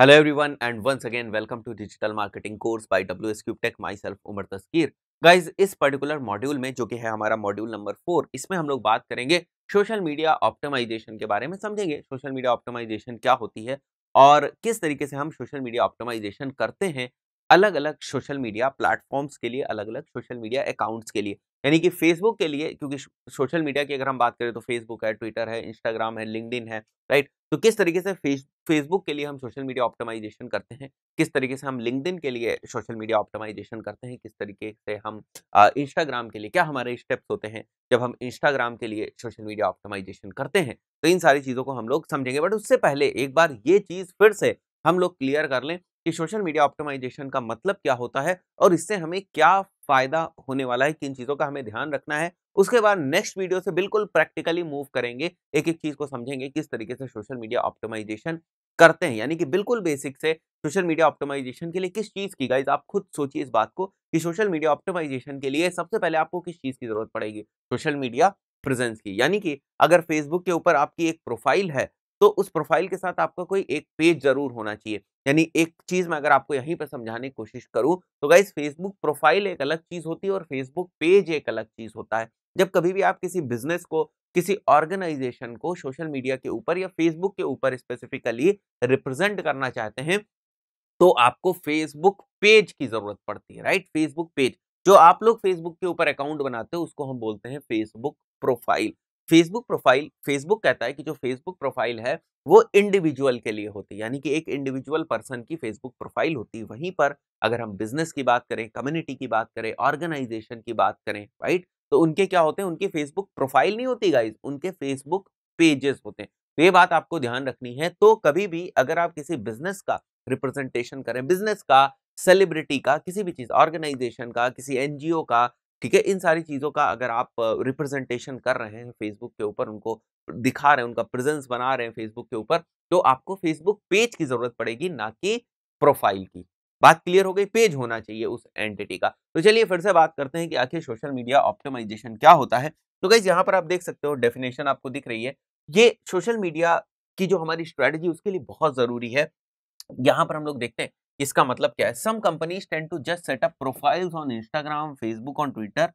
Hello and once again welcome to digital marketing course by W S cube tech myself Umar Taskeer guys इस particular module में जो कि है हमारा module number four इसमें हम लोग बात करेंगे सोशल मीडिया ऑप्टिमाइजेशन के बारे में समझेंगे सोशल मीडिया ऑप्टिमाइजेशन क्या होती है और किस तरीके से हम सोशल मीडिया ऑप्टिमाइजेशन करते हैं अलग अलग सोशल मीडिया प्लेटफॉर्म्स के लिए अलग अलग सोशल मीडिया अकाउंट्स के लिए यानी कि फेसबुक के लिए क्योंकि सोशल मीडिया की अगर हम बात करें तो फेसबुक है ट्विटर है इंस्टाग्राम है लिंकड है राइट तो किस तरीके से फेसबुक के लिए हम सोशल मीडिया ऑप्टिमाइजेशन करते हैं किस तरीके से हम लिंकड के लिए सोशल मीडिया ऑप्टिमाइजेशन करते हैं किस तरीके से हम इंस्टाग्राम के लिए क्या हमारे स्टेप्स होते हैं जब हम इंस्टाग्राम के लिए सोशल मीडिया ऑप्टिमाइजेशन करते हैं तो इन सारी चीज़ों को हम लोग समझेंगे बट उससे पहले एक बार ये चीज़ फिर से हम लोग क्लियर कर लें कि सोशल मीडिया ऑप्टिमाइजेशन का मतलब क्या होता है और इससे हमें क्या फायदा होने वाला है किन चीज़ों का हमें ध्यान रखना है उसके बाद नेक्स्ट वीडियो से बिल्कुल प्रैक्टिकली मूव करेंगे एक एक चीज़ को समझेंगे किस तरीके से सोशल मीडिया ऑप्टोमाइजेशन करते हैं यानी कि बिल्कुल बेसिक से सोशल मीडिया ऑप्टोमाइजेशन के लिए किस चीज़ की गाइज आप खुद सोचिए इस बात को कि सोशल मीडिया ऑप्टोमाइजेशन के लिए सबसे पहले आपको किस चीज़ की ज़रूरत पड़ेगी सोशल मीडिया प्रेजेंस की यानी कि अगर फेसबुक के ऊपर आपकी एक प्रोफाइल है तो उस प्रोफाइल के साथ आपका कोई एक पेज जरूर होना चाहिए यानी एक चीज मैं अगर आपको यहीं पर समझाने की कोशिश करूं तो गाइज फेसबुक प्रोफाइल एक अलग चीज होती है और फेसबुक पेज एक अलग चीज होता है जब कभी भी आप किसी बिजनेस को किसी ऑर्गेनाइजेशन को सोशल मीडिया के ऊपर या फेसबुक के ऊपर स्पेसिफिकली रिप्रेजेंट करना चाहते हैं तो आपको फेसबुक पेज की जरूरत पड़ती है राइट फेसबुक पेज जो आप लोग फेसबुक के ऊपर अकाउंट बनाते हो उसको हम बोलते हैं Facebook profile Facebook profile Facebook कहता है कि जो फेसबुक प्रोफाइल है वो इंडिविजुअल के लिए होती है यानी कि एक इंडिविजुअल पर्सन की फेसबुक प्रोफाइल होती है वहीं पर अगर हम बिजनेस की बात करें कम्युनिटी की बात करें ऑर्गेनाइजेशन की बात करें राइट तो उनके क्या होते हैं उनकी फेसबुक प्रोफाइल नहीं होती गाइज उनके फेसबुक पेजेस होते हैं तो ये बात आपको ध्यान रखनी है तो कभी भी अगर आप किसी बिजनेस का रिप्रेजेंटेशन करें बिजनेस का सेलिब्रिटी का किसी भी चीज ऑर्गेनाइजेशन का किसी एनजीओ का ठीक है इन सारी चीज़ों का अगर आप रिप्रेजेंटेशन कर रहे हैं फेसबुक के ऊपर उनको दिखा रहे हैं उनका प्रेजेंस बना रहे हैं फेसबुक के ऊपर तो आपको फेसबुक पेज की ज़रूरत पड़ेगी ना कि प्रोफाइल की बात क्लियर हो गई पेज होना चाहिए उस एंटिटी का तो चलिए फिर से बात करते हैं कि आखिर सोशल मीडिया ऑप्टिमाइजेशन क्या होता है तो गाइज यहाँ पर आप देख सकते हो डेफिनेशन आपको दिख रही है ये सोशल मीडिया की जो हमारी स्ट्रेटजी उसके लिए बहुत ज़रूरी है यहाँ पर हम लोग देखते हैं इसका मतलब क्या है some companies tend to just set up profiles on Instagram Facebook on Twitter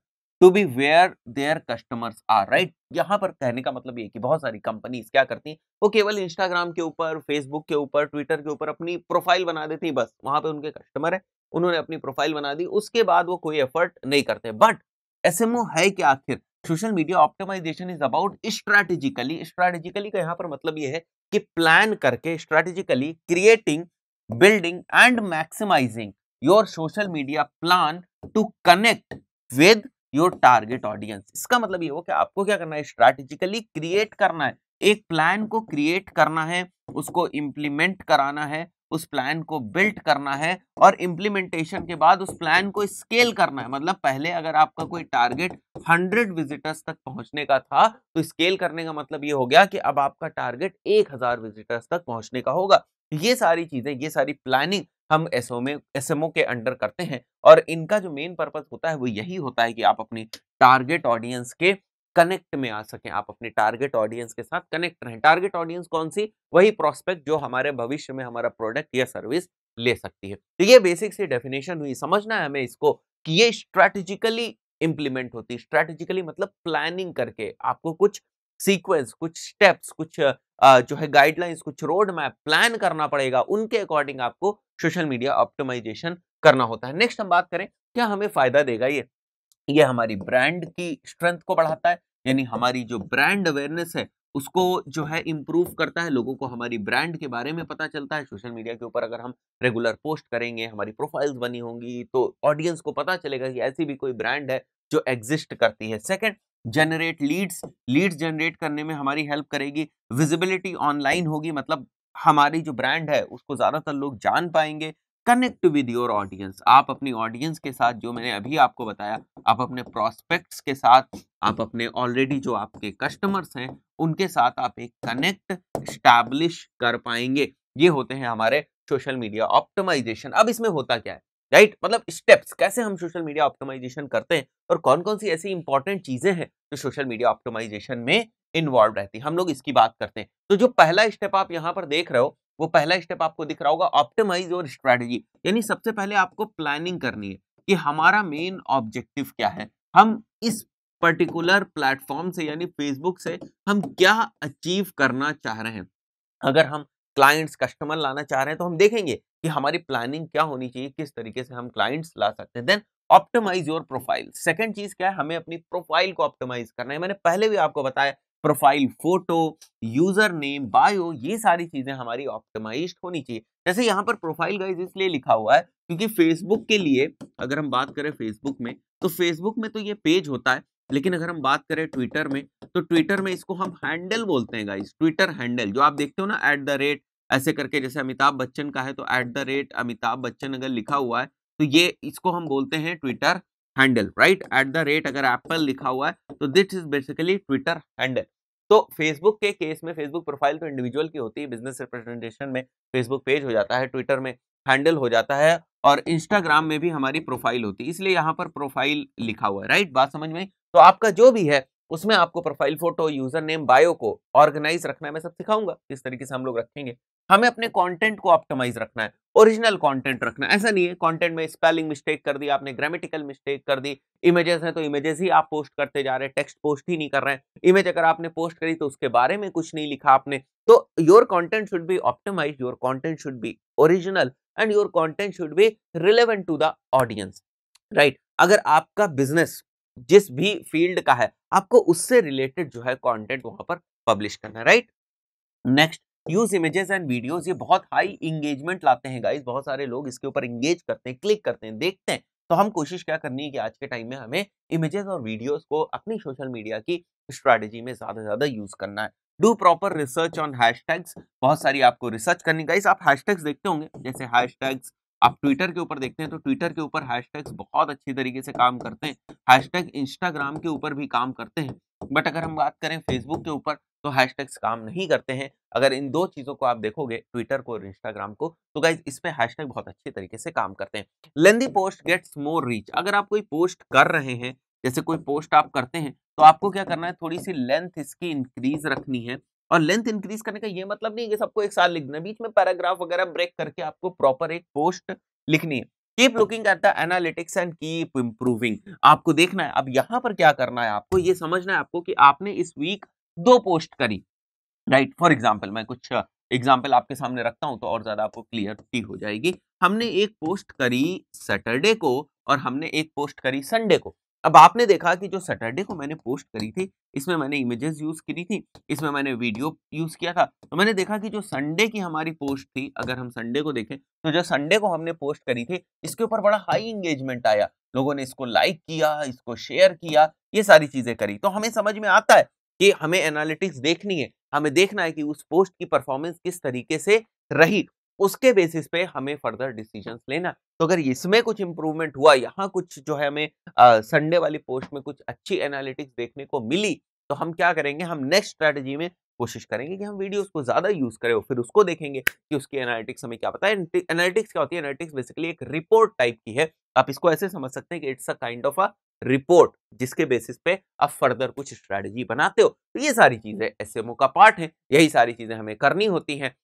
to be where their customers are right यहाँ पर कहने का मतलब ये कि बहुत सारी कंपनीज क्या करती हैं वो केवल इंस्टाग्राम के ऊपर फेसबुक के ऊपर ट्विटर के ऊपर अपनी प्रोफाइल बना देती है बस वहां पे उनके कस्टमर है उन्होंने अपनी प्रोफाइल बना दी उसके बाद वो कोई एफर्ट नहीं करते बट एस है क्या आखिर social media optimization is about strategically strategically का यहाँ पर मतलब ये है कि प्लान करके strategically creating building and maximizing your social media plan to connect with your target audience इसका मतलब ye हो कि आपको क्या करना है strategically क्रिएट करना है एक प्लान को क्रिएट करना है उसको इम्प्लीमेंट कराना है उस प्लान को बिल्ट करना है और इम्प्लीमेंटेशन के बाद उस प्लान को स्केल करना है मतलब पहले अगर आपका कोई टारगेट 100 विजिटर्स तक पहुंचने का था तो स्केल करने का मतलब ये हो गया कि अब आपका टारगेट 1000 विजिटर्स तक पहुंचने का होगा ये सारी चीज़ें ये सारी प्लानिंग हम एसओ में एस के अंडर करते हैं और इनका जो मेन पर्पज होता है वो यही होता है कि आप अपनी टारगेट ऑडियंस के कनेक्ट में आ सके आप अपने टारगेट ऑडियंस के साथ कनेक्ट रहें टारगेट ऑडियंस कौन सी वही प्रोस्पेक्ट जो हमारे भविष्य में हमारा प्रोडक्ट या सर्विस ले सकती है तो ये बेसिक सी डेफिनेशन हुई समझना है हमें इसको कि ये स्ट्रैटेजिकली इंप्लीमेंट होती है स्ट्रैटेजिकली मतलब प्लानिंग करके आपको कुछ सीक्वेंस कुछ स्टेप्स कुछ जो है गाइडलाइंस कुछ रोड मैप प्लान करना पड़ेगा उनके अकॉर्डिंग आपको सोशल मीडिया ऑप्टिमाइजेशन करना होता है नेक्स्ट हम बात करें क्या हमें फायदा देगा ये ये हमारी ब्रांड की स्ट्रेंथ को बढ़ाता है यानी हमारी जो ब्रांड अवेयरनेस है उसको जो है इम्प्रूव करता है लोगों को हमारी ब्रांड के बारे में पता चलता है सोशल मीडिया के ऊपर अगर हम रेगुलर पोस्ट करेंगे हमारी प्रोफाइल्स बनी होंगी तो ऑडियंस को पता चलेगा कि ऐसी भी कोई ब्रांड है जो एग्जिस्ट करती है second generate leads leads generate करने में हमारी हेल्प करेगी विजिबिलिटी ऑनलाइन होगी मतलब हमारी जो ब्रांड है उसको ज़्यादातर लोग जान पाएंगे कनेक्ट विद योर ऑडियंस आप अपनी ऑडियंस के साथ जो मैंने अभी आपको बताया आप अपने प्रोस्पेक्ट्स के साथ आप अपने ऑलरेडी जो आपके कस्टमर्स हैं उनके साथ आप एक कनेक्ट स्टैब्लिश कर पाएंगे ये होते हैं हमारे सोशल मीडिया ऑप्टिमाइजेशन अब इसमें होता क्या है राइट मतलब स्टेप्स कैसे हम सोशल मीडिया ऑप्टिमाइजेशन करते हैं और कौन कौन सी ऐसी इंपॉर्टेंट चीजें हैं जो सोशल मीडिया ऑप्टिमाइजेशन में इन्वॉल्व रहती है हम लोग इसकी बात करते हैं तो जो पहला स्टेप आप यहाँ पर देख रहे हो वो पहला स्टेप आपको दिख रहा होगा ऑप्टिमाइज और स्ट्रेटजी यानी सबसे पहले आपको प्लानिंग करनी है कि हमारा मेन ऑब्जेक्टिव क्या है हम इस पर्टिकुलर प्लेटफॉर्म से यानी फेसबुक से हम क्या अचीव करना चाह रहे हैं अगर हम क्लाइंट्स कस्टमर लाना चाह रहे हैं तो हम देखेंगे कि हमारी प्लानिंग क्या होनी चाहिए किस तरीके से हम क्लाइंट्स ला सकते हैं then optimize your profile second चीज क्या है हमें अपनी प्रोफाइल को ऑप्टिमाइज करना है मैंने पहले भी आपको बताया profile photo user name bio ये सारी चीजें हमारी ऑप्टिमाइज होनी चाहिए जैसे यहाँ पर प्रोफाइल गाइज इसलिए लिखा हुआ है क्योंकि फेसबुक के लिए अगर हम बात करें फेसबुक में तो फेसबुक में तो ये पेज होता है लेकिन अगर हम बात करें ट्विटर में तो ट्विटर में इसको हम हैंडल बोलते हैं गाइज ट्विटर हैंडल जो आप देखते हो ना एट द रेट ऐसे करके जैसे अमिताभ बच्चन का है तो at the rate Amitabh Bachchan अगर लिखा हुआ है तो ये इसको हम बोलते हैं Twitter handle right at the rate अगर एप्पल लिखा हुआ है तो this is basically Twitter handle तो फेसबुक के केस में फेसबुक प्रोफाइल तो इंडिविजुअल की होती है बिजनेस रिप्रेजेंटेशन में फेसबुक पेज हो जाता है ट्विटर में हैंडल हो जाता है और इंस्टाग्राम में भी हमारी प्रोफाइल होती है इसलिए यहाँ पर प्रोफाइल लिखा हुआ है राइट बात समझ में तो आपका जो भी है उसमें आपको profile photo user name bio को ऑर्गेनाइज रखना है मैं सब सिखाऊंगा किस तरीके से हम लोग रखेंगे हमें अपने कंटेंट को ऑप्टिमाइज रखना है ओरिजिनल कंटेंट रखना है ऐसा नहीं है कंटेंट में स्पेलिंग मिस्टेक कर दी आपने ग्रामेटिकल मिस्टेक कर दी इमेजेस हैं तो इमेजेस ही आप पोस्ट करते जा रहे हैं टेक्स्ट पोस्ट ही नहीं कर रहे हैं इमेज अगर आपने पोस्ट करी तो उसके बारे में कुछ नहीं लिखा आपने तो your content should be optimize your content should be original and your content should be relevant to the audience right अगर आपका बिजनेस जिस भी फील्ड का है आपको उससे रिलेटेड जो है कंटेंट वहां पर पब्लिश करना right next use images and videos ये बहुत हाई इंगेजमेंट लाते हैं गाइस बहुत सारे लोग इसके ऊपर इंगेज करते हैं क्लिक करते हैं देखते हैं तो हम कोशिश क्या करनी है कि आज के टाइम में हमें इमेजेस और वीडियोस को अपनी सोशल मीडिया की स्ट्रेटेजी में ज़्यादा से ज़्यादा यूज़ करना है do proper research on hashtags बहुत सारी आपको रिसर्च करनी गाइस आप हैशटैग्स देखते होंगे जैसे हैशटैग्स आप ट्विटर के ऊपर देखते हैं तो ट्विटर के ऊपर हैशटैग्स बहुत अच्छी तरीके से काम करते हैं हैशटैग इंस्टाग्राम के ऊपर भी काम करते हैं बट अगर हम बात करें फेसबुक के ऊपर तो हैशटैग्स काम नहीं करते हैं अगर इन दो चीज़ों को आप देखोगे ट्विटर को और इंस्टाग्राम को तो गाइज इस पर हैशटैग बहुत अच्छे तरीके से काम करते हैं lengthy post gets more reach अगर आप कोई पोस्ट कर रहे हैं जैसे कोई पोस्ट आप करते हैं तो आपको क्या करना है थोड़ी सी लेंथ इसकी इंक्रीज रखनी है और लेंथ इंक्रीज करने का ये मतलब नहीं कि सबको एक साल लिख देना बीच में पैराग्राफ वगैरह ब्रेक करके आपको प्रॉपर एक पोस्ट लिखनी है keep looking at the analytics and keep improving आपको देखना है अब यहाँ पर क्या करना है आपको ये समझना है आपको कि आपने इस वीक दो पोस्ट करी राइट फॉर एग्जाम्पल मैं कुछ एग्जाम्पल आपके सामने रखता हूँ तो और ज्यादा आपको क्लियरिटी हो जाएगी हमने एक पोस्ट करी सैटरडे को और हमने एक पोस्ट करी संडे को अब आपने देखा कि जो सैटरडे को मैंने पोस्ट करी थी इसमें मैंने इमेजेस यूज करी थी इसमें मैंने वीडियो यूज किया था तो मैंने देखा कि जो संडे की हमारी पोस्ट थी अगर हम संडे को देखें तो जो संडे को हमने पोस्ट करी थी इसके ऊपर बड़ा हाई इंगेजमेंट आया लोगों ने इसको लाइक किया इसको शेयर किया ये सारी चीजें करी तो हमें समझ में आता है कि हमें एनालिटिक्स देखनी है हमें देखना है कि उस पोस्ट की परफॉर्मेंस किस तरीके से रही उसके बेसिस पे हमें फर्दर डिसीजन लेना तो अगर इसमें कुछ इंप्रूवमेंट हुआ यहाँ कुछ जो है हमें संडे वाली पोस्ट में कुछ अच्छी एनालिटिक्स देखने को मिली तो हम क्या करेंगे हम नेक्स्ट स्ट्रैटेजी में कोशिश करेंगे कि हम वीडियोस को ज़्यादा यूज़ करें और फिर उसको देखेंगे कि उसकी एनालिटिक्स हमें क्या पता है एनालिटिक्स क्या होती है एनालिटिक्स बेसिकली एक रिपोर्ट टाइप की है आप इसको ऐसे समझ सकते हैं कि it's a kind of a report जिसके बेसिस पे आप फर्दर कुछ स्ट्रैटेजी बनाते हो तो ये सारी चीज़ें एस का पार्ट है यही सारी चीज़ें हमें करनी होती है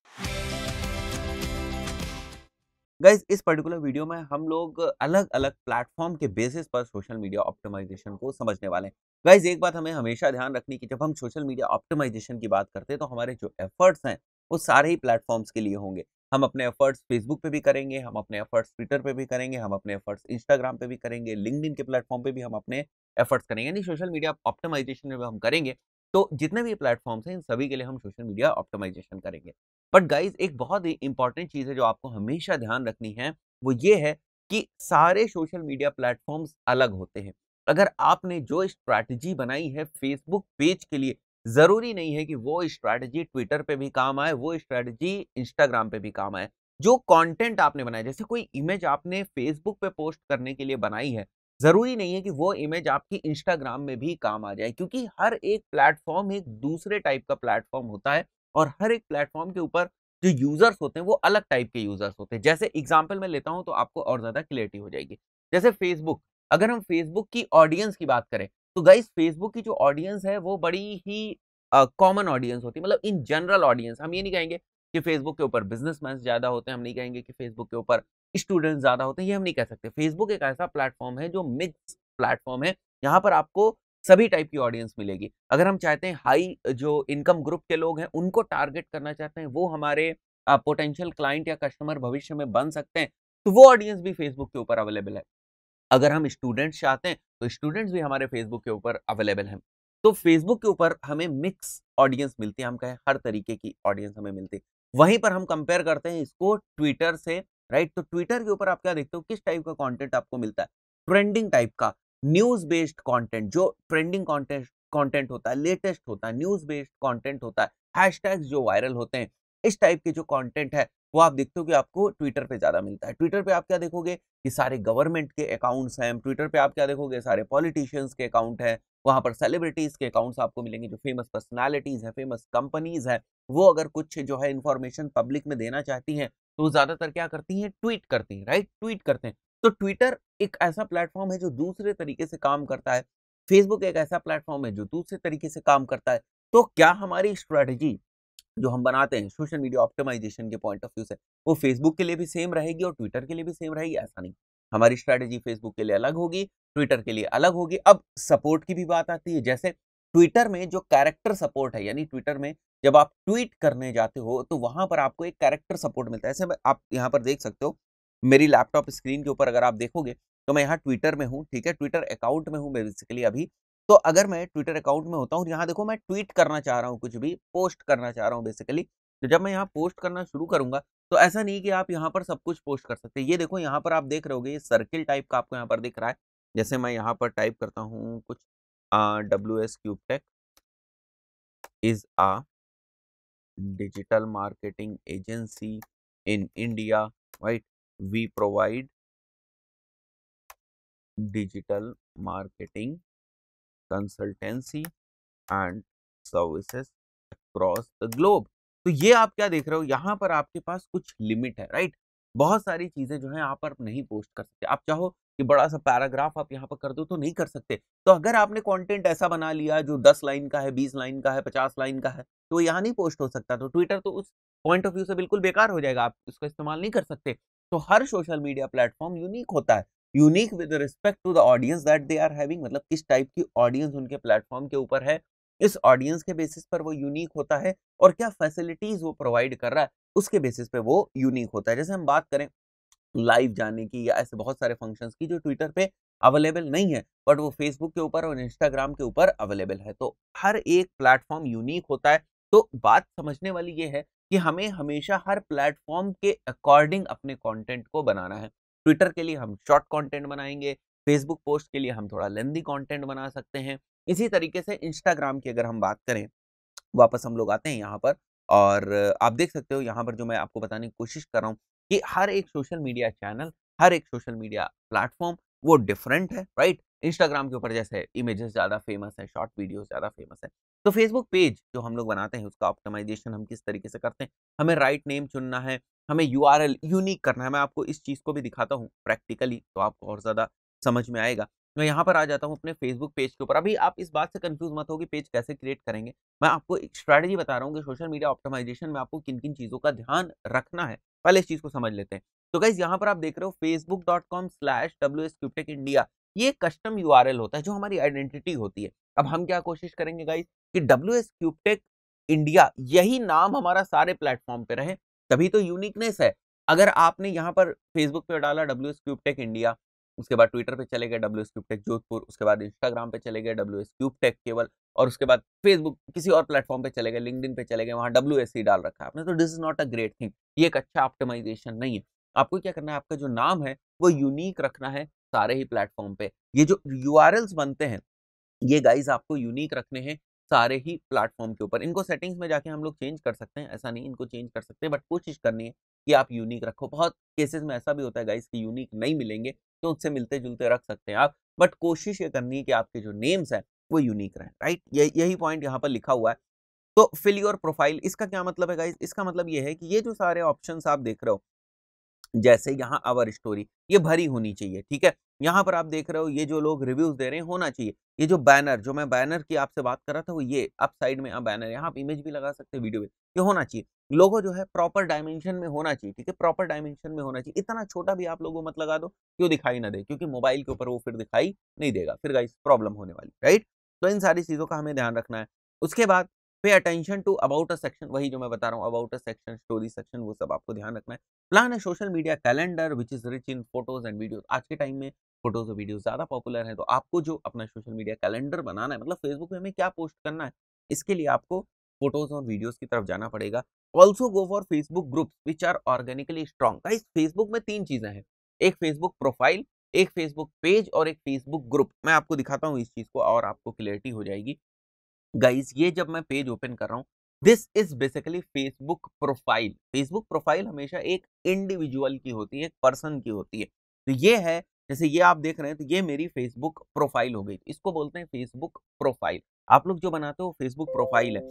गाइज इस पर्टिकुलर वीडियो में हम लोग अलग अलग प्लेटफॉर्म के बेसिस पर सोशल मीडिया ऑप्टिमाइजेशन को समझने वाले हैं गाइज एक बात हमें हमेशा ध्यान रखनी कि जब हम सोशल मीडिया ऑप्टिमाइजेशन की बात करते हैं तो हमारे जो एफर्ट्स हैं वो सारे ही प्लेटफॉर्म्स के लिए होंगे हम अपने एफर्ट्स फेसबुक पे भी करेंगे हम अपने एफर्ट्स ट्विटर पे भी करेंगे हम अपने एफर्ट्स इंस्टाग्राम पे भी करेंगे लिंकड के प्लेटफॉर्म पे भी हम अपने एफर्ट्स करेंगे यानी सोशल मीडिया ऑप्टिमाइजेशन में हम करेंगे तो जितने भी प्लेटफॉर्म्स हैं इन सभी के लिए हम सोशल मीडिया ऑप्टिमाइजेशन करेंगे बट गाइज एक बहुत ही इंपॉर्टेंट चीज़ है जो आपको हमेशा ध्यान रखनी है वो ये है कि सारे सोशल मीडिया प्लेटफॉर्म्स अलग होते हैं अगर आपने जो स्ट्रैटेजी बनाई है फेसबुक पेज के लिए ज़रूरी नहीं है कि वो स्ट्रैटेजी ट्विटर पे भी काम आए वो स्ट्रैटेजी इंस्टाग्राम पे भी काम आए जो कंटेंट आपने बनाया जैसे कोई इमेज आपने फेसबुक पे पोस्ट करने के लिए बनाई है ज़रूरी नहीं है कि वो इमेज आपकी इंस्टाग्राम में भी काम आ जाए क्योंकि हर एक प्लेटफॉर्म एक दूसरे टाइप का प्लेटफॉर्म होता है और हर एक प्लेटफॉर्म के ऊपर जो यूजर्स होते हैं वो अलग टाइप के यूजर्स होते हैं जैसे एग्जाम्पल मैं लेता हूँ तो आपको और ज़्यादा क्लियरिटी हो जाएगी जैसे फेसबुक अगर हम फेसबुक की ऑडियंस की बात करें तो गाइस फेसबुक की जो ऑडियंस है वो बड़ी ही कॉमन ऑडियंस होती है मतलब इन जनरल ऑडियंस हम ये नहीं कहेंगे कि फेसबुक के ऊपर बिजनेसमैन ज़्यादा होते हैं हम नहीं कहेंगे कि फेसबुक के ऊपर स्टूडेंट्स ज़्यादा होते हैं ये हम नहीं कह सकते फेसबुक एक ऐसा प्लेटफॉर्म है जो मिक्स प्लेटफॉर्म है यहाँ पर आपको सभी टाइप की ऑडियंस मिलेगी अगर हम चाहते हैं हाई जो इनकम ग्रुप के लोग हैं उनको टारगेट करना चाहते हैं वो हमारे पोटेंशियल क्लाइंट या कस्टमर भविष्य में बन सकते हैं तो वो ऑडियंस भी फेसबुक के ऊपर अवेलेबल है अगर हम स्टूडेंट्स चाहते हैं तो स्टूडेंट्स भी हमारे फेसबुक के ऊपर अवेलेबल हैं तो फेसबुक के ऊपर हमें मिक्स ऑडियंस मिलती है हम कहें हर तरीके की ऑडियंस हमें मिलती है वहीं पर हम कंपेयर करते हैं इसको ट्विटर से राइट तो ट्विटर के ऊपर आप क्या देखते हो किस टाइप का कंटेंट आपको मिलता है ट्रेंडिंग टाइप का न्यूज बेस्ड कंटेंट जो ट्रेंडिंग कंटेंट कंटेंट होता है लेटेस्ट होता है न्यूज बेस्ड कंटेंट होता है हैशटैग्स जो वायरल होते हैं इस टाइप के जो कंटेंट है वो आप देखते हो कि आपको ट्विटर पे ज़्यादा मिलता है ट्विटर पे आप क्या देखोगे कि सारे गवर्नमेंट के अकाउंट्स हैं ट्विटर पे आप क्या देखोगे सारे पॉलिटिशियंस के अकाउंट हैं वहाँ पर सेलिब्रिटीज़ के अकाउंट्स आपको मिलेंगे जो फेमस पर्सनैलिटीज़ हैं फेमस कंपनीज़ हैं वो अगर कुछ जो है इन्फॉर्मेशन पब्लिक में देना चाहती हैं तो ज़्यादातर क्या करती हैं ट्वीट करती हैं राइट ट्वीट करते हैं तो ट्विटर एक ऐसा प्लेटफॉर्म है जो दूसरे तरीके से काम करता है फेसबुक एक ऐसा प्लेटफॉर्म है जो दूसरे तरीके से काम करता है तो क्या हमारी स्ट्रेटजी जो हम बनाते हैं सोशल मीडिया ऑप्टिमाइजेशन के पॉइंट ऑफ व्यू से वो फेसबुक के लिए भी सेम रहेगी और ट्विटर के लिए भी सेम रहेगी ऐसा नहीं हमारी स्ट्रैटेजी फेसबुक के लिए अलग होगी ट्विटर के लिए अलग होगी अब सपोर्ट की भी बात आती है जैसे ट्विटर में जो कैरेक्टर सपोर्ट है यानी ट्विटर में जब आप ट्वीट करने जाते हो तो वहां पर आपको एक कैरेक्टर सपोर्ट मिलता है ऐसे आप यहाँ पर देख सकते हो मेरी लैपटॉप स्क्रीन के ऊपर अगर आप देखोगे तो मैं यहाँ ट्विटर में हूँ ठीक है ट्विटर अकाउंट में हूँ मैं बेसिकली अभी तो अगर मैं ट्विटर अकाउंट में होता हूँ यहाँ देखो मैं ट्वीट करना चाह रहा हूँ कुछ भी पोस्ट करना चाह रहा हूँ बेसिकली तो जब मैं यहाँ पोस्ट करना शुरू करूंगा तो ऐसा नहीं कि आप यहाँ पर सब कुछ पोस्ट कर सकते ये देखो यहाँ पर आप देख रहे हो ये सर्किल टाइप का आपको यहाँ पर दिख रहा है जैसे मैं यहाँ पर टाइप करता हूँ कुछ W S cube tech is a digital marketing agency in India right we provide digital marketing consultancy and services across the globe तो ये आप क्या देख रहे हो यहाँ पर आपके पास कुछ लिमिट है राइट बहुत सारी चीजें जो है यहाँ पर नहीं पोस्ट कर सकते आप चाहो कि बड़ा सा पैराग्राफ आप यहाँ पर कर दो तो नहीं कर सकते तो अगर आपने कंटेंट ऐसा बना लिया जो 10 लाइन का है 20 लाइन का है 50 लाइन का है तो यहाँ नहीं पोस्ट हो सकता तो ट्विटर तो उस पॉइंट ऑफ व्यू से बिल्कुल बेकार हो जाएगा आप उसका इस्तेमाल नहीं कर सकते तो हर सोशल मीडिया प्लेटफॉर्म यूनिक होता है unique with respect to the audience that they are having मतलब किस टाइप की ऑडियंस उनके प्लेटफॉर्म के ऊपर है इस ऑडियंस के बेसिस पर वो यूनिक होता है और क्या फैसिलिटीज वो प्रोवाइड कर रहा है उसके बेसिस पे वो यूनिक होता है जैसे हम बात करें लाइव जाने की या ऐसे बहुत सारे फंक्शंस की जो ट्विटर पे अवेलेबल नहीं है बट वो फेसबुक के ऊपर और इंस्टाग्राम के ऊपर अवेलेबल है तो हर एक प्लेटफॉर्म यूनिक होता है तो बात समझने वाली ये है कि हमें हमेशा हर प्लेटफॉर्म के अकॉर्डिंग अपने कंटेंट को बनाना है ट्विटर के लिए हम शॉर्ट कंटेंट बनाएंगे फेसबुक पोस्ट के लिए हम थोड़ा लेंदी कंटेंट बना सकते हैं इसी तरीके से इंस्टाग्राम की अगर हम बात करें वापस हम लोग आते हैं यहाँ पर और आप देख सकते हो यहाँ पर जो मैं आपको बताने की कोशिश कर रहा हूँ कि हर एक सोशल मीडिया चैनल हर एक सोशल मीडिया प्लेटफॉर्म वो डिफरेंट है राइट इंस्टाग्राम के ऊपर जैसे इमेजेस ज़्यादा फेमस है शॉर्ट वीडियोस ज़्यादा फेमस है तो फेसबुक पेज जो हम लोग बनाते हैं उसका ऑप्टिमाइजेशन हम किस तरीके से करते हैं हमें राइट नेम चुनना है हमें यू यूनिक करना है मैं आपको इस चीज़ को भी दिखाता हूँ प्रैक्टिकली तो आपको और ज़्यादा समझ में आएगा मैं यहाँ पर आ जाता हूँ अपने फेसबुक पेज के ऊपर अभी आप इस बात से कंफ्यूज मत हो कि पेज कैसे क्रिएट करेंगे मैं आपको एक स्ट्रैटेजी बता रहा हूँ कि सोशल मीडिया ऑप्टिमाइजेशन में आपको किन किन चीज़ों का ध्यान रखना है पहले इस चीज़ को समझ लेते हैं तो गाइज यहाँ पर आप देख रहे हो Facebook dot com slash W S cutech India ये कस्टम यू होता है जो हमारी आइडेंटिटी होती है अब हम क्या कोशिश करेंगे गाइज कि डब्ल्यू एस इंडिया यही नाम हमारा सारे प्लेटफॉर्म पे रहे तभी तो यूनिकनेस है अगर आपने यहाँ पर फेसबुक पे डाला डब्ल्यू एस इंडिया उसके बाद ट्विटर पे चले गए डब्ल्यू एस जोधपुर उसके बाद इंस्टाग्राम पे चले गए डब्ल्यू एस केवल और उसके बाद फेसबुक किसी और प्लेटफॉर्म पे चले गए लिंकड पे चले गए वहाँ डब्ल्यू एस सी डाल रखा है आपने तो this is not a great thing ये एक अच्छा ऑप्टिमाइजेशन नहीं है आपको क्या करना है आपका जो नाम है वो यूनिक रखना है सारे ही प्लेटफॉर्म पे ये जो यू बनते हैं ये गाइज आपको यूनिक रखने हैं सारे ही प्लेटफॉर्म के ऊपर इनको सेटिंग्स में जाके हम लोग चेंज कर सकते हैं ऐसा नहीं इनको चेंज कर सकते बट कोशिश करनी है कि आप यूनिक रखो बहुत केसेस में ऐसा भी होता है गाइज कि यूनिक नहीं मिलेंगे तो उससे मिलते जुलते रख सकते हैं आप बट कोशिश ये करनी है कि आपके जो नेम्स हैं वो यूनिक रहें राइट ये यही पॉइंट यहाँ पर लिखा हुआ है तो फिल योर प्रोफाइल इसका क्या मतलब है गाइज इसका मतलब ये है कि ये जो सारे ऑप्शन आप देख रहे हो जैसे यहाँ आवर स्टोरी ये भरी होनी चाहिए ठीक है यहाँ पर आप देख रहे हो ये जो लोग रिव्यूज दे रहे हैं होना चाहिए ये जो बैनर जो मैं बैनर की आपसे बात कर रहा था वो ये आप साइड में आप बैनर यहाँ आप इमेज भी लगा सकते हैं वीडियो में ये होना चाहिए लोगो जो है प्रॉपर डायमेंशन में होना चाहिए ठीक है प्रॉपर डायमेंशन में होना चाहिए इतना छोटा भी आप लोगों मत लगा दो क्यों दिखाई ना दे क्योंकि मोबाइल के ऊपर वो फिर दिखाई नहीं देगा फिर गाइस प्रॉब्लम होने वाली राइट तो इन सारी चीज़ों का हमें ध्यान रखना है उसके बाद pay attention to about a section वही जो मैं बता रहा हूँ about a section story section वो सब आपको ध्यान रखना है प्लान है social media calendar which is rich in photos and videos आज के टाइम में फोटोज और वीडियो ज़्यादा पॉपुलर है तो आपको जो अपना सोशल मीडिया कैलेंडर बनाना है मतलब फेसबुक में हमें क्या पोस्ट करना है इसके लिए आपको फोटोज और वीडियोज की तरफ जाना पड़ेगा also go for Facebook group which are organically strong का फेसबुक में तीन चीज़ें हैं एक फेसबुक प्रोफाइल एक फेसबुक पेज और एक फेसबुक ग्रुप मैं आपको दिखाता हूँ इस चीज़ को और आपको क्लियरिटी हो जाएगी गाइज ये जब मैं पेज ओपन कर रहा हूँ this is basically Facebook profile Facebook profile हमेशा एक इंडिविजुअल की होती है एक पर्सन की होती है तो ये है जैसे ये आप देख रहे हैं तो ये मेरी फेसबुक प्रोफाइल हो गई इसको बोलते हैं फेसबुक प्रोफाइल आप लोग जो बनाते हो फेसबुक प्रोफाइल है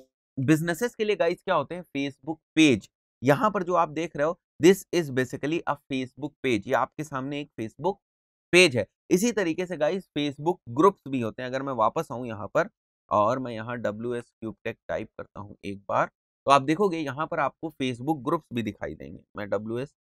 बिजनेसेस के लिए गाइज क्या होते हैं फेसबुक पेज यहाँ पर जो आप देख रहे हो this is basically a Facebook page ये आपके सामने एक फेसबुक पेज है इसी तरीके से गाइज फेसबुक ग्रुप्स भी होते हैं अगर मैं वापस आऊँ यहाँ पर और मैं यहाँ W S cube tech type करता हूँ एक बार तो आप देखोगे यहाँ पर आपको फेसबुक ग्रुप्स भी दिखाई देंगे मैं डब्ल्यू एस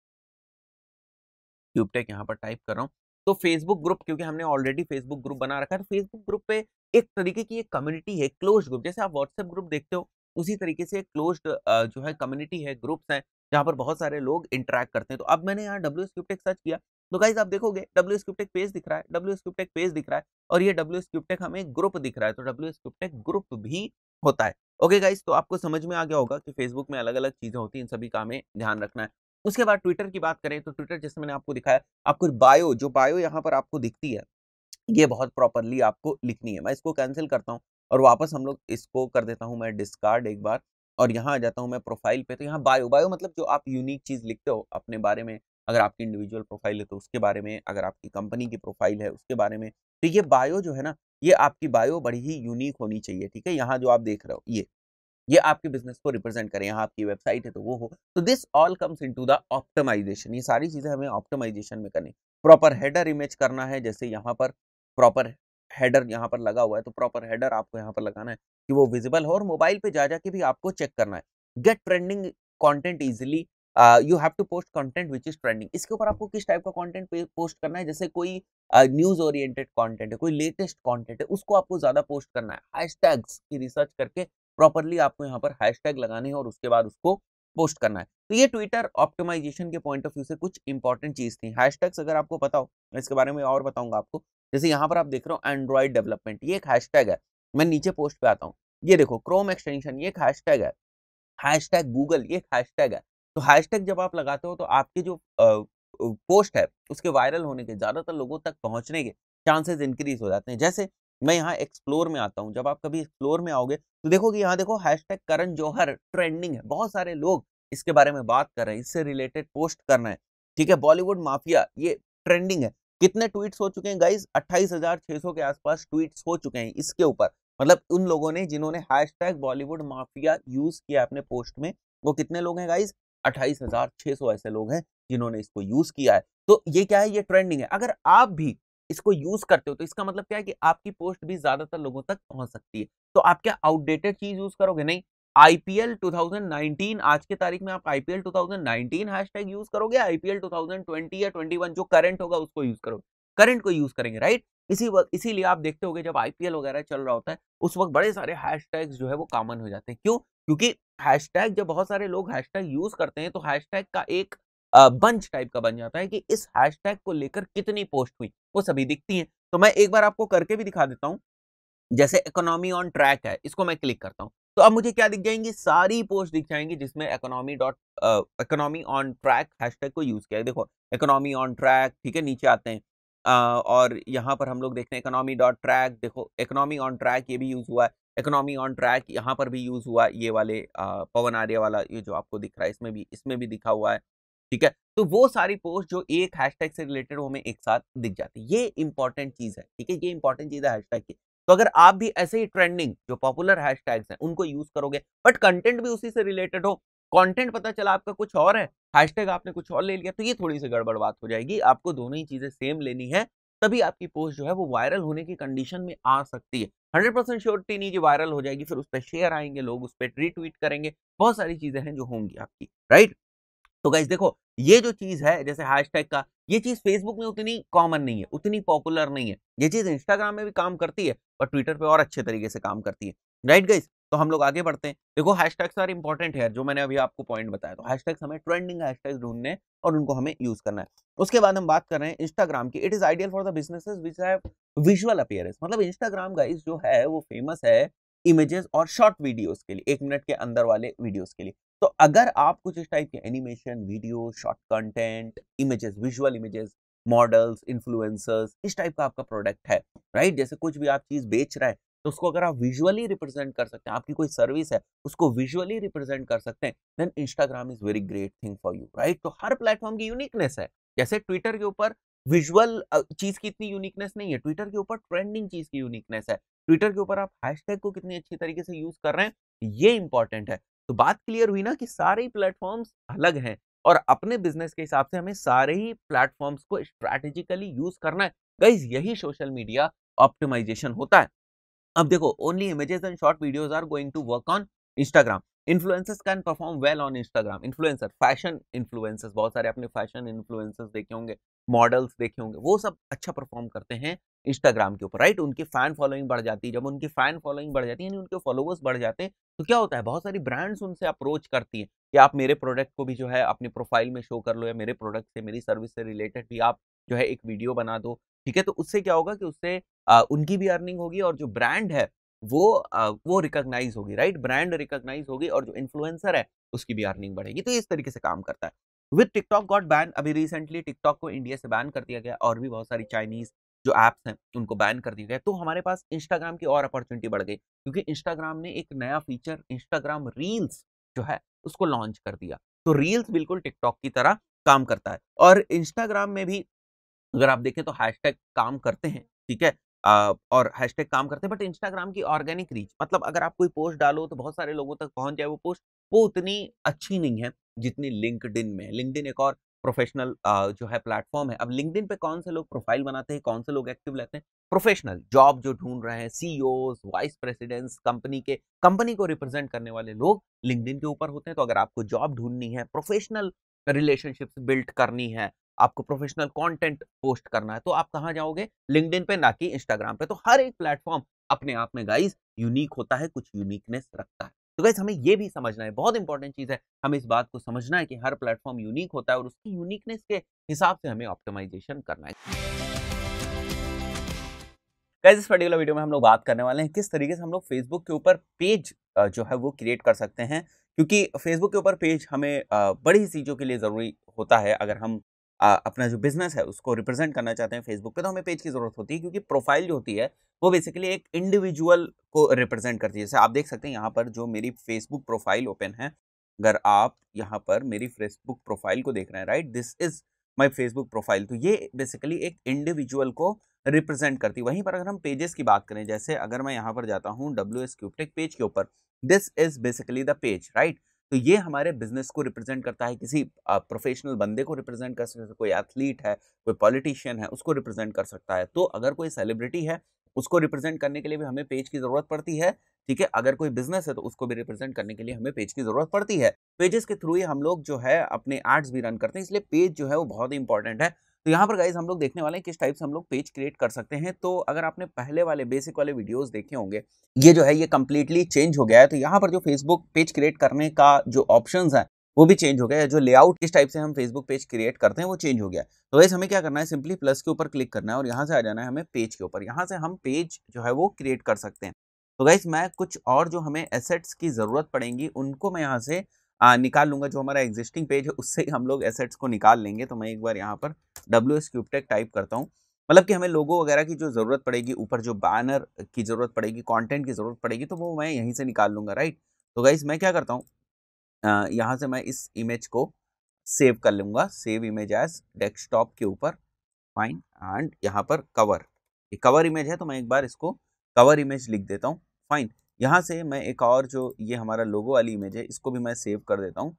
क्यूब टेक यहाँ पर टाइप कर रहा हूँ तो फेसबुक ग्रुप क्योंकि हमने ऑलरेडी फेसबुक ग्रुप बना रखा है तो फेसबुक ग्रुप पे एक तरीके की एक कम्युनिटी है क्लोज ग्रुप जैसे आप व्हाट्सएप ग्रुप देखते हो उसी तरीके से क्लोज जो है कम्युनिटी है ग्रुप्स हैं जहाँ पर बहुत सारे लोग इंटरेक्ट करते हैं तो अब मैंने यहाँ डब्ल्यू एस क्यूबटेक सर्च किया तो गाइज आप देखोगे डब्ल्यू स्क्रिप्टेक पेज दिख रहा है डब्ल्यू स्क्रिप्टेक पेज दिख रहा है और ये डब्ल्यू स्क्रिप्टेक हमें ग्रुप दिख रहा है तो डब्ल्यू स्क्रिप्टेक ग्रुप भी होता है ओके गाइज तो आपको समझ में आ गया होगा कि फेसबुक में अलग अलग चीज़ें होती हैं इन सभी का हमें ध्यान रखना है उसके बाद ट्विटर की बात करें तो ट्विटर जैसे मैंने आपको दिखाया आपको बायो जो बायो यहाँ पर आपको दिखती है ये बहुत प्रॉपरली आपको लिखनी है मैं इसको कैंसिल करता हूँ और वापस हम लोग इसको कर देता हूँ मैं डिस्कार्ड एक बार और यहाँ आ जाता हूँ मैं प्रोफाइल पे तो यहाँ बायो बायो मतलब जो आप यूनिक चीज़ लिखते हो अपने बारे में अगर आपकी इंडिविजुअल प्रोफाइल है तो उसके बारे में अगर आपकी कंपनी की प्रोफाइल है उसके बारे में तो ये बायो जो है ना ये आपकी बायो बड़ी ही यूनिक होनी चाहिए ठीक है यहाँ जो आप देख रहे हो ये ये आपके बिजनेस को रिप्रेजेंट करें यहाँ आपकी वेबसाइट है तो वो हो तो this all comes into the optimization ये सारी चीज़ें हमें ऑप्टिमाइजेशन में करनी प्रॉपर हेडर इमेज करना है जैसे यहाँ पर प्रॉपर हेडर यहाँ पर लगा हुआ है तो प्रॉपर हेडर आपको यहाँ पर लगाना है कि वो विजिबल हो और मोबाइल पे जा जाके भी आपको चेक करना है get trending content easily you have to post content which is trending इसके ऊपर आपको किस टाइप का कंटेंट पोस्ट करना है जैसे कोई न्यूज ओरिएंटेड कंटेंट है कोई लेटेस्ट कंटेंट है उसको आपको ज्यादा पोस्ट करना है हैशटैग्स की रिसर्च करके प्रॉपरली आपको यहाँ पर हैशटैग लगाने हैं और उसके बाद उसको पोस्ट करना है तो ये ट्विटर ऑप्टिमाइजेशन के पॉइंट ऑफ व्यू से कुछ इंपॉर्टेंट चीज थी हैशटैग्स अगर आपको पता हो इसके बारे में और बताऊंगा आपको जैसे यहाँ पर आप देख रहे हो एंड्रॉइड डेवलपमेंट ये एक हैशटैग है मैं नीचे पोस्ट पे आता हूँ ये देखो क्रोम एक्सटेंशन ये एक हैशटैग है हैशटैग गूगल ये एक हैशटैग है तो हैशटैग जब आप लगाते हो तो आपके जो पोस्ट है उसके वायरल होने के ज़्यादातर लोगों तक पहुँचने के चांसेस इंक्रीज हो जाते हैं जैसे मैं यहाँ एक्सप्लोर में आता हूँ जब आप कभी एक्सप्लोर में आओगे तो देखोगे यहाँ देखो हैशटैग करण जौहर ट्रेंडिंग है बहुत सारे लोग इसके बारे में बात कर रहे हैं इससे रिलेटेड पोस्ट कर रहे हैं ठीक है बॉलीवुड माफिया ये ट्रेंडिंग है कितने ट्वीट्स हो चुके हैं गाइज सौ के आसपास ट्वीट्स हो चुके हैं इसके ऊपर मतलब उन लोगों ने जिन्होंने टैग बॉलीवुड माफिया यूज किया अपने पोस्ट में वो कितने लोग हैं गाइज 28,600 ऐसे लोग हैं जिन्होंने इसको यूज किया है तो ये क्या है ये ट्रेंडिंग है अगर आप भी इसको यूज करते हो तो इसका मतलब क्या है कि आपकी पोस्ट भी ज्यादातर लोगों तक पहुंच सकती है तो आप क्या आउटडेटेड चीज यूज करोगे नहीं आईपीएल 2019 आज के तारीख में आप आईपीएल 2019 हैशटैग यूज करोगे आईपीएल 2020 या 21 जो करंट होगा उसको यूज करोगे करंट को यूज करेंगे राइट इसी वक्त इसीलिए आप देखते होगे जब आईपीएल वगैरह चल रहा होता है उस वक्त बड़े सारे हैशटैग्स जो है वो कॉमन हो जाते हैं क्यों क्योंकि हैशटैग जब बहुत सारे लोग हैशटैग यूज करते हैं तो हैशटैग का एक बंच टाइप का बन जाता है कि इस हैशटैग को लेकर कितनी पोस्ट हुई वो सभी दिखती हैं तो मैं एक बार आपको करके भी दिखा देता हूँ जैसे इकोनॉमी ऑन ट्रैक है इसको मैं क्लिक करता हूँ तो अब मुझे क्या दिख जाएंगी सारी पोस्ट दिख जाएंगी जिसमें economy dot economy on track hashtag को यूज किया है देखो इकोनॉमी ऑन ट्रैक ठीक है नीचे आते हैं uh, और यहाँ पर हम लोग देखते हैं इकोनॉमी डॉट ट्रैक देखो इकोनॉमी ऑन ट्रैक ये भी यूज हुआ है इकोनॉमी ऑन ट्रैक यहाँ पर भी यूज़ हुआ ये वाले पवन आर्य वाला ये जो आपको दिख रहा है इसमें भी इसमें भी दिखा हुआ है ठीक है तो वो सारी पोस्ट जो एक हैशटैग से रिलेटेड वो हमें एक साथ दिख जाती है ये इंपॉर्टेंट चीज़ है ठीक है ये इंपॉर्टेंट चीज़ है हैशटैग की तो अगर आप भी ऐसे ही ट्रेंडिंग जो पॉपुलर हैशटैग्स हैं उनको यूज़ करोगे बट कंटेंट भी उसी से रिलेटेड हो कंटेंट पता चला आपका कुछ और है हैशटैग आपने कुछ और ले लिया तो ये थोड़ी सी गड़बड़ बात हो जाएगी आपको दोनों ही चीज़ें सेम लेनी है तभी आपकी पोस्ट जो है वो वायरल होने की कंडीशन में आ सकती है 100% परसेंट श्योरिटी नहीं कि वायरल हो जाएगी फिर उस पर शेयर आएंगे लोग उस पर रीट्वीट करेंगे बहुत सारी चीजें हैं जो होंगी आपकी राइट तो गाइज देखो ये जो चीज है जैसे हैशटैग का ये चीज फेसबुक में उतनी कॉमन नहीं है उतनी पॉपुलर नहीं है ये चीज इंस्टाग्राम में भी काम करती है और ट्विटर पे और अच्छे तरीके से काम करती है राइट गाइज तो हम लोग आगे बढ़ते हैं देखो हैशटैग्स आर इंपॉर्टेंट है जो मैंने अभी आपको पॉइंट बताया तो हैशटैग्स हमें ट्रेंडिंग हैशटैग्स ढूंढने और उनको हमें यूज करना है उसके बाद हम बात कर रहे हैं इंस्टाग्राम की it is ideal for the business which have visual appearance मतलब इंस्टाग्राम गाइज जो है वो फेमस है इमेजेस और शॉर्ट वीडियोज के लिए एक मिनट के अंदर वाले वीडियोज के लिए तो अगर आप कुछ इस टाइप के animation video short content images visual images models influencers इस टाइप का आपका प्रोडक्ट है राइट जैसे कुछ भी आप चीज बेच रहे हैं तो उसको अगर आप विजुअली रिप्रेजेंट कर सकते हैं आपकी कोई सर्विस है उसको विजुअली रिप्रेजेंट कर सकते हैं then Instagram is very great thing for you right तो हर प्लेटफॉर्म की यूनिकनेस है जैसे ट्विटर के ऊपर विजुअल चीज की इतनी यूनिकनेस नहीं है ट्विटर के ऊपर ट्रेंडिंग चीज की यूनिकनेस है ट्विटर के ऊपर आप हैशटैग को कितनी अच्छी तरीके से यूज कर रहे हैं ये इंपॉर्टेंट है तो बात क्लियर हुई ना कि सारे ही प्लेटफॉर्म्स अलग हैं और अपने बिजनेस के हिसाब से हमें सारे ही प्लेटफॉर्म्स को स्ट्रैटेजिकली यूज करना है गाइज यही सोशल मीडिया ऑप्टिमाइजेशन होता है अब देखो only images and short videos are going to work on Instagram influencers can perform well on Instagram influencer fashion influencers बहुत सारे अपने फैशन इन्फ्लुएंसर्स देखे होंगे मॉडल्स देखे होंगे वो सब अच्छा परफॉर्म करते हैं इंस्टाग्राम के ऊपर राइट उनकी फैन फॉलोइंग बढ़ जाती है जब उनकी फैन फॉलोइंग बढ़ जाती है यानी उनके फॉलोअर्स बढ़ जाते हैं तो क्या होता है बहुत सारी ब्रांड्स उनसे अप्रोच करती हैं कि आप मेरे प्रोडक्ट को भी जो है अपने प्रोफाइल में शो कर लो या मेरे प्रोडक्ट से मेरी सर्विस से रिलेटेड भी आप जो है एक वीडियो बना दो ठीक है तो उससे क्या होगा कि उससे उनकी भी अर्निंग होगी और जो ब्रांड है वो वो रिकॉग्नाइज होगी राइट ब्रांड रिकॉग्नाइज होगी और जो इन्फ्लुएंसर है उसकी भी अर्निंग बढ़ेगी तो इस तरीके से काम करता है विथ टिकटॉक गॉट बैन अभी रिसेंटली टिकटॉक को इंडिया से बैन कर दिया गया और भी बहुत सारी चाइनीज जो ऐप्स हैं उनको बैन कर दिया गया तो हमारे पास इंस्टाग्राम की और अपॉर्चुनिटी बढ़ गई क्योंकि इंस्टाग्राम ने एक नया फीचर इंस्टाग्राम रील्स जो है उसको लॉन्च कर दिया तो रील्स बिल्कुल टिकटॉक की तरह काम करता है और इंस्टाग्राम में भी अगर आप देखें तो हैशटैग काम करते हैं ठीक है आ, और हैशटैग काम करते हैं बट इंस्टाग्राम की ऑर्गेनिक रीच मतलब अगर आप कोई पोस्ट डालो तो बहुत सारे लोगों तक पहुंच जाए वो पोस्ट वो उतनी अच्छी नहीं है जितनी लिंकड में लिंकड एक और प्रोफेशनल जो है प्लेटफॉर्म है अब लिंकड पे कौन से लोग प्रोफाइल बनाते हैं कौन से लोग एक्टिव रहते हैं प्रोफेशनल जॉब जो ढूंढ रहे हैं सी वाइस प्रेसिडेंट्स कंपनी के कंपनी को रिप्रेजेंट करने वाले लोग लिंकड के ऊपर होते हैं तो अगर आपको जॉब ढूंढनी है प्रोफेशनल रिलेशनशिप्स बिल्ड करनी है आपको प्रोफेशनल कंटेंट पोस्ट करना है तो आप कहाँ जाओगे लिंकड पे ना कि इंस्टाग्राम पे तो हर एक प्लेटफॉर्म अपने आप में गाइज यूनिक होता है कुछ यूनिकनेस रखता है तो गाइज हमें ये भी समझना है बहुत इंपॉर्टेंट चीज़ है हमें इस बात को समझना है कि हर प्लेटफॉर्म यूनिक होता है और उसकी यूनिकनेस के हिसाब से हमें ऑप्टिमाइजेशन करना है गाइज इस पर्टिकुलर वीडियो में हम लोग बात करने वाले हैं किस तरीके से हम लोग फेसबुक के ऊपर पेज जो है वो क्रिएट कर सकते हैं क्योंकि फेसबुक के ऊपर पेज हमें बड़ी चीज़ों के लिए ज़रूरी होता है अगर हम आ, अपना जो बिजनेस है उसको रिप्रेजेंट करना चाहते हैं फेसबुक पे तो हमें पेज की ज़रूरत होती है क्योंकि प्रोफाइल जो होती है वो बेसिकली एक इंडिविजुअल को रिप्रेजेंट करती है जैसे आप देख सकते हैं यहाँ पर जो मेरी फेसबुक प्रोफाइल ओपन है अगर आप यहाँ पर मेरी फेसबुक प्रोफाइल को देख रहे हैं right this is my Facebook profile तो ये बेसिकली एक इंडिविजुअल को रिप्रेजेंट करती है वहीं पर अगर हम पेजेस की बात करें जैसे अगर मैं यहाँ पर जाता हूँ डब्ल्यू एस क्यूबटेक पेज के ऊपर this is basically the page right तो ये हमारे बिजनेस को रिप्रेजेंट करता है किसी प्रोफेशनल बंदे को रिप्रेजेंट कर सकता है कोई एथलीट है कोई पॉलिटिशियन है उसको रिप्रेजेंट कर सकता है तो अगर कोई सेलिब्रिटी है उसको रिप्रेजेंट करने के लिए भी हमें पेज की ज़रूरत पड़ती है ठीक है अगर कोई बिजनेस है तो उसको भी रिप्रेजेंट करने के लिए हमें पेज की ज़रूरत पड़ती है पेजेस के थ्रू ही हम लोग जो है अपने आर्ट्स भी रन करते हैं इसलिए पेज जो है वो बहुत ही इंपॉर्टेंट है तो यहाँ पर गाइज हम लोग देखने वाले हैं किस टाइप से हम लोग पेज क्रिएट कर सकते हैं तो अगर आपने पहले वाले बेसिक वाले वीडियोस देखे होंगे ये जो है ये कम्प्लीटली चेंज हो गया है तो यहाँ पर जो फेसबुक पेज क्रिएट करने का जो ऑप्शन है वो भी चेंज हो गया है जो लेआउट किस टाइप से हम फेसबुक पेज क्रिएट करते हैं वो चेंज हो गया तो वैसे हमें क्या करना है सिंपली प्लस के ऊपर क्लिक करना है और यहाँ से आ जाना है हमें पेज के ऊपर यहाँ से हम पेज जो है वो क्रिएट कर सकते हैं तो गाइज मैं कुछ और जो हमें एसेट्स की ज़रूरत पड़ेंगी उनको मैं यहाँ से आ, निकाल लूंगा जो हमारा एग्जिस्टिंग पेज है उससे ही हम लोग एसेट्स को निकाल लेंगे तो मैं एक बार यहाँ पर डब्ल्यू एस क्यूबटेक टाइप करता हूँ मतलब कि हमें लोगो वगैरह की जो ज़रूरत पड़ेगी ऊपर जो बैनर की ज़रूरत पड़ेगी कंटेंट की ज़रूरत पड़ेगी तो वो मैं यहीं से निकाल लूँगा राइट तो गाइज मैं क्या करता हूँ यहाँ से मैं इस इमेज को सेव कर लूँगा सेव इमेज एज डेस्कटॉप के ऊपर फाइन एंड यहाँ पर कवर ये कवर इमेज है तो मैं एक बार इसको कवर इमेज लिख देता हूँ फाइन यहाँ से मैं एक और जो ये हमारा लोगो वाली इमेज है इसको भी मैं सेव कर देता हूँ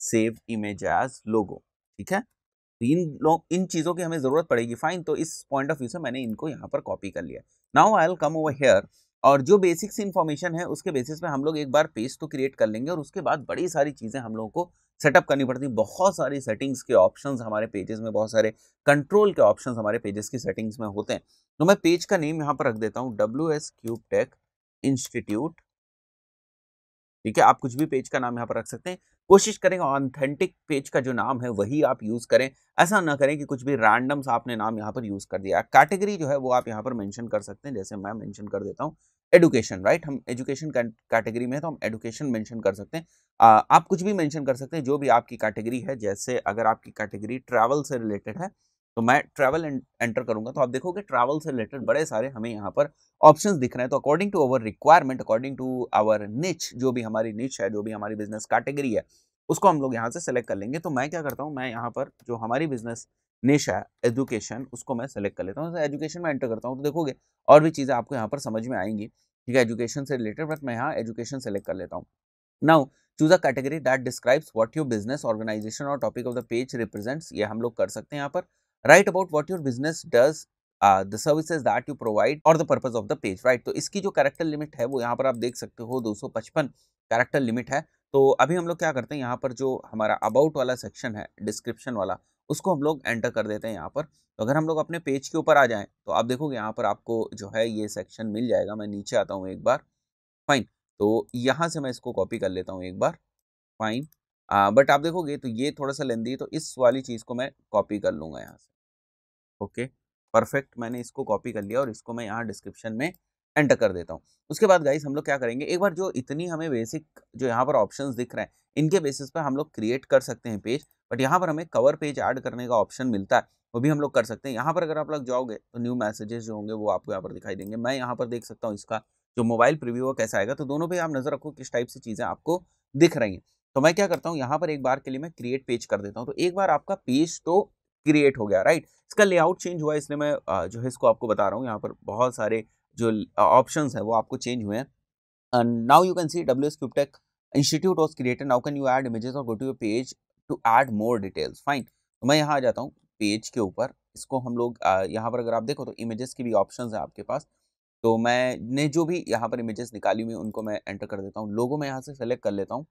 सेव इमेज एज लोगो ठीक है तो इन लोग इन चीज़ों की हमें ज़रूरत पड़ेगी फाइन तो इस पॉइंट ऑफ व्यू से मैंने इनको यहाँ पर कॉपी कर लिया now I'll come over here और जो बेसिक्स इन्फॉर्मेशन है उसके बेसिस पे हम लोग एक बार पेज तो क्रिएट कर लेंगे और उसके बाद बड़ी सारी चीज़ें हम लोगों को सेटअप करनी पड़ती बहुत सारी सेटिंग्स के ऑप्शंस हमारे पेजेस में बहुत सारे कंट्रोल के ऑप्शंस हमारे पेजेस की सेटिंग्स में होते हैं तो मैं पेज का नेम यहाँ पर रख देता हूँ W S cube tech institute ठीक है आप कुछ भी पेज का नाम यहाँ पर रख सकते हैं कोशिश करें ऑथेंटिक पेज का जो नाम है वही आप यूज करें ऐसा ना करें कि कुछ भी रैंडम सा आपने नाम यहां पर यूज कर दिया कैटेगरी जो है वो आप यहाँ पर मेंशन कर सकते हैं जैसे मैं मेंशन कर देता हूं एडुकेशन राइट हम एजुकेशन कैटेगरी में है तो हम एडुकेशन मेंशन कर सकते हैं आ, आप कुछ भी मेंशन कर सकते हैं जो भी आपकी कैटेगरी है जैसे अगर आपकी कैटेगरी ट्रैवल से रिलेटेड है तो मैं ट्रैवल एंटर करूंगा तो आप देखोगे ट्रैवल से रिलेटेड बड़े सारे हमें यहाँ पर ऑप्शंस दिख रहे हैं तो according to our requirement according to our niche जो भी हमारी निच है जो भी हमारी बिजनेस कैटेगरी है उसको हम लोग यहाँ से सेलेक्ट कर लेंगे तो मैं क्या करता हूँ मैं यहाँ पर जो हमारी बिजनेस निश है एजुकेशन उसको मैं सेलेक्ट कर लेता हूँ एजुकेशन में एंटर करता हूँ तो देखोगे और भी चीज़ें आपको यहाँ पर समझ में आएंगी ठीक है एजुकेशन से रिलेटेड बट मैं यहाँ एजुकेशन सेलेक्ट कर लेता हूँ now choose a category that describes what your business organization और topic of the page represents ये हम लोग कर सकते हैं यहाँ पर right about what your business does the services that you provide और the purpose of the page right तो इसकी जो कैरेक्टर लिमिट है वो यहाँ पर आप देख सकते हो 255 कैरेक्टर लिमिट है तो अभी हम लोग क्या करते हैं यहाँ पर जो हमारा अबाउट वाला सेक्शन है डिस्क्रिप्शन वाला उसको हम लोग एंटर कर देते हैं यहाँ पर तो अगर हम लोग अपने पेज के ऊपर आ जाएँ तो आप देखोगे यहाँ पर आपको जो है ये सेक्शन मिल जाएगा मैं नीचे आता हूँ एक बार फाइन तो यहाँ से मैं इसको कॉपी कर लेता हूँ एक बार फाइन आ, हाँ, बट आप देखोगे तो ये थोड़ा सा लेंदी है तो इस वाली चीज़ को मैं कॉपी कर लूँगा यहाँ से ओके परफेक्ट मैंने इसको कॉपी कर लिया और इसको मैं यहाँ डिस्क्रिप्शन में एंटर कर देता हूँ उसके बाद गाइस हम लोग क्या करेंगे एक बार जो इतनी हमें बेसिक जो यहाँ पर ऑप्शंस दिख रहे हैं इनके बेसिस पर हम लोग क्रिएट कर सकते हैं पेज बट यहाँ पर हमें कवर पेज ऐड करने का ऑप्शन मिलता है वो भी हम लोग कर सकते हैं यहाँ पर अगर आप लोग जाओगे तो न्यू मैसेजेस जो होंगे वो आपको यहाँ पर दिखाई देंगे मैं यहाँ पर देख सकता हूँ इसका जो मोबाइल प्रिव्यू वो कैसा आएगा तो दोनों पे आप नज़र रखो किस टाइप से चीज़ें आपको दिख रही हैं तो मैं क्या करता हूँ यहाँ पर एक बार के लिए मैं क्रिएट पेज कर देता हूँ तो एक बार आपका पेज तो क्रिएट हो गया राइट इसका लेआउट चेंज हुआ इसलिए मैं जो है इसको आपको बता रहा हूँ यहाँ पर बहुत सारे जो ऑप्शन है वो आपको चेंज हुए हैं now you can see W S cube tech institute of created now can you add images और go to your page to add more details fine तो मैं यहाँ आ जाता हूँ पेज के ऊपर इसको हम लोग यहाँ पर अगर आप देखो तो इमेजेस की भी ऑप्शन है आपके पास तो मैंने जो भी यहाँ पर इमेजेस निकाली हुई उनको मैं एंटर कर देता हूँ लोगों में यहाँ से सेलेक्ट कर लेता हूँ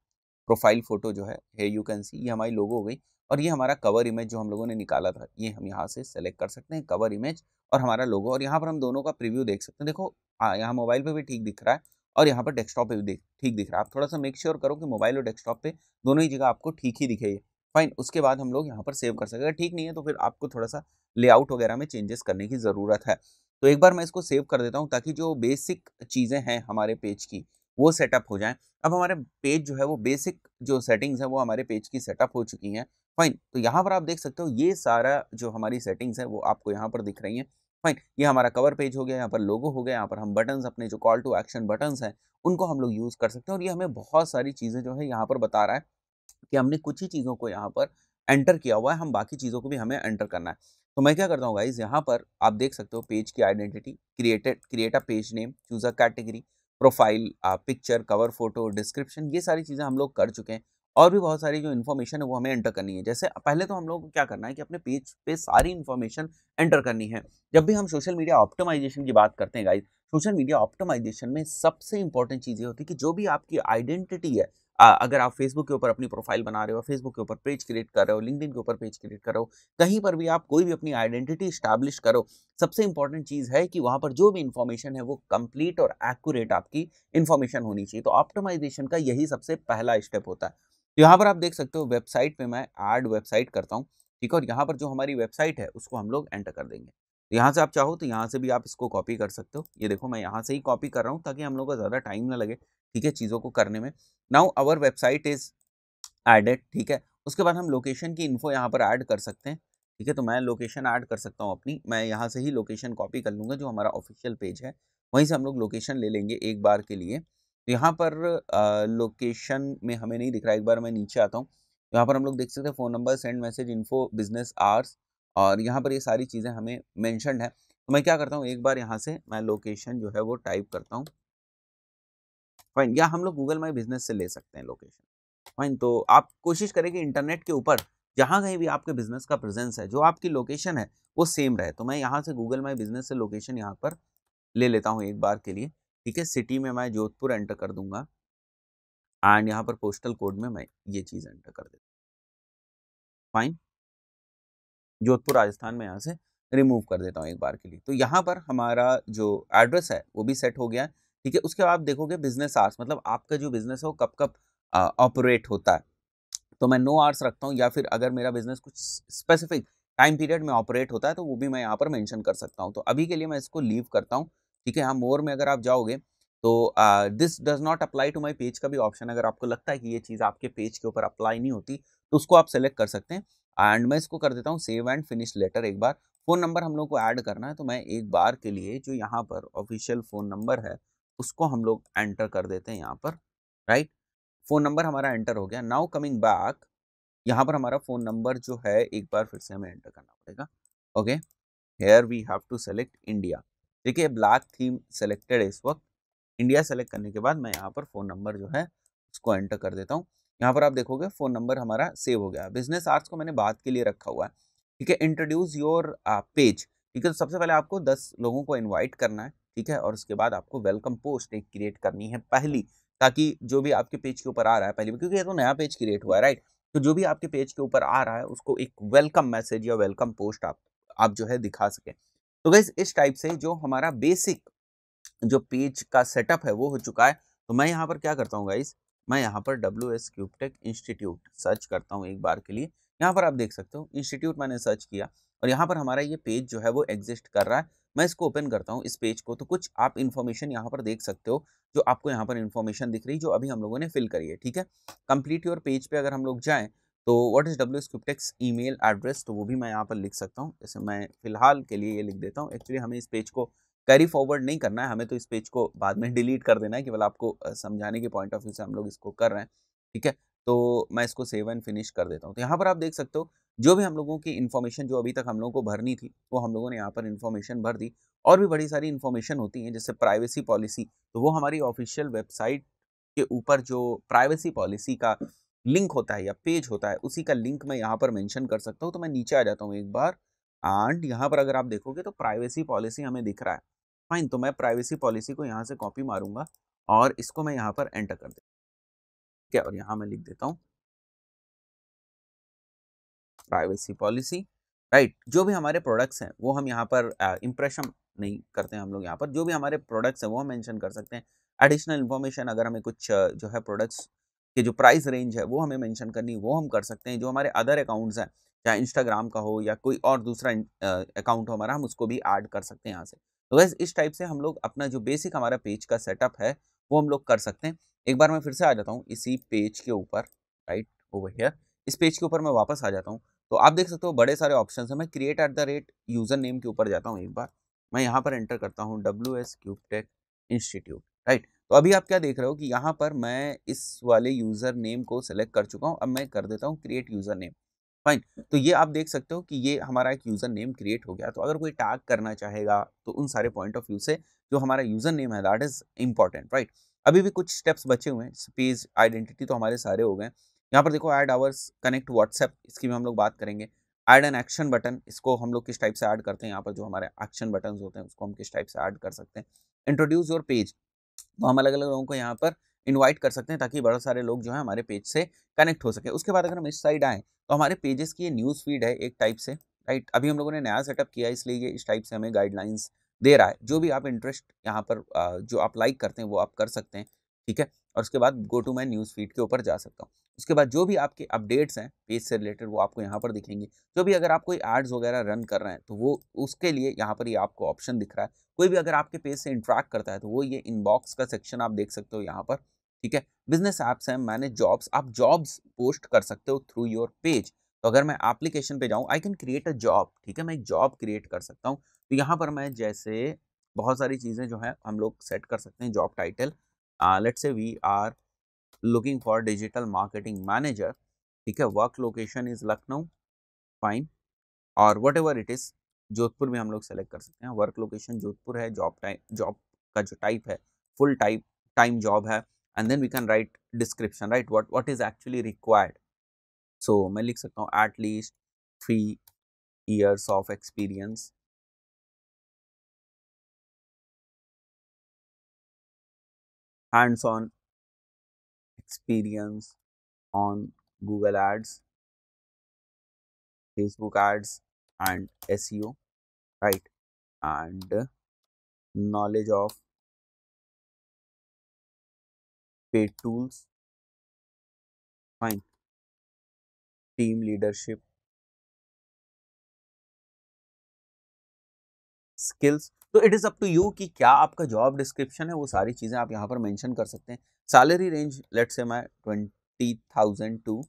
प्रोफाइल फ़ोटो जो है है यू कैन सी ये हमारी लोगो हो गई और ये हमारा कवर इमेज जो हम लोगों ने निकाला था ये हम यहाँ से सेलेक्ट कर सकते हैं कवर इमेज और हमारा लोगो और यहाँ पर हम दोनों का प्रीव्यू देख सकते हैं देखो हाँ यहाँ मोबाइल पर भी ठीक दिख रहा है और यहाँ पर डेस्कटॉप पे भी देख ठीक दिख रहा है आप थोड़ा सा मेक श्योर sure करो कि मोबाइल और डेस्कटॉप पे दोनों ही जगह आपको ठीक ही दिखेगी फाइन उसके बाद हम लोग यहाँ पर सेव कर सकते अगर ठीक नहीं है तो फिर आपको थोड़ा सा लेआउट वगैरह में चेंजेस करने की ज़रूरत है तो एक बार मैं इसको सेव कर देता हूँ ताकि जो बेसिक चीज़ें हैं हमारे पेज की वो सेटअप हो जाए अब हमारे पेज जो है वो बेसिक जो सेटिंग्स हैं वो हमारे पेज की सेटअप हो चुकी हैं फाइन तो यहाँ पर आप देख सकते हो ये सारा जो हमारी सेटिंग्स है वो आपको यहाँ पर दिख रही हैं फाइन ये हमारा कवर पेज हो गया यहाँ पर लोगो हो गया यहाँ पर हम बटन्स अपने जो कॉल टू एक्शन बटन्स हैं उनको हम लोग यूज़ कर सकते हैं और ये हमें बहुत सारी चीज़ें जो है यहाँ पर बता रहा है कि हमने कुछ ही चीज़ों को यहाँ पर एंटर किया हुआ है हम बाकी चीज़ों को भी हमें एंटर करना है तो मैं क्या करता हूँ गाइज यहाँ पर आप देख सकते हो पेज की identity created create a page name choose a category profile picture cover photo description ये सारी चीज़ें हम लोग कर चुके हैं और भी बहुत सारी जो इन्फॉर्मेशन है वो हमें एंटर करनी है जैसे पहले तो हम लोग को क्या करना है कि अपने पेज पे सारी इन्फॉर्मेशन एंटर करनी है जब भी हम सोशल मीडिया ऑप्टिमाइजेशन की बात करते हैं गाइज सोशल मीडिया ऑप्टिमाइजेशन में सबसे इंपॉर्टेंट चीज़ ये होती है कि जो भी आपकी आइडेंटिटी है अगर आप फेसबुक के ऊपर अपनी प्रोफाइल बना रहे हो फेसबुक के ऊपर पेज क्रिएट कर रहे हो लिंकडिन के ऊपर पेज क्रिएट कर रहे हो कहीं पर भी आप कोई भी अपनी आइडेंटिटी स्टैब्लिश करो सबसे इंपॉर्टेंट चीज़ है कि वहाँ पर जो भी इन्फॉर्मेशन है वो कंप्लीट और एक्यूरेट आपकी इन्फॉर्मेशन होनी चाहिए तो ऑप्टोमाइजेशन का यही सबसे पहला स्टेप होता है तो यहाँ पर आप देख सकते हो वेबसाइट पर मैं एड वेबसाइट करता हूँ ठीक है और यहाँ पर जो हमारी वेबसाइट है उसको हम लोग एंटर कर देंगे तो यहाँ से आप चाहो तो यहाँ से भी आप इसको कॉपी कर सकते हो ये देखो मैं यहाँ से ही कॉपी कर रहा हूँ ताकि हम लोग को ज़्यादा टाइम ना लगे ठीक है चीज़ों को करने में now our website is added ठीक है उसके बाद हम लोकेशन की इन्फो यहाँ पर ऐड कर सकते हैं ठीक है तो मैं लोकेशन ऐड कर सकता हूँ अपनी मैं यहाँ से ही लोकेशन कॉपी कर लूँगा जो हमारा ऑफिशियल पेज है वहीं से हम लोग लोकेशन ले लेंगे एक बार के लिए तो यहाँ पर लोकेशन में हमें नहीं दिख रहा एक बार मैं नीचे आता हूँ यहाँ पर हम लोग देख सकते हैं phone number send message info business hours और यहाँ पर ये यह सारी चीज़ें हमें मैंशनड है तो मैं क्या करता हूँ एक बार यहाँ से मैं लोकेशन जो है वो टाइप करता हूँ फाइन या हम लोग गूगल माई बिजनेस से ले सकते हैं लोकेशन फाइन तो आप कोशिश करें कि इंटरनेट के ऊपर जहाँ कहीं भी आपके बिजनेस का प्रेजेंस है जो आपकी लोकेशन है वो सेम रहे तो मैं यहाँ से गूगल माई बिजनेस से लोकेशन यहाँ पर ले लेता हूँ एक बार के लिए ठीक है सिटी में मैं जोधपुर एंटर कर दूंगा एंड यहाँ पर पोस्टल कोड में मैं ये चीज़ एंटर कर देता फाइन जोधपुर राजस्थान में यहाँ से रिमूव कर देता हूँ एक बार के लिए तो यहाँ पर हमारा जो एड्रेस है वो भी सेट हो गया है ठीक है उसके बाद आप देखोगे बिजनेस आवर्स मतलब आपका जो बिजनेस है वो कब कब ऑपरेट होता है तो मैं नो आवर्स रखता हूँ या फिर अगर मेरा बिजनेस कुछ स्पेसिफिक टाइम पीरियड में ऑपरेट होता है तो वो भी मैं यहाँ पर मैंशन कर सकता हूँ तो अभी के लिए मैं इसको लीव करता हूँ ठीक है हाँ मोर में अगर आप जाओगे तो this does not apply to my page का भी ऑप्शन अगर आपको लगता है कि ये चीज़ आपके पेज के ऊपर अप्लाई नहीं होती तो उसको आप सेलेक्ट कर सकते हैं एंड मैं इसको कर देता हूँ सेव एंड फिनिश लेटर एक बार फ़ोन नंबर हम लोग को ऐड करना है तो मैं एक बार के लिए जो यहाँ पर ऑफिशियल फ़ोन नंबर है उसको हम लोग एंटर कर देते हैं यहाँ पर राइट फ़ोन नंबर हमारा एंटर हो गया नाउ कमिंग बैक यहाँ पर हमारा फ़ोन नंबर जो है एक बार फिर से हमें एंटर करना पड़ेगा okay here we have to select India देखिए ब्लैक थीम सेलेक्टेड है इस वक्त इंडिया सेलेक्ट करने के बाद मैं यहाँ पर फ़ोन नंबर जो है उसको एंटर कर देता हूँ यहाँ पर आप देखोगे फ़ोन नंबर हमारा सेव हो गया बिजनेस आर्ट्स को मैंने बात के लिए रखा हुआ है ठीक है इंट्रोड्यूस योर पेज ठीक है तो सबसे पहले आपको दस लोगों को इन्वाइट करना है ठीक है और उसके बाद आपको वेलकम पोस्ट एक क्रिएट करनी है पहली ताकि जो भी आपके पेज के ऊपर आ रहा है पहली क्योंकि ये तो नया पेज क्रिएट हुआ है राइट तो जो भी आपके पेज के ऊपर आ रहा है उसको एक वेलकम मैसेज या वेलकम पोस्ट आप आप जो है दिखा सके तो गैस इस टाइप से जो हमारा बेसिक जो पेज का सेटअप है वो हो चुका है तो मैं यहाँ पर क्या करता हूँ गाइज मैं यहाँ पर W S cube tech institute search करता हूँ एक बार के लिए यहाँ पर आप देख सकते हो इंस्टीट्यूट मैंने सर्च किया और यहाँ पर हमारा ये पेज जो है वो एग्जिस्ट कर रहा है मैं इसको ओपन करता हूँ इस पेज को तो कुछ आप इन्फॉर्मेशन यहाँ पर देख सकते हो जो आपको यहाँ पर इन्फॉर्मेशन दिख रही जो अभी हम लोगों ने फिल करी है ठीक है कंप्लीट योर पेज पे अगर हम लोग जाएँ तो व्हाट इज़ डब्ल्यू स्क्रिप्टेक्स ईमेल एड्रेस तो वो भी मैं यहाँ पर लिख सकता हूँ जैसे मैं फिलहाल के लिए ये लिख देता हूँ एक्चुअली हमें इस पेज को कैरी फॉरवर्ड नहीं करना है हमें तो इस पेज को बाद में डिलीट कर देना है केवल आपको समझाने के पॉइंट ऑफ व्यू से हम लोग इसको कर रहे हैं ठीक है तो मैं इसको सेव एंड फिनिश कर देता हूँ तो यहाँ पर आप देख सकते हो जो भी हम लोगों की इन्फॉर्मेशन जो अभी तक हम लोगों को भरनी थी वो हम लोगों ने यहाँ पर इन्फॉर्मेशन भर दी और भी बड़ी सारी इन्फॉर्मेशन होती हैं जैसे प्राइवेसी पॉलिसी तो वो हमारी ऑफिशियल वेबसाइट के ऊपर जो प्राइवेसी पॉलिसी का लिंक होता है या पेज होता है उसी का लिंक मैं यहाँ पर मैंशन कर सकता हूँ तो मैं नीचे आ जाता हूँ एक बार एंड यहाँ पर अगर आप देखोगे तो प्राइवेसी पॉलिसी हमें दिख रहा है फाइन तो मैं प्राइवेसी पॉलिसी को यहाँ से कॉपी मारूंगा और इसको मैं यहाँ पर एंटर कर दे है और यहाँ मैं लिख देता हूँ प्राइवेसी पॉलिसी राइट जो भी हमारे प्रोडक्ट्स हैं वो हम यहाँ पर इम्प्रेशन नहीं करते हैं हम लोग यहाँ पर जो भी हमारे प्रोडक्ट्स हैं वो हम मैंशन कर सकते हैं एडिशनल इन्फॉर्मेशन अगर हमें कुछ जो है प्रोडक्ट्स के जो प्राइस रेंज है वो हमें मेंशन करनी वो हम कर सकते हैं जो हमारे अदर अकाउंट्स हैं चाहे इंस्टाग्राम का हो या कोई और दूसरा अकाउंट हो हमारा हम उसको भी ऐड कर सकते हैं यहाँ से तो वैसे इस टाइप से हम लोग अपना जो बेसिक हमारा पेज का सेटअप है वो हम लोग कर सकते हैं एक बार मैं फिर से आ जाता हूँ इसी पेज के ऊपर राइट ओवर हेयर इस पेज के ऊपर मैं वापस आ जाता हूँ तो आप देख सकते हो बड़े सारे ऑप्शन है मैं create at the rate user name के ऊपर जाता हूँ एक बार मैं यहाँ पर एंटर करता हूँ W S cube tech institute right तो अभी आप क्या देख रहे हो कि यहाँ पर मैं इस वाले यूज़र नेम को सेलेक्ट कर चुका हूँ अब मैं कर देता हूँ क्रिएट यूज़र नेम फाइन तो ये आप देख सकते हो कि ये हमारा एक यूज़र नेम क्रिएट हो गया तो अगर कोई टैग करना चाहेगा तो उन सारे पॉइंट ऑफ व्यू से जो हमारा यूज़र नेम है दैट इज़ इम्पॉर्टेंट राइट अभी भी कुछ स्टेप्स बचे हुए हैं पेज आइडेंटिटी तो हमारे सारे हो गए यहाँ पर देखो ऐड आवर्स कनेक्ट व्हाट्सएप इसकी भी हम लोग बात करेंगे ऐड एन एक्शन बटन इसको हम लोग किस टाइप से ऐड करते हैं यहाँ पर जो हमारे एक्शन बटन होते हैं उसको हम किस टाइप से ऐड कर सकते हैं इंट्रोड्यूस योर पेज तो हम अलग अलग लोगों को यहाँ पर इन्वाइट कर सकते हैं ताकि बड़े सारे लोग जो है हमारे पेज से कनेक्ट हो सके उसके बाद अगर हम इस साइड आएँ तो हमारे पेजेस की ये न्यूज़ फीड है एक टाइप से राइट अभी हम लोगों ने नया सेटअप किया इसलिए ये इस टाइप से हमें गाइडलाइंस दे रहा है जो भी आप इंटरेस्ट यहाँ पर जो आप लाइक करते हैं वो आप कर सकते हैं ठीक है और उसके बाद go to my news feed के ऊपर जा सकता हूँ उसके बाद जो भी आपके अपडेट्स हैं पेज से रिलेटेड वो आपको यहाँ पर दिखेंगे जो भी अगर आप कोई एड्स वगैरह रन कर रहे हैं तो वो उसके लिए यहाँ पर ये यह आपको ऑप्शन दिख रहा है कोई भी अगर आपके पेज से इंट्रैक्ट करता है तो वो ये इनबॉक्स का सेक्शन आप देख सकते हो यहाँ पर ठीक है बिजनेस ऐप्स हैं मैनेज जॉब्स आप जॉब्स पोस्ट कर सकते हो थ्रू योर पेज तो अगर मैं एप्लीकेशन पे जाऊँ I can create a job ठीक है मैं एक जॉब क्रिएट कर सकता हूँ तो यहाँ पर मैं जैसे बहुत सारी चीज़ें जो हैं हम लोग सेट कर सकते हैं job title let's say we are looking for digital marketing manager ठीक है work location is Lucknow fine और whatever it is Jodhpur में हम लोग सेलेक्ट कर सकते हैं वर्क लोकेशन जोधपुर है जॉब टाइम जॉब का जो टाइप है फुल टाइप टाइम जॉब है and then we can write description right what what is actually required so मैं लिख सकता हूँ at least three years of experience hands on experience on Google Ads, Facebook Ads, and SEO, right? And uh, knowledge of paid tools, fine, team leadership, skills तो it is up to you कि क्या आपका job description है वो सारी चीज़ें आप यहाँ पर मैंशन कर सकते हैं सैलरी रेंज लेट से मैं twenty thousand to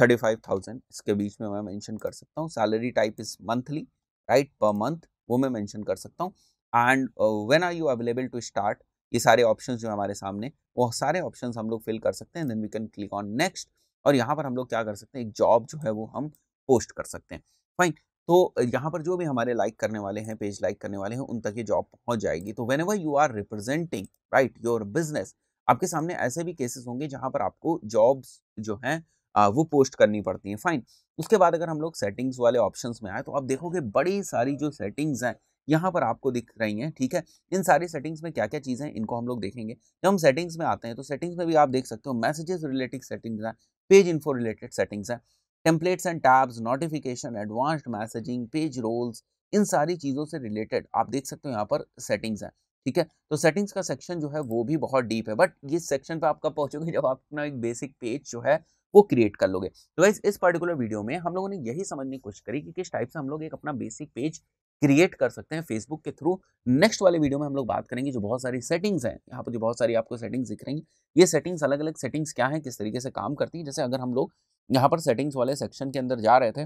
thirty five thousand इसके बीच में मैं मैंशन कर सकता हूँ salary type is monthly right per month वो मैं मैंशन कर सकता हूँ and when are you available to start ये सारे ऑप्शन जो हमारे सामने वो सारे ऑप्शन हम लोग फिल कर सकते हैं then we can click on next और यहाँ पर हम लोग क्या कर सकते हैं एक जॉब जो है वो हम पोस्ट कर सकते हैं फाइन तो यहाँ पर जो भी हमारे लाइक करने वाले हैं पेज लाइक करने वाले हैं उन तक ये जॉब पहुँच जाएगी तो when you are representing right your business आपके सामने ऐसे भी केसेस होंगे जहाँ पर आपको जॉब्स जो हैं वो पोस्ट करनी पड़ती हैं फाइन उसके बाद अगर हम लोग सेटिंग्स वाले ऑप्शंस में आए तो आप देखोगे बड़ी सारी जो सेटिंग्स हैं यहाँ पर आपको दिख रही हैं ठीक है इन सारी सेटिंग्स में क्या क्या चीज़ें हैं इनको हम लोग देखेंगे जब हम सेटिंग्स में आते हैं तो सेटिंग्स में भी आप देख सकते हो मैसेजेस रिलेटेड सेटिंग्स हैं पेज इन्फो रिलेटेड सेटिंग्स हैं templates and tabs notification advanced messaging page roles इन सारी चीज़ों से रिलेटेड आप देख सकते हो यहाँ पर सेटिंग्स हैं ठीक है तो सेटिंग्स का सेक्शन जो है वो भी बहुत डीप है बट ये सेक्शन पे आप कब पहुंचोगे जब आप अपना एक बेसिक पेज जो है वो क्रिएट कर लोगे तो इस इस पर्टिकुलर वीडियो में हम लोगों ने यही समझने की कोशिश करी कि किस टाइप से हम लोग एक अपना बेसिक पेज क्रिएट कर सकते हैं फेसबुक के थ्रू नेक्स्ट वाले वीडियो में हम लोग बात करेंगे जो बहुत सारी सेटिंग्स हैं यहाँ पर जो बहुत सारी आपको सेटिंग्स दिख रही हैं ये सेटिंग्स अलग अलग सेटिंग्स क्या हैं किस तरीके से काम करती हैं जैसे अगर हम लोग यहाँ पर सेटिंग्स वाले सेक्शन के अंदर जा रहे थे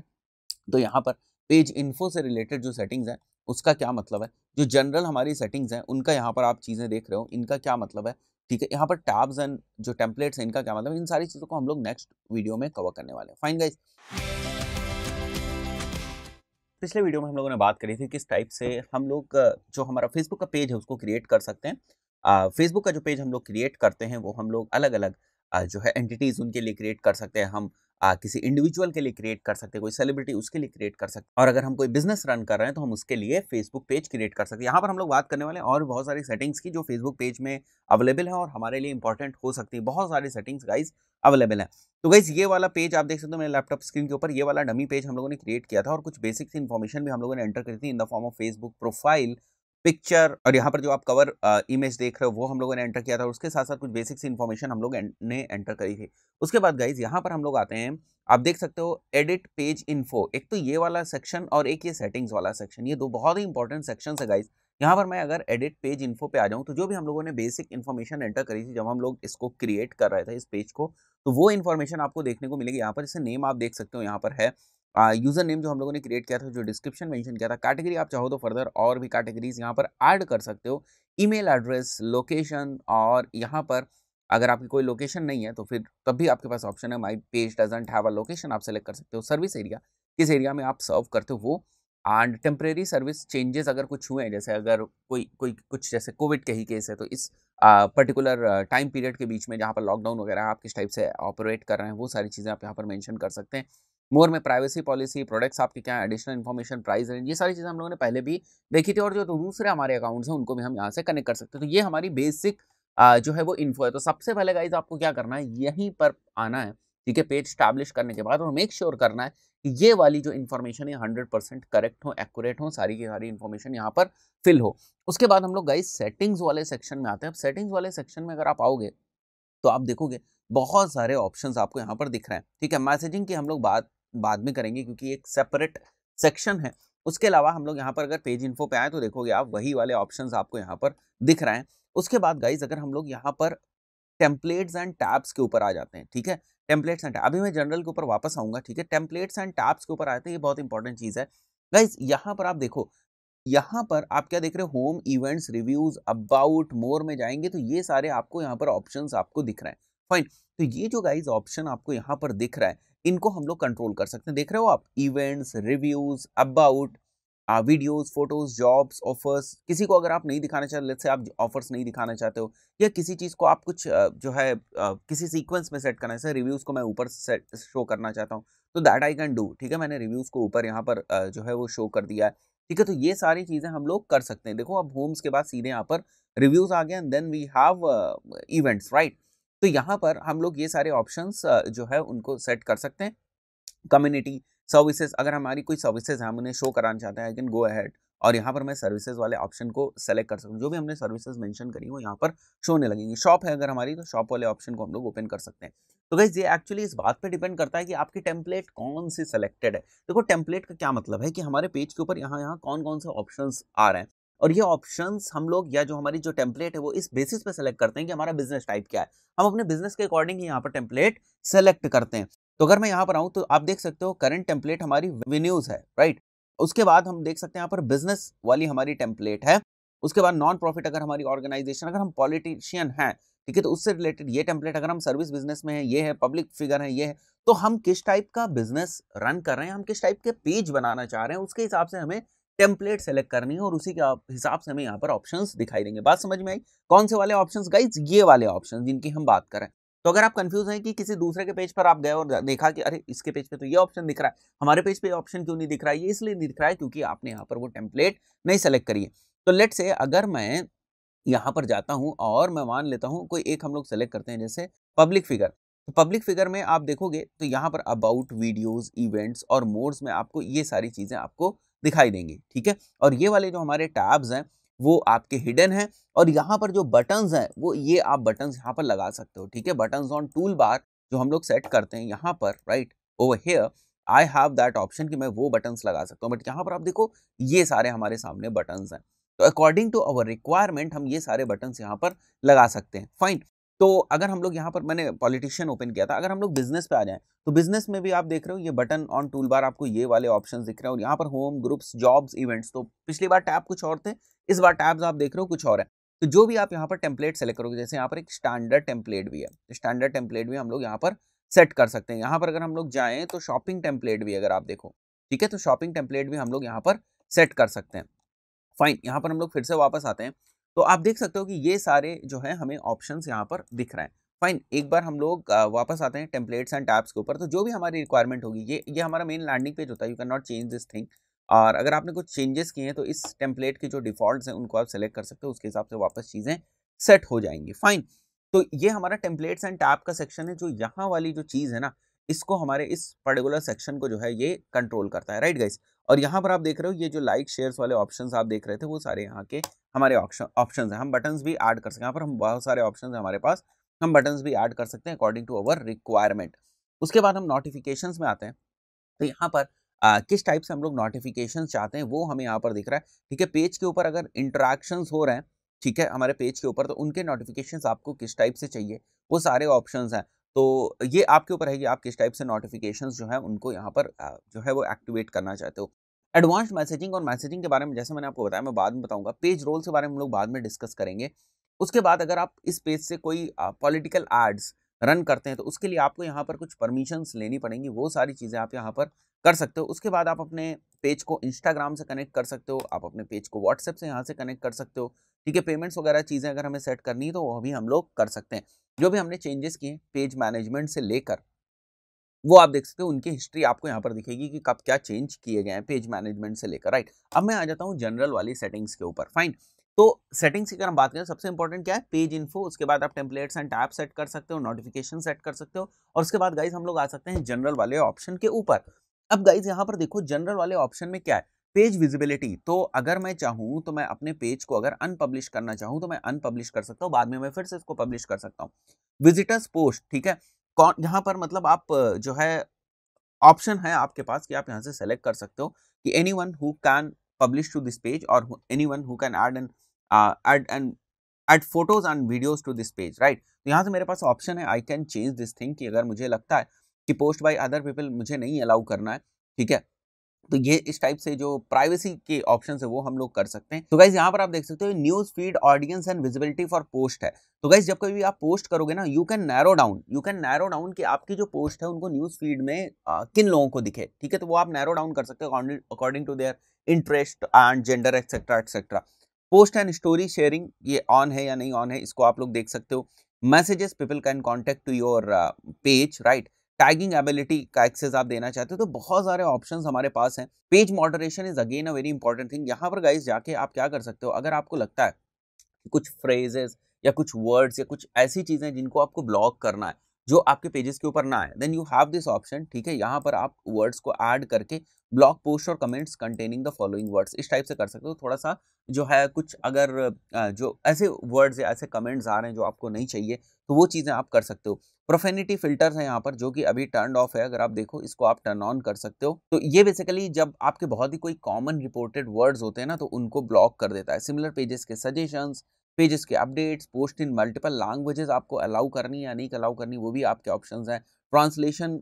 तो यहाँ पर पेज इन्फो से रिलेटेड जो सेटिंग्स हैं उसका क्या मतलब है जो जनरल हमारी सेटिंग्स हैं उनका यहाँ पर आप चीज़ें देख रहे हो इनका क्या मतलब है ठीक है यहाँ पर टैब्स एंड जो टेम्पलेट्स हैं इनका क्या मतलब है इन सारी चीज़ों को हम लोग नेक्स्ट वीडियो में कवर करने वाले हैं फाइन गाइज पिछले वीडियो में हम लोगों ने बात करी थी किस टाइप से हम लोग जो हमारा फेसबुक का पेज है उसको क्रिएट कर सकते हैं फेसबुक का जो पेज हम लोग क्रिएट करते हैं वो हम लोग अलग अलग जो है एंटिटीज़ उनके लिए क्रिएट कर सकते हैं हम आ, किसी इंडिविजुअल के लिए क्रिएट कर सकते हैं कोई सेलिब्रिटी उसके लिए क्रिएट कर सकते हैं और अगर हम कोई बिजनेस रन कर रहे हैं तो हम उसके लिए फेसबुक पेज क्रिएट कर सकते हैं यहाँ पर हम लोग बात करने वाले हैं और बहुत सारी सेटिंग्स की जो फेसबुक पेज में अवेलेबल है और हमारे लिए इंपॉर्टेंट हो सकती है बहुत सारी सेटिंग्स गाइज अवेलेबल है तो गाइज ये वाला पेज आप देख सकते हो मेरे लैपटॉप स्क्रीन के ऊपर ये वाला डमी पेज हम लोगों ने क्रिएट किया था और कुछ बेसिक इन्फॉर्मेशन भी हम लोगों ने एंटर करी थी in the form of Facebook profile picture और यहाँ पर जो आप कवर इमेज देख रहे हो वो हम लोगों ने एंटर किया था उसके साथ साथ कुछ बेसिक सी इन्फॉर्मेशन हम लोग ने एंटर करी थी उसके बाद गाइज यहाँ पर हम लोग आते हैं आप देख सकते हो एडिट पेज इन्फो एक तो ये वाला सेक्शन और एक ये सेटिंग्स वाला सेक्शन ये दो बहुत ही इंपॉर्टेंट सेक्शन है गाइज यहाँ पर मैं अगर एडिट पेज इन्फो पे आ जाऊँ तो जो भी हम लोगों ने बेसिक इन्फॉर्मेशन एंटर करी थी जब हम लोग इसको क्रिएट कर रहे थे इस पेज को तो वो इन्फॉर्मेशन आपको देखने को मिलेगी यहाँ पर जैसे नेम आप देख सकते हो यहाँ पर है यूज़र नेम जो हम लोगों ने क्रिएट किया था जो डिस्क्रिप्शन मेंशन किया था कैटेगरी आप चाहो तो फर्दर और भी कैटेगरीज यहाँ पर ऐड कर सकते हो ईमेल एड्रेस लोकेशन और यहाँ पर अगर आपकी कोई लोकेशन नहीं है तो फिर तब भी आपके पास ऑप्शन है my page doesn't have a location आप सेलेक्ट कर सकते हो सर्विस एरिया किस एरिया में आप सर्व करते हो वो एंड टेम्परेरी सर्विस चेंजेस अगर कुछ हुए हैं जैसे अगर कोई कोई कुछ जैसे कोविड के ही केस है तो इस पर्टिकुलर टाइम पीरियड के बीच में जहाँ पर लॉकडाउन वगैरह आप किस टाइप से ऑपरेट कर रहे हैं वो सारी चीज़ें आप यहाँ पर मेंशन कर सकते हैं मोर में प्राइवेसी पॉलिसी प्रोडक्ट्स आपके क्या एडिशनल इन्फॉर्मेशन प्राइस रेंज ये सारी चीज़ें हम लोगों ने पहले भी देखी थी और जो दूसरे हमारे अकाउंट्स हैं उनको भी हम यहाँ से कनेक्ट कर सकते हैं तो ये हमारी बेसिक जो है वो इन्फो है तो सबसे पहले गाइज आपको क्या करना है यहीं पर आना है ठीक है पेज स्टैब्लिश करने के बाद और मेक श्योर करना है कि ये वाली जो इन्फॉर्मेशन है हंड्रेड परसेंट करेक्ट हो एक्यूरेट हो सारी की सारी इन्फॉर्मेशन यहाँ पर फिल हो उसके बाद हम लोग गाइज सेटिंग्स वाले सेक्शन में आते हैं अब सेटिंग्स वाले सेक्शन में अगर आप आओगे तो आप देखोगे बहुत सारे ऑप्शन आपको यहाँ पर दिख रहे हैं ठीक है मैसेजिंग की हम लोग बात बाद में करेंगे क्योंकि एक सेपरेट सेक्शन है उसके अलावा हम लोग यहाँ पर अगर पेज इन्फो पे आए तो देखोगे आप वही वाले ऑप्शन आपको यहाँ पर दिख रहे हैं उसके बाद गाइज अगर हम लोग यहाँ पर टेम्पलेट्स एंड टैब्स के ऊपर आ जाते हैं ठीक है टेम्पलेट्स एंड अभी मैं जनरल के ऊपर वापस आऊंगा ठीक है टेम्पलेट्स एंड टैब्स के ऊपर आते हैं ये बहुत इंपॉर्टेंट चीज़ है गाइज यहाँ पर आप देखो यहाँ पर आप क्या देख रहे हो home events reviews about more में जाएंगे तो ये सारे आपको यहाँ पर ऑप्शन आपको दिख रहे हैं फाइन तो ये जो गाइज ऑप्शन आपको यहाँ पर दिख रहा है इनको हम लोग कंट्रोल कर सकते हैं देख रहे हो आप events reviews about videos photos jobs offers किसी को अगर आप नहीं दिखाना चाहते लेट्स से आप ऑफर्स नहीं दिखाना चाहते हो या किसी चीज़ को आप कुछ जो है किसी सीक्वेंस में सेट करना है रिव्यूज़ को मैं ऊपर सेट शो करना चाहता हूँ तो दैट आई कैन डू ठीक है मैंने रिव्यूज़ को ऊपर यहाँ पर जो है वो शो कर दिया है ठीक है तो ये सारी चीज़ें हम लोग कर सकते हैं देखो अब होम्स के बाद सीधे यहाँ पर रिव्यूज आ गए and then we have events right तो यहाँ पर हम लोग ये सारे ऑप्शंस uh, जो है उनको सेट कर सकते हैं कम्युनिटी सर्विसेज अगर हमारी कोई सर्विसेज हम उन्हें शो कराना चाहते हैं आई कैन गो अहेड और यहाँ पर मैं सर्विसेज वाले ऑप्शन को सेलेक्ट कर सकता जो भी हमने सर्विसेज मेंशन करी वो यहाँ पर शो होने लगेंगी शॉप है अगर हमारी तो शॉप वाले ऑप्शन को हम लोग ओपन कर सकते हैं तो गैस ये एक्चुअली इस बात पे डिपेंड करता है कि आपकी टेम्पलेट कौन सी सेलेक्टेड है देखो टेम्पलेट का क्या मतलब है कि हमारे पेज के ऊपर यहाँ यहाँ कौन कौन से ऑप्शन आ रहे हैं और ये ऑप्शन हम लोग या जो हमारी जो टेम्पलेट है वो इस बेसिस पे सेलेक्ट करते हैं कि हमारा बिजनेस टाइप क्या है हम अपने बिजनेस के अकॉर्डिंग ही यहाँ पर टेम्पलेट सेलेक्ट करते हैं तो अगर मैं यहाँ पर आऊँ तो आप देख सकते हो करंट टेम्पलेट हमारी वेन्यूज़ है राइट उसके बाद हम देख सकते हैं यहाँ पर बिजनेस वाली हमारी टेम्पलेट है उसके बाद नॉन प्रॉफिट अगर हमारी ऑर्गेनाइजेशन अगर हम पॉलिटिशियन हैं ठीक है तो उससे रिलेटेड ये टेम्पलेट अगर हम सर्विस बिजनेस में है ये है पब्लिक फिगर है ये है तो हम किस टाइप का बिजनेस रन कर रहे हैं हम किस टाइप के पेज बनाना चाह रहे हैं उसके हिसाब से हमें टेम्पलेट सेलेक्ट करनी है और उसी के हिसाब से हमें यहाँ पर ऑप्शंस दिखाई देंगे बात समझ में आई कौन से वाले ऑप्शंस गाइज ये वाले ऑप्शंस जिनकी हम बात करें तो अगर आप कंफ्यूज हैं कि किसी दूसरे के पेज पर आप गए और देखा कि अरे इसके पेज पे तो ये ऑप्शन दिख रहा है हमारे पेज पे ऑप्शन क्यों नहीं दिख रहा है ये इसलिए नहीं दिख रहा है क्योंकि आपने यहाँ पर वो टेम्पलेट नहीं सेलेक्ट करी है तो लेट से अगर मैं यहाँ पर जाता हूँ और मैं मान लेता हूँ कोई एक हम लोग सेलेक्ट करते हैं जैसे पब्लिक फिगर तो पब्लिक फिगर में आप देखोगे तो यहाँ पर अबाउट वीडियोस इवेंट्स और मोड्स में आपको ये सारी चीज़ें आपको दिखाई देंगी ठीक है और ये वाले जो हमारे टैब्स हैं वो आपके हिडन हैं और यहाँ पर जो बटन्स हैं वो ये आप बटन्स यहाँ पर लगा सकते हो ठीक है बटन्स ऑन टूल बार जो हम लोग सेट करते हैं यहाँ पर right over here I have that option कि मैं वो बटन्स लगा सकता हूँ बट यहाँ पर आप देखो ये सारे हमारे सामने बटन्स हैं तो अकॉर्डिंग टू अवर रिक्वायरमेंट हम ये सारे बटन यहाँ पर लगा सकते हैं फाइन तो अगर हम लोग यहाँ पर मैंने पॉलिटिशियन ओपन किया था अगर हम लोग बिजनेस पे आ जाएं तो बिजनेस में भी आप देख रहे हो ये बटन ऑन टूल बार आपको ये वाले ऑप्शन दिख रहे हैं और यहाँ पर होम ग्रुप्स जॉब्स इवेंट्स तो पिछली बार टैब कुछ और थे इस बार टैब्स आप देख रहे हो कुछ और है तो जो भी आप यहाँ पर टेम्पलेट सेलेक्ट करोगे जैसे यहाँ पर एक स्टैंडर्ड टेम्पलेट भी है स्टैंडर्ड तो टेम्पलेट भी हम लोग यहाँ पर सेट कर सकते हैं यहाँ पर अगर हम लोग जाएँ तो शॉपिंग टेम्पलेट भी अगर आप देखो ठीक है तो शॉपिंग टेम्पलेट भी हम लोग यहाँ पर सेट कर सकते हैं फाइन यहाँ पर हम लोग फिर से वापस आते हैं तो आप देख सकते हो कि ये सारे जो है हमें ऑप्शन यहाँ पर दिख रहे हैं फाइन एक बार हम लोग वापस आते हैं टेम्पलेट्स एंड टैब्स के ऊपर तो जो भी हमारी रिक्वायरमेंट होगी ये ये हमारा मेन लैंडिंग पेज होता है you can not change this thing और अगर आपने कुछ चेंजेस किए हैं तो इस टेम्पलेट के जो डिफॉल्ट हैं उनको आप सेलेक्ट कर सकते हो उसके हिसाब से वापस चीज़ें सेट हो जाएंगी फाइन तो ये हमारा टेम्पलेट्स एंड टैप का सेक्शन है जो यहाँ वाली जो चीज़ है ना इसको हमारे इस पर्टिकुलर सेक्शन को जो है ये कंट्रोल करता है राइट गाइस और यहाँ पर आप देख रहे हो ये जो लाइक शेयर्स वाले ऑप्शन आप देख रहे थे वो सारे यहाँ के हमारे ऑप्शन ऑप्शन हैं हम बटन्स भी ऐड कर सकते हैं यहाँ पर हम बहुत सारे ऑप्शन हैं हमारे पास हम बटन्स भी ऐड कर सकते हैं अकॉर्डिंग टू अवर रिक्वायरमेंट उसके बाद हम नोटिफिकेशन में आते हैं तो यहाँ पर आ, किस टाइप से हम लोग नोटिफिकेशन चाहते हैं वो हमें यहाँ पर दिख रहा है ठीक है पेज के ऊपर अगर इंटरेक्शन हो रहे हैं ठीक है हमारे पेज के ऊपर तो उनके नोटिफिकेशन आपको किस टाइप से चाहिए वो सारे ऑप्शन हैं तो ये आपके ऊपर है कि आप किस टाइप से नोटिफिकेशन जो है उनको यहाँ पर जो है वो एक्टिवेट करना चाहते हो एडवांस मैसेजिंग और मैसेजिंग के बारे में जैसे मैंने आपको बताया मैं बाद में बताऊंगा पेज रोल्स के बारे में हम लोग बाद में डिस्कस करेंगे उसके बाद अगर आप इस पेज से कोई पॉलिटिकल एड्स रन करते हैं तो उसके लिए आपको यहाँ पर कुछ परमिशंस लेनी पड़ेंगी वो सारी चीज़ें आप यहाँ पर कर सकते हो उसके बाद आप अपने पेज को इंस्टाग्राम से कनेक्ट कर सकते हो आप अपने पेज को व्हाट्सएप से यहाँ से कनेक्ट कर सकते हो ठीक है पेमेंट्स वगैरह चीज़ें अगर हमें सेट करनी है तो वह भी हम लोग कर सकते हैं जो भी हमने चेंजेस किए पेज मैनेजमेंट से लेकर वो आप देख सकते हो उनकी हिस्ट्री आपको यहाँ पर दिखेगी कि कब क्या चेंज किए गए हैं पेज मैनेजमेंट से लेकर राइट अब मैं आ जाता हूँ जनरल वाली सेटिंग्स के ऊपर फाइन तो सेटिंग्स की अगर हम बात करें सबसे इंपॉर्टेंट क्या है पेज इन्फो उसके बाद आप टेम्पलेट्स एंड टैप सेट कर सकते हो नोटिफिकेशन सेट कर सकते हो और उसके बाद गाइज हम लोग आ सकते हैं जनरल वाले ऑप्शन के ऊपर अब गाइज यहाँ पर देखो जनरल वाले ऑप्शन में क्या है पेज विजिबिलिटी तो अगर मैं चाहूँ तो मैं अपने पेज को अगर अनपब्लिश करना चाहूँ तो मैं अनपब्लिश कर सकता हूँ बाद में मैं फिर से इसको पब्लिश कर सकता हूँ विजिटर्स पोस्ट ठीक है कौन यहाँ पर मतलब आप जो है ऑप्शन है आपके पास कि आप यहाँ से सेलेक्ट कर सकते हो कि anyone who can publish to this page or who, anyone who can add an uh, add and add photos and videos to this page right तो यहाँ से मेरे पास ऑप्शन है I can change this thing ki अगर मुझे लगता है कि पोस्ट बाई अदर पीपल मुझे नहीं अलाउ करना है ठीक है तो ये इस टाइप से जो प्राइवेसी के ऑप्शन है वो हम लोग कर सकते हैं तो गाइज यहाँ पर आप देख सकते हो news feed audience and visibility for post है तो गाइज जब कभी आप पोस्ट करोगे ना you can narrow down you can narrow down कि आपकी जो पोस्ट है उनको न्यूज फीड में आ, uh, किन लोगों को दिखे ठीक है तो वो आप नैरो डाउन कर सकते हो according to their interest and gender etcetera etcetera post and story sharing ये ऑन है या नहीं ऑन है इसको आप लोग देख सकते हो messages people can contact to your page right tagging ability का एक्सेस आप देना चाहते हो तो बहुत सारे ऑप्शन हमारे पास हैं page moderation is again a very important thing यहाँ पर गाइज जाके आप क्या कर सकते हो अगर आपको लगता है कुछ फ्रेजेस या कुछ वर्ड्स या कुछ ऐसी चीज़ें जिनको आपको ब्लॉक करना है जो आपके पेजेस के ऊपर ना आए then you have this option ठीक है यहाँ पर आप वर्ड्स को ऐड करके ब्लॉग पोस्ट और comments containing the following words इस टाइप से कर सकते हो थोड़ा सा जो है कुछ अगर जो ऐसे वर्ड्स या ऐसे कमेंट्स आ रहे हैं जो आपको नहीं चाहिए तो वो चीज़ें आप कर सकते हो प्रोफेनिटी फिल्टर्स हैं यहाँ पर जो कि अभी टर्न ऑफ है अगर आप देखो इसको आप टर्न ऑन कर सकते हो तो ये बेसिकली जब आपके बहुत ही कोई कॉमन रिपोर्टेड वर्ड्स होते हैं ना तो उनको ब्लॉक कर देता है सिमिलर पेजेस के सजेशंस पेजेस के updates post in multiple languages आपको अलाउ करनी या नहीं अलाउ करनी वो भी आपके ऑप्शन हैं ट्रांसलेशन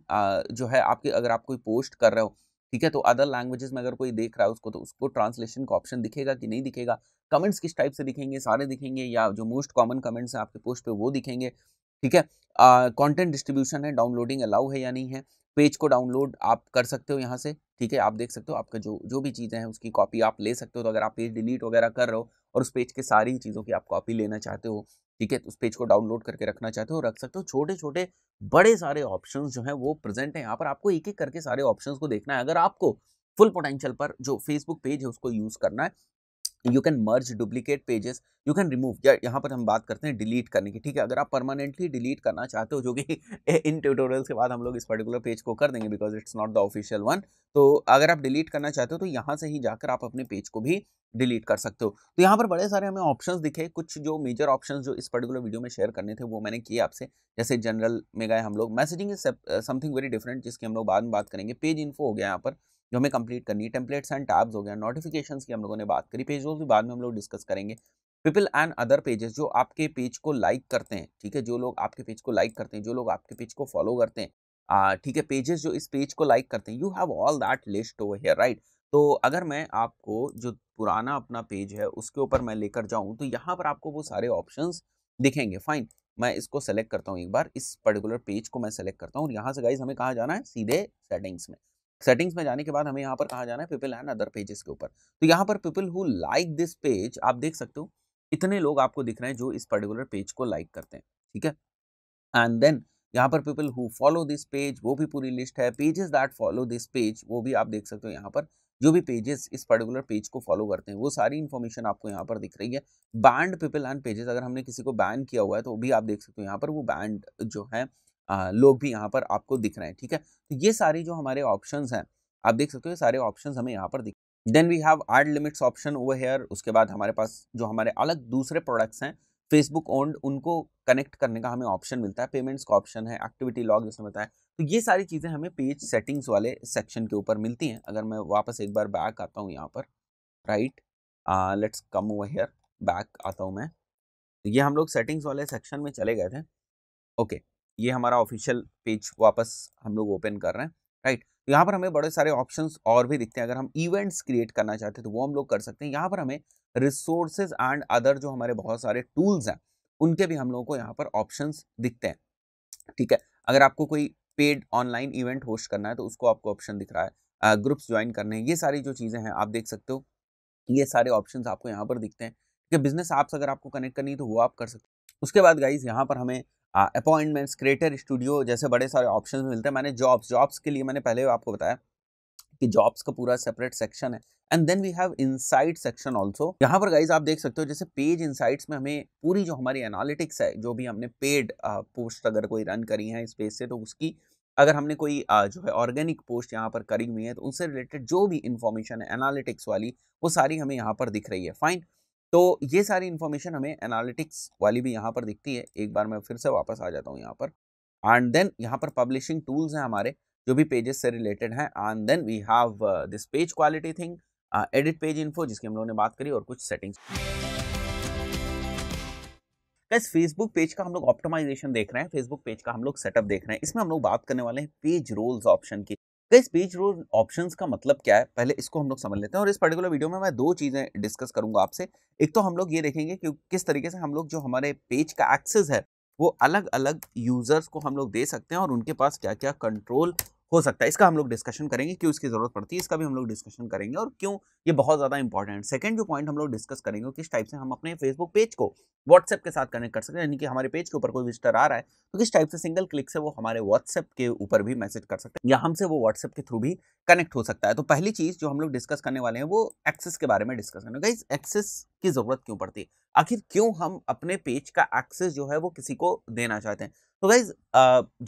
जो है आपके अगर आप कोई पोस्ट कर रहे हो ठीक है तो अदर लैंग्वेजेस में अगर कोई देख रहा है उसको तो उसको ट्रांसलेशन का ऑप्शन दिखेगा कि नहीं दिखेगा कमेंट्स किस टाइप से दिखेंगे सारे दिखेंगे या जो मोस्ट कॉमन कमेंट्स हैं आपके पोस्ट पर वो दिखेंगे ठीक है कॉन्टेंट डिस्ट्रीब्यूशन है डाउनलोडिंग अलाउ है या नहीं है पेज को डाउनलोड आप कर सकते हो यहाँ से ठीक है आप देख सकते हो आपका जो जो भी चीज़ें हैं उसकी कॉपी आप ले सकते हो तो अगर आप पेज डिलीट वगैरह कर रहे हो और उस पेज के सारी चीज़ों की आप कॉपी लेना चाहते हो ठीक है तो उस पेज को डाउनलोड करके रखना चाहते हो रख सकते हो छोटे छोटे बड़े सारे ऑप्शन जो हैं वो प्रेजेंट हैं यहाँ पर आपको एक एक करके सारे ऑप्शन को देखना है अगर आपको फुल पोटेंशियल पर जो फेसबुक पेज है उसको यूज़ करना है you can merge duplicate pages you can remove या यहाँ पर हम बात करते हैं डिलीट करने की ठीक है अगर आप परमानेंटली डिलीट करना चाहते हो जो कि इन ट्यूटोरियल्स के बाद हम लोग इस पर्टिकुलर पेज को कर देंगे because it's not the official one तो अगर आप डिलीट करना चाहते हो तो यहाँ से ही जाकर आप अपने पेज को भी डिलीट कर सकते हो तो यहाँ पर बड़े सारे हमें ऑप्शन दिखे कुछ जो मेजर ऑप्शन जो इस पर्टिकुलर वीडियो में शेयर करने थे वो मैंने किए आपसे जैसे जनरल में गए हम लोग messaging is something very different जिसकी हम लोग बाद में बात करेंगे पेज इन्फो हो गया यहाँ पर जो हमें कंप्लीट करनी है टेम्पलेट्स एंड टैब्स हो गया नोटिफिकेशन की हम लोगों ने बात करी पेज भी बाद में हम लोग डिस्कस करेंगे पीपल एंड अदर पेजेस जो आपके पेज को लाइक करते हैं ठीक है जो लोग आपके पेज को लाइक करते हैं जो लोग आपके पेज को फॉलो करते हैं ठीक है पेजेस जो इस पेज को लाइक करते हैं you have all that list over here right तो अगर मैं आपको जो पुराना अपना पेज है उसके ऊपर मैं लेकर जाऊं तो यहाँ पर आपको वो सारे ऑप्शंस दिखेंगे फाइन मैं इसको सेलेक्ट करता हूँ एक बार इस पर्टिकुलर पेज को मैं सेलेक्ट करता हूँ और यहाँ से गाइज हमें कहाँ जाना है सीधे सेटिंग्स में सेटिंग्स में जाने के बाद हमें यहाँ पर कहा जाना है पीपल एंड अदर पेजेस के ऊपर तो यहाँ पर people who like this page आप देख सकते हो इतने लोग आपको दिख रहे हैं जो इस पर्टिकुलर पेज को लाइक करते हैं ठीक है एंड देन यहाँ पर people who follow this page वो भी पूरी लिस्ट है pages that follow this page वो भी आप देख सकते हो यहाँ पर जो भी पेजेस इस पर्टिकुलर पेज को फॉलो करते हैं वो सारी इन्फॉर्मेशन आपको यहाँ पर दिख रही है बैंड पीपल एंड पेजेस अगर हमने किसी को बैन किया हुआ है तो भी आप देख सकते हो यहाँ पर वो बैंड जो है आ, लोग भी यहाँ पर आपको दिख रहे हैं ठीक है तो ये सारी जो हमारे ऑप्शन हैं आप देख सकते हो ये सारे ऑप्शन हमें यहाँ पर दिख then we have ad limits option over here उसके बाद हमारे पास जो हमारे अलग दूसरे प्रोडक्ट्स हैं फेसबुक ओन्ड उनको कनेक्ट करने का हमें ऑप्शन मिलता है पेमेंट्स का ऑप्शन है एक्टिविटी लॉग मिलता बताया तो ये सारी चीज़ें हमें पेज सेटिंग्स वाले सेक्शन के ऊपर मिलती हैं अगर मैं वापस एक बार बैक आता हूँ यहाँ पर right let's come over here back आता हूँ मैं तो ये हम लोग सेटिंग्स वाले सेक्शन में चले गए थे ओके okay. ये हमारा ऑफिशियल पेज वापस हम लोग ओपन कर रहे हैं राइट तो यहाँ पर हमें बड़े सारे ऑप्शन और भी दिखते हैं अगर हम इवेंट्स क्रिएट करना चाहते हैं तो वो हम लोग कर सकते हैं यहाँ पर हमें रिसोर्सेज एंड अदर जो हमारे बहुत सारे टूल्स हैं उनके भी हम लोगों को यहाँ पर ऑप्शन दिखते हैं ठीक है अगर आपको कोई पेड ऑनलाइन इवेंट होस्ट करना है तो उसको आपको ऑप्शन दिख रहा है ग्रुप्स ज्वाइन करने ये सारी जो चीज़ें हैं आप देख सकते हो ये सारे ऑप्शंस आपको यहाँ पर दिखते हैं कि बिजनेस ऐप्स अगर आपको कनेक्ट करनी है तो वो आप कर सकते हो उसके बाद गाइज यहाँ पर हमें अपॉइंटमेंट्स क्रिएटर स्टूडियो जैसे बड़े सारे ऑप्शन मिलते हैं मैंने जॉब्स जॉब्स के लिए मैंने पहले आपको बताया कि जॉब्स का पूरा सेपरेट सेक्शन है and then we have insight section also यहाँ पर गाइज आप देख सकते हो जैसे पेज इनसाइट्स में हमें पूरी जो हमारी एनालिटिक्स है जो भी हमने पेड पोस्ट अगर कोई रन करी है इस पेज से तो उसकी अगर हमने कोई जो है ऑर्गेनिक पोस्ट यहाँ पर करी हुई है तो उनसे रिलेटेड जो भी इन्फॉर्मेशन है एनालिटिक्स वाली वो सारी हमें यहाँ पर दिख रही है फाइन तो ये सारी इन्फॉर्मेशन हमें एनालिटिक्स वाली भी यहाँ पर दिखती है एक बार मैं फिर से वापस आ जाता हूँ यहाँ पर एंड देन यहाँ पर पब्लिशिंग टूल्स हैं हमारे जो भी पेजेस से रिलेटेड हैं and then we have this page quality thing edit page info जिसकी हम लोगों ने बात करी और कुछ सेटिंग्स गैस फेसबुक पेज का हम लोग ऑप्टिमाइजेशन देख रहे हैं फेसबुक पेज का हम लोग सेटअप देख रहे हैं इसमें हम लोग बात करने वाले हैं पेज रोल्स ऑप्शन की तो इस पेज रोल ऑप्शन का मतलब क्या है पहले इसको हम लोग समझ लेते हैं और इस पर्टिकुलर वीडियो में मैं दो चीज़ें डिस्कस करूंगा आपसे एक तो हम लोग ये देखेंगे कि किस तरीके से हम लोग जो हमारे पेज का एक्सेस है वो अलग अलग यूज़र्स को हम लोग दे सकते हैं और उनके पास क्या क्या कंट्रोल हो सकता है इसका हम लोग डिस्कशन करेंगे क्यों इसकी ज़रूरत पड़ती है इसका भी हम लोग डिस्कशन करेंगे और क्यों ये बहुत ज़्यादा इंपॉर्टेंट सेकंड जो पॉइंट हम लोग डिस्कस करेंगे किस टाइप से हम अपने फेसबुक पेज को व्हाट्सएप के साथ कनेक्ट कर सकते हैं यानी कि हमारे पेज के ऊपर कोई विजिटर आ रहा है तो किस टाइप से सिंगल क्लिक से वो हमारे व्हाट्सएप के ऊपर भी मैसेज कर सकते हैं या हमसे वो व्हाट्सएप के थ्रू भी कनेक्ट हो सकता है तो पहली चीज़ जो हम लोग डिस्कस करने वाले हैं वो एक्सेस के बारे में डिस्कस करेंगे एक्सेस की ज़रूरत क्यों पड़ती है आखिर क्यों हम अपने पेज का एक्सेस जो है वो किसी को देना चाहते हैं तो गाइज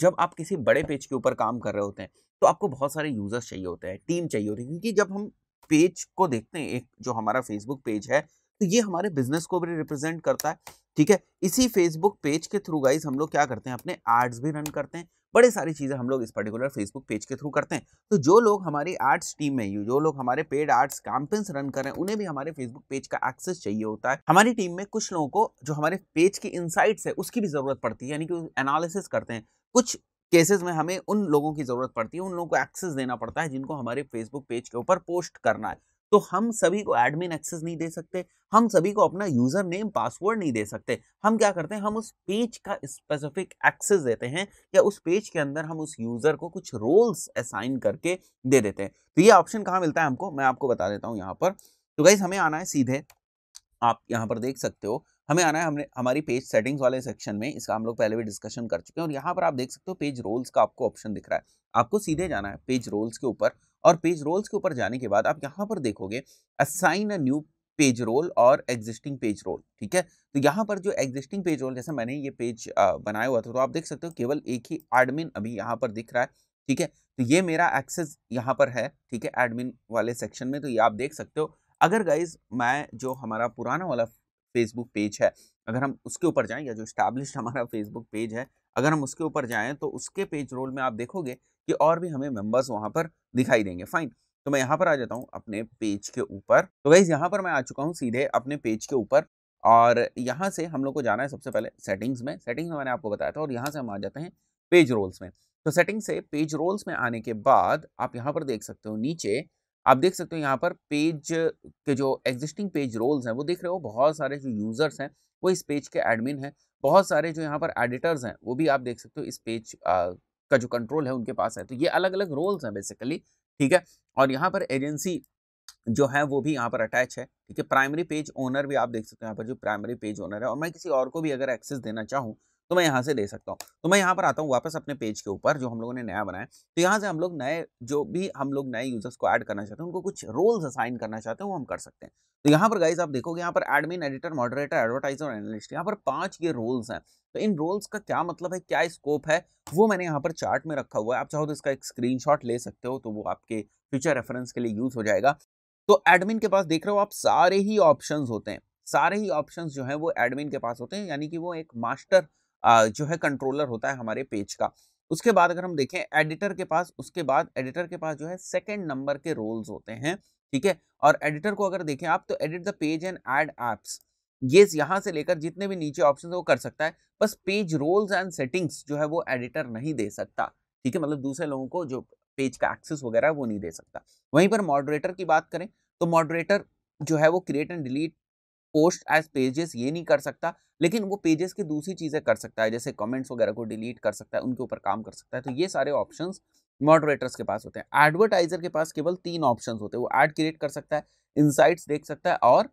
जब आप किसी बड़े पेज के ऊपर काम कर रहे होते हैं तो आपको बहुत सारे यूज़र्स चाहिए होते हैं टीम चाहिए होती है क्योंकि जब हम पेज को देखते हैं एक जो हमारा फेसबुक पेज है तो ये हमारे बिजनेस को भी रिप्रेजेंट करता है ठीक है इसी फेसबुक पेज के थ्रू गाइज हम लोग क्या करते हैं अपने आर्ट्स भी रन करते हैं बड़े सारी चीज़ें हम लोग इस पर्टिकुलर फेसबुक पेज के थ्रू करते हैं तो जो लोग हमारी आर्ट्स टीम में जो लोग हमारे पेड आर्ट्स कैंपेन्स रन कर रहे हैं उन्हें भी हमारे फेसबुक पेज का एक्सेस चाहिए होता है हमारी टीम में कुछ लोगों को जो हमारे पेज की इनसाइट्स है उसकी भी ज़रूरत पड़ती है यानी कि एनालिसिस करते हैं कुछ केसेस में हमें उन लोगों की ज़रूरत पड़ती है उन लोगों को एक्सेस देना पड़ता है जिनको हमारे फेसबुक पेज के ऊपर पोस्ट करना है तो हम सभी को एडमिन एक्सेस नहीं दे सकते हम सभी को अपना यूजर नेम पासवर्ड नहीं दे सकते हम क्या करते हैं हम उस पेज का स्पेसिफिक एक्सेस देते हैं या उस पेज के अंदर हम उस यूजर को कुछ रोल्स असाइन करके दे देते हैं तो ये ऑप्शन कहाँ मिलता है हमको मैं आपको बता देता हूँ यहाँ पर तो गाइज हमें आना है सीधे आप यहाँ पर देख सकते हो हमें आना है हमने हमारी पेज सेटिंग्स वाले सेक्शन में इसका हम लोग पहले भी डिस्कशन कर चुके हैं और यहाँ पर आप देख सकते हो पेज रोल्स का आपको ऑप्शन दिख रहा है आपको सीधे जाना है पेज रोल्स के ऊपर और पेज रोल्स के ऊपर जाने के बाद आप यहाँ पर देखोगे assign a new page role और एग्जिस्टिंग पेज रोल ठीक है तो यहाँ पर जो एग्जिस्टिंग पेज रोल जैसे मैंने ये पेज बनाया हुआ था तो आप देख सकते हो केवल एक ही एडमिन अभी यहाँ पर दिख रहा है ठीक है तो ये मेरा एक्सेस यहाँ पर है ठीक है एडमिन वाले सेक्शन में तो ये आप देख सकते हो अगर गाइज मैं जो हमारा पुराना वाला फेसबुक पेज है अगर हम उसके ऊपर जाएं या जो इस्टेब्लिश हमारा फेसबुक पेज है अगर हम उसके ऊपर जाएं तो उसके पेज रोल में आप देखोगे कि और भी हमें मेम्बर्स वहां पर दिखाई देंगे फाइन तो मैं यहाँ पर आ जाता हूँ अपने पेज के ऊपर तो वही यहाँ पर मैं आ चुका हूँ सीधे अपने पेज के ऊपर और यहाँ से हम लोग को जाना है सबसे पहले सेटिंग्स में सेटिंग्स में मैंने आपको बताया था और यहाँ से हम आ जाते हैं पेज रोल्स में तो सेटिंग से पेज रोल्स में आने के बाद आप यहाँ पर देख सकते हो नीचे आप देख सकते हो यहाँ पर पेज के जो एग्जिस्टिंग पेज रोल्स हैं वो देख रहे हो बहुत सारे जो यूज़र्स हैं वो इस पेज के एडमिन हैं बहुत सारे जो यहाँ पर एडिटर्स हैं वो भी आप देख सकते हो इस पेज का जो कंट्रोल है उनके पास है तो ये अलग अलग रोल्स हैं बेसिकली ठीक है और यहाँ पर एजेंसी जो है वो भी यहाँ पर अटैच है ठीक है प्राइमरी पेज ओनर भी आप देख सकते हो यहाँ पर जो प्राइमरी पेज ओनर है और मैं किसी और को भी अगर एक्सेस देना चाहूँ तो मैं यहाँ से दे सकता हूँ तो मैं यहाँ पर आता हूँ वापस अपने पेज के ऊपर जो हम लोगों ने नया बनाया तो यहाँ से हम लोग नए जो भी हम लोग नए यूजर्स को ऐड करना चाहते हैं उनको कुछ रोल्स असाइन करना चाहते हैं वो हम कर सकते हैं तो यहाँ पर गाइज आप देखोगे यहाँ पर admin editor moderator advertiser analyst यहाँ पर पांच ये रोल्स हैं तो इन रोल्स का क्या मतलब है क्या स्कोप है वो मैंने यहाँ पर चार्ट में रखा हुआ है आप चाहो तो इसका एक स्क्रीन ले सकते हो तो वो आपके फ्यूचर रेफरेंस के लिए यूज हो जाएगा तो एडमिन के पास देख रहे हो आप सारे ही ऑप्शन होते हैं सारे ही ऑप्शन जो है वो एडमिन के पास होते हैं यानी कि वो एक मास्टर जो है कंट्रोलर होता है हमारे पेज का उसके बाद अगर हम देखें एडिटर के पास उसके बाद एडिटर के पास जो है सेकेंड नंबर के रोल्स होते हैं ठीक है और एडिटर को अगर देखें आप तो edit the page and add apps ये यहाँ से लेकर जितने भी नीचे ऑप्शन वो कर सकता है बस पेज रोल्स एंड सेटिंग्स जो है वो एडिटर नहीं दे सकता ठीक है मतलब दूसरे लोगों को जो पेज का एक्सेस वगैरह वो नहीं दे सकता वहीं पर मॉडरेटर की बात करें तो मॉडरेटर जो है वो create and delete post as pages ये नहीं कर सकता लेकिन वो पेजेस की दूसरी चीज़ें कर सकता है जैसे कमेंट्स वगैरह को डिलीट कर सकता है उनके ऊपर काम कर सकता है तो ये सारे ऑप्शन मॉडरेटर्स के पास होते हैं एडवर्टाइजर के पास केवल तीन ऑप्शन होते हैं वो एड क्रिएट कर सकता है इनसाइट्स देख सकता है और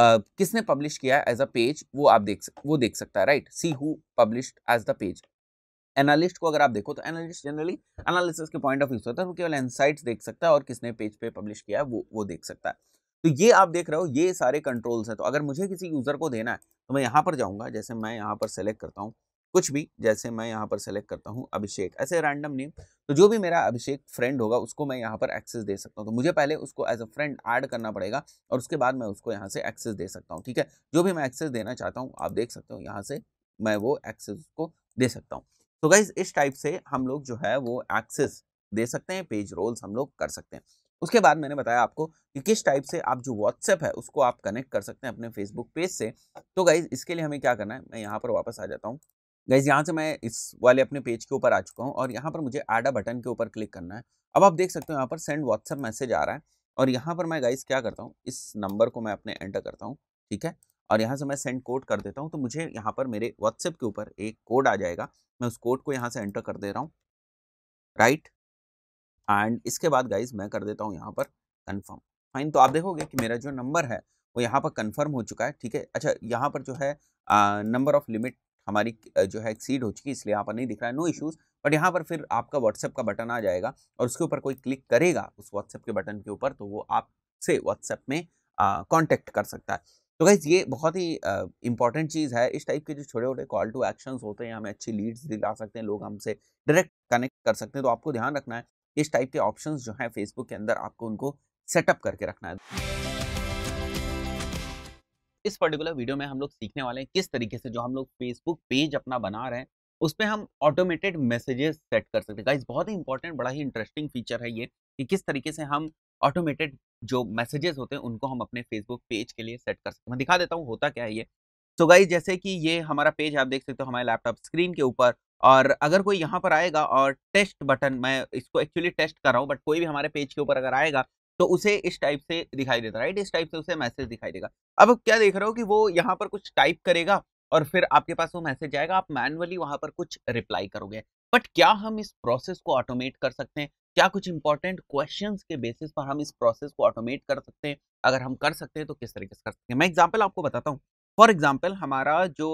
Uh, किसने पब्लिश किया एज अ पेज वो आप देख वो देख सकता है right see who published as the page analyst को अगर आप देखो तो एनालिस्ट जनरली एनालिसिस के पॉइंट ऑफ व्यू से होता है वो केवल इनसाइट्स देख सकता है और किसने पेज पे पब्लिश किया है वो वो देख सकता है तो ये आप देख रहे हो ये सारे कंट्रोल्स हैं तो अगर मुझे किसी यूज़र को देना है तो मैं यहाँ पर जाऊँगा जैसे मैं यहाँ पर सेलेक्ट करता हूँ कुछ भी जैसे मैं यहाँ पर सेलेक्ट करता हूँ अभिषेक ऐसे रैंडम नेम तो जो भी मेरा अभिषेक फ्रेंड होगा उसको मैं यहाँ पर एक्सेस दे सकता हूँ तो मुझे पहले उसको एज अ फ्रेंड ऐड करना पड़ेगा और उसके बाद मैं उसको यहाँ से एक्सेस दे सकता हूँ ठीक है जो भी मैं एक्सेस देना चाहता हूँ आप देख सकते हो यहाँ से मैं वो एक्सेस को दे सकता हूँ तो गाइज इस टाइप से हम लोग जो है वो एक्सेस दे सकते हैं पेज रोल्स हम लोग कर सकते हैं उसके बाद मैंने बताया आपको कि किस टाइप से आप जो व्हाट्सएप है उसको आप कनेक्ट कर सकते हैं अपने फेसबुक पेज से तो गाइज इसके लिए हमें क्या करना है मैं यहाँ पर वापस आ जाता हूँ गाइज यहाँ से मैं इस वाले अपने पेज के ऊपर आ चुका हूँ और यहाँ पर मुझे आडा बटन के ऊपर क्लिक करना है अब आप देख सकते हो यहाँ पर सेंड व्हाट्सएप मैसेज आ रहा है और यहाँ पर मैं गाइज क्या करता हूँ इस नंबर को मैं अपने एंटर करता हूँ ठीक है और यहाँ से मैं सेंड कोड कर देता हूँ तो मुझे यहाँ पर मेरे व्हाट्सएप के ऊपर एक कोड आ जाएगा मैं उस कोड को यहाँ से एंटर कर दे रहा हूँ राइट एंड इसके बाद गाइज मैं कर देता हूँ यहाँ पर कन्फर्म फाइन तो आप देखोगे कि मेरा जो नंबर है वो यहाँ पर कन्फर्म हो चुका है ठीक है अच्छा यहाँ पर जो है नंबर ऑफ लिमिट हमारी जो है एक्सीड हो चुकी है इसलिए यहाँ पर नहीं दिख रहा है नो इश्यूज़ बट यहाँ पर फिर आपका व्हाट्सएप का बटन आ जाएगा और उसके ऊपर कोई क्लिक करेगा उस व्हाट्सएप के बटन के ऊपर तो वो आपसे व्हाट्सएप में कांटेक्ट कर सकता है तो गाइज ये बहुत ही इंपॉर्टेंट चीज़ है इस टाइप के जो छोटे छोटे कॉल टू एक्शंस होते हैं हमें अच्छी लीड्स दिला सकते हैं लोग हमसे डायरेक्ट कनेक्ट कर सकते हैं तो आपको ध्यान रखना है इस टाइप के ऑप्शन जो है फेसबुक के अंदर आपको उनको सेटअप करके रखना है इस पर्टिकुलर वीडियो में हम लोग सीखने वाले हैं किस तरीके से जो हम लोग फेसबुक पेज अपना बना रहे हैं उस पर हम ऑटोमेटेड मैसेजेस सेट कर सकते हैं बहुत ही इंपॉर्टेंट बड़ा ही इंटरेस्टिंग फीचर है ये कि किस तरीके से हम ऑटोमेटेड जो मैसेजेस होते हैं उनको हम अपने फेसबुक पेज के लिए सेट कर सकते हैं मैं दिखा देता हूँ होता क्या है ये तो गाइज जैसे कि ये हमारा पेज आप देख सकते हो हमारे लैपटॉप स्क्रीन के ऊपर और अगर कोई यहाँ पर आएगा और टेस्ट बटन मैं इसको एक्चुअली टेस्ट कर रहा हूँ बट कोई भी हमारे पेज के ऊपर अगर आएगा तो उसे इस टाइप से दिखाई देता राइट इस टाइप से उसे मैसेज दिखाई देगा अब क्या देख रहे हो कि वो यहाँ पर कुछ टाइप करेगा और फिर आपके पास वो मैसेज आएगा आप मैनुअली वहाँ पर कुछ रिप्लाई करोगे बट क्या हम इस प्रोसेस को ऑटोमेट कर सकते हैं क्या कुछ इंपॉर्टेंट क्वेश्चन के बेसिस पर हम इस प्रोसेस को ऑटोमेट कर सकते हैं अगर हम कर सकते हैं तो किस तरीके से कर सकते हैं मैं एग्जाम्पल आपको बताता हूँ फॉर एग्जाम्पल हमारा जो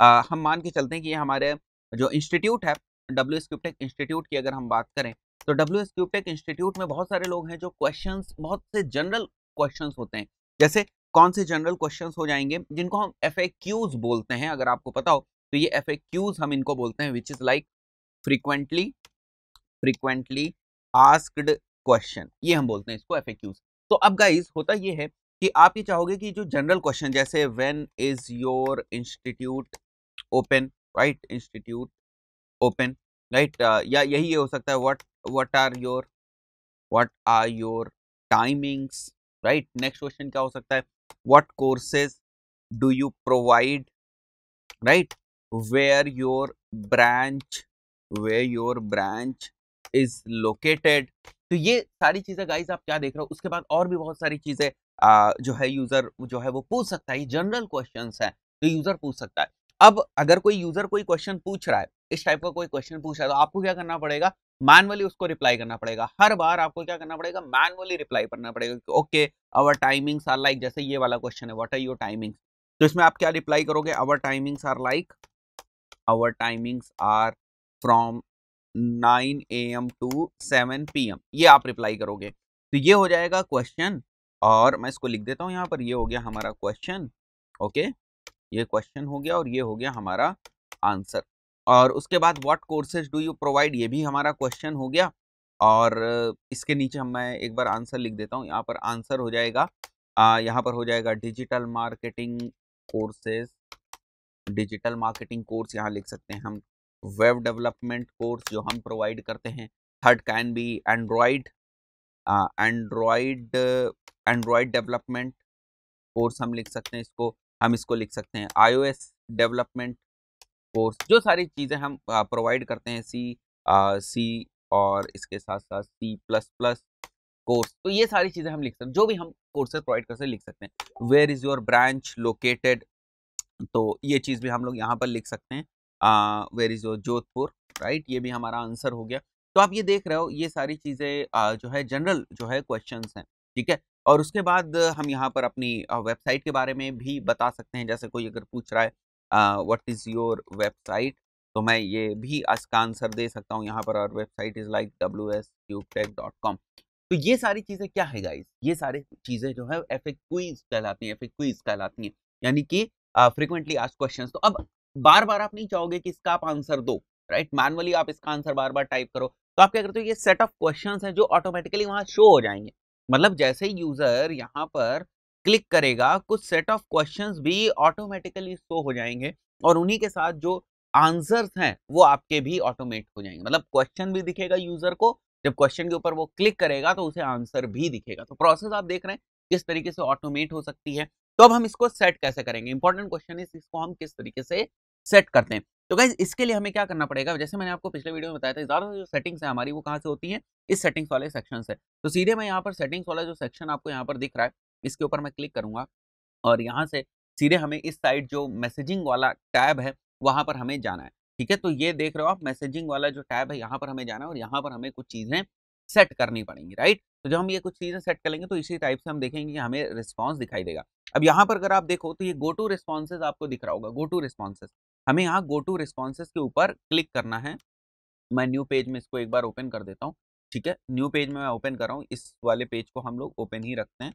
आ, हम मान के चलते हैं कि हमारे जो इंस्टीट्यूट है डब्ल्यू स्क्यूबटेक इंस्टीट्यूट की अगर हम बात करें तो डब्ल्यू स्क्यूबटेक इंस्टीट्यूट में बहुत सारे लोग हैं जो क्वेश्चन बहुत से जनरल क्वेश्चन होते हैं जैसे कौन से जनरल क्वेश्चन हो जाएंगे जिनको हम एफ बोलते हैं अगर आपको पता हो तो ये एफ हम इनको बोलते हैं which is like frequently frequently asked question ये हम बोलते हैं इसको एफ तो अब गाइज होता ये है कि आप ये चाहोगे कि जो जनरल क्वेश्चन जैसे when is your institute open right institute open right या यही हो सकता है what what are your what are your timings right next question क्या हो सकता है what courses do you provide right where your branch where your branch is located तो ये सारी चीजें गाइज आप क्या देख रहे हो उसके बाद और भी बहुत सारी चीजें जो है यूजर जो है वो पूछ सकता है ये जनरल क्वेश्चन है तो यूजर पूछ सकता है अब अगर कोई यूजर कोई क्वेश्चन पूछ रहा है इस टाइप का कोई क्वेश्चन पूछ रहा है तो आपको क्या करना पड़ेगा मैनुअली उसको रिप्लाई करना पड़ेगा हर बार आपको क्या करना पड़ेगा मैनुअली रिप्लाई करना पड़ेगा okay our timings are like जैसे ये वाला क्वेश्चन है व्हाट आर योर टाइमिंग्स तो इसमें आप क्या रिप्लाई करोगे our timings are like our timings are from 9 AM to 7 AM ये आप रिप्लाई करोगे तो ये हो जाएगा क्वेश्चन और मैं इसको लिख देता हूँ यहाँ पर ये हो गया हमारा क्वेश्चन ओके ये क्वेश्चन हो गया और ये हो गया हमारा आंसर और उसके बाद what courses do you provide ये भी हमारा क्वेश्चन हो गया और इसके नीचे हम मैं एक बार आंसर लिख देता हूँ यहाँ पर आंसर हो जाएगा यहाँ पर हो जाएगा digital marketing courses digital marketing course यहाँ लिख सकते हैं हम वेब डेवलपमेंट कोर्स जो हम प्रोवाइड करते हैं third can be Android Android Android development course हम लिख सकते हैं इसको हम इसको लिख सकते हैं एस डेवलपमेंट कोर्स जो सारी चीज़ें हम प्रोवाइड करते हैं सी सी और इसके साथ साथ सी प्लस प्लस कोर्स तो ये सारी चीज़ें हम लिख सकते हैं जो भी हम कोर्सेज प्रोवाइड करते हैं लिख सकते हैं where is your branch located तो ये चीज़ भी हम लोग यहाँ पर लिख सकते हैं where is your Jodhpur right ये भी हमारा आंसर हो गया तो आप ये देख रहे हो ये सारी चीज़ें जो है जनरल जो है क्वेश्चन हैं ठीक है और उसके बाद हम यहाँ पर अपनी वेबसाइट के बारे में भी बता सकते हैं जैसे कोई अगर पूछ रहा है व्हाट इज़ योर वेबसाइट तो मैं ये भी इसका आंसर दे सकता हूँ यहाँ पर और website is like W S dot com तो ये सारी चीज़ें क्या है गाइज ये सारी चीज़ें जो है एफ ए कहलाती हैं एफ ए कहलाती हैं यानी कि फ्रिक्वेंटली आज क्वेश्चन तो अब बार बार आप नहीं चाहोगे कि इसका आप आंसर दो राइट मैनुअली आप इसका आंसर बार बार टाइप करो तो आप क्या करते हो ये सेट ऑफ क्वेश्चन हैं जो ऑटोमेटिकली वहाँ शो हो जाएंगे मतलब जैसे ही यूज़र यहाँ पर क्लिक करेगा कुछ सेट ऑफ क्वेश्चंस भी ऑटोमेटिकली शो हो जाएंगे और उन्हीं के साथ जो आंसर्स हैं वो आपके भी ऑटोमेट हो जाएंगे मतलब क्वेश्चन भी दिखेगा यूज़र को जब क्वेश्चन के ऊपर वो क्लिक करेगा तो उसे आंसर भी दिखेगा तो प्रोसेस आप देख रहे हैं किस तरीके से ऑटोमेट हो सकती है तो अब हम इसको सेट कैसे करेंगे इंपॉर्टेंट क्वेश्चन इसको हम किस तरीके से सेट करते हैं तो गाइज इसके लिए हमें क्या करना पड़ेगा जैसे मैंने आपको पिछले वीडियो में बताया था ज़्यादा जो सेटिंग्स है हमारी वो कहाँ से होती है इस सेटिंग्स वाले सेक्शन से तो सीधे मैं यहाँ पर सेटिंग्स वाला जो सेक्शन आपको यहाँ पर दिख रहा है इसके ऊपर मैं क्लिक करूंगा और यहाँ से सीधे हमें इस साइड जो मैसेजिंग वाला टैब है वहाँ पर हमें जाना है ठीक है तो ये देख रहे हो आप मैसेजिंग वाला जो टैब है यहाँ पर हमें जाना है और यहाँ पर हमें कुछ चीज़ें सेट करनी पड़ेंगी राइट तो जब हम ये कुछ चीज़ें सेट करेंगे तो इसी टाइप से हम देखेंगे कि हमें रिस्पॉन्स दिखाई देगा अब यहाँ पर अगर आप देखो तो ये गो टू रिस्पॉन्सेज आपको दिख रहा होगा गो टू रिस्पॉन्सेज हमें यहाँ गो टू रिस्पॉन्सेज के ऊपर क्लिक करना है मैं न्यू पेज में इसको एक बार ओपन कर देता हूँ ठीक है न्यू पेज में मैं ओपन कर रहा हूँ इस वाले पेज को हम लोग ओपन ही रखते हैं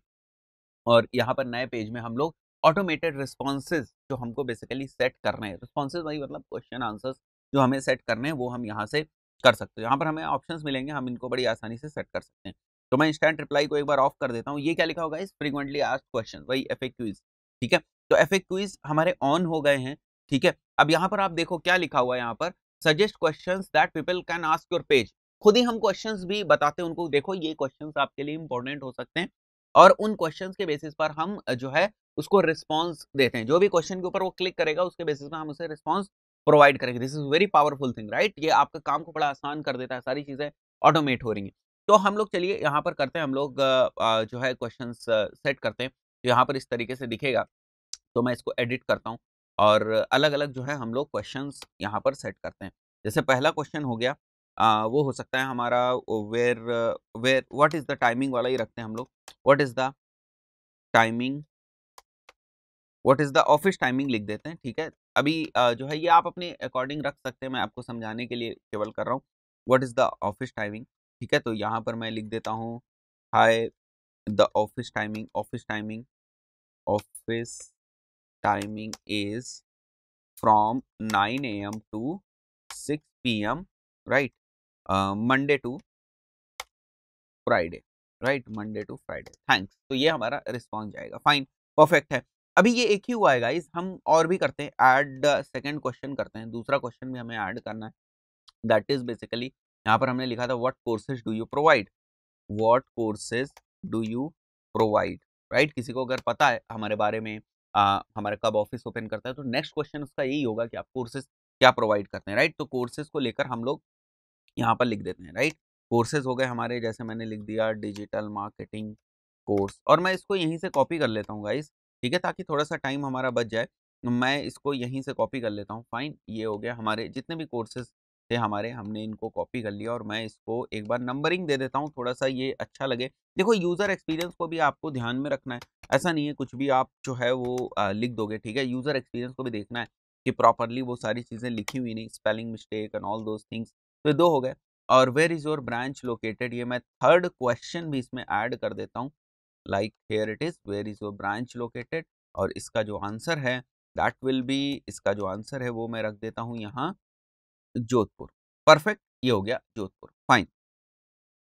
और यहाँ पर नए पेज में हम लोग ऑटोमेटेड रिस्पॉन्सेज जो हमको बेसिकली सेट करने हैं रिस्पॉन्सेज वही मतलब क्वेश्चन आंसर्स जो हमें सेट करने हैं वो हम यहाँ से कर सकते हैं यहाँ पर हमें ऑप्शन मिलेंगे हम इनको बड़ी आसानी से सेट कर सकते हैं तो मैं इंस्टेंट रिप्लाई को एक बार ऑफ कर देता हूँ ये क्या लिखा होगा इस फ्रीक्वेंटली आज क्वेश्चन वही एफ ठीक है तो एफ हमारे ऑन हो गए हैं ठीक है अब यहाँ पर आप देखो क्या लिखा हुआ है यहाँ पर suggest question that people can ask your page खुद ही हम क्वेश्चन भी बताते हैं उनको देखो ये क्वेश्चन आपके लिए इंपॉर्टेंट हो सकते हैं और उन क्वेश्चन के बेसिस पर हम जो है उसको रिस्पॉन्स देते हैं जो भी क्वेश्चन के ऊपर वो क्लिक करेगा उसके बेसिस पर हम उसे रिस्पॉन्स प्रोवाइड करेंगे this is very powerful thing right ये आपके काम को बड़ा आसान कर देता है सारी चीज़ें ऑटोमेट हो रही हैं तो हम लोग चलिए यहाँ पर करते हैं हम लोग जो है क्वेश्चन सेट करते हैं तो यहाँ पर इस तरीके से दिखेगा तो मैं इसको एडिट करता हूँ और अलग अलग जो है हम लोग क्वेश्चन यहाँ पर सेट करते हैं जैसे पहला क्वेश्चन हो गया आ, वो हो सकता है हमारा where where what is the timing वाला ही रखते हैं हम लोग what is the timing what is the office timing लिख देते हैं ठीक है अभी आ, जो है ये आप अपने अकॉर्डिंग रख सकते हैं मैं आपको समझाने के लिए केवल कर रहा हूँ what is the office timing ठीक है तो यहाँ पर मैं लिख देता हूँ hi the office timing office timing office timing is from nine A M to six P M right Monday to Friday right Monday to Friday thanks तो ये हमारा रिस्पॉन्स जाएगा फाइन परफेक्ट है अभी ये एक ही हुआ है इस हम और भी करते हैं ऐड सेकेंड क्वेश्चन करते हैं दूसरा क्वेश्चन भी हमें ऐड करना है दैट इज बेसिकली यहाँ पर हमने लिखा था what courses do you provide what courses do you provide right किसी को अगर पता है हमारे बारे में आ, कब ऑफिस ओपन करता है तो नेक्स्ट क्वेश्चन उसका यही होगा कि आप कोर्सेज क्या प्रोवाइड करते हैं राइट तो कोर्सेज को लेकर हम लोग यहाँ पर लिख देते हैं राइट कोर्सेज हो गए हमारे जैसे मैंने लिख दिया डिजिटल मार्केटिंग कोर्स और मैं इसको यहीं से कॉपी कर लेता हूँ गाइस ठीक है ताकि थोड़ा सा टाइम हमारा बच जाए मैं इसको यहीं से कॉपी कर लेता हूँ फाइन ये हो गया हमारे जितने भी कोर्सेज थे हमारे हमने इनको कॉपी कर लिया और मैं इसको एक बार नंबरिंग दे देता हूँ थोड़ा सा ये अच्छा लगे देखो यूज़र एक्सपीरियंस को भी आपको ध्यान में रखना है ऐसा नहीं है कुछ भी आप जो है वो लिख दोगे ठीक है यूज़र एक्सपीरियंस को भी देखना है कि प्रॉपरली वो सारी चीज़ें लिखी हुई नहीं spelling mistake and all those things तो दो हो गए और where is your branch located ये मैं थर्ड क्वेश्चन भी इसमें ऐड कर देता हूँ like here it is where is your branch located और इसका जो आंसर है दैट विल बी इसका जो आंसर है वो मैं रख देता हूँ यहाँ जोधपुर परफेक्ट ये हो गया जोधपुर फाइन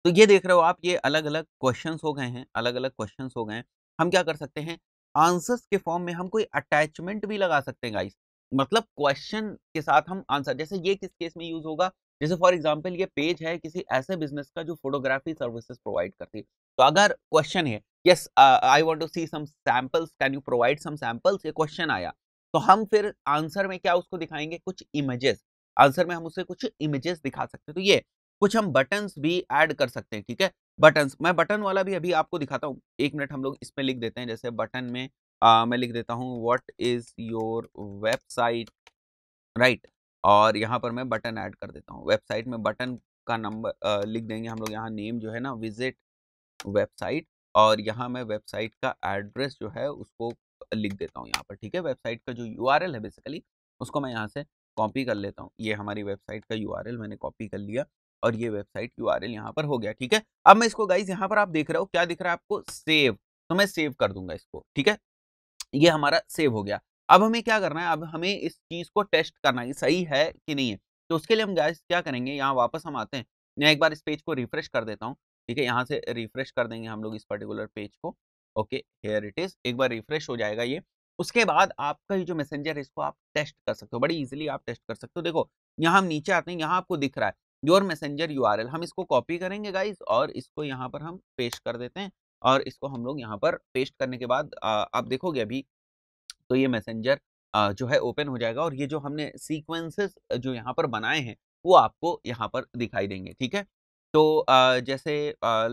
तो ये देख रहे हो आप ये अलग अलग क्वेश्चंस हो गए हैं अलग अलग क्वेश्चंस हो गए हैं हम क्या कर सकते हैं आंसर्स के फॉर्म में हम कोई अटैचमेंट भी लगा सकते हैं गाइस मतलब क्वेश्चन के साथ हम आंसर जैसे ये किस केस में यूज होगा जैसे फॉर एग्जाम्पल ये पेज है किसी ऐसे बिजनेस का जो फोटोग्राफी सर्विसेज प्रोवाइड करती है तो अगर क्वेश्चन है yes I want to see some samples can you provide some samples ये क्वेश्चन आया तो हम फिर आंसर में क्या उसको दिखाएंगे कुछ इमेजेस आंसर में हम उसे कुछ इमेजेस दिखा सकते हैं तो ये कुछ हम बटन भी ऐड कर सकते हैं ठीक है बटन मैं बटन वाला भी अभी आपको दिखाता हूँ एक मिनट हम लोग इसमें लिख देते हैं जैसे बटन में आ, मैं लिख देता हूँ what is your website right और यहाँ पर मैं बटन ऐड कर देता हूँ वेबसाइट में बटन का नंबर लिख देंगे हम लोग यहाँ नेम जो है ना विजिट वेबसाइट और यहाँ मैं वेबसाइट का एड्रेस जो है उसको लिख देता हूँ यहाँ पर ठीक है वेबसाइट का जो यू है बेसिकली उसको मैं यहाँ से कॉपी कर लेता हूँ ये हमारी वेबसाइट का यू मैंने कॉपी कर लिया और ये वेबसाइट यू आर यहाँ पर हो गया ठीक है अब मैं इसको गाइज यहाँ पर आप देख रहे हो क्या दिख रहा है आपको सेव तो मैं सेव कर दूंगा इसको ठीक है ये हमारा सेव हो गया अब हमें क्या करना है अब हमें इस चीज़ को टेस्ट करना है सही है कि नहीं है तो उसके लिए हम गाइज क्या करेंगे यहाँ वापस हम आते हैं मैं एक बार इस पेज को रिफ्रेश कर देता हूँ ठीक है यहाँ से रिफ्रेश कर देंगे हम लोग इस पर्टिकुलर पेज को ओके हेयर इट इज़ एक बार रिफ्रेश हो जाएगा ये उसके बाद आपका जो मैसेंजर है इसको आप टेस्ट कर सकते हो बड़ी इजिली आप टेस्ट कर सकते हो देखो यहाँ हम नीचे आते हैं यहाँ आपको दिख रहा है योर मैसेंजर यू हम इसको कॉपी करेंगे गाइज और इसको यहाँ पर हम पेस्ट कर देते हैं और इसको हम लोग यहाँ पर पेस्ट करने के बाद आ, आप देखोगे अभी तो ये मैसेंजर जो है ओपन हो जाएगा और ये जो हमने सीक्वेंसेस जो यहाँ पर बनाए हैं वो आपको यहाँ पर दिखाई देंगे ठीक है तो आ, जैसे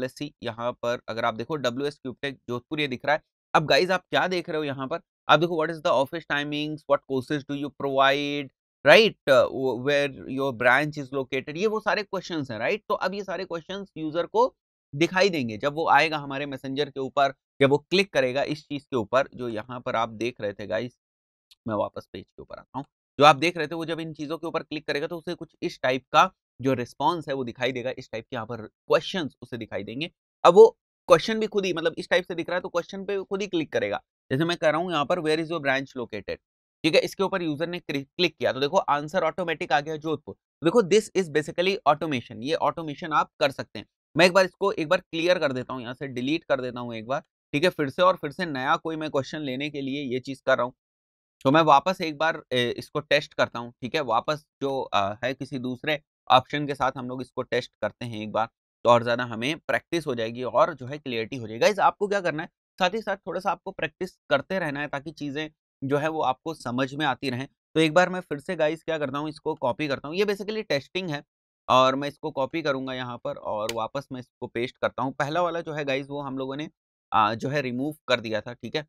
लेट्स सी यहाँ पर अगर आप देखो डब्ल्यू एस क्यूबटेक जोधपुर ये दिख रहा है अब गाइज आप क्या देख रहे हो यहाँ पर आप देखो what is the office timings what courses do you provide right where your branch is located ये वो सारे क्वेश्चन हैं राइट तो अब ये सारे क्वेश्चन यूजर को दिखाई देंगे जब वो आएगा हमारे मैसेंजर के ऊपर जब वो क्लिक करेगा इस चीज़ के ऊपर जो यहाँ पर आप देख रहे थे गाइस मैं वापस पेज के ऊपर आता हूँ जो आप देख रहे थे वो जब इन चीज़ों के ऊपर क्लिक करेगा तो उसे कुछ इस टाइप का जो रिस्पॉन्स है वो दिखाई देगा इस टाइप के यहाँ पर क्वेश्चन उसे दिखाई देंगे अब वो क्वेश्चन भी खुद ही मतलब इस टाइप से दिख रहा है तो क्वेश्चन पे खुद ही क्लिक करेगा जैसे मैं कर रहा हूँ यहाँ पर where is your branch located ठीक है इसके ऊपर यूजर ने क्लिक किया तो देखो आंसर ऑटोमेटिक आ गया जोधपुर तो देखो दिस इज बेसिकली ऑटोमेशन ये ऑटोमेशन आप कर सकते हैं मैं एक बार इसको एक बार क्लियर कर देता हूँ यहाँ से डिलीट कर देता हूँ एक बार ठीक है फिर से और फिर से नया कोई मैं क्वेश्चन लेने के लिए ये चीज़ कर रहा हूँ तो मैं वापस एक बार इसको टेस्ट करता हूँ ठीक है वापस जो है किसी दूसरे ऑप्शन के साथ हम लोग इसको टेस्ट करते हैं एक बार तो और ज़्यादा हमें प्रैक्टिस हो जाएगी और जो है क्लियरिटी हो जाएगी इस आपको क्या करना है साथ ही साथ थोड़ा सा आपको प्रैक्टिस करते रहना है ताकि चीज़ें जो है वो आपको समझ में आती रहें तो एक बार मैं फिर से गाइस क्या करता हूँ इसको कॉपी करता हूँ ये बेसिकली टेस्टिंग है और मैं इसको कॉपी करूँगा यहाँ पर और वापस मैं इसको पेस्ट करता हूँ पहला वाला जो है गाइज वो हम लोगों ने जो है रिमूव कर दिया था ठीक है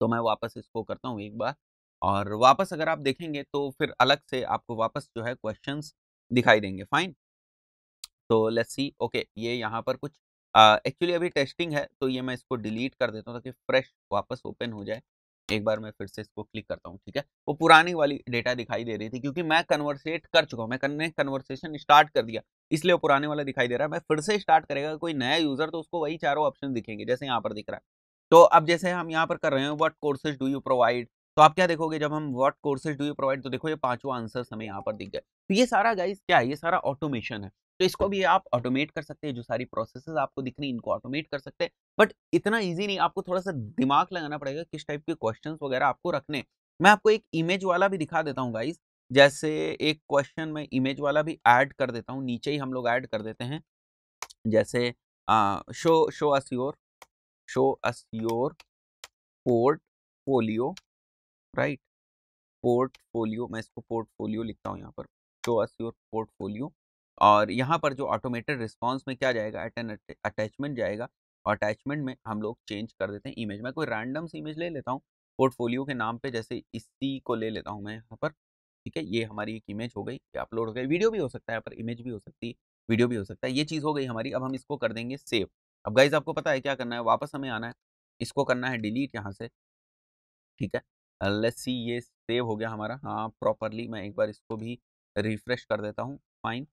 तो मैं वापस इसको करता हूँ एक बार और वापस अगर आप देखेंगे तो फिर अलग से आपको वापस जो है क्वेश्चंस दिखाई देंगे फाइन तो लेट्स सी ओके ये यहाँ पर कुछ एक्चुअली अभी टेस्टिंग है तो ये मैं इसको डिलीट कर देता हूँ ताकि फ्रेश वापस ओपन हो जाए एक बार मैं फिर से इसको क्लिक करता हूँ ठीक है वो पुरानी वाली डेटा दिखाई दे रही थी क्योंकि मैं कन्वर्सेट कर चुका हूँ मैंने कन्वर्सेशन स्टार्ट कर दिया इसलिए वो पुराने वाला दिखाई दे रहा है मैं फिर से स्टार्ट करेगा कोई नया यूजर तो उसको वही चारों ऑप्शन दिखेंगे जैसे यहाँ पर दिख रहा है तो अब जैसे हम यहाँ पर कर रहे हैं what courses do you provide तो आप क्या देखोगे जब हम what courses do you provide तो देखो ये पांचवा आंसर हमें यहाँ पर दिख गए तो ये सारा गाइस क्या है ये सारा ऑटोमेशन है तो इसको भी आप ऑटोमेट कर सकते हैं जो सारी प्रोसेसेस आपको दिख रही इनको ऑटोमेट कर सकते हैं बट इतना ईजी नहीं आपको थोड़ा सा दिमाग लगाना पड़ेगा किस टाइप के क्वेश्चन वगैरह आपको रखने मैं आपको एक इमेज वाला भी दिखा देता हूँ गाइज जैसे एक क्वेश्चन में इमेज वाला भी ऐड कर देता हूँ नीचे ही हम लोग ऐड कर देते हैं जैसे ah, show show us your show us your portfolio right portfolio मैं इसको पोर्टफोलियो लिखता हूँ यहाँ पर शो अस योर पोर्टफोलियो और यहाँ पर जो ऑटोमेटेड रिस्पॉन्स में क्या जाएगा अटैचमेंट जाएगा और अटैचमेंट में हम लोग चेंज कर देते हैं इमेज मैं कोई रैंडम सी इमेज ले लेता हूँ पोर्टफोलियो के नाम पे जैसे इसी को ले लेता हूँ मैं यहाँ पर ठीक है ये हमारी एक इमेज हो गई अपलोड हो गई वीडियो भी हो सकता है पर इमेज भी हो सकती है वीडियो भी हो सकता है ये चीज़ हो गई हमारी अब हम इसको कर देंगे सेव अब गाइज आपको पता है क्या करना है वापस हमें आना है इसको करना है डिलीट यहाँ से ठीक है लेट्स सी ये सेव हो गया हमारा हाँ प्रॉपरली मैं एक बार इसको भी रिफ्रेश कर देता हूँ फाइन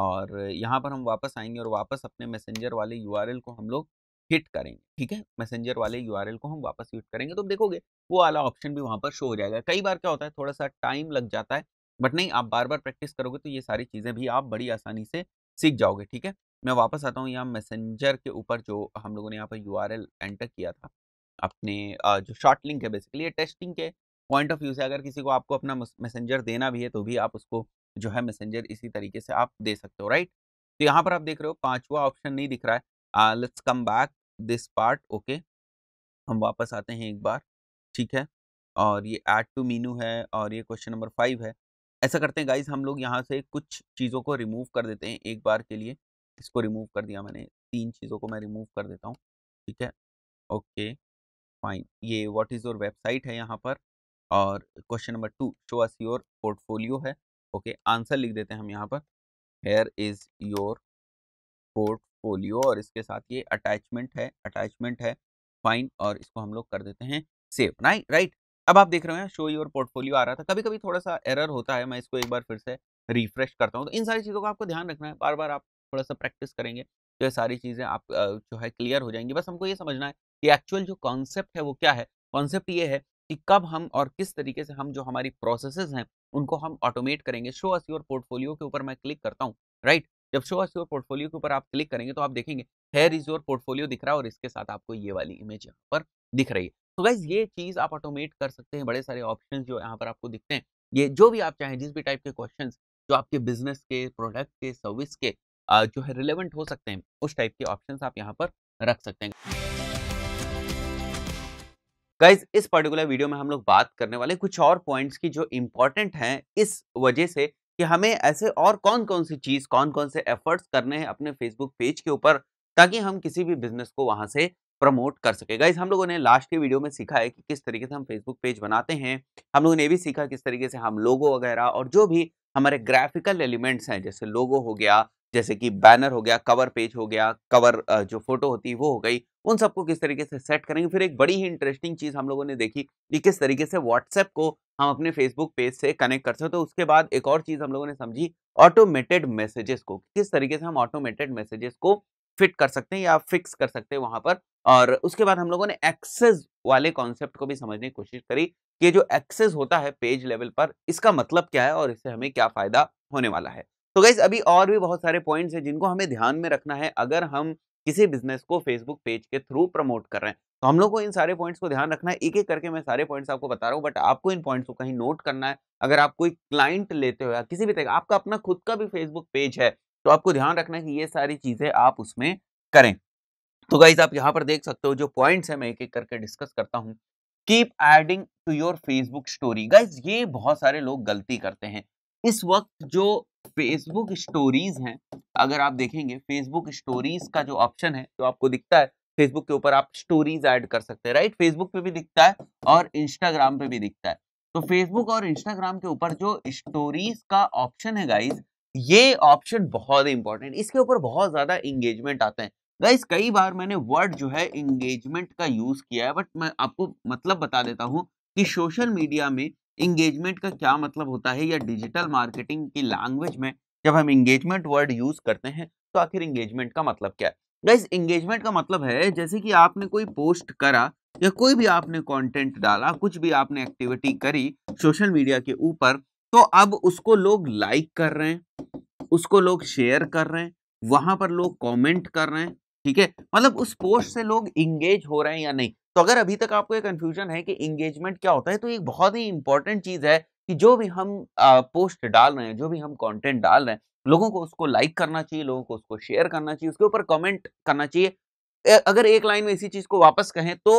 और यहाँ पर हम वापस आएंगे और वापस अपने मैसेंजर वाले यू को हम लोग हिट करेंगे ठीक है मैसेंजर वाले यू को हम वापस हिट करेंगे तो देखोगे वो वाला ऑप्शन भी वहाँ पर शो हो जाएगा कई बार क्या होता है थोड़ा सा टाइम लग जाता है बट नहीं आप बार बार प्रैक्टिस करोगे तो ये सारी चीज़ें भी आप बड़ी आसानी से सीख जाओगे ठीक है मैं वापस आता हूँ यहाँ मैसेंजर के ऊपर जो हम लोगों ने यहाँ पर यू एंटर किया था अपने जो शॉर्ट लिंक है बेसिकली ये टेस्टिंग के पॉइंट ऑफ व्यू से अगर किसी को आपको अपना मैसेंजर देना भी है तो भी आप उसको जो है मैसेंजर इसी तरीके से आप दे सकते हो राइट तो यहाँ पर आप देख रहे हो पांचवा ऑप्शन नहीं दिख रहा है let's come back this part okay हम वापस आते हैं एक बार ठीक है और ये एड टू मीनू है और ये क्वेश्चन नंबर फाइव है ऐसा करते हैं गाइज हम लोग यहाँ से कुछ चीज़ों को रिमूव कर देते हैं एक बार के लिए इसको रिमूव कर दिया मैंने तीन चीज़ों को मैं रिमूव कर देता हूँ ठीक है ओके फाइन ये व्हाट इज़ योर वेबसाइट है यहाँ पर और question number two show us your portfolio है ओके आंसर लिख देते हैं हम यहाँ पर हेयर इज योर पोर्टफोलियो और इसके साथ ये अटैचमेंट है अटैचमेंट है फाइन और इसको हम लोग कर देते हैं सेव राइट राइट अब आप देख रहे हैं शो योर पोर्टफोलियो आ रहा था कभी कभी थोड़ा सा एरर होता है मैं इसको एक बार फिर से रिफ्रेश करता हूँ तो इन सारी चीज़ों का आपको ध्यान रखना है बार बार आप थोड़ा सा प्रैक्टिस करेंगे तो ये सारी चीज़ें आप जो है क्लियर हो जाएंगी बस हमको ये समझना है कि एक्चुअल जो कॉन्सेप्ट है वो क्या है कॉन्सेप्ट ये है कि कब हम और किस तरीके से हम जो हमारी प्रोसेसेस हैं उनको हम ऑटोमेट करेंगे शो अस योर पोर्टफोलियो के ऊपर मैं क्लिक करता हूँ राइट जब शो अस योर पोर्टफोलियो के ऊपर आप क्लिक करेंगे तो आप देखेंगे हेयर इज योर पोर्टफोलियो दिख रहा है और इसके साथ आपको ये वाली इमेज यहाँ पर दिख रही है तो गाइज ये चीज़ आप ऑटोमेट कर सकते हैं बड़े सारे ऑप्शन जो यहाँ पर आपको दिखते हैं ये जो भी आप चाहें जिस भी टाइप के क्वेश्चन जो आपके बिजनेस के प्रोडक्ट के सर्विस के जो है रिलेवेंट हो सकते हैं उस टाइप के ऑप्शन आप यहाँ पर रख सकते हैं गाइज इस पर्टिकुलर वीडियो में हम लोग बात करने वाले कुछ और पॉइंट्स की जो इम्पोर्टेंट हैं इस वजह से कि हमें ऐसे और कौन कौन सी चीज़ कौन कौन से एफर्ट्स करने हैं अपने फेसबुक पेज के ऊपर ताकि हम किसी भी बिजनेस को वहाँ से प्रमोट कर सके गाइज हम लोगों ने लास्ट के वीडियो में सीखा है कि किस तरीके से हम फेसबुक पेज बनाते हैं हम लोगों ने भी सीखा किस तरीके से हम लोगो वगैरह और जो भी हमारे ग्राफिकल एलिमेंट्स हैं जैसे लोगो हो गया जैसे कि बैनर हो गया कवर पेज हो गया कवर जो फोटो होती है वो हो गई उन सबको किस तरीके से सेट करेंगे फिर एक बड़ी ही इंटरेस्टिंग चीज़ हम लोगों ने देखी कि किस तरीके से व्हाट्सएप को हम अपने फेसबुक पेज से कनेक्ट कर सकते तो उसके बाद एक और चीज़ हम लोगों ने समझी ऑटोमेटेड मैसेजेस को किस तरीके से हम ऑटोमेटेड मैसेजेस को फिट कर सकते हैं या फिक्स कर सकते हैं वहाँ पर और उसके बाद हम लोगों ने एक्सेस वाले कॉन्सेप्ट को भी समझने की कोशिश करी कि जो एक्सेस होता है पेज लेवल पर इसका मतलब क्या है और इससे हमें क्या फ़ायदा होने वाला है तो गाइज अभी और भी बहुत सारे पॉइंट्स हैं जिनको हमें ध्यान में रखना है अगर हम किसी बिजनेस को फेसबुक पेज के थ्रू प्रमोट कर रहे हैं तो हम लोग को इन सारे पॉइंट्स को ध्यान रखना है एक एक करके मैं सारे पॉइंट्स आपको बता रहा हूँ बट आपको इन पॉइंट्स को कहीं नोट करना है अगर आप कोई क्लाइंट लेते हो या किसी भी तरह आपका अपना खुद का भी फेसबुक पेज है तो आपको ध्यान रखना है कि ये सारी चीज़ें आप उसमें करें तो गाइज आप यहाँ पर देख सकते हो जो पॉइंट्स है मैं एक एक करके डिस्कस करता हूँ keep adding to your Facebook story guys ये बहुत सारे लोग गलती करते हैं इस वक्त जो फेसबुक स्टोरीज हैं अगर आप देखेंगे फेसबुक स्टोरीज का जो ऑप्शन है जो आपको दिखता है फेसबुक के ऊपर आप स्टोरीज ऐड कर सकते हैं राइट फेसबुक पे भी दिखता है और इंस्टाग्राम पे भी दिखता है तो फेसबुक और इंस्टाग्राम के ऊपर जो स्टोरीज का ऑप्शन है गाइज ये ऑप्शन बहुत इंपॉर्टेंट इसके ऊपर बहुत ज्यादा इंगेजमेंट आते हैं गाइज कई बार मैंने वर्ड जो है इंगेजमेंट का यूज किया है बट मैं आपको मतलब बता देता हूँ कि सोशल मीडिया में इंगेजमेंट का क्या मतलब होता है या डिजिटल मार्केटिंग की लैंग्वेज में जब हम इंगेजमेंट वर्ड यूज करते हैं तो आखिर इंगेजमेंट का मतलब क्या है इस इंगेजमेंट का मतलब है जैसे कि आपने कोई पोस्ट करा या कोई भी आपने कंटेंट डाला कुछ भी आपने एक्टिविटी करी सोशल मीडिया के ऊपर तो अब उसको लोग लाइक कर रहे हैं उसको लोग शेयर कर रहे हैं वहां पर लोग कॉमेंट कर रहे हैं ठीक है मतलब उस पोस्ट से लोग इंगेज हो रहे हैं या नहीं तो अगर अभी तक आपको एक कन्फ्यूजन है कि इंगेजमेंट क्या होता है तो एक बहुत ही इंपॉर्टेंट चीज़ है कि जो भी हम पोस्ट डाल रहे हैं जो भी हम कंटेंट डाल रहे हैं लोगों को उसको लाइक करना चाहिए लोगों को उसको शेयर करना चाहिए उसके ऊपर कमेंट करना चाहिए अगर एक लाइन में इसी चीज़ को वापस कहें तो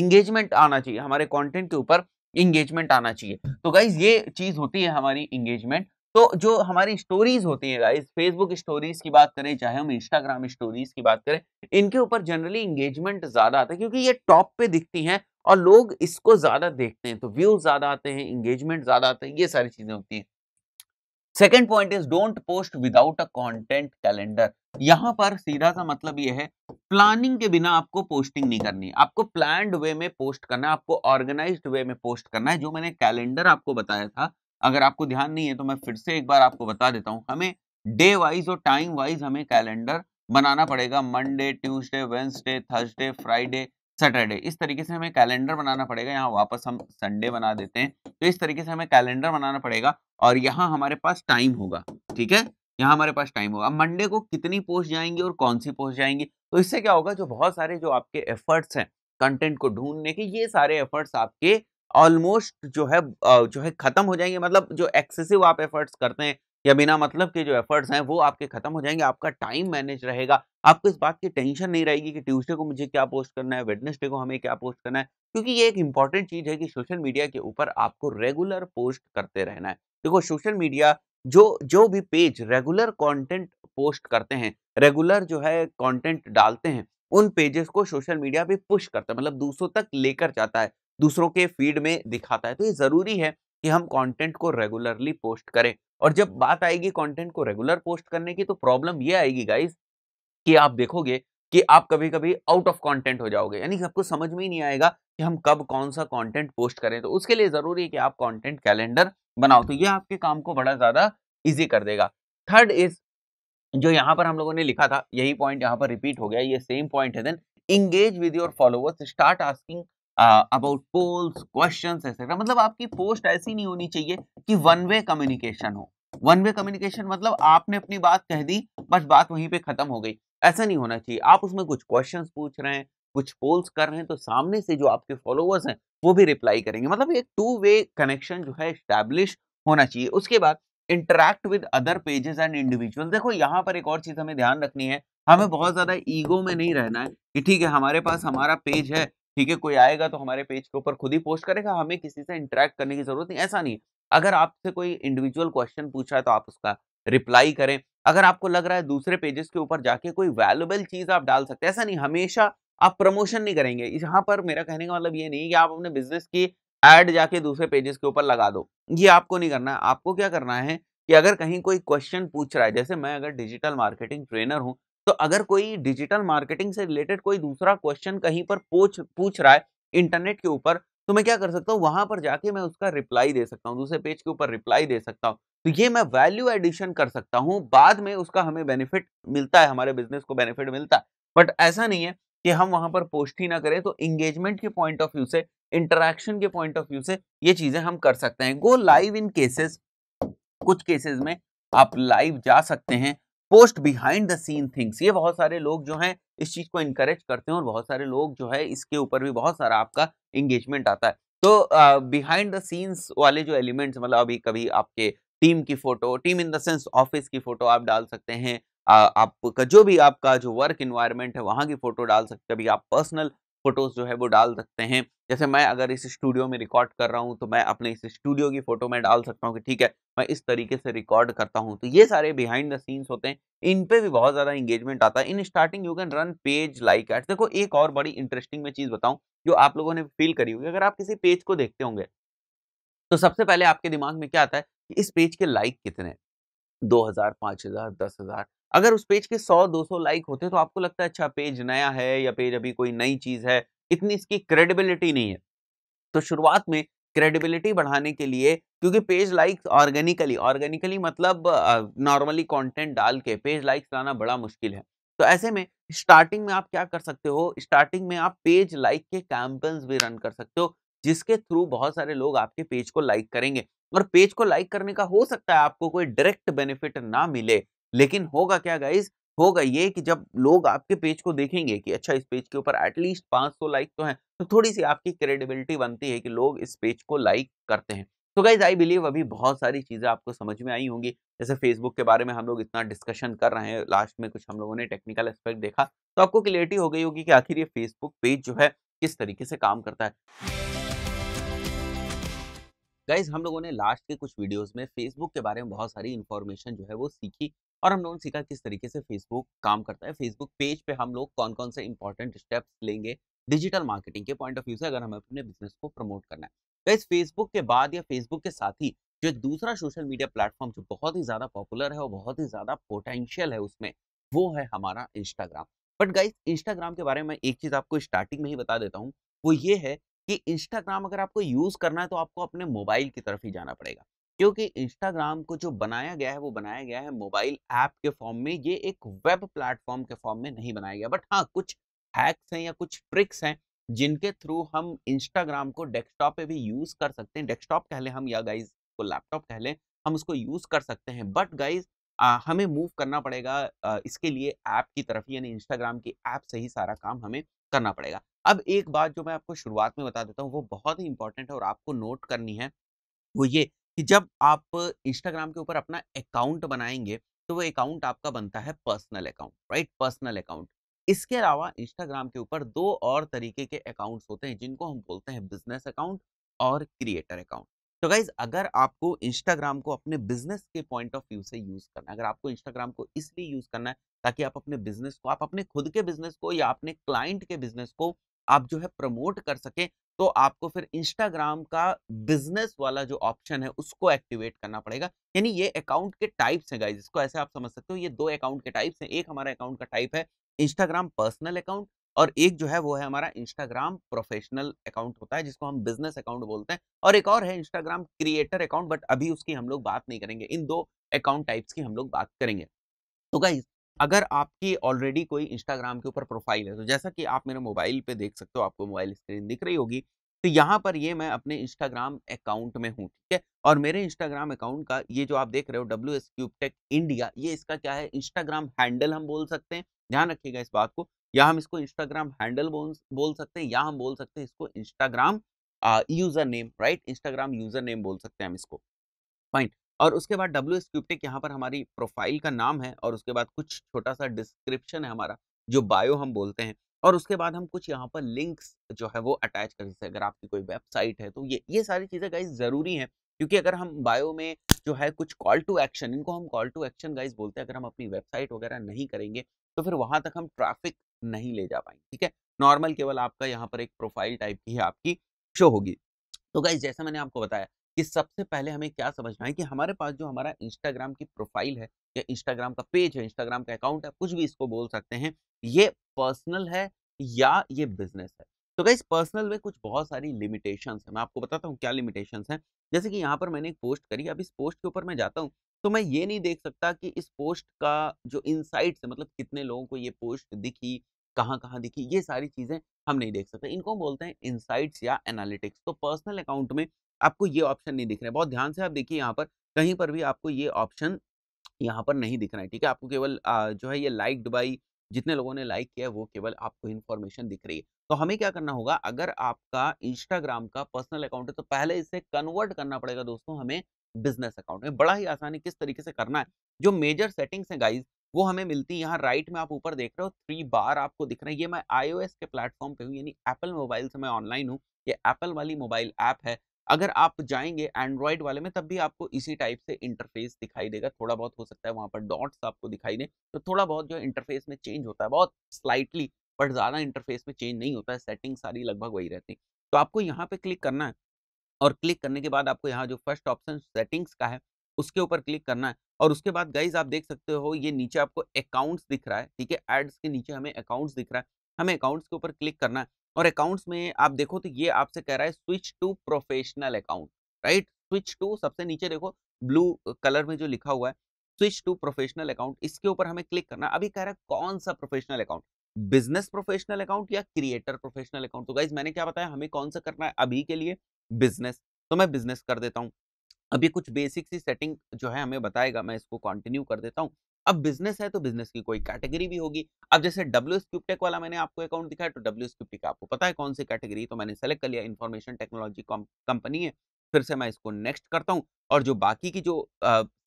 इंगेजमेंट आना चाहिए हमारे कंटेंट के ऊपर इंगेजमेंट आना चाहिए तो गाइज ये चीज़ होती है हमारी इंगेजमेंट तो जो हमारी स्टोरीज होती है गाइज फेसबुक स्टोरीज की बात करें चाहे हम इंस्टाग्राम स्टोरीज की बात करें इनके ऊपर जनरली इंगेजमेंट ज्यादा आता है क्योंकि ये टॉप पे दिखती हैं और लोग इसको ज्यादा देखते हैं तो व्यूज ज्यादा आते हैं इंगेजमेंट ज्यादा आते हैं ये सारी चीजें होती हैं second point is don't post without a content calendar यहाँ पर सीधा सा मतलब ये है प्लानिंग के बिना आपको पोस्टिंग नहीं करनी आपको प्लान वे में पोस्ट करना है आपको ऑर्गेनाइज वे में पोस्ट करना है जो मैंने कैलेंडर आपको बताया था अगर आपको ध्यान नहीं है तो मैं फिर से एक बार आपको बता देता हूँ हमें डे वाइज और टाइम वाइज हमें कैलेंडर बनाना पड़ेगा Monday Tuesday Wednesday Thursday Friday Saturday इस तरीके से हमें कैलेंडर बनाना पड़ेगा यहाँ वापस हम संडे बना देते हैं तो इस तरीके से हमें कैलेंडर बनाना पड़ेगा और यहाँ हमारे पास टाइम होगा ठीक है यहाँ हमारे पास टाइम होगा मंडे को कितनी पोस्ट जाएंगी और कौन सी पोस्ट जाएंगी तो इससे क्या होगा जो बहुत सारे जो आपके एफर्ट्स हैं कंटेंट को ढूंढने के ये सारे एफर्ट्स आपके ऑलमोस्ट जो है जो है खत्म हो जाएंगे मतलब जो एक्सेसिव आप एफर्ट्स करते हैं या बिना मतलब के जो एफर्ट्स हैं वो आपके खत्म हो जाएंगे आपका टाइम मैनेज रहेगा आपको इस बात की टेंशन नहीं रहेगी कि ट्यूसडे को मुझे क्या पोस्ट करना है वेडनेसडे को हमें क्या पोस्ट करना है क्योंकि ये एक इंपॉर्टेंट चीज़ है कि सोशल मीडिया के ऊपर आपको रेगुलर पोस्ट करते रहना है देखो सोशल मीडिया जो जो भी पेज रेगुलर कॉन्टेंट पोस्ट करते हैं रेगुलर जो है कॉन्टेंट डालते हैं उन पेजेस को सोशल मीडिया भी पुश करता है मतलब दूसरों तक लेकर जाता है दूसरों के फीड में दिखाता है तो ये ज़रूरी है कि हम कंटेंट को रेगुलरली पोस्ट करें और जब बात आएगी कंटेंट को रेगुलर पोस्ट करने की तो प्रॉब्लम ये आएगी गाइस कि आप देखोगे कि आप कभी कभी आउट ऑफ कंटेंट हो जाओगे यानी कि आपको समझ में ही नहीं आएगा कि हम कब कौन सा कंटेंट पोस्ट करें तो उसके लिए ज़रूरी है कि आप कॉन्टेंट कैलेंडर बनाओ तो ये आपके काम को बड़ा ज़्यादा ईजी कर देगा थर्ड इज जो यहाँ पर हम लोगों ने लिखा था यही पॉइंट यहाँ पर रिपीट हो गया ये सेम पॉइंट है then engage with your followers start asking about polls question etcetera मतलब आपकी पोस्ट ऐसी नहीं होनी चाहिए कि वन वे कम्युनिकेशन हो वन वे कम्युनिकेशन मतलब आपने अपनी बात कह दी बस बात वहीं पे खत्म हो गई ऐसा नहीं होना चाहिए आप उसमें कुछ क्वेश्चंस पूछ रहे हैं कुछ पोल्स कर रहे हैं तो सामने से जो आपके फॉलोअर्स हैं वो भी रिप्लाई करेंगे मतलब एक टू वे कनेक्शन जो है स्टैब्लिश होना चाहिए उसके बाद interact with other pages and individual देखो यहाँ पर एक और चीज हमें ध्यान रखनी है हमें बहुत ज्यादा ईगो में नहीं रहना है कि ठीक है हमारे पास हमारा पेज है ठीक है कोई आएगा तो हमारे पेज के ऊपर खुद ही पोस्ट करेगा हमें किसी से इंटरेक्ट करने की जरूरत नहीं ऐसा नहीं अगर आपसे कोई इंडिविजुअल क्वेश्चन पूछा है तो आप उसका रिप्लाई करें अगर आपको लग रहा है दूसरे पेजेस के ऊपर जाके कोई वैल्यूबल चीज आप डाल सकते हैं ऐसा नहीं हमेशा आप प्रमोशन नहीं करेंगे यहाँ पर मेरा कहने का मतलब ये नहीं कि आप अपने बिजनेस की एड जाके दूसरे पेजेस के ऊपर लगा दो ये आपको नहीं करना है आपको क्या करना है कि अगर कहीं कोई क्वेश्चन पूछ रहा है जैसे मैं अगर डिजिटल मार्केटिंग ट्रेनर हूँ तो अगर कोई डिजिटल मार्केटिंग से रिलेटेड कोई दूसरा क्वेश्चन कहीं पर पूछ पूछ रहा है इंटरनेट के ऊपर तो मैं क्या कर सकता हूँ वहां पर जाके मैं उसका रिप्लाई दे सकता हूँ दूसरे पेज के ऊपर रिप्लाई दे सकता हूँ तो ये मैं वैल्यू एडिशन कर सकता हूँ बाद में उसका हमें बेनिफिट मिलता है हमारे बिजनेस को बेनिफिट मिलता है बट ऐसा नहीं है कि हम वहां पर पोस्ट ही ना करें तो इंगेजमेंट के पॉइंट ऑफ व्यू से इंटरेक्शन के पॉइंट ऑफ व्यू से ये चीजें हम कर सकते हैं गो लाइव इन केसेस कुछ केसेस में आप लाइव जा सकते हैं post behind the scene things ये बहुत सारे लोग जो हैं इस चीज को इनकरेज करते हैं और बहुत सारे लोग जो है इसके ऊपर भी बहुत सारा आपका इंगेजमेंट आता है तो बिहाइंड द सीन्स वाले जो एलिमेंट्स मतलब अभी कभी आपके टीम की photo team in the sense office की फोटो आप डाल सकते हैं आपका जो भी आपका जो वर्क इन्वायरमेंट है वहाँ की फोटो डाल सकते हैं कभी आप पर्सनल फोटोज जो है वो डाल सकते हैं जैसे मैं अगर इस स्टूडियो में रिकॉर्ड कर रहा हूँ तो मैं अपने इस स्टूडियो की फोटो में डाल सकता हूँ कि ठीक है मैं इस तरीके से रिकॉर्ड करता हूँ तो ये सारे बिहाइंड द सीन्स होते हैं इन पे भी बहुत ज़्यादा इंगेजमेंट आता है in starting you can run page like ad देखो एक और बड़ी इंटरेस्टिंग में चीज़ बताऊँ जो आप लोगों ने फील करी होगी अगर आप किसी पेज को देखते होंगे तो सबसे पहले आपके दिमाग में क्या आता है कि इस पेज के लाइक कितने दो हज़ार पाँच हज़ार दस हज़ार अगर उस पेज के 100-200 लाइक होते तो आपको लगता है अच्छा पेज नया है या पेज अभी कोई नई चीज है इतनी इसकी क्रेडिबिलिटी नहीं है तो शुरुआत में क्रेडिबिलिटी बढ़ाने के लिए क्योंकि पेज लाइक्स ऑर्गेनिकली ऑर्गेनिकली मतलब नॉर्मली कंटेंट डाल के पेज लाइक्स लाना बड़ा मुश्किल है तो ऐसे में स्टार्टिंग में आप क्या कर सकते हो स्टार्टिंग में आप पेज लाइक के कैंपेन्स भी रन कर सकते हो जिसके थ्रू बहुत सारे लोग आपके पेज को लाइक करेंगे और पेज को लाइक करने का हो सकता है आपको कोई डायरेक्ट बेनिफिट ना मिले लेकिन होगा क्या गाइज होगा ये कि जब लोग आपके पेज को देखेंगे कि अच्छा इस पेज के ऊपर एटलीस्ट 500 लाइक तो हैं तो थोड़ी सी आपकी क्रेडिबिलिटी बनती है कि लोग इस पेज को लाइक करते हैं तो गाइज आई बिलीव अभी बहुत सारी चीज़ें आपको समझ में आई होंगी जैसे फेसबुक के बारे में हम लोग इतना डिस्कशन कर रहे हैं लास्ट में कुछ हम लोगों ने टेक्निकल एस्पेक्ट देखा तो आपको क्लियरिटी हो गई होगी कि आखिर ये फेसबुक पेज जो है किस तरीके से काम करता है गाइज हम लोगों ने लास्ट के कुछ वीडियोस में फेसबुक के बारे में बहुत सारी इन्फॉर्मेशन जो है वो सीखी और हम लोगों ने सीखा किस तरीके से फेसबुक काम करता है फेसबुक पेज पे हम लोग कौन कौन से इंपॉर्टेंट स्टेप्स लेंगे डिजिटल मार्केटिंग के पॉइंट ऑफ व्यू से अगर हमें अपने बिजनेस को प्रमोट करना है गाइज फेसबुक के बाद या फेसबुक के साथ ही जो एक दूसरा सोशल मीडिया प्लेटफॉर्म जो बहुत ही ज़्यादा पॉपुलर है और बहुत ही ज़्यादा पोटेंशियल है उसमें वो है हमारा इंस्टाग्राम बट गाइज इंस्टाग्राम के बारे में एक चीज़ आपको स्टार्टिंग में ही बता देता हूँ वो ये है कि इंस्टाग्राम अगर आपको यूज़ करना है तो आपको अपने मोबाइल की तरफ ही जाना पड़ेगा क्योंकि इंस्टाग्राम को जो बनाया गया है वो बनाया गया है मोबाइल ऐप के फॉर्म में ये एक वेब प्लेटफॉर्म के फॉर्म में नहीं बनाया गया बट हाँ कुछ हैक्स हैं या कुछ ट्रिक्स हैं जिनके थ्रू हम इंस्टाग्राम को डेस्कटॉप पे भी यूज़ कर सकते हैं डेस्कटॉप कह लें हम या गाइज को लैपटॉप कह लें हम उसको यूज़ कर सकते हैं बट गाइज हमें मूव करना पड़ेगा आ, इसके लिए ऐप की तरफ यानी इंस्टाग्राम की ऐप से ही सारा काम हमें करना पड़ेगा अब एक बात जो मैं आपको शुरुआत में बता देता हूँ वो बहुत ही इंपॉर्टेंट है और आपको नोट करनी है वो ये कि जब आप इंस्टाग्राम के ऊपर अपना अकाउंट बनाएंगे तो वो अकाउंट आपका बनता है personal account right personal account इसके अलावा इंस्टाग्राम के ऊपर दो और तरीके के अकाउंट्स होते हैं जिनको हम बोलते हैं बिजनेस अकाउंट और क्रिएटर अकाउंट तो गाइज अगर आपको इंस्टाग्राम को अपने बिजनेस के पॉइंट ऑफ व्यू से यूज करना है अगर आपको इंस्टाग्राम को इसलिए यूज करना है ताकि आप अपने बिजनेस को आप अपने खुद के बिजनेस को या अपने क्लाइंट के बिजनेस को आप जो है प्रमोट कर सकें तो आपको फिर इंस्टाग्राम का बिजनेस वाला जो ऑप्शन है उसको एक्टिवेट करना पड़ेगा यानी ये अकाउंट के टाइप्स हैं गाइज इसको ऐसे आप समझ सकते हो ये दो अकाउंट के टाइप्स हैं एक हमारा अकाउंट का टाइप है इंस्टाग्राम पर्सनल अकाउंट और एक जो है वो है हमारा इंस्टाग्राम प्रोफेशनल अकाउंट होता है जिसको हम बिजनेस अकाउंट बोलते हैं और एक और है इंस्टाग्राम क्रिएटर अकाउंट बट अभी उसकी हम लोग बात नहीं करेंगे इन दो अकाउंट टाइप्स की हम लोग बात करेंगे तो गाइज अगर आपकी ऑलरेडी कोई इंस्टाग्राम के ऊपर प्रोफाइल है तो जैसा कि आप मेरे मोबाइल पे देख सकते हो आपको मोबाइल स्क्रीन दिख रही होगी तो यहाँ पर ये मैं अपने इंस्टाग्राम अकाउंट में हूँ ठीक है और मेरे इंस्टाग्राम अकाउंट का ये जो आप देख रहे हो डब्ल्यू एस क्यूबटेक इंडिया ये इसका क्या है इंस्टाग्राम हैंडल हम बोल सकते हैं ध्यान रखिएगा इस बात को या हम इसको इंस्टाग्राम हैंडल बोल सकते हैं या हम बोल सकते हैं इसको Instagram user name right Instagram user name बोल सकते हैं हम इसको फाइन और उसके बाद डब्ल्यू एस क्यूबटेक यहाँ पर हमारी प्रोफाइल का नाम है और उसके बाद कुछ छोटा सा डिस्क्रिप्शन है हमारा जो बायो हम बोलते हैं और उसके बाद हम कुछ यहाँ पर लिंक्स जो है वो अटैच कर सकते हैं अगर आपकी कोई वेबसाइट है तो ये ये सारी चीज़ें गाइज ज़रूरी हैं क्योंकि अगर हम बायो में जो है कुछ कॉल टू एक्शन इनको हम कॉल टू एक्शन गाइज बोलते हैं अगर हम अपनी वेबसाइट वगैरह नहीं करेंगे तो फिर वहाँ तक हम ट्रैफिक नहीं ले जा पाएंगे ठीक है नॉर्मल केवल आपका यहाँ पर एक प्रोफाइल टाइप की है आपकी शो होगी तो गाइज जैसा मैंने आपको बताया कि सबसे पहले हमें क्या समझना है कि हमारे पास जो हमारा इंस्टाग्राम की प्रोफाइल है या इंस्टाग्राम का पेज है इंस्टाग्राम का अकाउंट है कुछ भी इसको बोल सकते हैं ये पर्सनल है या ये बिजनेस है तो क्या पर्सनल में कुछ बहुत सारी लिमिटेशन है मैं आपको बताता हूँ क्या लिमिटेशन है जैसे कि यहाँ पर मैंने एक पोस्ट करी अब इस पोस्ट के ऊपर मैं जाता हूँ तो मैं ये नहीं देख सकता कि इस पोस्ट का जो इनसाइट्स है मतलब कितने लोगों को ये पोस्ट दिखी कहाँ कहाँ दिखी ये सारी चीज़ें हम नहीं देख सकते इनको बोलते हैं इनसाइट्स या एनालिटिक्स तो पर्सनल अकाउंट में आपको ये ऑप्शन नहीं दिख रहे है बहुत ध्यान से आप देखिए यहाँ पर कहीं पर भी आपको ये ऑप्शन यहाँ पर नहीं दिख रहा है ठीक है आपको केवल जो है ये लाइक्ड बाई जितने लोगों ने लाइक किया है वो केवल आपको इन्फॉर्मेशन दिख रही है तो हमें क्या करना होगा अगर आपका इंस्टाग्राम का पर्सनल अकाउंट है तो पहले इसे कन्वर्ट करना पड़ेगा दोस्तों हमें बिजनेस अकाउंट में बड़ा ही आसानी किस तरीके से करना है जो मेजर सेटिंग्स हैं गाइज वो हमें मिलती है यहाँ राइट में आप ऊपर देख रहे हो थ्री बार आपको दिख रहा है ये मैं आईओ के प्लेटफॉर्म पे हूँ यानी एप्पल मोबाइल से मैं ऑनलाइन हूँ ये एप्पल वाली मोबाइल ऐप है अगर आप जाएंगे एंड्रॉयड वाले में तब भी आपको इसी टाइप से इंटरफेस दिखाई देगा थोड़ा बहुत हो सकता है वहां पर डॉट्स आपको दिखाई दे तो थोड़ा बहुत जो इंटरफेस में चेंज होता है बहुत स्लाइटली बट ज़्यादा इंटरफेस में चेंज नहीं होता है सेटिंग सारी लगभग वही रहती तो आपको यहाँ पे क्लिक करना है और क्लिक करने के बाद आपको यहाँ जो फर्स्ट ऑप्शन सेटिंग्स का है उसके ऊपर क्लिक करना है और उसके बाद गाइज आप देख सकते हो ये नीचे आपको अकाउंट्स दिख रहा है ठीक है एड्स के नीचे हमें अकाउंट्स दिख रहा है हमें अकाउंट्स के ऊपर क्लिक करना है और अकाउंट्स में आप देखो तो ये आपसे कह रहा है switch to professional account right switch to सबसे नीचे देखो ब्लू कलर में जो लिखा हुआ है स्विच टू प्रोफेशनल अकाउंट इसके ऊपर हमें क्लिक करना अभी कह रहा है कौन सा professional account business professional account या क्रिएटर प्रोफेशनल अकाउंट तो गाइज मैंने क्या बताया हमें कौन सा करना है अभी के लिए बिजनेस तो मैं बिजनेस कर देता हूँ अभी कुछ बेसिक सी सेटिंग जो है हमें बताएगा मैं इसको कंटिन्यू कर देता हूँ अब बिजनेस है तो बिजनेस की कोई कैटेगरी भी होगी अब जैसे डब्ल्यू स्क्यूपटेक वाला मैंने आपको अकाउंट दिखाया तो डब्ल्यू स्क्यूपटेक आपको पता है कौन सी कैटेगरी तो मैंने सेलेक्ट कर लिया इन्फॉर्मेशन टेक्नोलॉजी कंपनी है फिर से मैं इसको नेक्स्ट करता हूँ और जो बाकी की जो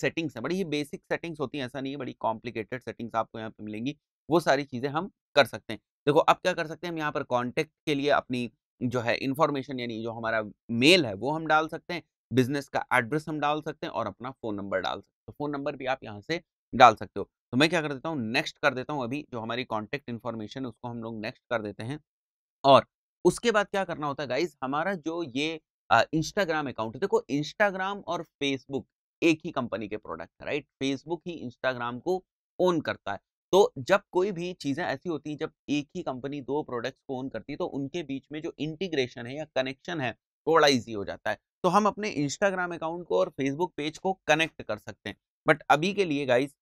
सेटिंग्स हैं बड़ी ही बेसिक सेटिंग्स होती हैं ऐसा नहीं है बड़ी कॉम्प्लिकेटेड सेटिंग्स आपको यहाँ पे मिलेंगी वो सारी चीज़ें हम कर सकते हैं देखो अब क्या कर सकते हैं हम यहाँ पर कॉन्टेक्ट के लिए अपनी जो है इन्फॉर्मेशन यानी जो हमारा मेल है वो हम डाल सकते हैं बिजनेस का एड्रेस हम डाल सकते हैं और अपना फ़ोन नंबर डाल सकते हैं तो फ़ोन नंबर भी आप यहाँ से डाल सकते हो तो मैं क्या कर देता हूँ नेक्स्ट कर देता हूँ अभी जो हमारी कॉन्टेक्ट इन्फॉर्मेशन है उसको हम लोग नेक्स्ट कर देते हैं और उसके बाद क्या करना होता है गाइज हमारा जो ये इंस्टाग्राम अकाउंट है देखो इंस्टाग्राम और फेसबुक एक ही कंपनी के प्रोडक्ट है राइट फेसबुक ही इंस्टाग्राम को ओन करता है तो जब कोई भी चीज़ें ऐसी होती हैं जब एक ही कंपनी दो प्रोडक्ट्स को ओन करती है तो उनके बीच में जो इंटीग्रेशन है या कनेक्शन है थोड़ा ईजी हो जाता है तो हम अपने इंस्टाग्राम अकाउंट को और फेसबुक पेज को कनेक्ट कर सकते हैं बट अभी के लिए गाइज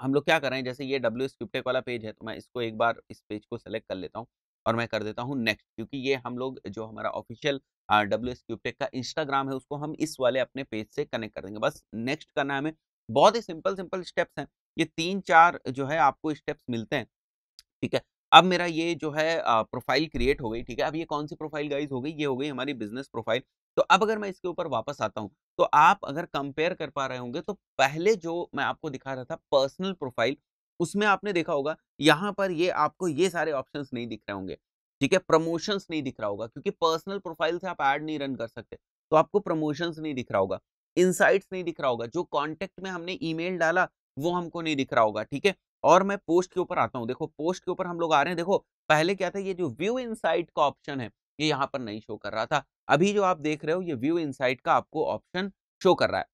हम लोग क्या कर रहे हैं जैसे ये डब्ल्यू स्क्रिप्टेक वाला पेज है तो मैं इसको एक बार इस पेज को सेलेक्ट कर लेता हूँ और मैं कर देता हूँ नेक्स्ट क्योंकि ये हम लोग जो हमारा ऑफिशियल डब्ल्यू स्क्रिप्टेक का इंस्टाग्राम है उसको हम इस वाले अपने पेज से कनेक्ट कर देंगे बस नेक्स्ट करना है हमें बहुत ही सिंपल सिंपल स्टेप्स हैं ये तीन चार जो है आपको स्टेप्स मिलते हैं ठीक है अब मेरा ये जो है प्रोफाइल क्रिएट हो गई ठीक है अब ये कौन सी प्रोफाइल गाइज हो गई ये हो गई हमारी बिजनेस प्रोफाइल तो अब अगर मैं इसके ऊपर वापस आता हूँ तो आप अगर कंपेयर कर पा रहे होंगे तो पहले जो मैं आपको दिखा रहा था पर्सनल प्रोफाइल उसमें आपने देखा होगा यहाँ पर ये आपको ये सारे ऑप्शन नहीं दिख रहे होंगे ठीक है प्रमोशंस नहीं दिख रहा होगा क्योंकि पर्सनल प्रोफाइल से आप ऐड नहीं रन कर सकते तो आपको प्रमोशंस नहीं दिख रहा होगा इनसाइट्स नहीं दिख रहा होगा जो कॉन्टेक्ट में हमने ई डाला वो हमको नहीं दिख रहा होगा ठीक है और मैं पोस्ट के ऊपर आता हूँ देखो पोस्ट के ऊपर हम लोग आ रहे हैं देखो पहले क्या था ये जो व्यू इनसाइट का ऑप्शन है ये यहाँ पर नहीं शो कर रहा था अभी जो आप देख रहे हो ये व्यू इनसाइट का आपको ऑप्शन शो कर रहा है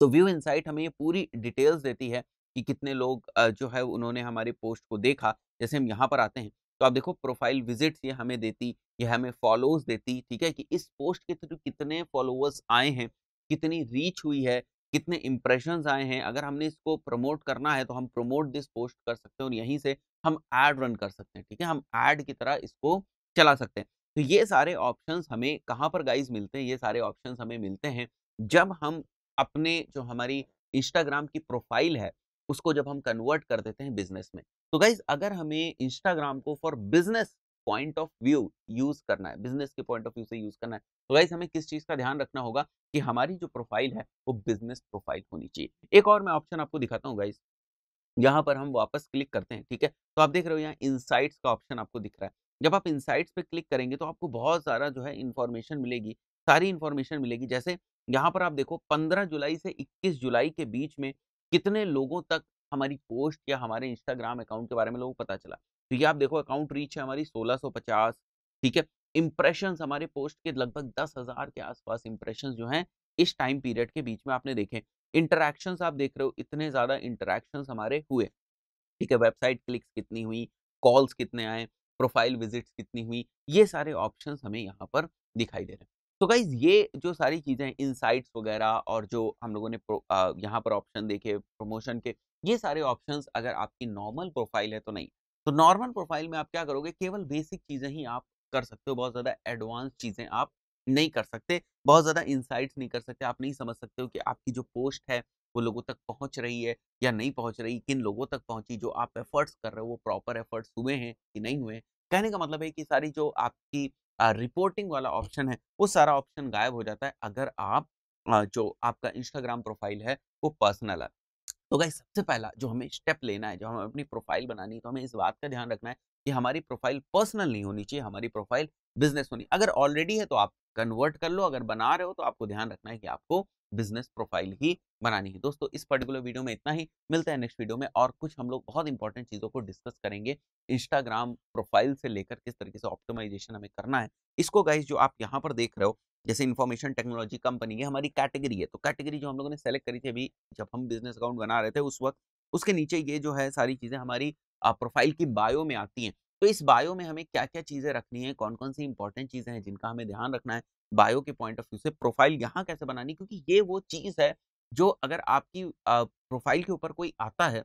तो व्यू इनसाइट हमें ये पूरी डिटेल्स देती है कि कितने लोग जो है उन्होंने हमारे पोस्ट को देखा जैसे हम यहाँ पर आते हैं तो आप देखो प्रोफाइल विजिट्स ये हमें देती ये हमें फॉलोअर्स देती ठीक है कि इस पोस्ट के थ्रू कितने फॉलोअर्स आए हैं कितनी रीच हुई है कितने इम्प्रेशन आए हैं अगर हमने इसको प्रमोट करना है तो हम प्रमोट दिस पोस्ट कर सकते हैं और यहीं से हम एड रन कर सकते हैं ठीक है हम एड की तरह इसको चला सकते हैं तो ये सारे ऑप्शंस हमें कहाँ पर गाइज मिलते हैं ये सारे ऑप्शंस हमें मिलते हैं जब हम अपने जो हमारी इंस्टाग्राम की प्रोफाइल है उसको जब हम कन्वर्ट कर देते हैं बिजनेस में तो गाइज अगर हमें इंस्टाग्राम को for business point of view use करना है बिजनेस के पॉइंट ऑफ व्यू से यूज करना है तो गाइज हमें किस चीज का ध्यान रखना होगा कि हमारी जो प्रोफाइल है वो बिजनेस प्रोफाइल होनी चाहिए एक और मैं ऑप्शन आपको दिखाता हूँ गाइज यहाँ पर हम वापस क्लिक करते हैं ठीक है तो आप देख रहे हो यहाँ इनसाइट्स का ऑप्शन आपको दिख रहा है जब आप इनसाइट्स पे क्लिक करेंगे तो आपको बहुत सारा जो है इन्फॉर्मेशन मिलेगी सारी इन्फॉर्मेशन मिलेगी जैसे यहाँ पर आप देखो 15 जुलाई से 21 जुलाई के बीच में कितने लोगों तक हमारी पोस्ट या हमारे इंस्टाग्राम अकाउंट के बारे में लोगों को पता चला तो ये आप देखो अकाउंट रीच है हमारी 1650 ठीक है इम्प्रेशन हमारे पोस्ट के लगभग दस हज़ार के आसपास इम्प्रेशन जो हैं इस टाइम पीरियड के बीच में आपने देखे इंटरेक्शन आप देख रहे हो इतने ज़्यादा इंटरेक्शन हमारे हुए ठीक है वेबसाइट क्लिक्स कितनी हुई कॉल्स कितने आए प्रोफाइल विजिट्स कितनी हुई ये सारे ऑप्शन हमें यहाँ पर दिखाई दे रहे हैं तो गाइज ये जो सारी चीज़ें इनसाइट्स वगैरह और जो हम लोगों ने यहाँ पर ऑप्शन देखे प्रमोशन के ये सारे ऑप्शंस अगर आपकी नॉर्मल प्रोफाइल है तो नहीं तो नॉर्मल प्रोफाइल में आप क्या करोगे केवल बेसिक चीज़ें ही आप कर सकते हो बहुत ज़्यादा एडवांस चीज़ें आप नहीं कर सकते बहुत ज़्यादा इंसाइट्स नहीं कर सकते आप नहीं समझ सकते हो कि आपकी जो पोस्ट है वो लोगों तक पहुंच रही है या नहीं पहुंच रही किन लोगों तक पहुंची जो आप एफर्ट्स कर रहे हो वो प्रॉपर एफर्ट्स हुए हैं कि नहीं हुए कहने का मतलब है कि सारी जो आपकी रिपोर्टिंग वाला ऑप्शन है वो सारा ऑप्शन गायब हो जाता है अगर आप जो आपका इंस्टाग्राम प्रोफाइल है वो पर्सनल है तो गाइस सबसे पहला जो हमें स्टेप लेना है जो हमें अपनी प्रोफाइल बनानी है तो हमें इस बात का ध्यान रखना है कि हमारी प्रोफाइल पर्सनल नहीं होनी चाहिए हमारी प्रोफाइल बिजनेस होनी अगर ऑलरेडी है तो आप कन्वर्ट कर लो अगर बना रहे हो तो आपको ध्यान रखना है कि आपको बिजनेस प्रोफाइल ही बनानी है दोस्तों इस पर्टिकुलर वीडियो में इतना ही मिलता है नेक्स्ट वीडियो में और कुछ हम लोग बहुत इंपॉर्टेंट चीज़ों को डिस्कस करेंगे इंस्टाग्राम प्रोफाइल से लेकर किस तरीके से ऑप्टिमाइजेशन हमें करना है इसको गाइज जो आप यहाँ पर देख रहे हो जैसे इन्फॉर्मेशन टेक्नोलॉजी कंपनी है हमारी कैटेगरी है तो कैटेगरी जो हम लोगों ने सेलेक्ट करी थी अभी जब हम बिजनेस अकाउंट बना रहे थे उस वक्त उसके नीचे ये जो है सारी चीज़ें हमारी प्रोफाइल की बायो में आती हैं तो इस बायो में हमें क्या क्या चीज़ें रखनी है कौन कौन सी इंपॉर्टेंट चीज़ें हैं जिनका हमें ध्यान रखना है बायो के पॉइंट ऑफ व्यू से प्रोफाइल यहाँ कैसे बनानी क्योंकि ये वो चीज़ है जो अगर आपकी प्रोफाइल के ऊपर कोई आता है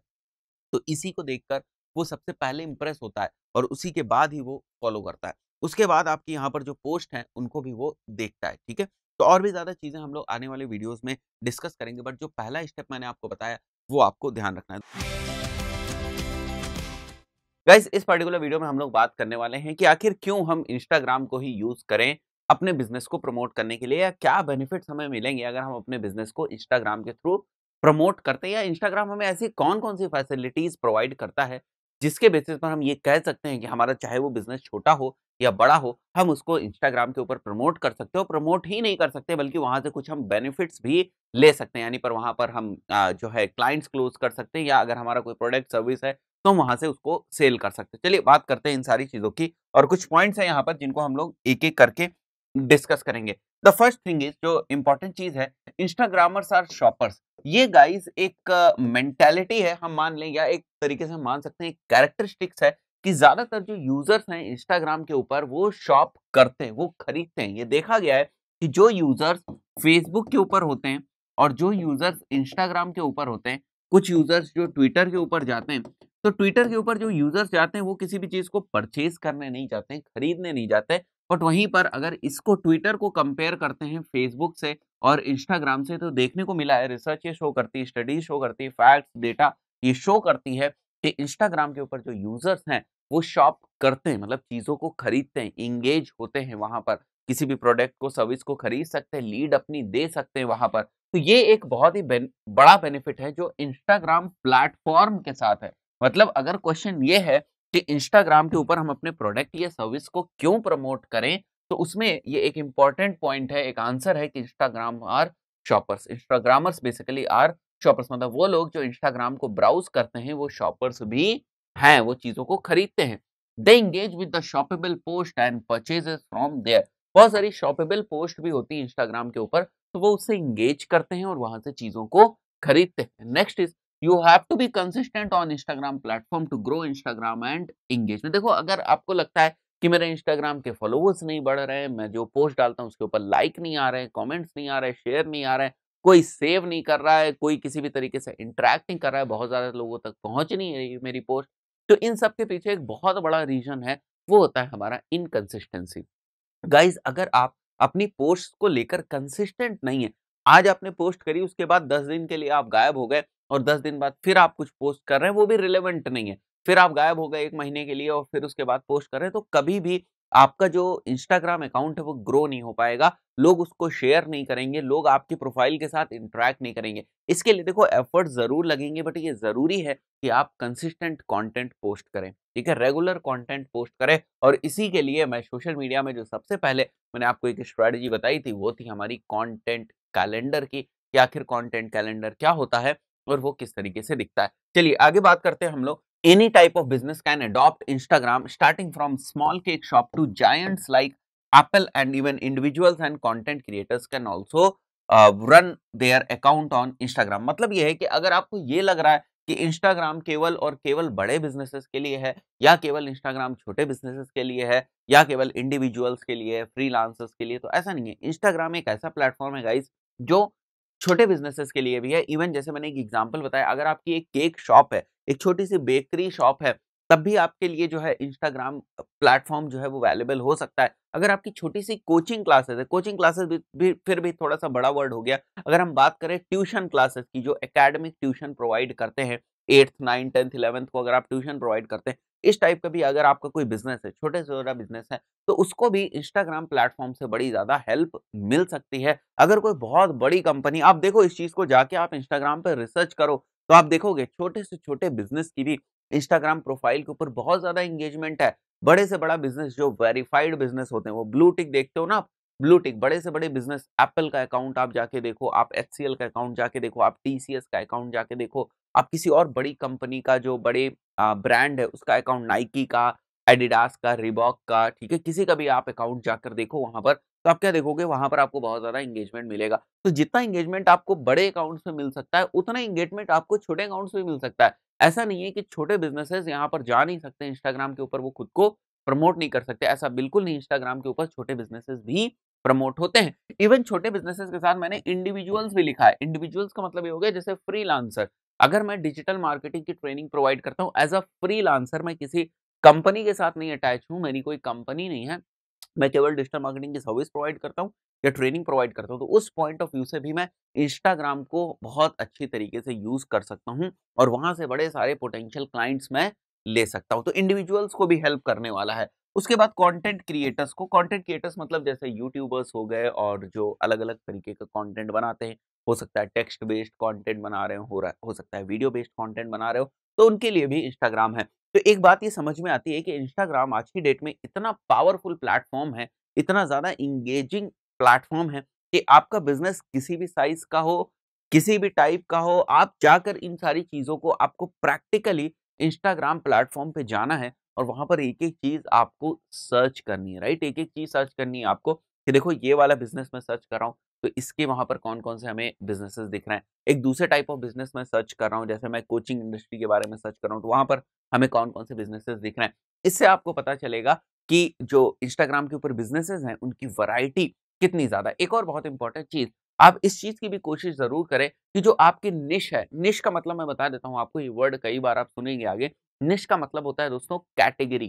तो इसी को देखकर वो सबसे पहले इंप्रेस होता है और उसी के बाद ही वो फॉलो करता है उसके बाद आपकी यहाँ पर जो पोस्ट है उनको भी वो देखता है ठीक है तो और भी ज़्यादा चीज़ें हम लोग आने वाले वीडियोस में डिस्कस करेंगे बट जो पहला स्टेप मैंने आपको बताया वो आपको ध्यान रखना है गाइज इस पर्टिकुलर वीडियो में हम लोग बात करने वाले हैं कि आखिर क्यों हम इंस्टाग्राम को ही यूज करें अपने बिजनेस को प्रमोट करने के लिए या क्या बेनिफिट्स हमें मिलेंगे अगर हम अपने बिजनेस को इंस्टाग्राम के थ्रू प्रमोट करते हैं या इंस्टाग्राम हमें ऐसी कौन कौन सी फैसिलिटीज प्रोवाइड करता है जिसके बेसिस पर हम ये कह सकते हैं कि हमारा चाहे वो बिजनेस छोटा हो या बड़ा हो हम उसको इंस्टाग्राम के ऊपर प्रमोट कर सकते हो प्रमोट ही नहीं कर सकते बल्कि वहाँ से कुछ हम बेनिफिट्स भी ले सकते हैं यानी पर वहाँ पर हम जो है क्लाइंट्स क्लोज कर सकते हैं या अगर हमारा कोई प्रोडक्ट सर्विस है तो वहां से उसको सेल कर सकते हैं चलिए बात करते हैं इन सारी चीज़ों की और कुछ पॉइंट्स हैं यहाँ पर जिनको हम लोग एक एक करके डिस्कस करेंगे द फर्स्ट थिंग इज जो इंपॉर्टेंट चीज है इंस्टाग्रामर्स आर शॉपर्स ये गाइस एक मेंटेलिटी है हम मान लें या एक तरीके से हम मान सकते हैं कैरेक्टरिस्टिक्स है कि ज्यादातर जो यूजर्स हैं इंस्टाग्राम के ऊपर वो शॉप करते हैं वो खरीदते हैं ये देखा गया है कि जो यूजर्स फेसबुक के ऊपर होते हैं और जो यूजर्स इंस्टाग्राम के ऊपर होते हैं कुछ यूजर्स जो ट्विटर के ऊपर जाते हैं तो ट्विटर के ऊपर जो यूजर्स जाते हैं वो किसी भी चीज को परचेज करने नहीं जाते हैं खरीदने नहीं जाते बट वहीं पर अगर इसको ट्विटर को कंपेयर करते हैं फेसबुक से और इंस्टाग्राम से तो देखने को मिला है रिसर्च ये शो करती है स्टडी शो करती है फैक्ट्स डेटा ये शो करती है कि इंस्टाग्राम के ऊपर जो यूजर्स हैं वो शॉप करते हैं मतलब चीज़ों को खरीदते हैं इंगेज होते हैं वहाँ पर किसी भी प्रोडक्ट को सर्विस को खरीद सकते हैं लीड अपनी दे सकते हैं वहाँ पर तो ये एक बहुत ही बेन, बड़ा बेनिफिट है जो इंस्टाग्राम प्लेटफॉर्म के साथ है मतलब अगर क्वेश्चन ये है कि इंस्टाग्राम के हम्म। ऊपर हम अपने प्रोडक्ट या सर्विस को क्यों प्रमोट करें तो उसमें ये एक इंपॉर्टेंट पॉइंट है एक आंसर है कि Instagram are shoppers Instagrammers basically are shoppers मतलब वो लोग जो इंस्टाग्राम को ब्राउज करते हैं वो शॉपर्स भी हैं वो चीज़ों को खरीदते हैं they engage with the shoppable post and purchase from there बहुत सारी शॉपेबल पोस्ट भी होती है इंस्टाग्राम के ऊपर तो वो उससे इंगेज करते हैं और वहां से चीज़ों को खरीदते हैं next is you have to be consistent on Instagram platform to grow Instagram and engage देखो अगर आपको लगता है कि मेरे इंस्टाग्राम के फॉलोअर्स नहीं बढ़ रहे हैं मैं जो पोस्ट डालता हूँ उसके ऊपर लाइक नहीं आ रहे हैं कॉमेंट्स नहीं आ रहे शेयर नहीं आ रहे हैं कोई सेव नहीं कर रहा है कोई किसी भी तरीके से इंटरेक्ट नहीं कर रहा है बहुत ज़्यादा लोगों तक पहुँच नहीं रही मेरी पोस्ट तो इन सब के पीछे एक बहुत बड़ा रीजन है वो होता है हमारा इनकन्सिस्टेंसी गाइज अगर आप अपनी पोस्ट को लेकर कंसिस्टेंट नहीं है आज आपने पोस्ट करी उसके बाद दस दिन के लिए आप गायब हो गए और दस दिन बाद फिर आप कुछ पोस्ट कर रहे हैं वो भी रिलेवेंट नहीं है फिर आप गायब हो गए एक महीने के लिए और फिर उसके बाद पोस्ट कर रहे हैं तो कभी भी आपका जो इंस्टाग्राम अकाउंट है वो ग्रो नहीं हो पाएगा लोग उसको शेयर नहीं करेंगे लोग आपकी प्रोफाइल के साथ इंटरेक्ट नहीं करेंगे इसके लिए देखो एफर्ट ज़रूर लगेंगे बट ये ज़रूरी है कि आप कंसिस्टेंट कंटेंट पोस्ट करें ठीक है रेगुलर कंटेंट पोस्ट करें और इसी के लिए मैं सोशल मीडिया में जो सबसे पहले मैंने आपको एक स्ट्रैटेजी बताई थी वो थी हमारी कॉन्टेंट कैलेंडर की कि आखिर कंटेंट कैलेंडर क्या होता है और वो किस तरीके से दिखता है चलिए आगे बात करते हैं हम लोग any type of business can adopt Instagram starting from small cake shop to giants like Apple and even individuals and content creators can also run their account on Instagram मतलब ये है कि अगर आपको ये लग रहा है कि इंस्टाग्राम केवल और केवल बड़े बिजनेसेस के लिए है या केवल इंस्टाग्राम छोटे बिजनेसेस के लिए है या केवल इंडिविजुअल्स के लिए फ्रीलांसर्स के लिए तो ऐसा नहीं है इंस्टाग्राम एक ऐसा प्लेटफॉर्म है गाइज़ जो छोटे बिजनेसेस के लिए भी है इवन जैसे मैंने एक एग्जांपल बताया अगर आपकी एक केक शॉप है एक छोटी सी बेकरी शॉप है तब भी आपके लिए जो है इंस्टाग्राम प्लेटफॉर्म जो है वो अवेलेबल हो सकता है अगर आपकी छोटी सी कोचिंग क्लासेस है कोचिंग क्लासेस भी, भी फिर भी थोड़ा सा बड़ा वर्ड हो गया अगर हम बात करें ट्यूशन क्लासेस की जो एकेडमिक ट्यूशन प्रोवाइड करते हैं एट्थ नाइन्थ टेंथ इलेवंथ को अगर आप ट्यूशन प्रोवाइड करते हैं इस टाइप का भी अगर आपका कोई बिजनेस है छोटे से छोटा बिजनेस है तो उसको भी इंस्टाग्राम प्लेटफॉर्म से बड़ी ज़्यादा हेल्प मिल सकती है अगर कोई बहुत बड़ी कंपनी आप देखो इस चीज़ को जाके आप इंस्टाग्राम पर रिसर्च करो तो आप देखोगे छोटे से छोटे बिजनेस की भी इंस्टाग्राम प्रोफाइल के ऊपर बहुत ज़्यादा एंगेजमेंट है बड़े से बड़ा बिजनेस जो वेरीफाइड बिजनेस होते हैं वो ब्लू टिक देखते हो ना आप ब्लू टिक बड़े से बड़े बिजनेस एप्पल का अकाउंट आप जाके देखो आप एच का अकाउंट जाके देखो आप टी का अकाउंट जाके देखो आप किसी और बड़ी कंपनी का जो बड़े ब्रांड है उसका अकाउंट नाइकी का एडिडास का रिबॉक का ठीक है किसी का भी आप अकाउंट जाकर देखो वहां पर तो आप क्या देखोगे वहां पर आपको बहुत ज्यादा इंगेजमेंट मिलेगा तो जितना इंगेजमेंट आपको बड़े अकाउंट्स में मिल सकता है उतना इंगेजमेंट आपको छोटे अकाउंट्स में मिल सकता है ऐसा नहीं है कि छोटे बिजनेसेस यहाँ पर जा नहीं सकते इंस्टाग्राम के ऊपर वो खुद को प्रमोट नहीं कर सकते ऐसा बिल्कुल नहीं इंस्टाग्राम के ऊपर छोटे बिजनेसेस भी प्रमोट होते हैं इवन छोटे बिजनेसेस के साथ मैंने इंडिविजुअल्स भी लिखा है इंडिविजुअल्स का मतलब ये हो गया जैसे फ्री अगर मैं डिजिटल मार्केटिंग की ट्रेनिंग प्रोवाइड करता हूँ एज अ फ्री मैं किसी कंपनी के साथ नहीं अटैच हूँ मेरी कोई कंपनी नहीं है मैं केवल डिजिटल मार्केटिंग की सर्विस प्रोवाइड करता हूँ या ट्रेनिंग प्रोवाइड करता हूँ तो उस पॉइंट ऑफ व्यू से भी मैं इंस्टाग्राम को बहुत अच्छी तरीके से यूज़ कर सकता हूँ और वहाँ से बड़े सारे पोटेंशियल क्लाइंट्स मैं ले सकता हूँ तो इंडिविजुअल्स को भी हेल्प करने वाला है उसके बाद कंटेंट क्रिएटर्स को कंटेंट क्रिएटर्स मतलब जैसे यूट्यूबर्स हो गए और जो अलग अलग तरीके का कंटेंट बनाते हैं हो सकता है टेक्स्ट बेस्ड कंटेंट बना रहे हो हो रहा हो सकता है वीडियो बेस्ड कंटेंट बना रहे हो तो उनके लिए भी इंस्टाग्राम है तो एक बात ये समझ में आती है कि इंस्टाग्राम आज की डेट में इतना पावरफुल प्लेटफॉर्म है इतना ज़्यादा इंगेजिंग प्लेटफॉर्म है कि आपका बिजनेस किसी भी साइज का हो किसी भी टाइप का हो आप जाकर इन सारी चीज़ों को आपको प्रैक्टिकली इंस्टाग्राम प्लेटफॉर्म पे जाना है और वहां पर एक एक चीज़ आपको सर्च करनी है राइट एक एक चीज़ सर्च करनी है आपको कि देखो ये वाला बिजनेस मैं सर्च कर रहा हूँ तो इसके वहां पर कौन कौन से हमें बिजनेसेस दिख रहे हैं एक दूसरे टाइप ऑफ बिजनेस मैं सर्च कर रहा हूँ जैसे मैं कोचिंग इंडस्ट्री के बारे में सर्च कर रहा हूँ तो वहां पर हमें कौन कौन से बिजनेसेस दिख रहे हैं इससे आपको पता चलेगा कि जो इंस्टाग्राम के ऊपर बिजनेसेस हैं उनकी वैरायटी कितनी ज़्यादा एक और बहुत इंपॉर्टेंट चीज़ आप इस चीज़ की भी कोशिश ज़रूर करें कि जो आपकी निश है निश का मतलब मैं बता देता हूँ आपको ये वर्ड कई बार आप सुनेंगे आगे निश का मतलब होता है दोस्तों कैटेगरी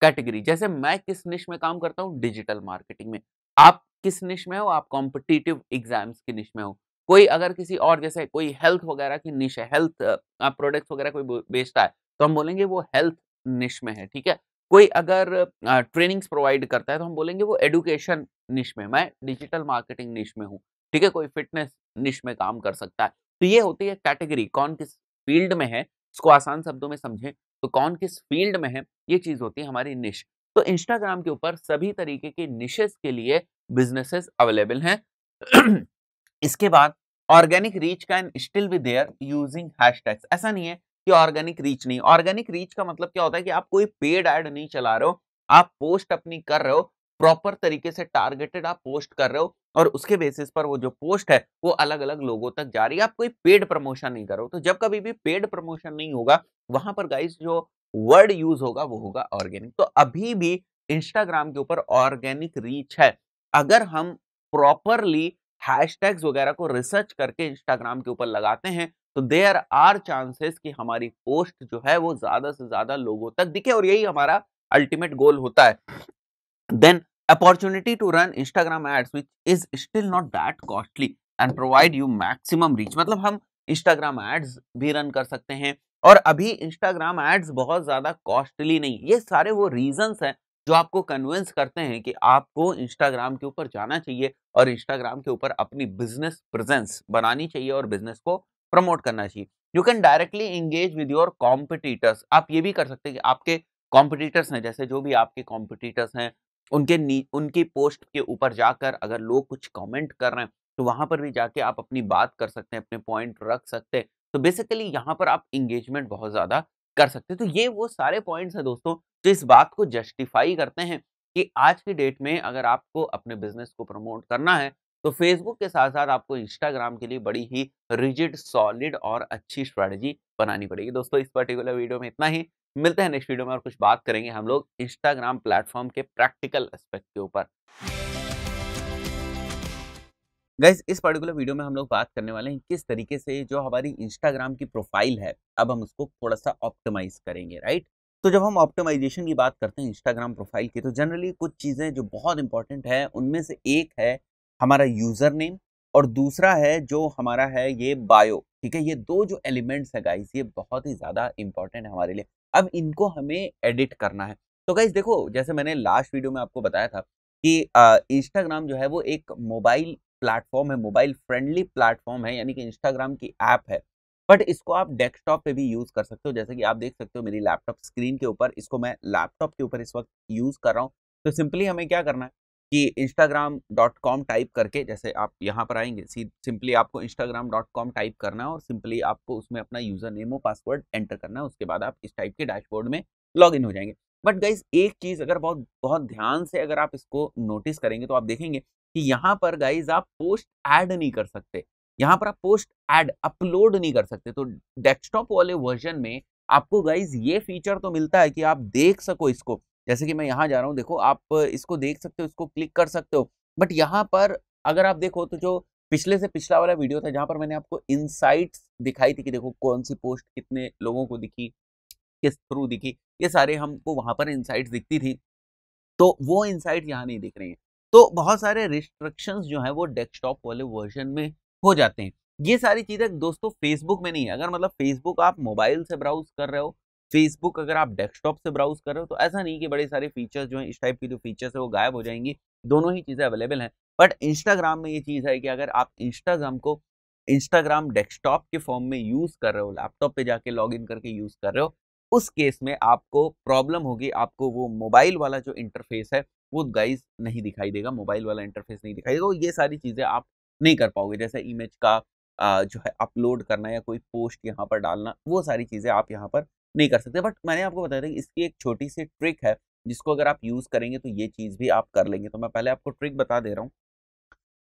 कैटेगरी जैसे मैं किस निश में काम करता हूँ डिजिटल मार्केटिंग में आप किस निश में हो आप कॉम्पिटिटिव एग्जाम्स की निश में हो कोई अगर किसी और जैसे कोई हेल्थ वगैरह की निश है हेल्थ आप प्रोडक्ट वगैरह कोई बेचता है तो हम बोलेंगे वो हेल्थ निश में है ठीक है कोई अगर ट्रेनिंग्स प्रोवाइड करता है तो हम बोलेंगे वो एडुकेशन निश में मैं डिजिटल मार्केटिंग निश में हूँ ठीक है कोई फिटनेस निश में काम कर सकता है तो ये होती है कैटेगरी कौन किस फील्ड में है इसको आसान शब्दों में समझें तो कौन किस फील्ड में है ये चीज होती है हमारी निश तो इंस्टाग्राम के ऊपर सभी तरीके के निशेस के लिए बिजनेसेस अवेलेबल हैं इसके बाद organic reach can still be there using hashtags ऐसा नहीं है कि ऑर्गेनिक रीच नहीं ऑर्गेनिक रीच का मतलब क्या होता है कि आप कोई पेड एड नहीं चला रहे हो आप पोस्ट अपनी कर रहे हो प्रॉपर तरीके से टारगेटेड आप पोस्ट कर रहे हो और उसके बेसिस पर वो जो पोस्ट है वो अलग अलग लोगों तक जा रही है आप कोई पेड प्रमोशन नहीं करो तो जब कभी भी पेड प्रमोशन नहीं होगा वहां पर गाइस जो वर्ड यूज होगा वो होगा ऑर्गेनिक तो अभी भी इंस्टाग्राम के ऊपर ऑर्गेनिक रीच है अगर हम प्रॉपरली हैशटैग्स वगैरह को रिसर्च करके इंस्टाग्राम के ऊपर लगाते हैं तो देयर आर चांसेस कि हमारी पोस्ट जो है वो ज्यादा से ज्यादा लोगों तक दिखे और यही हमारा अल्टीमेट गोल होता है then opportunity to run Instagram ads which is still not that costly and provide you maximum reach मतलब हम Instagram ads भी run कर सकते हैं और अभी Instagram ads बहुत ज़्यादा costly नहीं ये सारे वो reasons हैं जो आपको कन्विंस करते हैं कि आपको इंस्टाग्राम के ऊपर जाना चाहिए और इंस्टाग्राम के ऊपर अपनी बिजनेस प्रेजेंस बनानी चाहिए और बिजनेस को प्रमोट करना चाहिए you can directly engage with your competitors आप ये भी कर सकते हैं कि आपके कॉम्पिटिटर्स हैं जैसे जो भी आपके कॉम्पिटिटर्स हैं उनके नी उनकी पोस्ट के ऊपर जाकर अगर लोग कुछ कमेंट कर रहे हैं तो वहां पर भी जाके आप अपनी बात कर सकते हैं अपने पॉइंट रख सकते हैं तो बेसिकली यहाँ पर आप इंगेजमेंट बहुत ज्यादा कर सकते हैं तो ये वो सारे पॉइंट्स हैं दोस्तों जो इस बात को जस्टिफाई करते हैं कि आज की डेट में अगर आपको अपने बिजनेस को प्रमोट करना है तो फेसबुक के साथ साथ आपको इंस्टाग्राम के लिए बड़ी ही रिजिड सॉलिड और अच्छी स्ट्रैटेजी बनानी पड़ेगी दोस्तों इस पर्टिकुलर वीडियो में इतना ही मिलते हैं नेक्स्ट वीडियो में और कुछ बात करेंगे हम लोग इंस्टाग्राम प्लेटफॉर्म के प्रैक्टिकल एस्पेक्ट के ऊपर गैस इस पर्टिकुलर वीडियो में हम लोग बात करने वाले हैं किस तरीके से जो हमारी इंस्टाग्राम की प्रोफाइल है अब हम उसको थोड़ा सा ऑप्टिमाइज करेंगे राइट तो जब हम ऑप्टिमाइजेशन की बात करते हैं इंस्टाग्राम प्रोफाइल की तो जनरली कुछ चीज़ें जो बहुत इंपॉर्टेंट है उनमें से एक है हमारा यूज़र नेम और दूसरा है जो हमारा है ये बायो ठीक है ये दो जो एलिमेंट्स है गाइस ये बहुत ही ज़्यादा इंपॉर्टेंट है हमारे लिए अब इनको हमें एडिट करना है तो गाइज देखो जैसे मैंने लास्ट वीडियो में आपको बताया था कि इंस्टाग्राम जो है वो एक मोबाइल प्लेटफॉर्म है मोबाइल फ्रेंडली प्लेटफॉर्म है यानी कि इंस्टाग्राम की ऐप है बट इसको आप डेस्कटॉप पे भी यूज़ कर सकते हो जैसे कि आप देख सकते हो मेरी लैपटॉप स्क्रीन के ऊपर इसको मैं लैपटॉप के ऊपर इस वक्त यूज़ कर रहा हूँ तो सिंपली हमें क्या करना है कि instagram.com टाइप करके जैसे आप यहाँ पर आएंगे सिंपली आपको instagram.com टाइप करना है और सिंपली आपको उसमें अपना यूज़र नेम और पासवर्ड एंटर करना है उसके बाद आप इस टाइप के डैशबोर्ड में लॉग इन हो जाएंगे बट गाइज एक चीज़ अगर बहुत बहुत ध्यान से अगर आप इसको नोटिस करेंगे तो आप देखेंगे कि यहाँ पर गाइज आप पोस्ट ऐड नहीं कर सकते यहाँ पर आप पोस्ट ऐड अपलोड नहीं कर सकते तो डेस्कटॉप वाले वर्जन में आपको गाइज ये फीचर तो मिलता है कि आप देख सको इसको जैसे कि मैं यहाँ जा रहा हूँ देखो आप इसको देख सकते हो इसको क्लिक कर सकते हो बट यहाँ पर अगर आप देखो तो जो पिछले से पिछला वाला वीडियो था जहाँ पर मैंने आपको इनसाइट्स दिखाई थी कि देखो कौन सी पोस्ट कितने लोगों को दिखी किस थ्रू दिखी ये सारे हमको वहाँ पर इनसाइट्स दिखती थी तो वो इनसाइट यहाँ नहीं दिख रही हैं तो बहुत सारे रिस्ट्रिक्शंस जो हैं वो डेस्कटॉप वाले वर्जन में हो जाते हैं ये सारी चीज़ें दोस्तों फेसबुक में नहीं है अगर मतलब फेसबुक आप मोबाइल से ब्राउज कर रहे हो फेसबुक अगर आप डेस्कटॉप से ब्राउज कर रहे हो तो ऐसा नहीं कि बड़े सारे फीचर्स जो हैं इस टाइप की जो फीचर्स है वो गायब हो जाएंगी दोनों ही चीज़ें अवेलेबल हैं बट इंस्टाग्राम में ये चीज़ है कि अगर आप इंस्टाग्राम को इंस्टाग्राम डेस्कटॉप के फॉर्म में यूज़ कर रहे हो लैपटॉप पे जाके लॉग इन करके यूज़ कर रहे हो उस केस में आपको प्रॉब्लम होगी आपको वो मोबाइल वाला जो इंटरफेस है वो गाइज नहीं दिखाई देगा मोबाइल वाला इंटरफेस नहीं दिखाई देगा ये सारी चीज़ें आप नहीं कर पाओगे जैसे इमेज का जो है अपलोड करना या कोई पोस्ट यहाँ पर डालना वो सारी चीज़ें आप यहाँ पर नहीं कर सकते बट मैंने आपको बताया था कि इसकी एक छोटी सी ट्रिक है जिसको अगर आप यूज़ करेंगे तो ये चीज़ भी आप कर लेंगे तो मैं पहले आपको ट्रिक बता दे रहा हूँ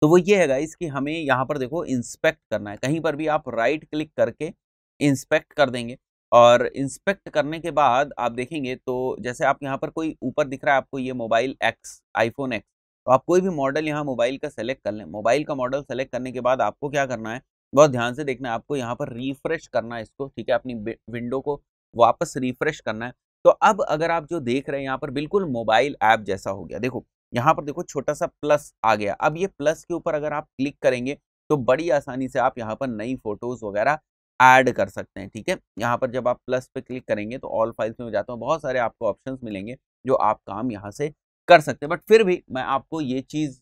तो वो ये है गाइस कि हमें यहाँ पर देखो इंस्पेक्ट करना है कहीं पर भी आप राइट क्लिक करके इंस्पेक्ट कर देंगे और इंस्पेक्ट करने के बाद आप देखेंगे तो जैसे आप यहाँ पर कोई ऊपर दिख रहा है आपको ये मोबाइल एक्स आईफोन एक्स तो आप कोई भी मॉडल यहाँ मोबाइल का सेलेक्ट कर लें मोबाइल का मॉडल सेलेक्ट करने के बाद आपको क्या करना है बहुत ध्यान से देखना है आपको यहाँ पर रिफ्रेश करना है इसको ठीक है अपनी विंडो को वापस रिफ्रेश करना है तो अब अगर आप जो देख रहे हैं यहाँ पर बिल्कुल मोबाइल ऐप जैसा हो गया देखो यहाँ पर देखो छोटा सा प्लस आ गया अब ये प्लस के ऊपर अगर आप क्लिक करेंगे तो बड़ी आसानी से आप यहाँ पर नई फोटोज वगैरह ऐड कर सकते हैं ठीक है यहाँ पर जब आप प्लस पे क्लिक करेंगे तो ऑल फाइल्स में जाता हूँ बहुत सारे आपको ऑप्शंस मिलेंगे जो आप काम यहाँ से कर सकते हैं बट फिर भी मैं आपको ये चीज़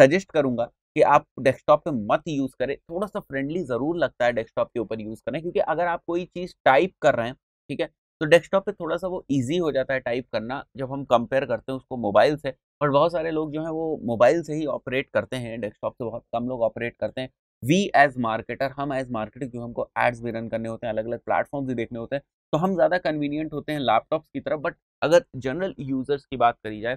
सजेस्ट करूँगा कि आप डेस्कटॉप पे मत यूज़ करें थोड़ा सा फ्रेंडली ज़रूर लगता है डेस्कटॉप के ऊपर यूज़ करना क्योंकि अगर आप कोई चीज़ टाइप कर रहे हैं ठीक है तो डेस्कटॉप पे थोड़ा सा वो इजी हो जाता है टाइप करना जब हम कंपेयर करते हैं उसको मोबाइल से और बहुत सारे लोग जो हैं वो मोबाइल से ही ऑपरेट करते हैं डेस्कटॉप से बहुत कम लोग ऑपरेट करते हैं वी एज मार्केटर हम एज मार्केटर क्योंकि हमको एड्स भी रन करने होते हैं अलग अलग प्लेटफॉर्म भी देखने होते हैं तो हम ज़्यादा कन्वीनियंट होते हैं लैपटॉप्स की तरफ बट अगर जनरल यूज़र्स की बात करी जाए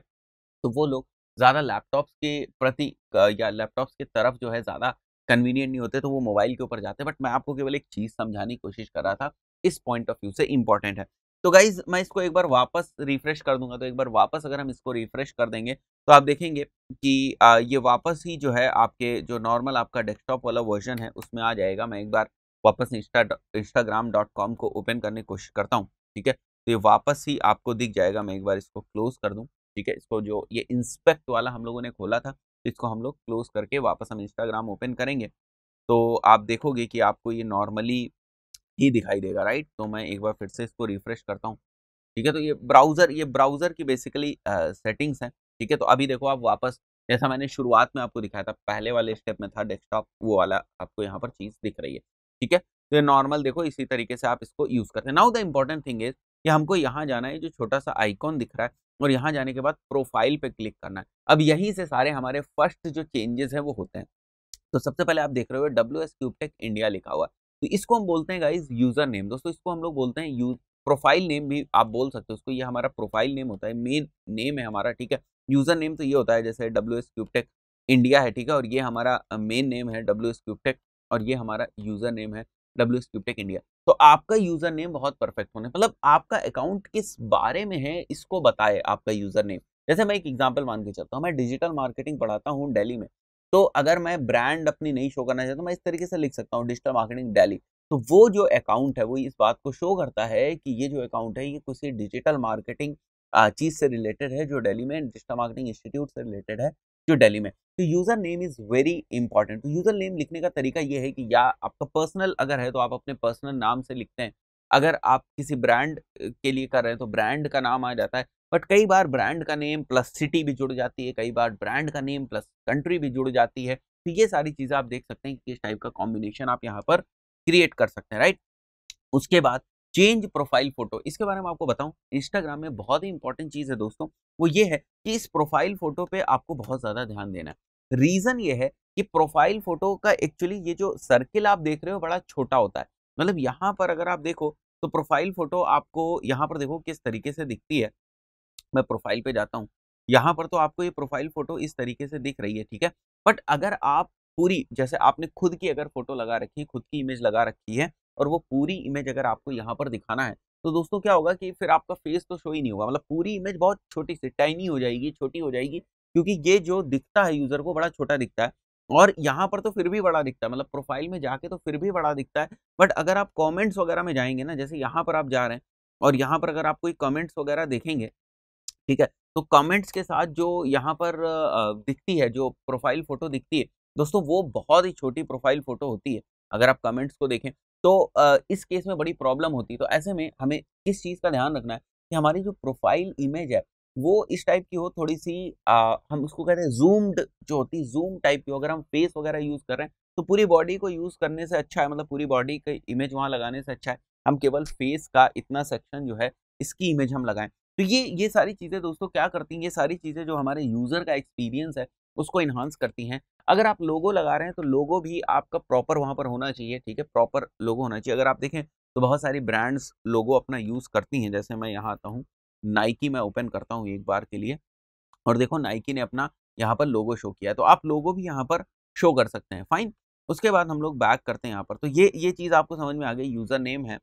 तो वो लोग ज़्यादा लैपटॉप्स के प्रति या लैपटॉप्स के तरफ जो है ज़्यादा कन्वीनियंट नहीं होते तो वो मोबाइल के ऊपर जाते बट मैं आपको केवल एक चीज़ समझाने की कोशिश कर रहा था इस पॉइंट ऑफ व्यू से इंपॉर्टेंट है तो गाइज मैं इसको एक बार वापस रिफ्रेश कर दूंगा तो एक बार वापस अगर हम इसको रिफ्रेश कर देंगे तो आप देखेंगे कि आ, ये वापस ही जो है आपके जो नॉर्मल आपका डेस्कटॉप वाला वर्जन है उसमें आ जाएगा मैं एक बार वापस इंस्टा इंस्टाग्राम डॉट कॉम को ओपन करने की कोशिश करता हूँ ठीक है तो ये वापस ही आपको दिख जाएगा मैं एक बार इसको क्लोज कर दूँ ठीक है इसको जो ये इंस्पेक्ट वाला हम लोगों ने खोला था इसको हम लोग क्लोज करके वापस हम इंस्टाग्राम ओपन करेंगे तो आप देखोगे कि आपको ये नॉर्मली ही दिखाई देगा राइट तो मैं एक बार फिर से इसको रिफ्रेश करता हूँ ठीक है तो ये ब्राउज़र ये ब्राउज़र की बेसिकली सेटिंग्स हैं ठीक है तो अभी देखो आप वापस जैसा मैंने शुरुआत में आपको दिखाया था पहले वाले स्टेप में था डेस्कटॉप वो वाला आपको यहाँ पर चीज़ दिख रही है ठीक है तो नॉर्मल देखो इसी तरीके से आप इसको यूज़ करते हैं now the important thing is कि हमको यहाँ जाना है जो छोटा सा आइकॉन दिख रहा है और यहाँ जाने के बाद प्रोफाइल पे क्लिक करना है अब यहीं से सारे हमारे फर्स्ट जो चेंजेस हैं वो होते हैं तो सबसे पहले आप देख रहे हो डब्ल्यू एस क्यूबटेक इंडिया लिखा हुआ है तो इसको हम बोलते हैं गाइज यूज़र नेम दोस्तों इसको हम लोग बोलते हैं यूज प्रोफाइल नेम भी आप बोल सकते हो उसको ये हमारा प्रोफाइल नेम होता है मेन नेम है हमारा ठीक है यूज़र नेम तो ये होता है जैसे डब्ल्यू एस क्यूबटेक इंडिया है ठीक है और ये हमारा मेन नेम है डब्ल्यू एस क्यूबटेक और ये हमारा यूज़र नेम है डब्ल्यू एस क्यूबटेक इंडिया तो आपका यूज़र नेम बहुत परफेक्ट होने मतलब आपका अकाउंट किस बारे में है इसको बताए आपका यूज़र नेम जैसे मैं एक एग्जाम्पल मान के चलता हूँ मैं डिजिटल मार्केटिंग पढ़ाता हूँ डेली में तो अगर मैं ब्रांड अपनी नहीं शो करना चाहता तो मैं इस तरीके से लिख सकता हूँ डिजिटल मार्केटिंग डेली तो वो जो अकाउंट है वो इस बात को शो करता है कि ये जो अकाउंट है ये किसी डिजिटल मार्केटिंग चीज़ से रिलेटेड है जो डेली में डिजिटल मार्केटिंग इंस्टीट्यूट से रिलेटेड है जो डेली में तो user name is very important तो यूज़र नेम लिखने का तरीका ये है कि या आपका पर्सनल अगर है तो आप अपने पर्सनल नाम से लिखते हैं अगर आप किसी ब्रांड के लिए कर रहे हैं तो ब्रांड का नाम आ जाता है बट कई बार ब्रांड का नेम प्लस सिटी भी जुड़ जाती है कई बार ब्रांड का नेम प्लस कंट्री भी जुड़ जाती है तो ये सारी चीज़ें आप देख सकते हैं कि किस टाइप का कॉम्बिनेशन आप यहाँ पर क्रिएट कर सकते हैं राइट उसके बाद चेंज प्रोफाइल फोटो इसके बारे में आपको बताऊं इंस्टाग्राम में बहुत ही इंपॉर्टेंट चीज़ है दोस्तों वो ये है कि इस प्रोफाइल फोटो पे आपको बहुत ज़्यादा ध्यान देना है रीज़न ये है कि प्रोफाइल फोटो का एक्चुअली ये जो सर्किल आप देख रहे हो बड़ा छोटा होता है मतलब यहाँ पर अगर आप देखो तो प्रोफाइल फोटो आपको यहाँ पर देखो किस तरीके से दिखती है मैं प्रोफाइल पे जाता हूँ यहाँ पर तो आपको ये प्रोफाइल फोटो इस तरीके से दिख रही है ठीक है बट अगर आप पूरी जैसे आपने खुद की अगर फोटो लगा रखी है खुद की इमेज लगा रखी है और वो पूरी इमेज अगर आपको यहाँ पर दिखाना है तो दोस्तों क्या होगा कि फिर आपका फेस तो शो ही नहीं होगा मतलब पूरी इमेज बहुत छोटी सी टाइनी हो जाएगी छोटी हो जाएगी क्योंकि ये जो दिखता है यूज़र को बड़ा छोटा दिखता है और यहाँ पर तो फिर भी बड़ा दिखता है मतलब प्रोफाइल में जाके तो फिर भी बड़ा दिखता है बट अगर आप कमेंट्स वगैरह में जाएंगे ना जैसे यहाँ पर आप जा रहे हैं और यहाँ पर अगर आप कोई कमेंट्स वगैरह देखेंगे ठीक है तो कमेंट्स के साथ जो यहाँ पर दिखती है जो प्रोफाइल फ़ोटो दिखती है दोस्तों वो बहुत ही छोटी प्रोफाइल फ़ोटो होती है अगर आप कमेंट्स को देखें तो इस केस में बड़ी प्रॉब्लम होती है तो ऐसे में हमें किस चीज़ का ध्यान रखना है कि हमारी जो प्रोफाइल इमेज है वो इस टाइप की हो थोड़ी सी आ, हम उसको कहते हैं जूम्ड जो होती है जूम टाइप की हो अगर हम फेस वगैरह यूज़ कर रहे हैं तो पूरी बॉडी को यूज़ करने से अच्छा है मतलब पूरी बॉडी के इमेज वहाँ लगाने से अच्छा है हम केवल फेस का इतना सेक्शन जो है इसकी इमेज हम लगाएं तो ये ये सारी चीज़ें दोस्तों क्या करती हैं ये सारी चीज़ें जो हमारे यूज़र का एक्सपीरियंस है उसको इन्हांस करती हैं अगर आप लोगो लगा रहे हैं तो लोगो भी आपका प्रॉपर वहाँ पर होना चाहिए ठीक है प्रॉपर लोगो होना चाहिए अगर आप देखें तो बहुत सारी ब्रांड्स लोगो अपना यूज़ करती हैं जैसे मैं यहाँ आता हूँ नाइकी मैं ओपन करता हूँ एक बार के लिए और देखो नाइकी ने अपना यहाँ पर लोगो शो किया तो आप लोगो भी यहाँ पर शो कर सकते हैं फाइन उसके बाद हम लोग बैक करते हैं यहाँ पर तो ये ये चीज़ आपको समझ में आ गई यूज़र नेम है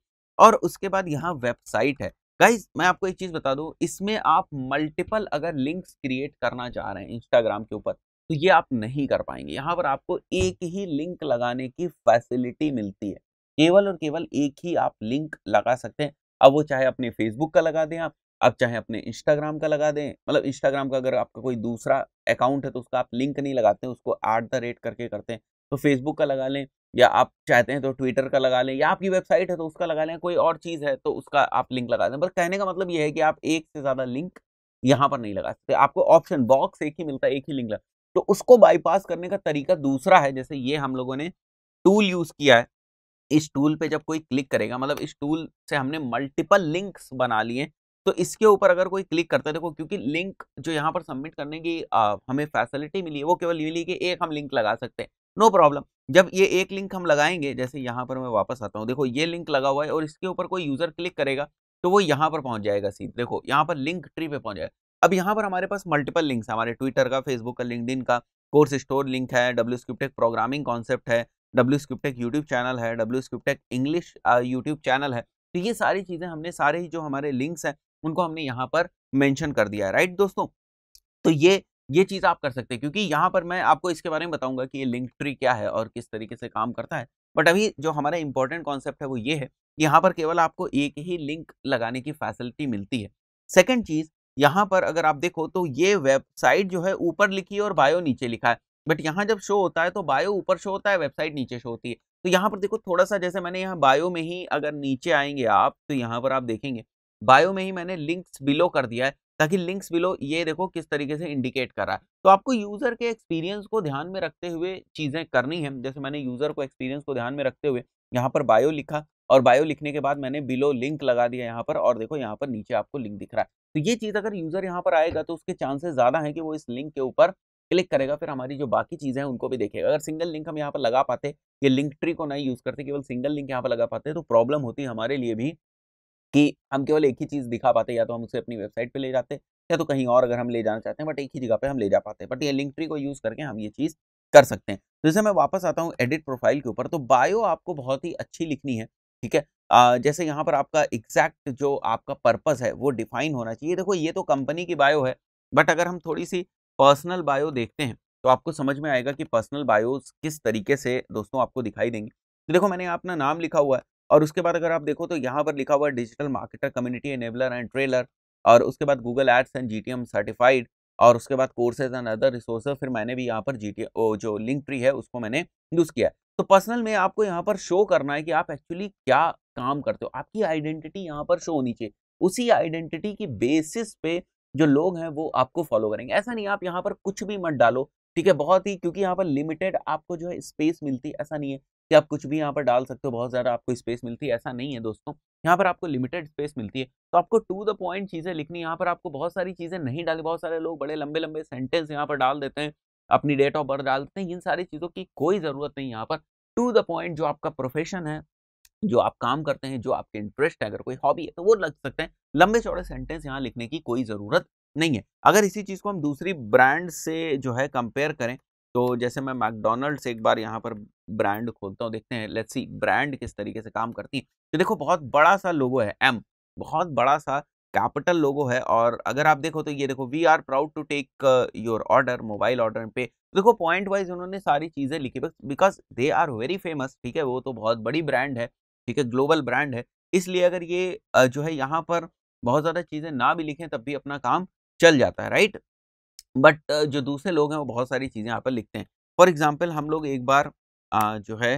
और उसके बाद यहाँ वेबसाइट है गाइज मैं आपको एक चीज़ बता दूँ इसमें आप मल्टीपल अगर लिंक्स क्रिएट करना चाह रहे हैं इंस्टाग्राम के ऊपर तो ये आप नहीं कर पाएंगे यहाँ पर आपको एक ही लिंक लगाने की फैसिलिटी मिलती है केवल और केवल एक ही आप लिंक लगा सकते हैं अब वो चाहे अपने फेसबुक का लगा दें आप अब चाहे अपने इंस्टाग्राम का लगा दें मतलब इंस्टाग्राम का अगर आपका कोई दूसरा अकाउंट है तो उसका आप लिंक नहीं लगाते हैं उसको एट द रेट करके करते हैं तो फेसबुक का लगा लें या आप चाहते हैं तो ट्विटर का लगा लें या आपकी वेबसाइट है तो उसका लगा लें कोई और चीज़ है तो उसका आप लिंक लगा दें बस कहने का मतलब यह है कि आप एक से ज़्यादा लिंक यहाँ पर नहीं लगा सकते आपको ऑप्शन बॉक्स एक ही मिलता है एक ही लिंक लगा तो उसको बाईपास करने का तरीका दूसरा है जैसे ये हम लोगों ने टूल यूज़ किया है इस टूल पे जब कोई क्लिक करेगा मतलब इस टूल से हमने मल्टीपल लिंक्स बना लिए तो इसके ऊपर अगर कोई क्लिक करता है देखो क्योंकि लिंक जो यहाँ पर सबमिट करने की आ, हमें फैसिलिटी मिली है वो केवल मिली कि एक हम लिंक लगा सकते हैं नो प्रॉब्लम जब ये एक लिंक हम लगाएंगे जैसे यहाँ पर मैं वापस आता हूँ देखो ये लिंक लगा हुआ है और इसके ऊपर कोई यूज़र क्लिक करेगा तो वो यहाँ पर पहुँच जाएगा सीधे देखो यहाँ पर लिंक ट्री पे पहुँच जाएगा अब यहाँ पर हमारे पास मल्टीपल लिंक्स हमारे ट्विटर का फेसबुक का लिंकडिन का कोर्स स्टोर लिंक है डब्ल्यू स्क्रिप्टेक प्रोग्रामिंग कॉन्सेप्ट है डब्ल्यू स्क्रिप्टेक यूट्यूब चैनल है W S Cube Tech English YouTube channel है तो ये सारी चीज़ें हमने सारे ही जो हमारे लिंक्स हैं उनको हमने यहाँ पर मैंशन कर दिया है राइट दोस्तों तो ये ये चीज़ आप कर सकते हैं क्योंकि यहाँ पर मैं आपको इसके बारे में बताऊंगा कि ये लिंक ट्री क्या है और किस तरीके से काम करता है बट अभी जो हमारा इंपॉर्टेंट कॉन्सेप्ट है वो ये है यहाँ पर केवल आपको एक ही लिंक लगाने की फैसिलिटी मिलती है सेकेंड चीज़ यहाँ पर अगर आप देखो तो ये वेबसाइट जो है ऊपर लिखी है और बायो नीचे लिखा है बट यहाँ जब शो होता है तो बायो ऊपर शो होता है वेबसाइट नीचे शो होती है तो यहाँ पर देखो थोड़ा सा जैसे मैंने यहाँ बायो में ही अगर नीचे आएंगे आप तो यहाँ पर आप देखेंगे बायो में ही मैंने लिंक्स बिलो कर दिया है ताकि लिंक्स बिलो ये देखो किस तरीके से इंडिकेट कर रहा है तो आपको यूज़र के एक्सपीरियंस को ध्यान में रखते हुए चीज़ें करनी है जैसे मैंने यूज़र को एक्सपीरियंस को ध्यान में रखते हुए यहाँ पर बायो लिखा और बायो लिखने के बाद मैंने बिलो लिंक लगा दिया यहाँ पर और देखो यहाँ पर नीचे आपको लिंक दिख रहा है तो ये चीज़ अगर यूज़र यहाँ पर आएगा तो उसके चांसेस ज़्यादा है कि वो इस लिंक के ऊपर क्लिक करेगा फिर हमारी जो बाकी चीज़ें हैं उनको भी देखेगा अगर सिंगल लिंक हम यहाँ पर लगा पाते ये लिंक ट्री को नहीं यूज़ करते केवल सिंगल लिंक यहाँ पर लगा पाते तो प्रॉब्लम होती हमारे लिए भी कि हम केवल एक ही चीज़ दिखा पाते या तो हम उसे अपनी वेबसाइट पर ले जाते या तो कहीं और अगर हम ले जाना चाहते हैं बट एक ही जगह पर हम ले जा पाते हैं बट ये लिंक ट्री को यूज़ करके हम ये चीज़ कर सकते हैं तो जैसे मैं वापस आता हूँ एडिट प्रोफाइल के ऊपर तो बायो आपको बहुत ही अच्छी लिखनी है ठीक है आ, जैसे यहाँ पर आपका एग्जैक्ट जो आपका पर्पस है वो डिफाइन होना चाहिए देखो ये तो कंपनी की बायो है बट अगर हम थोड़ी सी पर्सनल बायो देखते हैं तो आपको समझ में आएगा कि पर्सनल बायोज किस तरीके से दोस्तों आपको दिखाई देंगी तो देखो मैंने अपना नाम लिखा हुआ है और उसके बाद अगर आप देखो तो यहाँ पर लिखा हुआ है digital marketer community enabler and trailer और उसके बाद Google ads and G certified और उसके बाद कोर्सेज एंड अदर रिसोर्स फिर मैंने भी यहाँ पर जी जो लिंक फ्री है उसको मैंने यूज़ किया तो पर्सनल में आपको यहाँ पर शो करना है कि आप एक्चुअली क्या काम करते हो आपकी आइडेंटिटी यहाँ पर शो होनी चाहिए उसी आइडेंटिटी की बेसिस पे जो लोग हैं वो आपको फॉलो करेंगे ऐसा नहीं आप यहाँ पर कुछ भी मत डालो ठीक है बहुत ही क्योंकि यहाँ पर लिमिटेड आपको जो है स्पेस मिलती है ऐसा नहीं है कि आप कुछ भी यहाँ पर डाल सकते हो बहुत ज़्यादा आपको स्पेस मिलती है ऐसा नहीं है दोस्तों यहाँ पर आपको लिमिटेड स्पेस मिलती है तो आपको टू द पॉइंट चीज़ें लिखनी यहाँ पर आपको बहुत सारी चीज़ें नहीं डाली बहुत सारे लोग बड़े लंबे लंबे सेंटेंस यहाँ पर डाल देते हैं अपनी डेट ऑफ बर्थ डाल देते हैं इन सारी चीज़ों की कोई ज़रूरत नहीं यहाँ पर टू द पॉइंट जो आपका प्रोफेशन है जो आप काम करते हैं जो आपके इंटरेस्ट है अगर कोई हॉबी है तो वो लग सकते हैं लंबे चौड़े सेंटेंस यहाँ लिखने की कोई ज़रूरत नहीं है अगर इसी चीज़ को हम दूसरी ब्रांड से जो है कंपेयर करें तो जैसे मैं मैकडोनल्ड से एक बार यहाँ पर ब्रांड खोलता हूँ देखते हैं लेट्स सी ब्रांड किस तरीके से काम करती है तो देखो बहुत बड़ा सा लोगो है एम बहुत बड़ा सा कैपिटल लोगो है और अगर आप देखो तो ये देखो we are proud to take your order mobile order pay तो देखो पॉइंट वाइज उन्होंने सारी चीज़ें लिखी because they are very famous ठीक है वो तो बहुत बड़ी ब्रांड है ठीक है ग्लोबल ब्रांड है इसलिए अगर ये जो है यहाँ पर बहुत ज़्यादा चीज़ें ना भी लिखें तब भी अपना काम चल जाता है राइट बट जो दूसरे लोग हैं वो बहुत सारी चीज़ें यहाँ पर लिखते हैं फॉर एग्जाम्पल हम लोग एक बार आ, जो है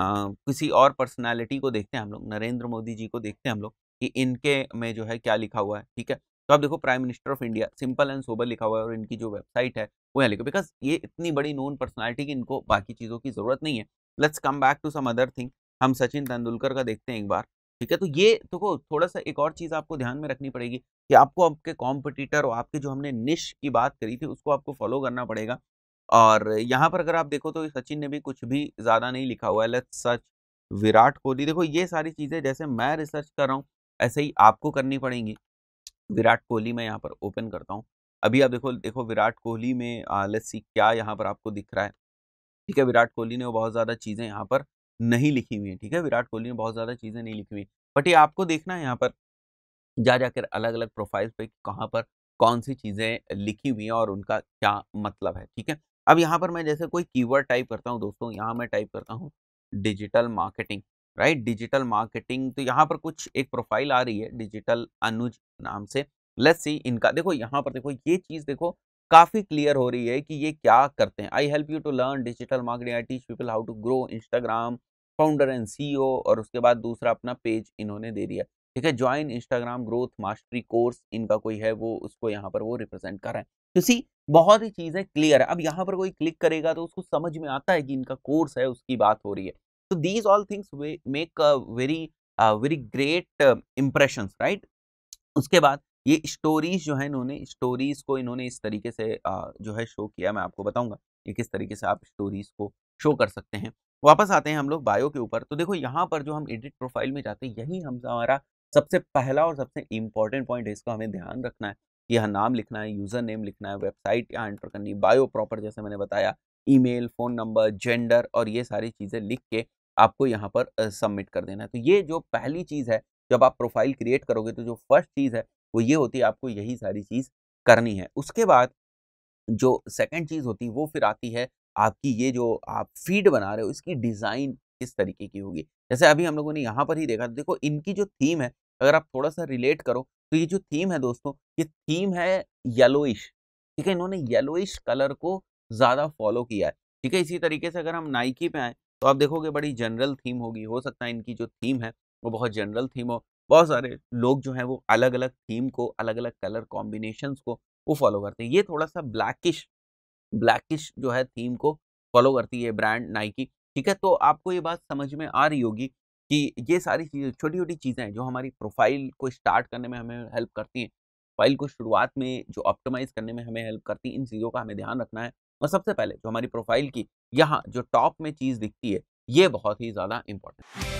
आ, किसी और पर्सनालिटी को देखते हैं हम लोग नरेंद्र मोदी जी को देखते हैं हम लोग कि इनके में जो है क्या लिखा हुआ है ठीक है तो आप देखो prime minister of India simple and sober लिखा हुआ है और इनकी जो वेबसाइट है वो यहाँ लिखा बिकॉज ये इतनी बड़ी नोन पर्सनैलिटी की इनको बाकी चीज़ों की ज़रूरत नहीं है let's come back to some other thing हम सचिन तेंदुलकर का देखते हैं एक बार ठीक है तो ये देखो तो थोड़ा सा एक और चीज़ आपको ध्यान में रखनी पड़ेगी कि आपको आपके कॉम्पिटिटर और आपके जो हमने निश की बात करी थी उसको आपको फॉलो करना पड़ेगा और यहाँ पर अगर आप देखो तो सचिन ने भी कुछ भी ज़्यादा नहीं लिखा हुआ है लेट सच विराट कोहली देखो ये सारी चीज़ें जैसे मैं रिसर्च कर रहा हूँ ऐसे ही आपको करनी पड़ेंगी विराट कोहली मैं यहाँ पर ओपन करता हूँ अभी आप देखो देखो विराट कोहली में लेट्स सी क्या यहाँ पर आपको दिख रहा है ठीक है विराट कोहली ने बहुत ज़्यादा चीज़ें यहाँ पर नहीं लिखी हुई हैं ठीक है विराट कोहली ने बहुत ज़्यादा चीज़ें नहीं लिखी हुई बट ये आपको देखना है यहाँ पर जा जाकर अलग अलग प्रोफाइल पर कहाँ पर कौन सी चीज़ें लिखी हुई हैं और उनका क्या मतलब है ठीक है अब यहाँ पर मैं जैसे कोई कीवर्ड टाइप करता हूँ दोस्तों यहाँ मैं टाइप करता हूँ digital marketing right digital marketing तो यहाँ पर कुछ एक प्रोफाइल आ रही है डिजिटल अनुज नाम से लेट्स सी इनका देखो यहाँ पर देखो ये चीज़ देखो काफ़ी क्लियर हो रही है कि ये क्या करते हैं I help you to learn digital marketing I teach people how to grow Instagram founder and C और उसके बाद दूसरा अपना पेज इन्होंने दे दिया ठीक है join Instagram growth mastery course इनका कोई है वो उसको यहाँ पर वो रिप्रेजेंट कर रहा है यू तो सी बहुत ही चीज है क्लियर है अब यहाँ पर कोई क्लिक करेगा तो उसको समझ में आता है कि इनका कोर्स है उसकी बात हो रही है तो these all things make very very great impression right उसके बाद ये स्टोरीज जो है इन्होंने स्टोरीज को इन्होंने इस तरीके से uh, जो है शो किया मैं आपको बताऊंगा कि किस तरीके से आप स्टोरीज को शो कर सकते हैं वापस आते हैं हम लोग बायो के ऊपर तो देखो यहाँ पर जो हम एडिट प्रोफाइल में जाते हैं यही हम हमारा सबसे पहला और सबसे इंपॉर्टेंट पॉइंट है इसको हमें ध्यान रखना है यहाँ नाम लिखना है यूज़र नेम लिखना है वेबसाइट यहाँ एंटर करनी बायो प्रॉपर जैसे मैंने बताया ईमेल फ़ोन नंबर जेंडर और ये सारी चीज़ें लिख के आपको यहाँ पर सबमिट कर देना है तो ये जो पहली चीज़ है जब आप प्रोफाइल क्रिएट करोगे तो जो फर्स्ट चीज़ है वो ये होती है आपको यही सारी चीज़ करनी है उसके बाद जो सेकेंड चीज़ होती है वो फिर आती है आपकी ये जो आप फीड बना रहे हो इसकी डिज़ाइन किस तरीके की होगी जैसे अभी हम लोगों ने यहाँ पर ही देखा तो देखो इनकी जो थीम है अगर आप थोड़ा सा रिलेट करो तो ये जो थीम है दोस्तों ये थीम है येलोइश ठीक है इन्होंने येलोइश कलर को ज़्यादा फॉलो किया है ठीक है इसी तरीके से अगर हम नाइकी पे आए तो आप देखोगे बड़ी जनरल थीम होगी हो सकता है इनकी जो थीम है वो बहुत जनरल थीम हो बहुत सारे लोग जो हैं वो अलग अलग थीम को अलग अलग कलर कॉम्बिनेशन को वो फॉलो करते हैं ये थोड़ा सा ब्लैकिश ब्लैकिश जो है थीम को फॉलो करती है ब्रांड नाइकी ठीक है तो आपको ये बात समझ में आ रही होगी कि ये सारी चीज़ें छोटी छोटी चीज़ें हैं जो हमारी प्रोफाइल को स्टार्ट करने में हमें हेल्प करती हैं फाइल को शुरुआत में जो ऑप्टिमाइज करने में हमें हेल्प करती है इन चीज़ों का हमें ध्यान रखना है और सबसे पहले जो हमारी प्रोफाइल की यहाँ जो टॉप में चीज़ दिखती है ये बहुत ही ज़्यादा इंपॉर्टेंट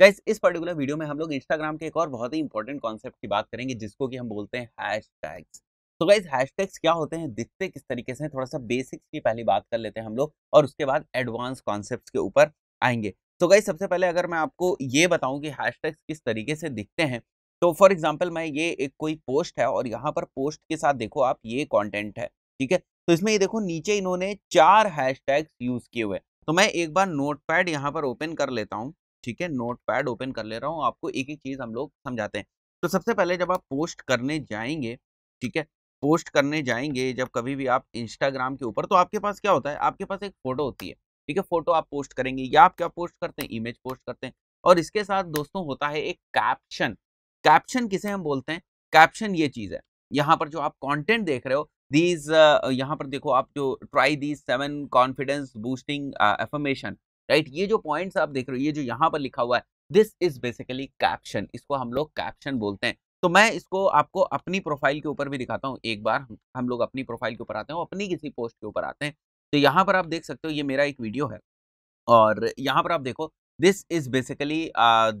गैस इस पर्टिकुलर वीडियो में हम लोग इंस्टाग्राम के एक और बहुत ही इंपॉर्टेंट कॉन्सेप्ट की बात करेंगे जिसको कि हम बोलते हैं हैश टैग्स तो गाइज टैग्स क्या होते हैं दिखते किस तरीके से थोड़ा सा बेसिक्स की पहले बात कर लेते हैं हम लोग और उसके बाद एडवांस कॉन्सेप्ट के ऊपर आएंगे तो गई सबसे पहले अगर मैं आपको ये बताऊं कि हैश किस तरीके से दिखते हैं तो फॉर एग्जाम्पल मैं ये एक कोई पोस्ट है और यहाँ पर पोस्ट के साथ देखो आप ये कॉन्टेंट है ठीक है तो इसमें ये देखो नीचे इन्होंने चार हैशटैग्स यूज किए हुए तो मैं एक बार नोट पैड यहाँ पर ओपन कर लेता हूँ ठीक है नोट पैड ओपन कर ले रहा हूँ आपको एक एक चीज़ हम लोग समझाते हैं तो सबसे पहले जब आप पोस्ट करने जाएंगे ठीक है पोस्ट करने जाएंगे जब कभी भी आप इंस्टाग्राम के ऊपर तो आपके पास क्या होता है आपके पास एक फ़ोटो होती है ठीक है फोटो आप पोस्ट करेंगे या आप क्या पोस्ट करते हैं इमेज पोस्ट करते हैं और इसके साथ दोस्तों होता है एक कैप्शन कैप्शन किसे हम बोलते हैं कैप्शन ये चीज़ है यहाँ पर जो आप कंटेंट देख रहे हो दीज यहाँ पर देखो आप जो try these seven confidence boosting affirmation right ये जो पॉइंट्स आप देख रहे हो ये जो यहाँ पर लिखा हुआ है दिस इज बेसिकली कैप्शन इसको हम लोग कैप्शन बोलते हैं तो मैं इसको आपको अपनी प्रोफाइल के ऊपर भी दिखाता हूँ एक बार हम लोग अपनी प्रोफाइल के ऊपर आते हैं अपनी किसी पोस्ट के ऊपर आते हैं तो यहाँ पर आप देख सकते हो ये मेरा एक वीडियो है और यहाँ पर आप देखो this is basically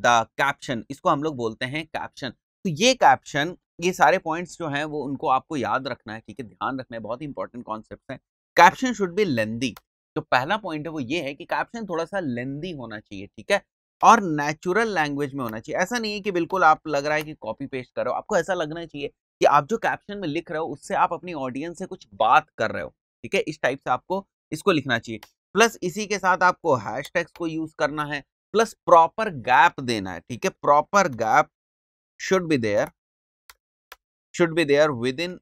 the caption इसको हम लोग बोलते हैं कैप्शन तो ये कैप्शन ये सारे पॉइंट्स जो हैं वो उनको आपको याद रखना है ठीक है ध्यान रखना है बहुत इंपॉर्टेंट कॉन्सेप्ट है कैप्शन शुड बी लेंदी जो पहला पॉइंट है वो ये है कि कैप्शन थोड़ा सा लेंदी होना चाहिए ठीक है और नेचुरल लैंग्वेज में होना चाहिए ऐसा नहीं है कि बिल्कुल आप लग रहा है कि कॉपी पेस्ट करो आपको ऐसा लगना चाहिए कि आप जो कैप्शन में लिख रहे हो उससे आप अपनी ऑडियंस से कुछ बात कर रहे हो ठीक है इस टाइप से आपको इसको लिखना चाहिए प्लस इसी के साथ आपको हैश को यूज करना है प्लस प्रॉपर गैप देना है ठीक है proper gap should be there should be there within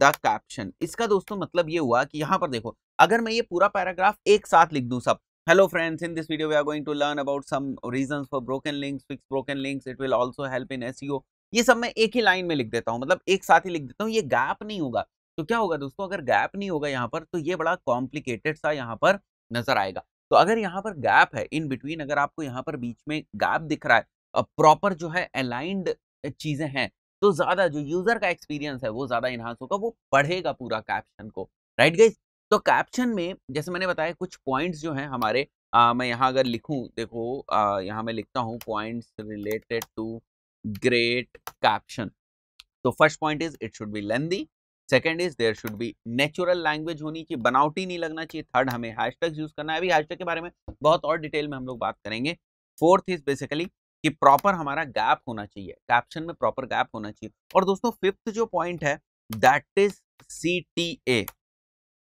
the caption इसका दोस्तों मतलब ये हुआ कि यहाँ पर देखो अगर मैं ये पूरा पैराग्राफ एक साथ लिख दूं सब hello friends in this video we are going to learn about some reason for broken links fix broken links it will also help in S ये सब मैं एक ही लाइन में लिख देता हूँ मतलब एक साथ ही लिख देता हूँ ये गैप नहीं होगा तो क्या होगा दोस्तों अगर गैप नहीं होगा यहाँ पर तो ये बड़ा कॉम्प्लिकेटेड सा यहाँ पर नजर आएगा तो अगर यहाँ पर गैप है इन बिटवीन अगर आपको यहाँ पर बीच में गैप दिख रहा है प्रॉपर जो है अलाइंड चीजें हैं तो ज्यादा जो यूजर का एक्सपीरियंस है वो ज्यादा इनहांस होगा वो पढ़ेगा पूरा कैप्शन को राइट गाइज तो कैप्शन में जैसे मैंने बताया कुछ पॉइंट्स जो हैं हमारे आ, मैं यहाँ अगर लिखूँ देखो आ, यहाँ मैं लिखता हूँ points related to great caption तो first point is it should be lengthy second is there should be natural language होनी चाहिए बनावटी नहीं लगना चाहिए थर्ड हमें हैशटैग यूज करना है अभी हैशटैग के बारे में बहुत और डिटेल में हम लोग बात करेंगे फोर्थ इज बेसिकली कि प्रॉपर हमारा गैप होना चाहिए कैप्शन में प्रॉपर गैप होना चाहिए और दोस्तों फिफ्थ जो पॉइंट है that is C T A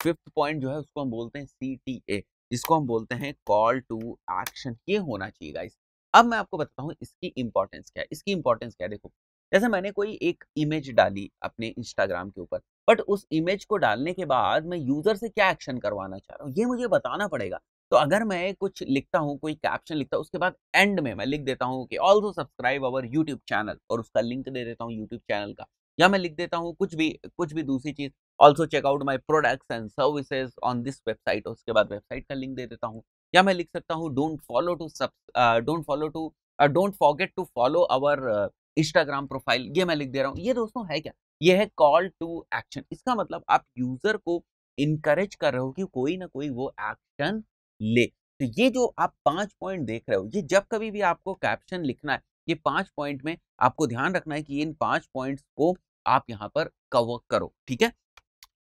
fifth point जो है उसको हम बोलते हैं सी टी ए जिसको हम बोलते हैं कॉल टू एक्शन ये होना चाहिए गाइस अब मैं आपको बताता हूँ इसकी इंपॉर्टेंस क्या है इसकी इंपॉर्टेंस क्या है देखो जैसे मैंने कोई एक इमेज डाली अपने इंस्टाग्राम के ऊपर बट उस इमेज को डालने के बाद मैं यूज़र से क्या एक्शन करवाना चाह रहा हूँ ये मुझे बताना पड़ेगा तो अगर मैं कुछ लिखता हूँ कोई कैप्शन लिखता हूँ उसके बाद एंड में मैं लिख देता हूँ कि also subscribe our YouTube channel और उसका लिंक दे देता हूँ यूट्यूब चैनल का या मैं लिख देता हूँ कुछ भी कुछ भी दूसरी चीज़ also check out my products and services on this website उसके बाद वेबसाइट का लिंक दे देता हूँ या मैं लिख सकता हूँ don't follow to don't follow to don't forget to follow our Instagram profile ये मैं लिख दे रहा हूँ ये दोस्तों है क्या ये है कॉल टू एक्शन इसका मतलब आप यूजर को इनकरेज कर रहे हो कि कोई ना कोई वो एक्शन ले तो ये जो आप पांच पॉइंट देख रहे हो ये जब कभी भी आपको कैप्शन लिखना है ये पांच पॉइंट में आपको ध्यान रखना है कि इन पांच पॉइंट्स को आप यहाँ पर कवर करो ठीक है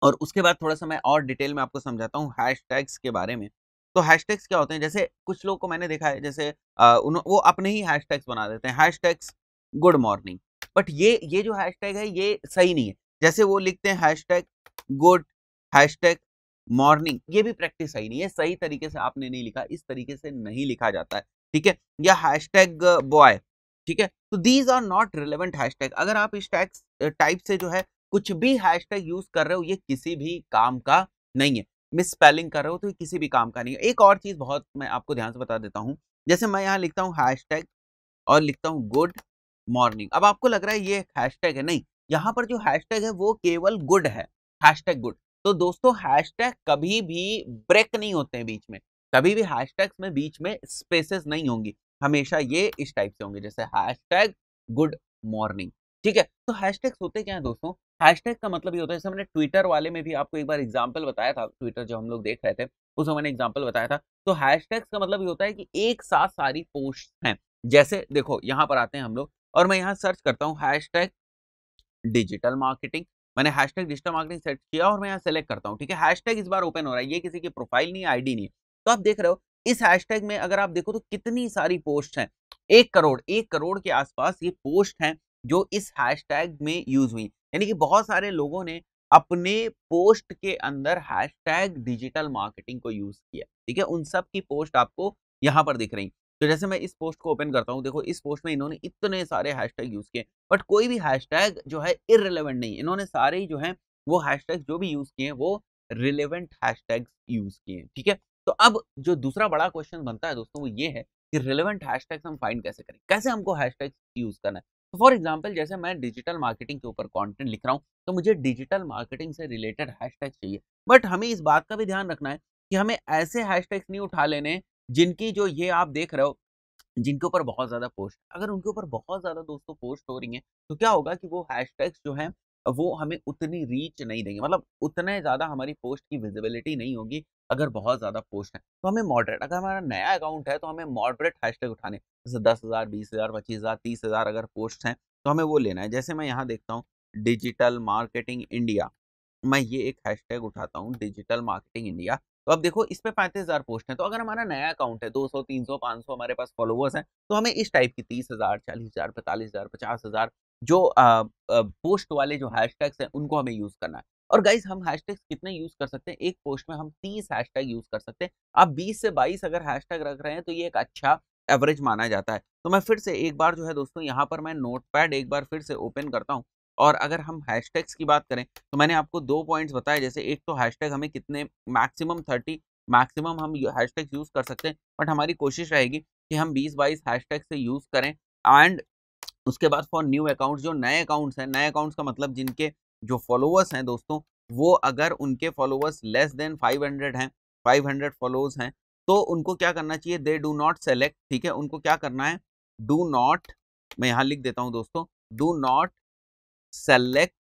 और उसके बाद थोड़ा सा मैं और डिटेल में आपको समझाता हूँ हैश के बारे में तो हैश क्या होते हैं जैसे कुछ लोग को मैंने देखा है जैसे आ, वो अपने ही हैश बना देते हैं हैश गुड मॉर्निंग बट ये ये जो हैशटैग है ये सही नहीं है जैसे वो लिखते हैं hashtag good hashtag morning ये भी प्रैक्टिस सही नहीं है सही तरीके से आपने नहीं लिखा इस तरीके से नहीं लिखा जाता है ठीक है या हैश टैग बॉय ठीक है तो these are not relevant hashtag अगर आप इस टैग टाइप से जो है कुछ भी हैश टैग यूज कर रहे हो ये किसी भी काम का नहीं है मिस स्पेलिंग कर रहे हो तो ये किसी भी काम का नहीं है एक और चीज बहुत मैं आपको ध्यान से बता देता हूँ जैसे मैं यहाँ लिखता हूँ हैश टैग और लिखता हूँ गुड मॉर्निंग अब आपको लग रहा है ये टैग है नहीं यहाँ पर जो हैशटैग है वो केवल गुड है हैशटैग गुड तो दोस्तों हैशटैग कभी भी ब्रेक नहीं होते हैं बीच में कभी भी हैशटैग्स में बीच में स्पेसेस नहीं होंगी हमेशा ये इस टाइप से होंगे जैसे हैशटैग गुड मॉर्निंग ठीक है तो हैशटैग्स होते क्या है दोस्तों हैशटैग का मतलब ये होता है जैसे हमने ट्विटर वाले में भी आपको एक बार एग्जाम्पल बताया था ट्विटर जो हम लोग देख रहे थे उसमें मैंने एग्जाम्पल बताया था तो हैशटैग्स का मतलब ये होता है कि एक साथ सारी पोस्ट हैं जैसे देखो यहाँ पर आते हैं हम लोग और मैं यहाँ सर्च करता हूँ हैश डिजिटल मार्केटिंग मैंने हैश डिजिटल मार्केटिंग सर्च किया और मैं यहाँ सेलेक्ट करता हूँ ठीक है हैश इस बार ओपन हो रहा है ये किसी की प्रोफाइल नहीं आईडी नहीं तो आप देख रहे हो इस हैशटैग में अगर आप देखो तो कितनी सारी पोस्ट हैं एक करोड़ एक करोड़ के आसपास ये पोस्ट हैं जो इस टैग में यूज हुई यानी कि बहुत सारे लोगों ने अपने पोस्ट के अंदर टैग डिजिटल मार्केटिंग को यूज किया ठीक है उन सब की पोस्ट आपको यहाँ पर दिख रही तो जैसे मैं इस पोस्ट को ओपन करता हूँ देखो इस पोस्ट में इन्होंने इतने सारे हैशटैग यूज़ किए बट कोई भी हैशटैग जो है इरेलीवेंट नहीं इन्होंने सारे ही जो है वो हैशटैग जो भी यूज़ किए वो रिलेवेंट हैशटैग्स यूज़ किए ठीक है तो अब जो दूसरा बड़ा क्वेश्चन बनता है दोस्तों वो ये है कि रिलेवेंट हैशटैग्स हम फाइंड कैसे करें कैसे हमको हैशटैग्स यूज़ करना है तो फॉर एग्जाम्पल जैसे मैं डिजिटल मार्केटिंग के ऊपर कंटेंट लिख रहा हूँ तो मुझे डिजिटल मार्केटिंग से रिलेटेड हैश चाहिए बट हमें इस बात का भी ध्यान रखना है कि हमें ऐसे हैश नहीं उठा लेने जिनकी जो ये आप देख रहे हो जिनके ऊपर बहुत ज़्यादा पोस्ट अगर उनके ऊपर बहुत ज़्यादा दोस्तों पोस्ट हो रही हैं तो क्या होगा कि वो हैश जो हैं वो हमें उतनी रीच नहीं देंगे मतलब उतने ज़्यादा हमारी पोस्ट की विजिबिलिटी नहीं होगी अगर बहुत ज़्यादा पोस्ट तो है तो हमें मॉडरेट अगर हमारा नया अकाउंट है तो हमें मॉडरेट हैशटैग उठाने जैसे दस हज़ार बीस हज़ार पच्चीस हज़ार तीस हज़ार अगर पोस्ट हैं तो हमें वो लेना है जैसे मैं यहाँ देखता हूँ डिजिटल मार्केटिंग इंडिया मैं ये एक हैशटैग उठाता हूँ डिजिटल मार्केटिंग इंडिया तो अब देखो इस पे पैंतीस हज़ार पोस्ट है तो अगर हमारा नया अकाउंट है दो सौ तीन सौ पाँच सौ हमारे पास फॉलोवर्स हैं तो हमें इस टाइप की तीस हज़ार चालीस हज़ार पैंतालीस हज़ार पचास हज़ार जो आ, आ, पोस्ट वाले जो टैग हैं उनको हमें यूज़ करना है और गाइज हम टैग कितने यूज कर सकते हैं एक पोस्ट में हम तीस टैग यूज कर सकते हैं आप बीस से बाईस अगर टैग रख रहे हैं तो ये एक अच्छा एवरेज माना जाता है तो मैं फिर से एक बार जो है दोस्तों यहाँ पर मैं नोट पैड एक बार फिर से ओपन करता हूँ और अगर हम हैश की बात करें तो मैंने आपको दो पॉइंट्स बताए जैसे एक तो हैश हमें कितने मैक्सिमम थर्टी मैक्सिमम हम टैग यूज़ कर सकते हैं बट हमारी कोशिश रहेगी कि हम बीस बाईस टैग से यूज़ करें एंड उसके बाद फॉर न्यू अकाउंट्स जो नए अकाउंट्स हैं नए अकाउंट्स का मतलब जिनके जो फॉलोअर्स हैं दोस्तों वो अगर उनके फॉलोअर्स लेस देन 500 हैं 500 फॉलोअर्स हैं तो उनको क्या करना चाहिए दे डू नॉट सेलेक्ट ठीक है उनको क्या करना है डू नॉट मैं यहाँ लिख देता हूँ दोस्तों do not select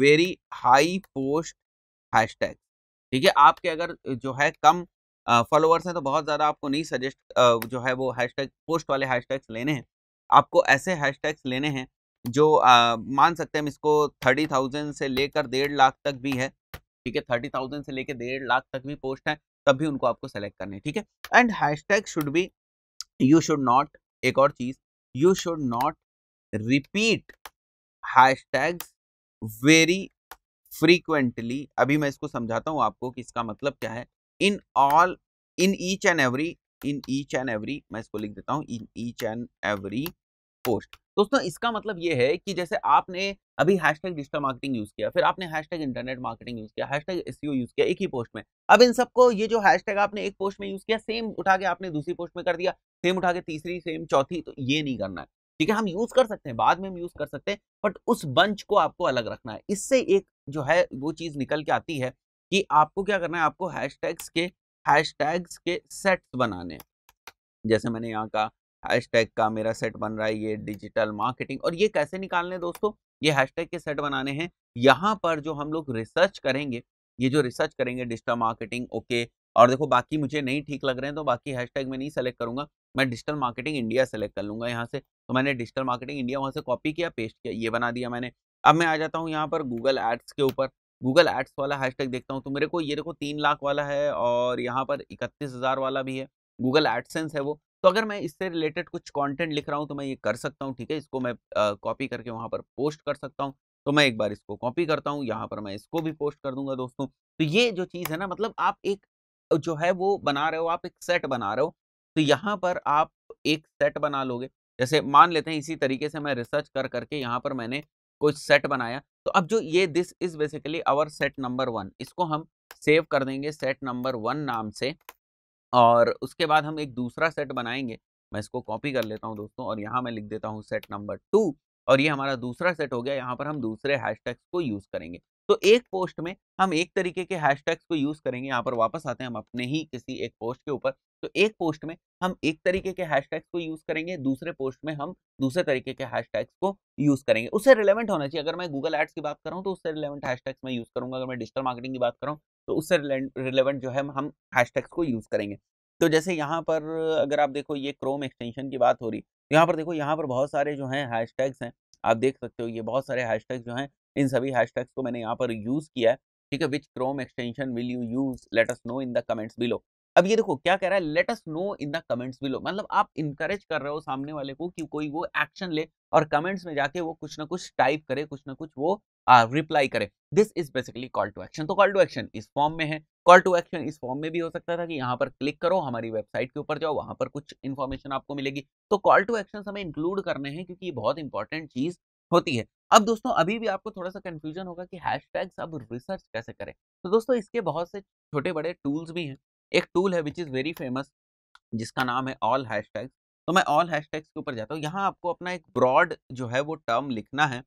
very high post hash ठीक है आपके अगर जो है कम फॉलोअर्स uh, हैं तो बहुत ज़्यादा आपको नहीं सजेस्ट uh, जो है वो हैशटैग पोस्ट वाले हैशटैग्स लेने हैं आपको ऐसे टैग्स लेने हैं जो uh, मान सकते हैं हम इसको थर्टी थाउजेंड से लेकर डेढ़ लाख तक भी है ठीक है थर्टी थाउजेंड से लेकर डेढ़ लाख तक भी पोस्ट हैं तब भी उनको आपको सेलेक्ट करने ठीक है and hashtag should be you should not एक और चीज़ you should not repeat hashtag very frequently अभी मैं इसको समझाता हूँ आपको कि इसका मतलब क्या है in all in each and every in each and every मैं इसको लिख देता हूँ in each and every post दोस्तों इसका मतलब ये है कि जैसे आपने अभी hashtag digital marketing use किया फिर आपने hashtag internet marketing use किया हैशटैग एस यूज़ किया एक ही पोस्ट में अब इन सबको ये जो हैश टैग आपने एक पोस्ट में यूज़ किया सेम उठा के आपने दूसरी पोस्ट में कर दिया सेम उठा के तीसरी सेम चौथी तो ये नहीं करना है ठीक है हम यूज कर सकते हैं बाद में हम यूज कर सकते हैं बट उस बंच को आपको अलग रखना है इससे एक जो है वो चीज निकल के आती है कि आपको क्या करना है आपको हैश के हैश के सेट्स बनाने जैसे मैंने यहाँ का हैश का मेरा सेट बन रहा है ये डिजिटल मार्केटिंग और ये कैसे निकालने दोस्तों ये हैश के सेट बनाने हैं यहाँ पर जो हम लोग रिसर्च करेंगे ये जो रिसर्च करेंगे डिजिटल मार्केटिंग ओके और देखो बाकी मुझे नहीं ठीक लग रहे हैं तो बाकी हैश मैं नहीं सेलेक्ट करूंगा मैं डिजिटल मार्केटिंग इंडिया सेलेक्ट कर लूंगा यहाँ से तो मैंने डिजिटल मार्केटिंग इंडिया वहाँ से कॉपी किया पेस्ट किया ये बना दिया मैंने अब मैं आ जाता हूँ यहाँ पर गूगल एड्स के ऊपर गूगल एड्स वाला हैशटैग देखता हूँ तो मेरे को ये देखो तीन लाख वाला है और यहाँ पर इकतीस हज़ार वाला भी है गूगल एडसेंस है वो तो अगर मैं इससे रिलेटेड कुछ कंटेंट लिख रहा हूँ तो मैं ये कर सकता हूँ ठीक है इसको मैं कॉपी करके वहाँ पर पोस्ट कर सकता हूँ तो मैं एक बार इसको कॉपी करता हूँ यहाँ पर मैं इसको भी पोस्ट कर दूंगा दोस्तों तो ये जो चीज़ है ना मतलब आप एक जो है वो बना रहे हो आप एक सेट बना रहे हो तो यहाँ पर आप एक सेट बना लोगे जैसे मान लेते हैं इसी तरीके से मैं रिसर्च कर करके यहाँ पर मैंने कुछ सेट बनाया तो अब जो ये this is basically our set number one इसको हम सेव कर देंगे सेट नंबर वन नाम से और उसके बाद हम एक दूसरा सेट बनाएंगे मैं इसको कॉपी कर लेता हूँ दोस्तों और यहाँ मैं लिख देता हूँ सेट नंबर टू और ये हमारा दूसरा सेट हो गया यहाँ पर हम दूसरे हैशटैग्स को यूज़ करेंगे तो एक पोस्ट में हम एक तरीके के हैशटैग्स को यूज करेंगे यहाँ पर वापस आते हैं हम अपने ही किसी एक पोस्ट के ऊपर तो एक पोस्ट में हम एक तरीके के हैशटैग्स को यूज करेंगे दूसरे पोस्ट में हम दूसरे तरीके के हैशटैग्स को यूज करेंगे उससे रिलेवेंट होना चाहिए अगर मैं गूगल एड्स की बात करूँ तो उससे रिलेवेंट हैशटैग्स मैं यूज करूंगा अगर मैं डिजिटल मार्केटिंग की बात करूँ तो उससे रिलेवेंट जो है हम हैशटैग्स को यूज करेंगे तो जैसे यहाँ पर अगर आप देखो ये क्रोम एक्सटेंशन की बात हो रही यहाँ पर देखो यहाँ पर बहुत सारे जो हैश टैग्स हैं आप देख सकते हो ये बहुत सारे हैशटैग जो हैं इन सभी हैशटैग्स को मैंने यहाँ पर यूज़ किया है ठीक है which Chrome extension will you use let us know in the comments below अब ये देखो क्या कह रहा है let us know in the comments below मतलब आप इंकरेज कर रहे हो सामने वाले को कि कोई वो एक्शन ले और कमेंट्स में जाके वो कुछ ना कुछ टाइप करे कुछ ना कुछ वो रिप्लाई करे this is basically call to action तो कॉल टू एक्शन इस फॉर्म में है कॉल टू एक्शन इस फॉर्म में भी हो सकता था कि यहाँ पर क्लिक करो हमारी वेबसाइट के ऊपर जाओ वहाँ पर कुछ इन्फॉर्मेशन आपको मिलेगी तो कॉल टू एक्शन हमें इंक्लूड करने हैं क्योंकि ये बहुत इंपॉर्टेंट चीज़ होती है अब दोस्तों अभी भी आपको थोड़ा सा कंफ्यूजन होगा कि हैश अब रिसर्च कैसे करें तो दोस्तों इसके बहुत से छोटे बड़े टूल्स भी हैं एक टूल है विच इज़ वेरी फेमस जिसका नाम है ऑल हैश तो मैं ऑल हैश के ऊपर जाता हूँ यहाँ आपको अपना एक ब्रॉड जो है वो टर्म लिखना है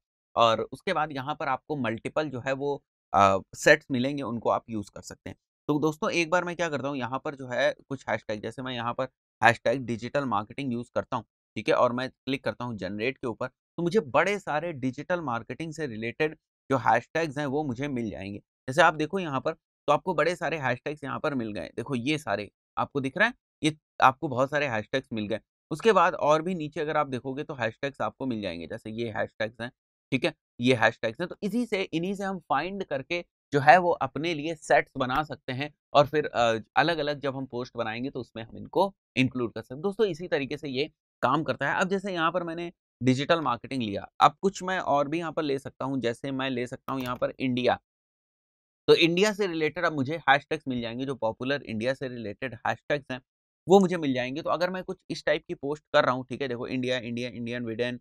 और उसके बाद यहाँ पर आपको मल्टीपल जो है वो सेट्स uh, मिलेंगे उनको आप यूज़ कर सकते हैं तो दोस्तों एक बार मैं क्या करता हूँ यहाँ पर जो है कुछ हैश जैसे मैं यहाँ पर हैश डिजिटल मार्केटिंग यूज़ करता हूँ ठीक है और मैं क्लिक करता हूँ जनरेट के ऊपर तो मुझे बड़े सारे डिजिटल मार्केटिंग से रिलेटेड जो हैश हैं वो मुझे मिल जाएंगे जैसे आप देखो यहाँ पर तो आपको बड़े सारे हैश टैग्स यहाँ पर मिल गए देखो ये सारे आपको दिख रहा है ये आपको बहुत सारे हैशटैग्स मिल गए उसके बाद और भी नीचे अगर आप देखोगे तो टैग्स आपको मिल जाएंगे जैसे ये हैशटैग्स हैं ठीक है ये टैग्स हैं तो इसी से इन्हीं से हम फाइंड करके जो है वो अपने लिए सेट्स बना सकते हैं और फिर अलग अलग जब हम पोस्ट बनाएंगे तो उसमें हम इनको इंक्लूड कर सकते हैं दोस्तों इसी तरीके से ये काम करता है अब जैसे यहाँ पर मैंने डिजिटल मार्केटिंग लिया अब कुछ मैं और भी यहाँ पर ले सकता हूँ जैसे मैं ले सकता हूँ यहाँ पर इंडिया तो इंडिया से रिलेटेड अब मुझे हैशटैग्स मिल जाएंगे जो पॉपुलर इंडिया से रिलेटेड हैशटैग्स हैं वो मुझे मिल जाएंगे तो अगर मैं कुछ इस टाइप की पोस्ट कर रहा हूँ ठीक है देखो इंडिया इंडिया इंडियन विडन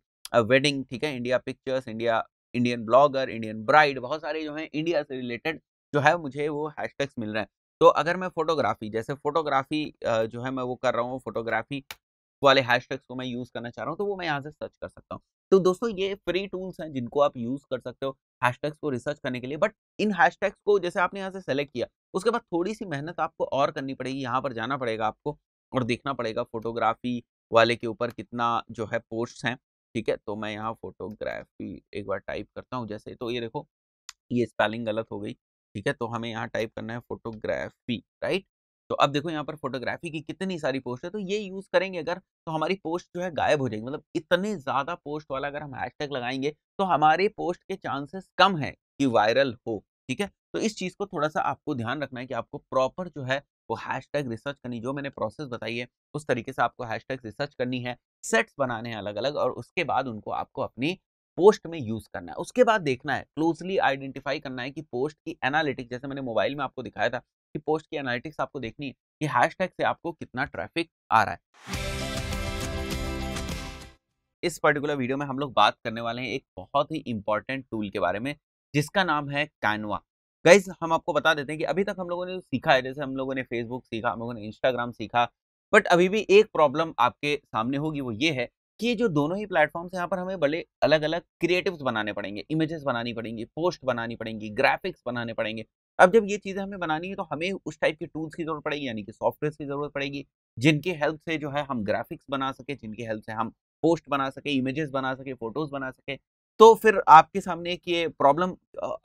वेडिंग ठीक है India pictures India Indian blogger Indian bride बहुत सारे जो हैं इंडिया से रिलेटेड जो है मुझे वो हैश मिल रहे हैं तो अगर मैं फोटोग्राफी जैसे फोटोग्राफी जो है मैं वो कर रहा हूँ फोटोग्राफी वाले हैशटैग्स को मैं यूज़ करना चाह रहा हूँ तो वो मैं यहाँ से सर्च कर सकता हूँ तो दोस्तों ये फ्री टूल्स हैं जिनको आप यूज़ कर सकते हो हैशटैग्स को रिसर्च करने के लिए बट इन हैशटैग्स को जैसे आपने यहाँ से सेलेक्ट किया उसके बाद थोड़ी सी मेहनत आपको और करनी पड़ेगी यहाँ पर जाना पड़ेगा आपको और देखना पड़ेगा फोटोग्राफी वाले के ऊपर कितना जो है पोस्ट हैं ठीक है तो मैं यहाँ फोटोग्राफी एक बार टाइप करता हूँ जैसे तो ये देखो ये स्पेलिंग गलत हो गई ठीक है तो हमें यहाँ टाइप करना है फोटोग्राफी राइट तो अब देखो यहाँ पर फोटोग्राफी की कितनी सारी पोस्ट है तो ये यूज करेंगे अगर तो हमारी पोस्ट जो है गायब हो जाएगी मतलब इतने ज्यादा पोस्ट वाला अगर हम हैशटैग लगाएंगे तो हमारे पोस्ट के चांसेस कम है कि वायरल हो ठीक है तो इस चीज को थोड़ा सा आपको ध्यान रखना है कि आपको प्रॉपर जो है वो हैशटैग रिसर्च करनी जो मैंने प्रोसेस बताई है उस तरीके से आपको हैशटैग रिसर्च करनी है सेट्स बनाने हैं अलग अलग और उसके बाद उनको आपको अपनी पोस्ट में यूज करना है उसके बाद देखना है क्लोजली आइडेंटिफाई करना है कि पोस्ट की एनालिटिक्स जैसे मैंने मोबाइल में आपको दिखाया था कि पोस्ट की एनालिटिक्स आपको देखनी है कि हैशटैग से आपको कितना ट्रैफिक आ रहा है इस पर्टिकुलर वीडियो में हम लोग बात करने वाले हैं एक बहुत ही इंपॉर्टेंट टूल के बारे में जिसका नाम है कैनवा गाइज हम आपको बता देते हैं कि अभी तक हम लोगों ने सीखा है जैसे हम लोगों ने फेसबुक सीखा हम लोगों ने इंस्टाग्राम सीखा बट अभी भी एक प्रॉब्लम आपके सामने होगी वो ये है कि ये जो दोनों ही प्लेटफॉर्म्स यहाँ पर हमें बड़े अलग अलग क्रिएटिव्स बनाने पड़ेंगे इमेजेस बनानी पड़ेंगी पोस्ट बनानी पड़ेंगी ग्राफिक्स बनाने पड़ेंगे अब जब ये चीज़ें हमें बनानी है तो हमें उस टाइप के टूल्स की ज़रूरत पड़ेगी यानी कि सॉफ्टवेयर की ज़रूरत पड़ेगी जिनकी हेल्प से जो है हम ग्राफिक्स बना सके जिनकी हेल्प से हम पोस्ट बना सके इमेजेस बना सके फोटोज़ बना सके तो फिर आपके सामने एक ये प्रॉब्लम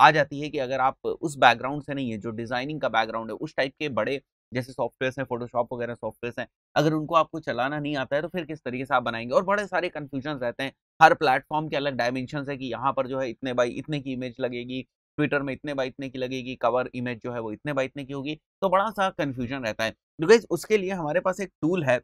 आ जाती है कि अगर आप उस बैकग्राउंड से नहीं है जो डिज़ाइनिंग का बैकग्राउंड है उस टाइप के बड़े जैसे सॉफ्टवेयर हैं फोटोशॉप वगैरह सॉफ्टवेयर हैं अगर उनको आपको चलाना नहीं आता है तो फिर किस तरीके से आप बनाएंगे और बड़े सारे कन्फ्यूजन रहते हैं हर प्लेटफॉर्म के अलग डायमेंशन है कि यहाँ पर जो है इतने बाई इतने की इमेज लगेगी ट्विटर में इतने बाई इतने की लगेगी कवर इमेज जो है वो इतने बाई इतने की होगी तो बड़ा सा कन्फ्यूजन रहता है बिकॉज तो उसके लिए हमारे पास एक टूल है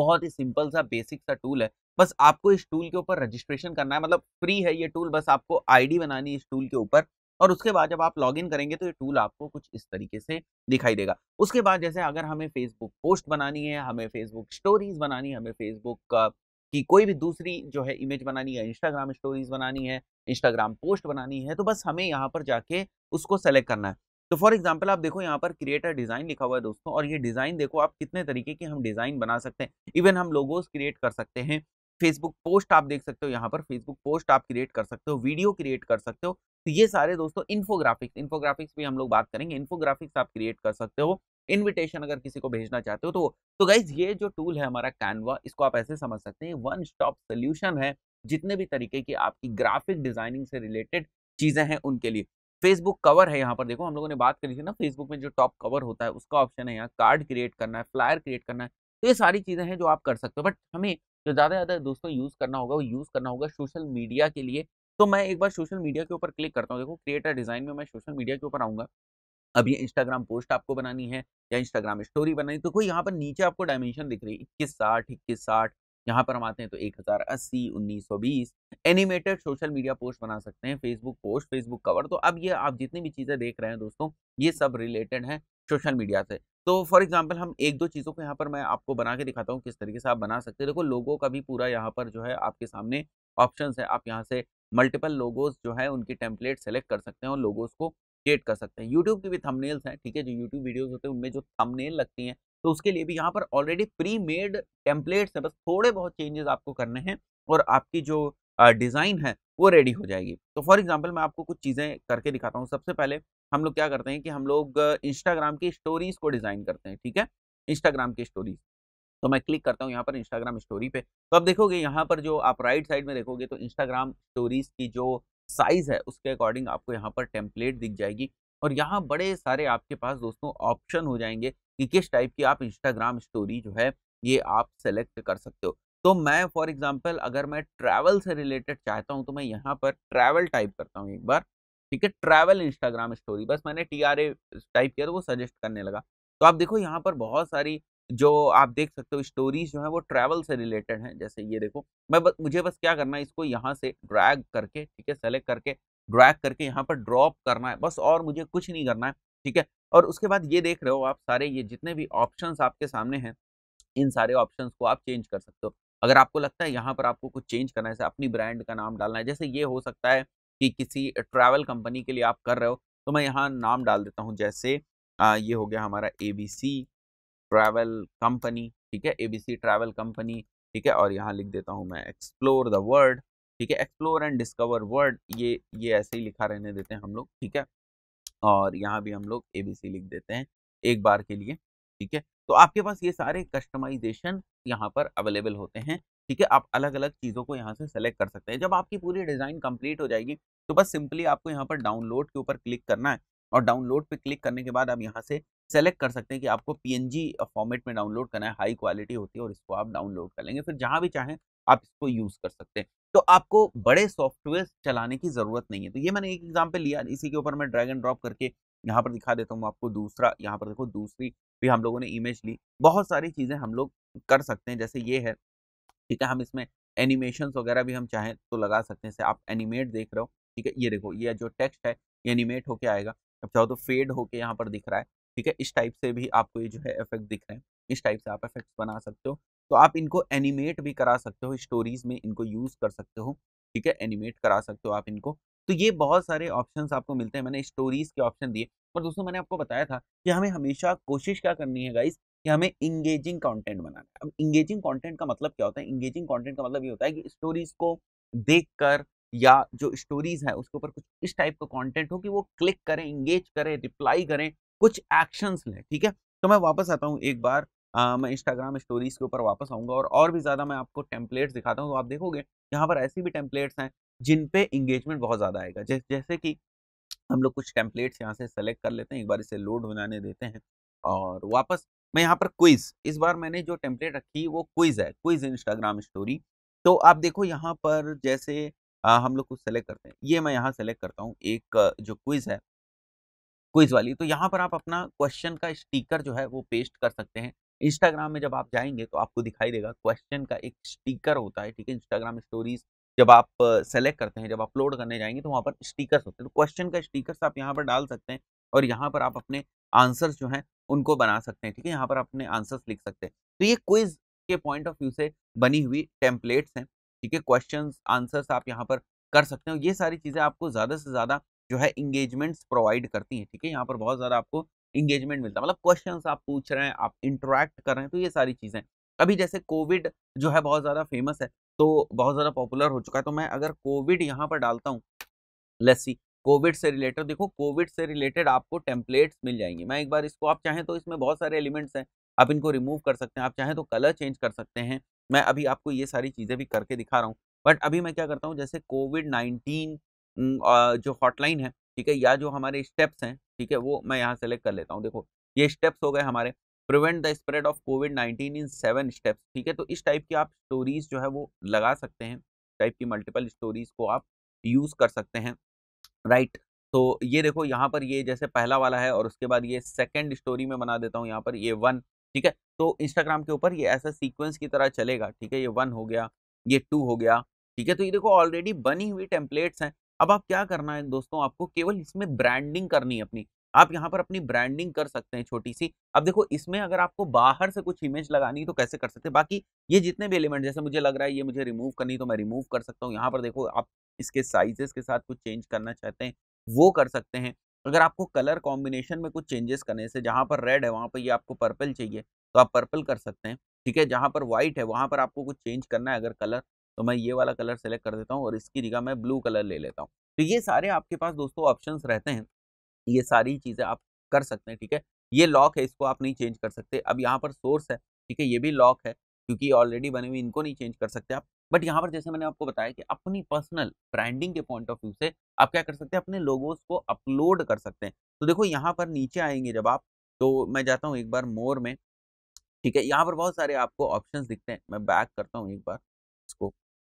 बहुत ही सिंपल सा बेसिक सा टूल है बस आपको इस टूल के ऊपर रजिस्ट्रेशन करना है मतलब फ्री है ये टूल बस आपको आईडी बनानी इस टूल के ऊपर और उसके बाद जब आप लॉगिन करेंगे तो ये टूल आपको कुछ इस तरीके से दिखाई देगा उसके बाद जैसे अगर हमें फेसबुक पोस्ट बनानी है हमें फेसबुक स्टोरीज बनानी है हमें फेसबुक का कि कोई भी दूसरी जो है इमेज बनानी है इंस्टाग्राम स्टोरीज बनानी है इंस्टाग्राम पोस्ट बनानी है तो बस हमें यहाँ पर जाके उसको सेलेक्ट करना है तो फॉर एग्जाम्पल आप देखो यहाँ पर क्रिएटर डिज़ाइन लिखा हुआ है दोस्तों और ये डिज़ाइन देखो आप कितने तरीके की हम डिज़ाइन बना सकते हैं इवन हम लोगोस क्रिएट कर सकते हैं फेसबुक पोस्ट आप देख सकते हो यहाँ पर फेसबुक पोस्ट आप क्रिएट कर सकते हो वीडियो क्रिएट कर सकते हो तो ये सारे दोस्तों इन्फोग्राफिक्स इन्फोग्राफिक्स भी हम लोग बात करेंगे इन्फोग्राफिक्स आप क्रिएट कर सकते हो इनविटेशन अगर किसी को भेजना चाहते हो तो तो गाइज ये जो टूल है हमारा कैनवा इसको आप ऐसे समझ सकते हैं वन स्टॉप सोल्यूशन है जितने भी तरीके की आपकी ग्राफिक डिजाइनिंग से रिलेटेड चीजें हैं उनके लिए फेसबुक कवर है यहाँ पर देखो हम लोगों ने बात करी थी ना फेसबुक में जो टॉप कवर होता है उसका ऑप्शन है यहाँ कार्ड क्रिएट करना है फ्लायर क्रिएट करना है तो ये सारी चीज़ें हैं जो आप कर सकते हो बट हमें जो ज़्यादा ज़्यादा दोस्तों यूज़ करना होगा वो यूज़ करना होगा सोशल मीडिया के लिए तो मैं एक बार सोशल मीडिया के ऊपर क्लिक करता हूँ देखो क्रिएटर डिज़ाइन में मैं सोशल मीडिया के ऊपर आऊंगा अब ये इंस्टाग्राम पोस्ट आपको बनानी है या इंस्टाग्राम स्टोरी बनानी तो कोई यहाँ पर नीचे आपको डायमेंशन दिख रही है इक्कीस साठ इक्कीस साठ यहाँ पर हम आते हैं तो एक हज़ार अस्सी उन्नीस सौ बीस एनिमेटेड सोशल मीडिया पोस्ट बना सकते हैं फेसबुक पोस्ट फेसबुक कवर तो अब ये आप जितनी भी चीज़ें देख रहे हैं दोस्तों ये सब रिलेटेड हैं सोशल मीडिया से तो फॉर एग्जाम्पल हम एक दो चीज़ों को यहाँ पर मैं आपको बना के दिखाता हूँ किस तरीके से आप बना सकते हैं देखो लोगों का भी पूरा यहाँ पर जो है आपके सामने ऑप्शन है आप यहाँ से मल्टीपल लोगोज जो है उनकी टेम्पलेट सेलेक्ट कर सकते हैं और लोगोज को क्रिएट कर सकते हैं यूट्यूब की भी थंबनेल्स हैं ठीक है जो यूट्यूब वीडियोज़ होते हैं उनमें जो थंबनेल लगती हैं तो उसके लिए भी यहाँ पर ऑलरेडी प्री मेड टेम्पलेट्स हैं बस थोड़े बहुत चेंजेस आपको करने हैं और आपकी जो डिज़ाइन है वो रेडी हो जाएगी तो फॉर एग्जाम्पल मैं आपको कुछ चीज़ें करके दिखाता हूँ सबसे पहले हम लोग क्या करते हैं कि हम लोग इंस्टाग्राम की स्टोरीज़ को डिज़ाइन करते हैं ठीक है इंस्टाग्राम की स्टोरीज़ तो मैं क्लिक करता हूँ यहाँ पर इंस्टाग्राम स्टोरी पे तो आप देखोगे यहाँ पर जो आप राइट साइड में देखोगे तो इंस्टाग्राम स्टोरीज की जो साइज है उसके अकॉर्डिंग आपको यहाँ पर टेम्पलेट दिख जाएगी और यहाँ बड़े सारे आपके पास दोस्तों ऑप्शन हो जाएंगे कि किस टाइप की आप इंस्टाग्राम स्टोरी जो है ये आप सेलेक्ट कर सकते हो तो मैं फॉर एग्जाम्पल अगर मैं ट्रैवल से रिलेटेड चाहता हूँ तो मैं यहाँ पर ट्रैवल टाइप करता हूँ एक बार ठीक है ट्रैवल इंस्टाग्राम स्टोरी बस मैंने टी आर ए टाइप किया तो वो सजेस्ट करने लगा तो आप देखो यहाँ पर बहुत सारी जो आप देख सकते हो स्टोरीज जो है वो ट्रैवल से रिलेटेड हैं जैसे ये देखो मैं बस मुझे बस क्या करना है इसको यहाँ से ड्रैग करके ठीक है सेलेक्ट करके ड्रैग करके यहाँ पर ड्रॉप करना है बस और मुझे कुछ नहीं करना है ठीक है और उसके बाद ये देख रहे हो आप सारे ये जितने भी ऑप्शंस आपके सामने हैं इन सारे ऑप्शंस को आप चेंज कर सकते हो अगर आपको लगता है यहाँ पर आपको कुछ चेंज करना है जैसे अपनी ब्रांड का नाम डालना है जैसे ये हो सकता है कि किसी ट्रैवल कंपनी के लिए आप कर रहे हो तो मैं यहाँ नाम डाल देता हूँ जैसे आ, ये हो गया हमारा A B C travel company ठीक है एबीसी ट्रैवल कंपनी ठीक है और यहाँ लिख देता हूँ मैं एक्सप्लोर द वर्ल्ड ठीक है एक्सप्लोर एंड डिस्कवर वर्ल्ड ये ये ऐसे ही लिखा रहने देते हैं हम लोग ठीक है और यहाँ भी हम लोग ए लिख देते हैं एक बार के लिए ठीक है तो आपके पास ये सारे कस्टमाइजेशन यहाँ पर अवेलेबल होते हैं ठीक है आप अलग अलग चीज़ों को यहाँ से सेलेक्ट कर सकते हैं जब आपकी पूरी डिज़ाइन कंप्लीट हो जाएगी तो बस सिंपली आपको यहाँ पर डाउनलोड के ऊपर क्लिक करना है और डाउनलोड पे क्लिक करने के बाद आप यहाँ से सेलेक्ट कर सकते हैं कि आपको पी फॉर्मेट में डाउनलोड करना है हाई क्वालिटी होती है और इसको आप डाउनलोड कर लेंगे फिर जहाँ भी चाहें आप इसको यूज़ कर सकते हैं तो आपको बड़े सॉफ्टवेयर चलाने की ज़रूरत नहीं है तो ये मैंने एक एग्जाम्पल लिया इसी के ऊपर मैं ड्रैग एंड ड्रॉप करके यहाँ पर दिखा देता हूँ आपको दूसरा यहाँ पर देखो दूसरी भी हम लोगों ने इमेज ली बहुत सारी चीज़ें हम लोग कर सकते हैं जैसे ये है ठीक है हम इसमें एनिमेशन वगैरह भी हम चाहें तो लगा सकते हैं जैसे आप एनिमेट देख रहे हो ठीक है ये देखो ये जो टेक्स्ट है ये एनिमेट होके आएगा अब चाहो तो फेड होके यहाँ पर दिख रहा है ठीक है इस टाइप से भी आपको ये जो है इफेक्ट दिख रहे हैं इस टाइप से आप इफेक्ट बना सकते हो तो आप इनको एनिमेट भी करा सकते हो स्टोरीज में इनको यूज़ कर सकते हो ठीक है एनिमेट करा सकते हो आप इनको तो ये बहुत सारे ऑप्शन आपको मिलते हैं मैंने स्टोरीज के ऑप्शन दिए और दोस्तों मैंने आपको बताया था कि हमें हमेशा कोशिश क्या करनी है गाइस कि हमें इंगेजिंग कॉन्टेंट बनाना है अब इंगेजिंग कॉन्टेंट का मतलब क्या होता है इंगेजिंग कॉन्टेंट का मतलब ये होता है कि स्टोरीज को कर या जो स्टोरीज है उसके ऊपर कुछ इस टाइप का कंटेंट हो कि वो क्लिक करें इंगेज करें रिप्लाई करें कुछ एक्शंस लें ठीक है तो मैं वापस आता हूँ एक बार आ, मैं इंस्टाग्राम स्टोरीज के ऊपर वापस आऊँगा और और भी ज़्यादा मैं आपको टेम्पलेट्स दिखाता हूँ तो आप देखोगे यहाँ पर ऐसी भी टेम्पलेट्स हैं जिन पे इंगेजमेंट बहुत ज़्यादा आएगा जै, जैसे कि हम लोग कुछ टेम्पलेट्स यहाँ से सेलेक्ट कर लेते हैं एक बार इसे लोड हो जाने देते हैं और वापस मैं यहाँ पर क्विज इस बार मैंने जो टेम्पलेट रखी वो क्विज है क्विज इंस्टाग्राम स्टोरी तो आप देखो यहाँ पर जैसे आ, हम लोग कुछ सेलेक्ट करते हैं ये मैं यहाँ सेलेक्ट करता हूँ एक जो क्विज है क्विज वाली तो यहाँ पर आप अपना क्वेश्चन का स्टिकर जो है वो पेस्ट कर सकते हैं इंस्टाग्राम में जब आप जाएंगे तो आपको दिखाई देगा क्वेश्चन का एक स्टिकर होता है ठीक है इंस्टाग्राम स्टोरीज जब आप सेलेक्ट करते हैं जब अपलोड करने जाएंगे तो वहाँ पर स्टिकर्स होते हैं तो क्वेश्चन का स्टिकर्स आप यहाँ पर डाल सकते हैं और यहाँ पर आप अपने आंसर्स जो हैं उनको बना सकते हैं ठीक है यहाँ पर अपने आंसर्स लिख सकते हैं तो ये क्विज के पॉइंट ऑफ व्यू से बनी हुई टेम्पलेट्स हैं ठीक है क्वेश्चन आंसर्स आप यहाँ पर कर सकते हैं ये सारी चीज़ें आपको ज़्यादा से ज़्यादा जो है इंगेजमेंट्स प्रोवाइड करती हैं ठीक है यहाँ पर बहुत ज़्यादा आपको इंगेजमेंट मिलता है मतलब क्वेश्चन आप पूछ रहे हैं आप इंटरेक्ट कर रहे हैं तो ये सारी चीज़ें अभी जैसे कोविड जो है बहुत ज़्यादा फेमस है तो बहुत ज़्यादा पॉपुलर हो चुका है तो मैं अगर कोविड यहाँ पर डालता हूँ लस्सी कोविड से रिलेटेड देखो कोविड से रिलेटेड आपको टेम्पलेट्स मिल जाएंगे मैं एक बार इसको आप चाहें तो इसमें बहुत सारे एलिमेंट्स हैं आप इनको रिमूव कर सकते हैं आप चाहें तो कलर चेंज कर सकते हैं मैं अभी आपको ये सारी चीज़ें भी करके दिखा रहा हूँ बट अभी मैं क्या करता हूँ जैसे कोविड नाइन्टीन जो हॉटलाइन है ठीक है या जो हमारे स्टेप्स हैं ठीक है वो मैं यहाँ सेलेक्ट कर लेता हूँ देखो ये स्टेप्स हो गए हमारे prevent the spread of COVID nineteen in seven steps ठीक है तो इस टाइप की आप स्टोरीज जो है वो लगा सकते हैं टाइप की मल्टीपल स्टोरीज को आप यूज़ कर सकते हैं राइट तो ये देखो यहाँ पर ये जैसे पहला वाला है और उसके बाद ये सेकेंड स्टोरी में बना देता हूँ यहाँ पर ये वन ठीक है तो इंस्टाग्राम के ऊपर ये ऐसा सीक्वेंस की तरह चलेगा ठीक है ये वन हो गया ये टू हो गया ठीक है तो ये देखो ऑलरेडी बनी हुई टेम्पलेट्स हैं अब आप क्या करना है दोस्तों आपको केवल इसमें ब्रांडिंग करनी है अपनी आप यहाँ पर अपनी ब्रांडिंग कर सकते हैं छोटी सी अब देखो इसमें अगर आपको बाहर से कुछ इमेज लगानी तो कैसे कर सकते हैं बाकी ये जितने भी एलिमेंट जैसे मुझे लग रहा है ये मुझे रिमूव करनी तो मैं रिमूव कर सकता हूँ यहाँ पर देखो आप इसके साइजेस के साथ कुछ चेंज करना चाहते हैं वो कर सकते हैं अगर आपको कलर कॉम्बिनेशन में कुछ चेंजेस करने से जहाँ पर रेड है वहाँ पर ये आपको पर्पल चाहिए तो आप पर्पल कर सकते हैं ठीक है जहाँ पर व्हाइट है वहाँ पर आपको कुछ चेंज करना है अगर कलर तो मैं ये वाला कलर सेलेक्ट कर देता हूँ और इसकी जगह मैं ब्लू कलर ले लेता हूँ तो ये सारे आपके पास दोस्तों ऑप्शन रहते हैं ये सारी चीज़ें आप कर सकते हैं ठीक है ये लॉक है इसको आप नहीं चेंज कर सकते अब यहाँ पर सोर्स है ठीक है ये भी लॉक है क्योंकि ऑलरेडी बने हुए इनको नहीं चेंज कर सकते आप बट यहाँ पर जैसे मैंने आपको बताया कि अपनी पर्सनल ब्रांडिंग के पॉइंट ऑफ व्यू से आप क्या कर सकते हैं अपने लोगोस को अपलोड कर सकते हैं तो देखो यहाँ पर नीचे आएंगे जब आप तो मैं जाता हूँ एक बार मोर में ठीक है यहाँ पर बहुत सारे आपको ऑप्शंस दिखते हैं मैं बैक करता हूँ एक बार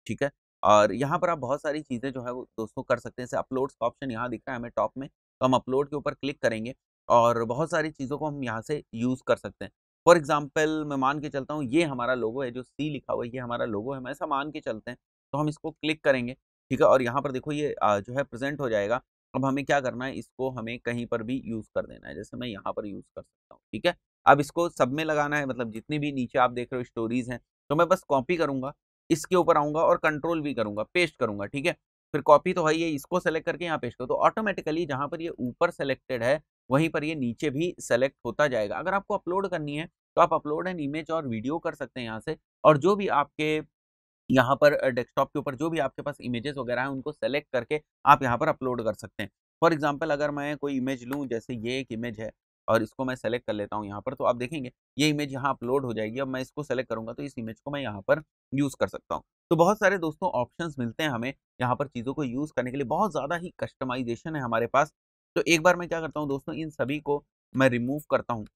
ठीक है और यहाँ पर आप बहुत सारी चीज़ें जो है वो दोस्तों कर सकते हैं जैसे अपलोड्स का ऑप्शन यहाँ दिख रहा है हमें टॉप में तो हम अपलोड के ऊपर क्लिक करेंगे और बहुत सारी चीज़ों को हम यहाँ से यूज़ कर सकते हैं फॉर एग्जाम्पल मैं मान के चलता हूँ ये हमारा लोगो है जो सी लिखा हुआ है ये हमारा लोगो है हम ऐसा मान के चलते हैं तो हम इसको क्लिक करेंगे ठीक है और यहाँ पर देखो ये जो है प्रेजेंट हो जाएगा अब हमें क्या करना है इसको हमें कहीं पर भी यूज़ कर देना है जैसे मैं यहाँ पर यूज़ कर सकता हूँ ठीक है अब इसको सब में लगाना है मतलब जितनी भी नीचे आप देख रहे हो स्टोरीज हैं तो मैं बस कॉपी करूँगा इसके ऊपर आऊंगा और कंट्रोल भी करूंगा पेस्ट करूँगा ठीक है फिर कॉपी तो है ये इसको सेलेक्ट करके यहाँ पेस्ट करो तो ऑटोमेटिकली जहाँ पर ये ऊपर सेलेक्टेड है वहीं पर ये नीचे भी सेलेक्ट होता जाएगा अगर आपको अपलोड करनी है तो आप अपलोड एन इमेज और वीडियो कर सकते हैं यहाँ से और जो भी आपके यहाँ पर डेस्कटॉप के ऊपर जो भी आपके पास इमेजेस वगैरह हैं उनको सेलेक्ट करके आप यहाँ पर अपलोड कर सकते हैं फॉर एग्जाम्पल अगर मैं कोई इमेज लूँ जैसे ये एक इमेज है और इसको मैं सेलेक्ट कर लेता हूँ यहाँ पर तो आप देखेंगे ये इमेज यहाँ अपलोड हो जाएगी अब मैं इसको सेलेक्ट करूँगा तो इस इमेज को मैं यहाँ पर यूज़ कर सकता हूँ तो बहुत सारे दोस्तों ऑप्शंस मिलते हैं हमें यहाँ पर चीज़ों को यूज़ करने के लिए बहुत ज़्यादा ही कस्टमाइजेशन है हमारे पास तो एक बार मैं क्या करता हूँ दोस्तों इन सभी को मैं रिमूव करता हूँ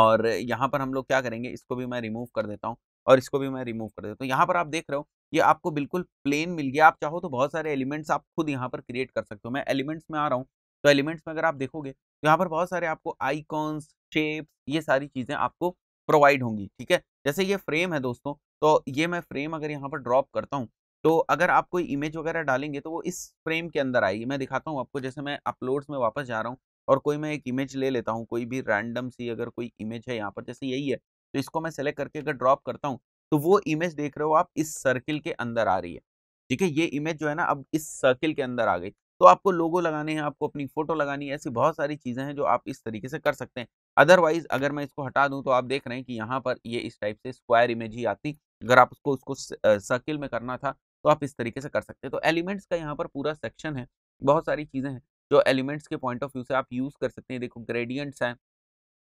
और यहाँ पर हम लोग क्या करेंगे इसको भी मैं रिमूव कर देता हूँ और इसको भी मैं रिमूव कर देता हूँ तो यहाँ पर आप देख रहे हो ये आपको बिल्कुल प्लेन मिल गया आप चाहो तो बहुत सारे एलिमेंट्स आप खुद यहाँ पर क्रिएट कर सकते हो मैं एलिमेंट्स में आ रहा हूँ तो एलिमेंट्स में अगर आप देखोगे तो यहाँ पर बहुत सारे आपको आइकॉन्स शेप्स ये सारी चीज़ें आपको प्रोवाइड होंगी ठीक है जैसे ये फ्रेम है दोस्तों तो ये मैं फ्रेम अगर यहाँ पर ड्रॉप करता हूँ तो अगर आप कोई इमेज वगैरह डालेंगे तो वो इस फ्रेम के अंदर आएगी मैं दिखाता हूँ आपको जैसे मैं अपलोड्स में वापस जा रहा हूँ और कोई मैं एक इमेज ले लेता हूँ कोई भी रैंडम सी अगर कोई इमेज है यहाँ पर जैसे यही है तो इसको मैं सेलेक्ट करके अगर ड्रॉप करता हूँ तो वो इमेज देख रहे हो आप इस सर्किल के अंदर आ रही है ठीक है ये इमेज जो है ना अब इस सर्किल के अंदर आ गई तो आपको लोगो लगाने हैं आपको अपनी फोटो लगानी है ऐसी बहुत सारी चीज़ें हैं जो आप इस तरीके से कर सकते हैं अदरवाइज अगर मैं इसको हटा दूं तो आप देख रहे हैं कि यहाँ पर ये इस टाइप से स्क्वायर इमेज ही आती अगर आप उसको उसको सर्किल में करना था तो आप इस तरीके से कर सकते हैं तो एलिमेंट्स का यहाँ पर पूरा सेक्शन है बहुत सारी चीज़ें हैं जो एलिमेंट्स के पॉइंट ऑफ व्यू से आप यूज़ कर सकते हैं देखो ग्रेडियंट्स हैं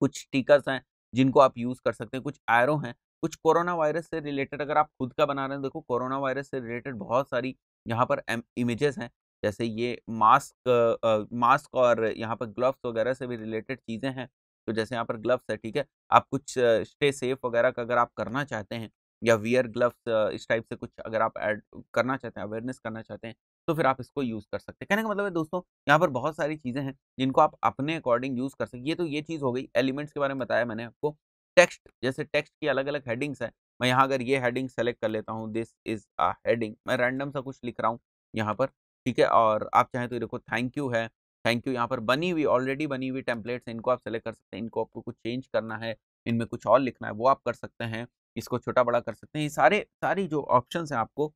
कुछ स्टिकर्स हैं जिनको आप यूज़ कर सकते हैं कुछ आयरो हैं कुछ कोरोना वायरस से रिलेटेड अगर आप खुद का बना रहे हैं देखो कोरोना वायरस से रिलेटेड बहुत सारी यहाँ पर इमेजेस हैं जैसे ये मास्क मास्क और यहाँ पर ग्लव्स वगैरह से भी रिलेटेड चीज़ें हैं तो जैसे यहाँ पर ग्लव्स है ठीक है आप कुछ स्टे सेफ वगैरह का अगर आप करना चाहते हैं या वियर ग्लव्स इस टाइप से कुछ अगर आप ऐड करना चाहते हैं अवेयरनेस करना चाहते हैं तो फिर आप इसको यूज़ कर सकते हैं कहने का मतलब है दोस्तों यहाँ पर बहुत सारी चीज़ें हैं जिनको आप अपने अकॉर्डिंग यूज़ कर सकते ये तो ये चीज़ हो गई एलिमेंट्स के बारे में बताया मैंने आपको टेक्स्ट जैसे टेक्स्ट की अलग अलग हेडिंग्स हैं मैं यहाँ अगर ये हेडिंग सेलेक्ट कर लेता हूँ दिस इज़ अ हेडिंग मैं रैंडम सा कुछ लिख रहा हूँ यहाँ पर ठीक है और आप चाहें तो देखो थैंक यू है थैंक यू यहाँ पर बनी हुई ऑलरेडी बनी हुई टेम्पलेट्स इनको आप सेलेक्ट कर सकते हैं इनको आपको कुछ चेंज करना है इनमें कुछ और लिखना है वो आप कर सकते हैं इसको छोटा बड़ा कर सकते हैं ये सारे सारी जो ऑप्शन हैं आपको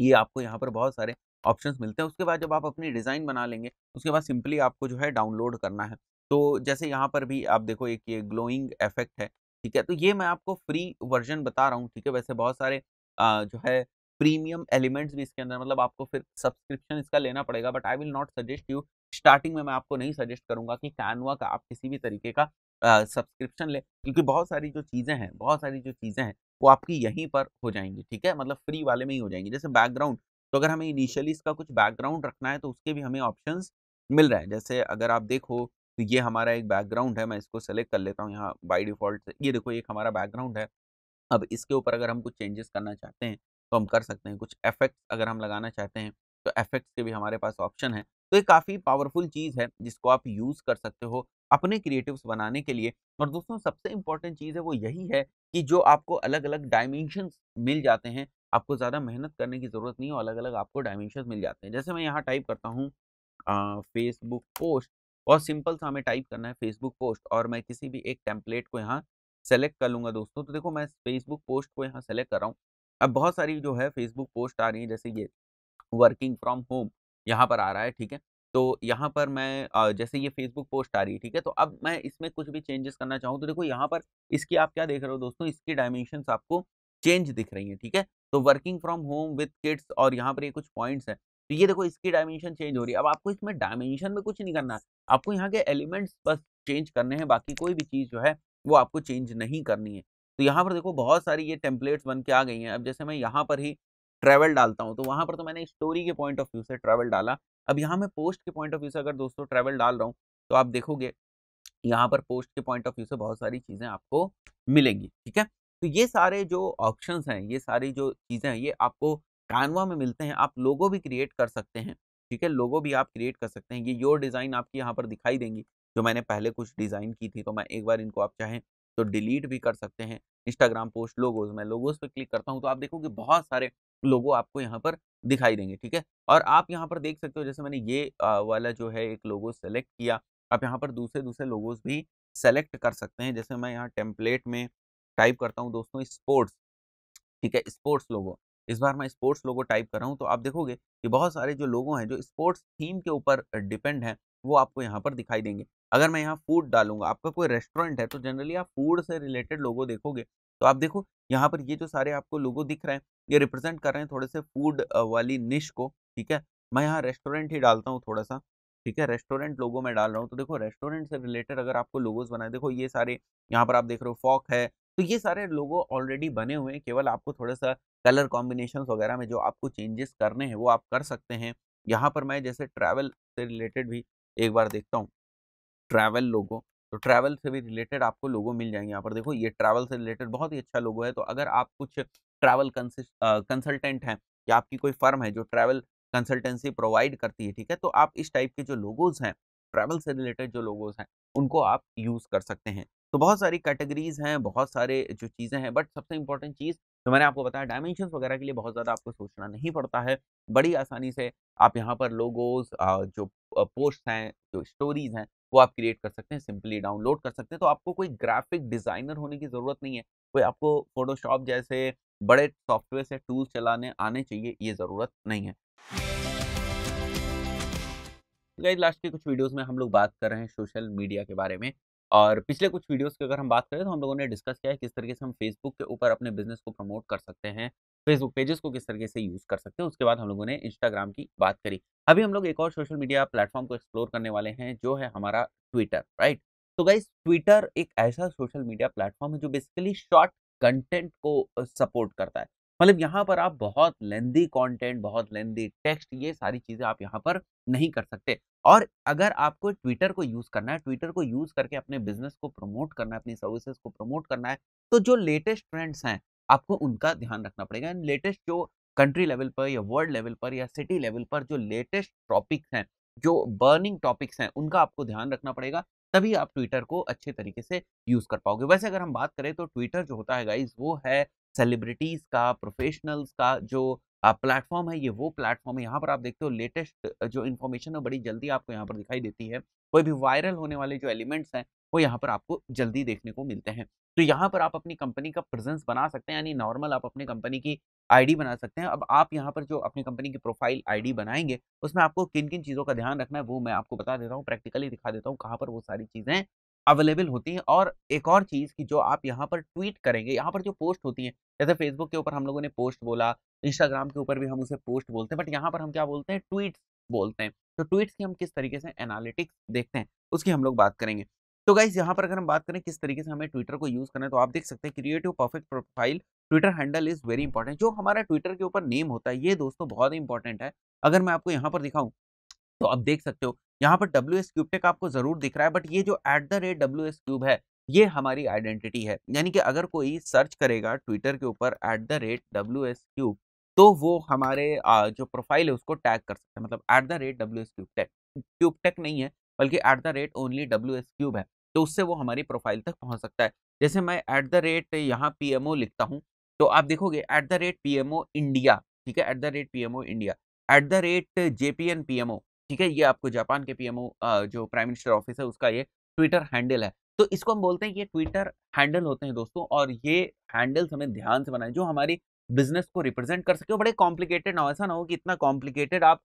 ये आपको यहाँ पर बहुत सारे ऑप्शन मिलते हैं उसके बाद जब आप अपनी डिज़ाइन बना लेंगे उसके बाद सिंपली आपको जो है डाउनलोड करना है तो जैसे यहाँ पर भी आप देखो एक ये ग्लोइंग इफेक्ट है ठीक है तो ये मैं आपको फ्री वर्जन बता रहा हूँ ठीक है वैसे बहुत सारे आ, जो है प्रीमियम एलिमेंट्स भी इसके अंदर मतलब आपको फिर सब्सक्रिप्शन इसका लेना पड़ेगा but I will not suggest you starting में मैं आपको नहीं सजेस्ट करूंगा कि कैनवा का आप किसी भी तरीके का सब्सक्रिप्शन ले क्योंकि बहुत सारी जो चीज़ें हैं बहुत सारी जो चीज़ें हैं वो आपकी यहीं पर हो जाएंगी ठीक है मतलब फ्री वाले में ही हो जाएंगी जैसे बैकग्राउंड तो अगर हमें इनिशियली इसका कुछ बैकग्राउंड रखना है तो उसके भी हमें ऑप्शन मिल रहा है जैसे अगर आप देखो तो ये हमारा एक बैकग्राउंड है मैं इसको सेलेक्ट कर लेता हूँ यहाँ बाई डिफ़ॉल्ट ये देखो एक हमारा बैकग्राउंड है अब इसके ऊपर अगर हम कुछ चेंजेस करना चाहते हैं तो हम कर सकते हैं कुछ एफेक्ट्स अगर हम लगाना चाहते हैं तो एफेक्ट्स के भी हमारे पास ऑप्शन है तो ये काफ़ी पावरफुल चीज़ है जिसको आप यूज़ कर सकते हो अपने क्रिएटिव्स बनाने के लिए और दोस्तों सबसे इम्पॉर्टेंट चीज़ है वो यही है कि जो आपको अलग अलग डायमेंशन मिल जाते हैं आपको ज़्यादा मेहनत करने की ज़रूरत नहीं है अलग अलग आपको डायमेंशन मिल जाते हैं जैसे मैं यहाँ टाइप करता हूँ फेसबुक पोस्ट और सिंपल सा हमें टाइप करना है फेसबुक पोस्ट और मैं किसी भी एक टेम्पलेट को यहाँ सेलेक्ट कर लूँगा दोस्तों तो देखो मैं फेसबुक पोस्ट को यहाँ सेलेक्ट कर रहा हूँ अब बहुत सारी जो है फेसबुक पोस्ट आ रही है जैसे ये वर्किंग फ्रॉम होम यहाँ पर आ रहा है ठीक है तो यहाँ पर मैं जैसे ये फेसबुक पोस्ट आ रही है ठीक है तो अब मैं इसमें कुछ भी चेंजेस करना चाहूँ तो देखो यहाँ पर इसकी आप क्या देख रहे हो दोस्तों इसकी डायमेंशन आपको चेंज दिख रही है ठीक है तो working from home with kids और यहाँ पर ये कुछ पॉइंट्स हैं तो ये देखो इसकी डायमेंशन चेंज हो रही है अब आपको इसमें डायमेंशन में कुछ नहीं करना है आपको यहाँ के एलिमेंट्स बस चेंज करने हैं बाकी कोई भी चीज़ जो है वो आपको चेंज नहीं करनी है तो यहाँ पर देखो बहुत सारी ये टेम्पलेट्स बन के आ गई हैं अब जैसे मैं यहाँ पर ही ट्रैवल डालता हूँ तो वहाँ पर तो मैंने स्टोरी के पॉइंट ऑफ व्यू से ट्रैवल डाला अब यहाँ मैं पोस्ट के पॉइंट ऑफ व्यू से अगर दोस्तों ट्रैवल डाल रहा हूँ तो आप देखोगे यहाँ पर पोस्ट के पॉइंट ऑफ व्यू से बहुत सारी चीज़ें आपको मिलेंगी ठीक है तो ये सारे जो ऑप्शन हैं ये सारी जो चीज़ें हैं ये आपको कैनवा में मिलते हैं आप लोगो भी क्रिएट कर सकते हैं ठीक है लोगो भी आप क्रिएट कर सकते हैं ये योर डिज़ाइन आपकी यहाँ पर दिखाई देंगी जो मैंने पहले कुछ डिज़ाइन की थी तो मैं एक बार इनको आप चाहें तो डिलीट भी कर सकते हैं इंस्टाग्राम पोस्ट लोगोज मैं लोगोज पर क्लिक करता हूँ तो आप देखोगे बहुत सारे लोगो आपको यहाँ पर दिखाई देंगे ठीक है और आप यहाँ पर देख सकते हो जैसे मैंने ये वाला जो है एक लोगो सेलेक्ट किया आप यहाँ पर दूसरे दूसरे लोगोज भी सेलेक्ट कर सकते हैं जैसे मैं यहाँ टेम्पलेट में टाइप करता हूँ दोस्तों स्पोर्ट्स ठीक है स्पोर्ट्स लोगो इस बार मैं स्पोर्ट्स लोगो टाइप कर रहा हूँ तो आप देखोगे कि बहुत सारे जो लोगो हैं जो स्पोर्ट्स थीम के ऊपर डिपेंड हैं वो आपको यहाँ पर दिखाई देंगे अगर मैं यहाँ फूड डालूंगा आपका कोई रेस्टोरेंट है तो जनरली आप फूड से रिलेटेड लोगो देखोगे तो आप देखो यहाँ पर ये जो सारे आपको लोगो दिख रहे हैं ये रिप्रेजेंट कर रहे हैं थोड़े से फूड वाली निश को ठीक है मैं यहाँ रेस्टोरेंट ही डालता हूँ थोड़ा सा ठीक है रेस्टोरेंट लोगो में डाल रहा हूँ तो देखो रेस्टोरेंट से रिलेटेड अगर आपको लोगोज बनाए देखो ये सारे यहाँ पर आप देख रहे हो फॉक है तो ये सारे लोगो ऑलरेडी बने हुए हैं केवल आपको थोड़ा सा कलर कॉम्बिनेशन वगैरह में जो आपको चेंजेस करने हैं वो आप कर सकते हैं यहाँ पर मैं जैसे ट्रैवल से रिलेटेड भी एक बार देखता हूँ ट्रैवल लोगो तो ट्रैवल से भी रिलेटेड आपको लोगो मिल जाएंगे यहाँ पर देखो ये ट्रैवल से रिलेटेड बहुत ही अच्छा लोगो है तो अगर आप कुछ ट्रैवल कंसल्टेंट हैं या आपकी कोई फर्म है जो ट्रैवल कंसल्टेंसी प्रोवाइड करती है ठीक है तो आप इस टाइप के जो लोगोज हैं ट्रैवल से रिलेटेड जो लोगोज हैं उनको आप यूज़ कर सकते हैं तो बहुत सारी कैटेगरीज हैं बहुत सारे जो चीज़ें हैं बट सबसे इंपॉर्टेंट चीज़ जो मैंने आपको बताया डायमेंशन वगैरह के लिए बहुत ज़्यादा आपको सोचना नहीं पड़ता है बड़ी आसानी से आप यहाँ पर लोगोज जो पोस्ट हैं जो स्टोरीज हैं वो आप क्रिएट कर सकते हैं सिंपली डाउनलोड कर सकते हैं तो आपको कोई ग्राफिक डिज़ाइनर होने की ज़रूरत नहीं है कोई आपको फोटोशॉप जैसे बड़े सॉफ्टवेयर से टूल्स चलाने आने चाहिए ये ज़रूरत नहीं है गई तो लास्ट के कुछ वीडियोस में हम लोग बात कर रहे हैं सोशल मीडिया के बारे में और पिछले कुछ वीडियोस की अगर हम बात करें तो हम लोगों ने डिस्कस किया है किस तरीके से हम फेसबुक के ऊपर अपने बिजनेस को प्रमोट कर सकते हैं फेसबुक पेजेस को किस तरीके से यूज़ कर सकते हैं उसके बाद हम लोगों ने इंस्टाग्राम की बात करी अभी हम लोग एक और सोशल मीडिया प्लेटफॉर्म को एक्सप्लोर करने वाले हैं जो है हमारा ट्विटर राइट तो गाइज ट्विटर एक ऐसा सोशल मीडिया प्लेटफॉर्म है जो बेसिकली शॉर्ट कंटेंट को सपोर्ट करता है मतलब यहाँ पर आप बहुत लेंदी कंटेंट बहुत लेंदी टेक्स्ट ये सारी चीज़ें आप यहाँ पर नहीं कर सकते और अगर आपको ट्विटर को यूज़ करना है ट्विटर को यूज़ करके अपने बिजनेस को प्रमोट करना है अपनी सर्विसेज को प्रमोट करना है तो जो लेटेस्ट ट्रेंड्स हैं आपको उनका ध्यान रखना पड़ेगा एंड लेटेस्ट जो कंट्री लेवल पर या वर्ल्ड लेवल पर या सिटी लेवल पर जो लेटेस्ट टॉपिक्स हैं जो बर्निंग टॉपिक्स हैं उनका आपको ध्यान रखना पड़ेगा तभी आप ट्विटर को अच्छे तरीके से यूज़ कर पाओगे वैसे अगर हम बात करें तो ट्विटर जो होता है गाइज वो है सेलिब्रिटीज़ का प्रोफेशनल्स का जो प्लेटफॉर्म है ये वो प्लेटफॉर्म है यहाँ पर आप देखते हो लेटेस्ट जो इन्फॉर्मेशन है बड़ी जल्दी आपको यहाँ पर दिखाई देती है कोई भी वायरल होने वाले जो एलिमेंट्स हैं वो यहाँ पर आपको जल्दी देखने को मिलते हैं तो यहाँ पर आप अपनी कंपनी का प्रेजेंस बना सकते हैं यानी नॉर्मल आप अपनी कंपनी की आईडी बना सकते हैं अब आप यहाँ पर जो अपनी कंपनी की प्रोफाइल आईडी बनाएंगे उसमें आपको किन किन चीज़ों का ध्यान रखना है वो मैं आपको बता देता हूँ प्रैक्टिकली दिखा देता हूँ कहाँ पर वो सारी चीज़ें अवेलेबल होती हैं और एक और चीज़ की जो आप यहाँ पर ट्वीट करेंगे यहाँ पर जो पोस्ट होती हैं जैसे फेसबुक के ऊपर हम लोगों ने पोस्ट बोला इंस्टाग्राम के ऊपर भी हम उसे पोस्ट बोलते हैं बट यहाँ पर हम क्या बोलते हैं ट्वीट बोलते हैं तो ट्वीट्स की हम किस तरीके से एनालिटिक्स देखते हैं उसकी हम लोग बात करेंगे तो गाइज यहाँ पर अगर हम बात करें किस तरीके से हमें ट्विटर को यूज़ करना है तो आप देख सकते हैं creative perfect profile Twitter handle is very important जो हमारा ट्विटर के ऊपर नेम होता है ये दोस्तों बहुत ही इंपॉर्टेंट है अगर मैं आपको यहाँ पर दिखाऊँ तो आप देख सकते हो यहाँ पर डब्ल्यू एस क्यूब टेक आपको जरूर दिख रहा है बट ये जो at the rate W S cube है ये हमारी आइडेंटिटी है यानी कि अगर कोई सर्च करेगा ट्विटर के ऊपर at the rate W S cube तो वो हमारे जो प्रोफाइल है उसको टैग कर सकते हैं मतलब at the rate W S cube tech cube tech नहीं है बल्कि at the rate only W S cube है तो उससे वो हमारी प्रोफाइल तक पहुँच सकता है जैसे मैं एट द रेट यहाँ पी एम ओ लिखता हूँ तो आप देखोगे at the rate P M O India ठीक है at the rate P M O India at the rate J P N P M O ठीक है ये आपको जापान के पीएमओ जो प्राइम मिनिस्टर ऑफिस है उसका ये ट्विटर हैंडल है तो इसको हम बोलते हैं ये ट्विटर हैंडल होते हैं दोस्तों और ये हैंडल्स हमें ध्यान से बनाए जो हमारी बिजनेस को रिप्रेजेंट कर सके बड़े कॉम्प्लिकेटेड ना हो ऐसा ना हो कि इतना कॉम्प्लिकेटेड आप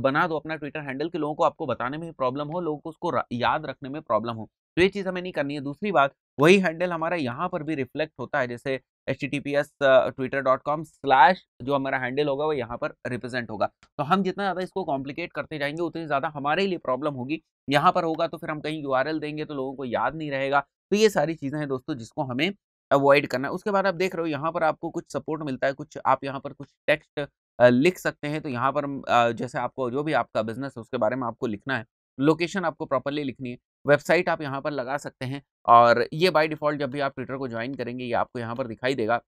बना दो अपना ट्विटर हैंडल के लोगों को आपको बताने में प्रॉब्लम हो लोगों को उसको याद रखने में प्रॉब्लम हो तो ये चीज़ हमें नहीं करनी है दूसरी बात वही हैंडल हमारा यहाँ पर भी रिफ्लेक्ट होता है जैसे H T T P S Twitter dot com slash जो हमारा हैंडल होगा वो यहाँ पर रिप्रेजेंट होगा तो हम जितना ज़्यादा इसको कॉम्प्लिकेट करते जाएंगे उतनी ज़्यादा हमारे लिए प्रॉब्लम होगी यहाँ पर होगा तो फिर हम कहीं यू देंगे तो लोगों को याद नहीं रहेगा तो ये सारी चीज़ें हैं दोस्तों जिसको हमें अवॉइड करना है उसके बाद आप देख रहे हो यहाँ पर आपको कुछ सपोर्ट मिलता है कुछ आप यहाँ पर कुछ टेक्स्ट लिख सकते हैं तो यहाँ पर जैसे आपको जो भी आपका बिजनेस है उसके बारे में आपको लिखना है लोकेशन आपको प्रॉपरली लिखनी है वेबसाइट आप यहाँ पर लगा सकते हैं और ये बाय डिफ़ॉल्ट जब भी आप ट्विटर को ज्वाइन करेंगे ये आपको यहाँ पर दिखाई देगा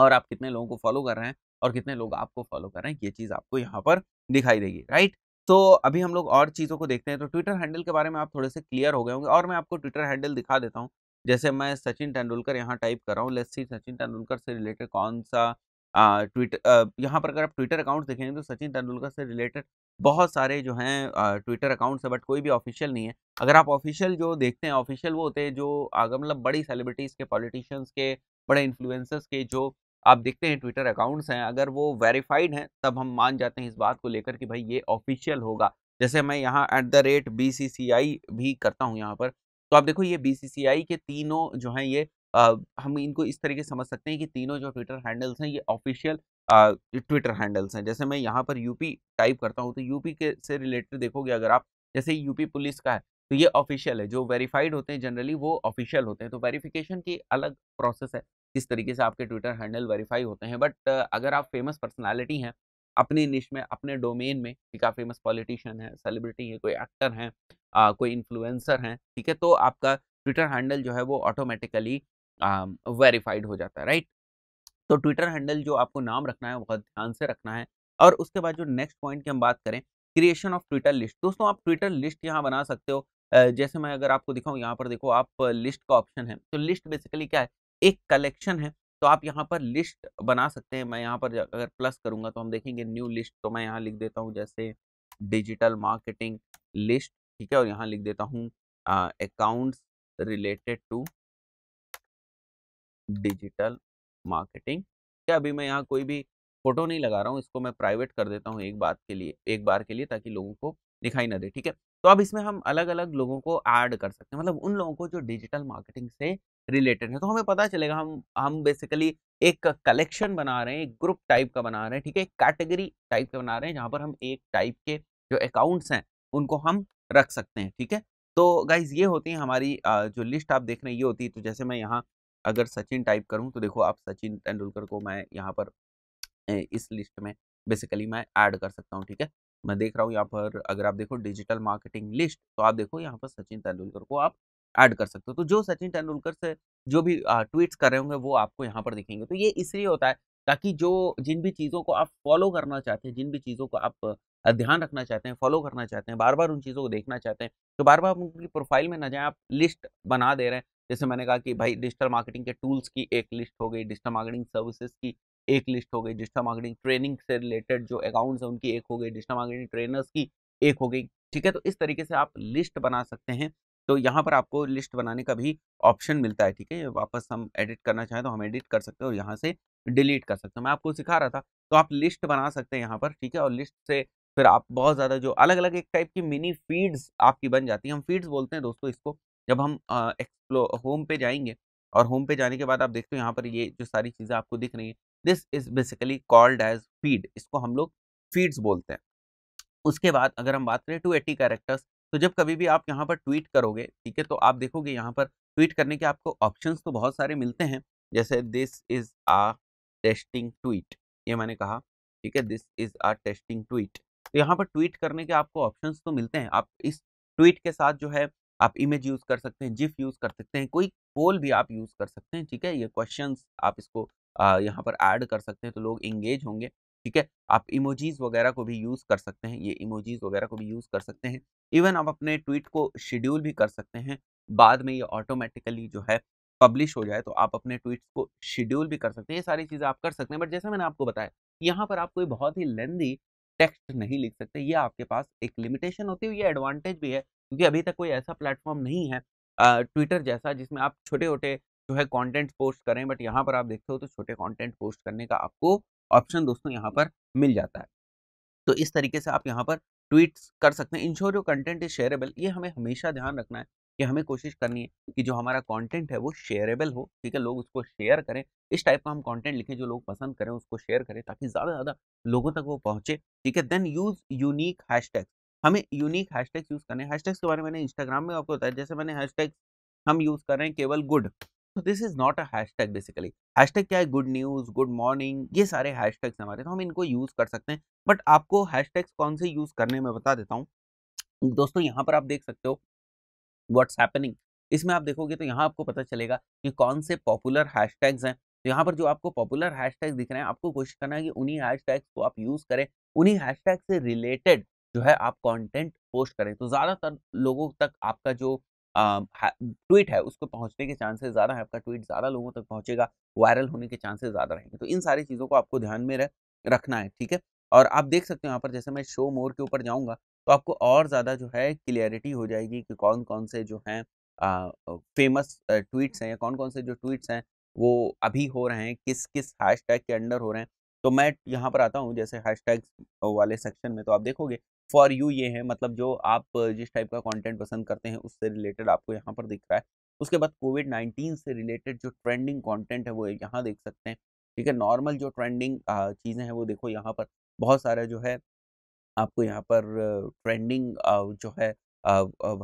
और आप कितने लोगों को फॉलो कर रहे हैं और कितने लोग आपको फॉलो कर रहे हैं ये चीज़ आपको यहाँ पर दिखाई देगी राइट तो अभी हम लोग और चीज़ों को देखते हैं तो ट्विटर हैंडल के बारे में आप थोड़े से क्लियर हो गए होंगे और मैं आपको ट्विटर हैंडल दिखा देता हूँ जैसे मैं सचिन तेंदुलकर यहाँ टाइप कर रहा हूँ लेट्स सी सचिन तेंदुलकर से रिलेटेड कौन सा ट्विटर यहाँ पर अगर आप ट्विटर अकाउंट देखेंगे तो सचिन तेंदुलकर से रिलेटेड बहुत सारे जो हैं ट्विटर अकाउंट्स है बट कोई भी ऑफिशियल नहीं है अगर आप ऑफिशियल जो देखते हैं ऑफिशियल वो होते हैं जो आगे मतलब बड़ी सेलिब्रिटीज़ के पॉलिटिशियंस के बड़े इन्फ्लुएंसर्स के जो आप देखते हैं ट्विटर अकाउंट्स हैं अगर वो वेरीफाइड हैं तब हम मान जाते हैं इस बात को लेकर कि भाई ये ऑफिशियल होगा जैसे मैं यहाँ एट द रेट बी भी करता हूँ यहाँ पर तो आप देखो ये बी के तीनों जो हैं ये आ, हम इनको इस तरीके समझ सकते हैं कि तीनों जो ट्विटर हैंडल्स हैं ये ऑफिशियल ट्विटर हैंडल्स हैं जैसे मैं यहाँ पर यूपी टाइप करता हूँ तो यूपी के से रिलेटेड देखोगे अगर आप जैसे यूपी पुलिस का है तो ये ऑफिशियल है जो वेरीफाइड होते हैं जनरली वो ऑफिशियल होते हैं तो वेरीफिकेशन की अलग प्रोसेस है किस तरीके से आपके ट्विटर हैंडल वेरीफाई होते हैं बट अगर आप फेमस पर्सनैलिटी हैं अपनी निश में अपने डोमेन में ठीक है फेमस पॉलिटिशियन है सेलिब्रिटी है कोई एक्टर हैं कोई इन्फ्लुएंसर हैं ठीक है तो आपका ट्विटर हैंडल जो है वो ऑटोमेटिकली वेरीफाइड हो जाता है राइट तो ट्विटर हैंडल जो आपको नाम रखना है बहुत ध्यान से रखना है और उसके बाद जो नेक्स्ट पॉइंट की हम बात करें क्रिएशन ऑफ ट्विटर लिस्ट दोस्तों आप ट्विटर लिस्ट यहाँ बना सकते हो जैसे मैं अगर आपको दिखाऊँ यहाँ पर देखो आप लिस्ट का ऑप्शन है तो लिस्ट बेसिकली क्या है एक कलेक्शन है तो आप यहाँ पर लिस्ट बना सकते हैं मैं यहाँ पर अगर प्लस करूँगा तो हम देखेंगे न्यू लिस्ट तो मैं यहाँ लिख देता हूँ जैसे डिजिटल मार्केटिंग लिस्ट ठीक है और यहाँ लिख देता हूँ accounts related to digital marketing या अभी मैं यहाँ कोई भी फोटो नहीं लगा रहा हूँ इसको मैं प्राइवेट कर देता हूँ एक बात के लिए एक बार के लिए ताकि लोगों को दिखाई ना दे ठीक है तो अब इसमें हम अलग अलग लोगों को ऐड कर सकते हैं मतलब उन लोगों को जो डिजिटल मार्केटिंग से रिलेटेड है तो हमें पता चलेगा हम हम बेसिकली एक कलेक्शन बना रहे हैं एक ग्रुप टाइप का बना रहे हैं ठीक है कैटेगरी टाइप का बना रहे हैं जहाँ पर हम एक टाइप के जो अकाउंट्स हैं उनको हम रख सकते हैं ठीक है तो गाइज ये होती है हमारी जो लिस्ट आप देख रहे हैं ये होती है तो जैसे मैं यहाँ अगर सचिन टाइप करूँ तो देखो आप सचिन तेंदुलकर को मैं यहाँ पर इस लिस्ट में बेसिकली मैं ऐड कर सकता हूँ ठीक है मैं देख रहा हूँ यहाँ पर अगर आप देखो डिजिटल मार्केटिंग लिस्ट तो आप देखो यहाँ पर सचिन तेंदुलकर को आप ऐड कर सकते हो तो जो सचिन तेंदुलकर से जो भी ट्वीट्स कर रहे होंगे वो आपको यहाँ पर दिखेंगे तो ये इसलिए होता है ताकि जो जिन भी चीज़ों को आप फॉलो करना चाहते हैं जिन भी चीज़ों को आप ध्यान रखना चाहते हैं फॉलो करना चाहते हैं बार बार उन चीज़ों को देखना चाहते हैं तो बार बार उनकी प्रोफाइल में ना जाए आप लिस्ट बना दे रहे हैं जैसे मैंने कहा कि भाई डिजिटल मार्केटिंग के टूल्स की एक लिस्ट हो गई डिजिटल मार्केटिंग सर्विसेज की एक लिस्ट हो गई डिजिटल मार्केटिंग ट्रेनिंग से रिलेटेड जो अकाउंट्स हैं उनकी एक हो गई डिजिटल मार्केटिंग ट्रेनर्स की एक हो गई ठीक है तो इस तरीके से आप लिस्ट बना सकते हैं तो यहाँ पर आपको लिस्ट बनाने का भी ऑप्शन मिलता है ठीक है वापस हम एडिट करना चाहें तो हम एडिट कर सकते हैं और यहाँ से डिलीट कर सकते हैं मैं आपको सिखा रहा था तो आप लिस्ट बना सकते हैं यहाँ पर ठीक है और लिस्ट से फिर आप बहुत ज़्यादा जो अलग अलग एक टाइप की मिनी फीड्स आपकी बन जाती है हम फीड्स बोलते हैं दोस्तों इसको जब हम एक्सप्लो होम पे जाएंगे और होम पे जाने के बाद आप देखते हो यहाँ पर ये जो सारी चीज़ें आपको दिख रही हैं this is basically called as feed इसको हम लोग फीड्स बोलते हैं उसके बाद अगर हम बात करें टू एटी कैरेक्टर्स तो जब कभी भी आप यहाँ पर ट्वीट करोगे ठीक है तो आप देखोगे यहाँ पर ट्वीट करने के आपको ऑप्शन तो बहुत सारे मिलते हैं जैसे this is a testing tweet ये मैंने कहा ठीक है this is a testing tweet तो यहाँ पर ट्वीट करने के आपको ऑप्शन तो मिलते हैं आप इस ट्वीट के साथ जो है आप इमेज यूज़ कर सकते हैं जिफ यूज़ कर सकते हैं कोई पोल भी आप यूज़ कर सकते हैं ठीक है ये क्वेश्चन आप इसको यहाँ पर ऐड कर सकते हैं तो लोग इंगेज होंगे ठीक है आप इमोजीज़ वगैरह को भी यूज़ कर सकते हैं ये इमोजीज़ वगैरह को भी यूज़ कर सकते हैं इवन आप अपने ट्वीट को शेड्यूल भी कर सकते हैं बाद में ये ऑटोमेटिकली जो है पब्लिश हो जाए तो आप अपने ट्वीट्स को शेड्यूल भी कर सकते हैं ये सारी चीज़ें आप कर सकते हैं बट जैसा मैंने आपको बताया यहाँ पर आप कोई बहुत ही लेंदी टेक्स्ट नहीं लिख सकते ये आपके पास एक लिमिटेशन होती है ये एडवांटेज भी है क्योंकि अभी तक कोई ऐसा प्लेटफॉर्म नहीं है ट्विटर जैसा जिसमें आप छोटे छोटे जो है कंटेंट पोस्ट करें बट यहाँ पर आप देखते हो तो छोटे कंटेंट पोस्ट करने का आपको ऑप्शन दोस्तों यहाँ पर मिल जाता है तो इस तरीके से आप यहाँ पर ट्वीट्स कर सकते हैं ensure your content is shareable ये हमें हमेशा ध्यान रखना है कि हमें कोशिश करनी है कि जो हमारा कंटेंट है वो शेयरेबल हो ठीक है लोग उसको शेयर करें इस टाइप का हम कंटेंट लिखें जो लोग पसंद करें उसको शेयर करें ताकि ज़्यादा से ज़्यादा लोगों तक वो पहुँचे ठीक है देन यूज़ यूनिक हैश हमें यूनिक हैश यूज़ करने हैश के बारे में मैंने इंस्टाग्राम में आपको बताया जैसे मैंने हैश हम यूज़ कर रहे हैं केवल गुड तो this is not a hashtag basically hashtag क्या है गुड न्यूज़ गुड मॉर्निंग ये सारे हैशटैग्स हमारे तो हम इनको यूज़ कर सकते हैं बट आपको हैशटैग्स कौन से यूज़ करने में बता देता हूँ दोस्तों यहाँ पर आप देख सकते हो व्हाट्स हैपनिंग इसमें आप देखोगे तो यहाँ आपको पता चलेगा कि कौन से पॉपुलर हैशटैग्स हैं तो यहाँ पर जो आपको पॉपुलर हैशटैग दिख रहे हैं आपको कोशिश करना है कि उन्हीं हैशटैग्स को आप यूज़ करें उन्हीं हैशटैग से रिलेटेड जो है आप कंटेंट पोस्ट करें तो ज़्यादातर लोगों तक आपका जो ट्वीट है उसको पहुंचने के चांसेस ज़्यादा है आपका ट्वीट ज़्यादा लोगों तक पहुंचेगा वायरल होने के चांसेस ज़्यादा रहेंगे तो इन सारी चीज़ों को आपको ध्यान में रखना है ठीक है और आप देख सकते हो यहाँ पर जैसे मैं शो मोर के ऊपर जाऊँगा तो आपको और ज़्यादा जो है क्लियरिटी हो जाएगी कि कौन कौन से जो हैं फेमस ट्वीट्स हैं या कौन कौन से जो ट्वीट्स हैं वो अभी हो रहे हैं किस किस हैश के अंडर हो रहे हैं तो मैं यहाँ पर आता हूँ जैसे हैश वाले सेक्शन में तो आप देखोगे फॉर यू ये है मतलब जो आप जिस टाइप का कॉन्टेंट पसंद करते हैं उससे रिलेटेड आपको यहाँ पर दिख रहा है उसके बाद कोविड नाइन्टीन से रिलेटेड जो ट्रेंडिंग कॉन्टेंट है वो यहाँ देख सकते हैं ठीक है नॉर्मल जो ट्रेंडिंग चीज़ें हैं वो देखो यहाँ पर बहुत सारा जो है आपको यहाँ पर ट्रेंडिंग जो है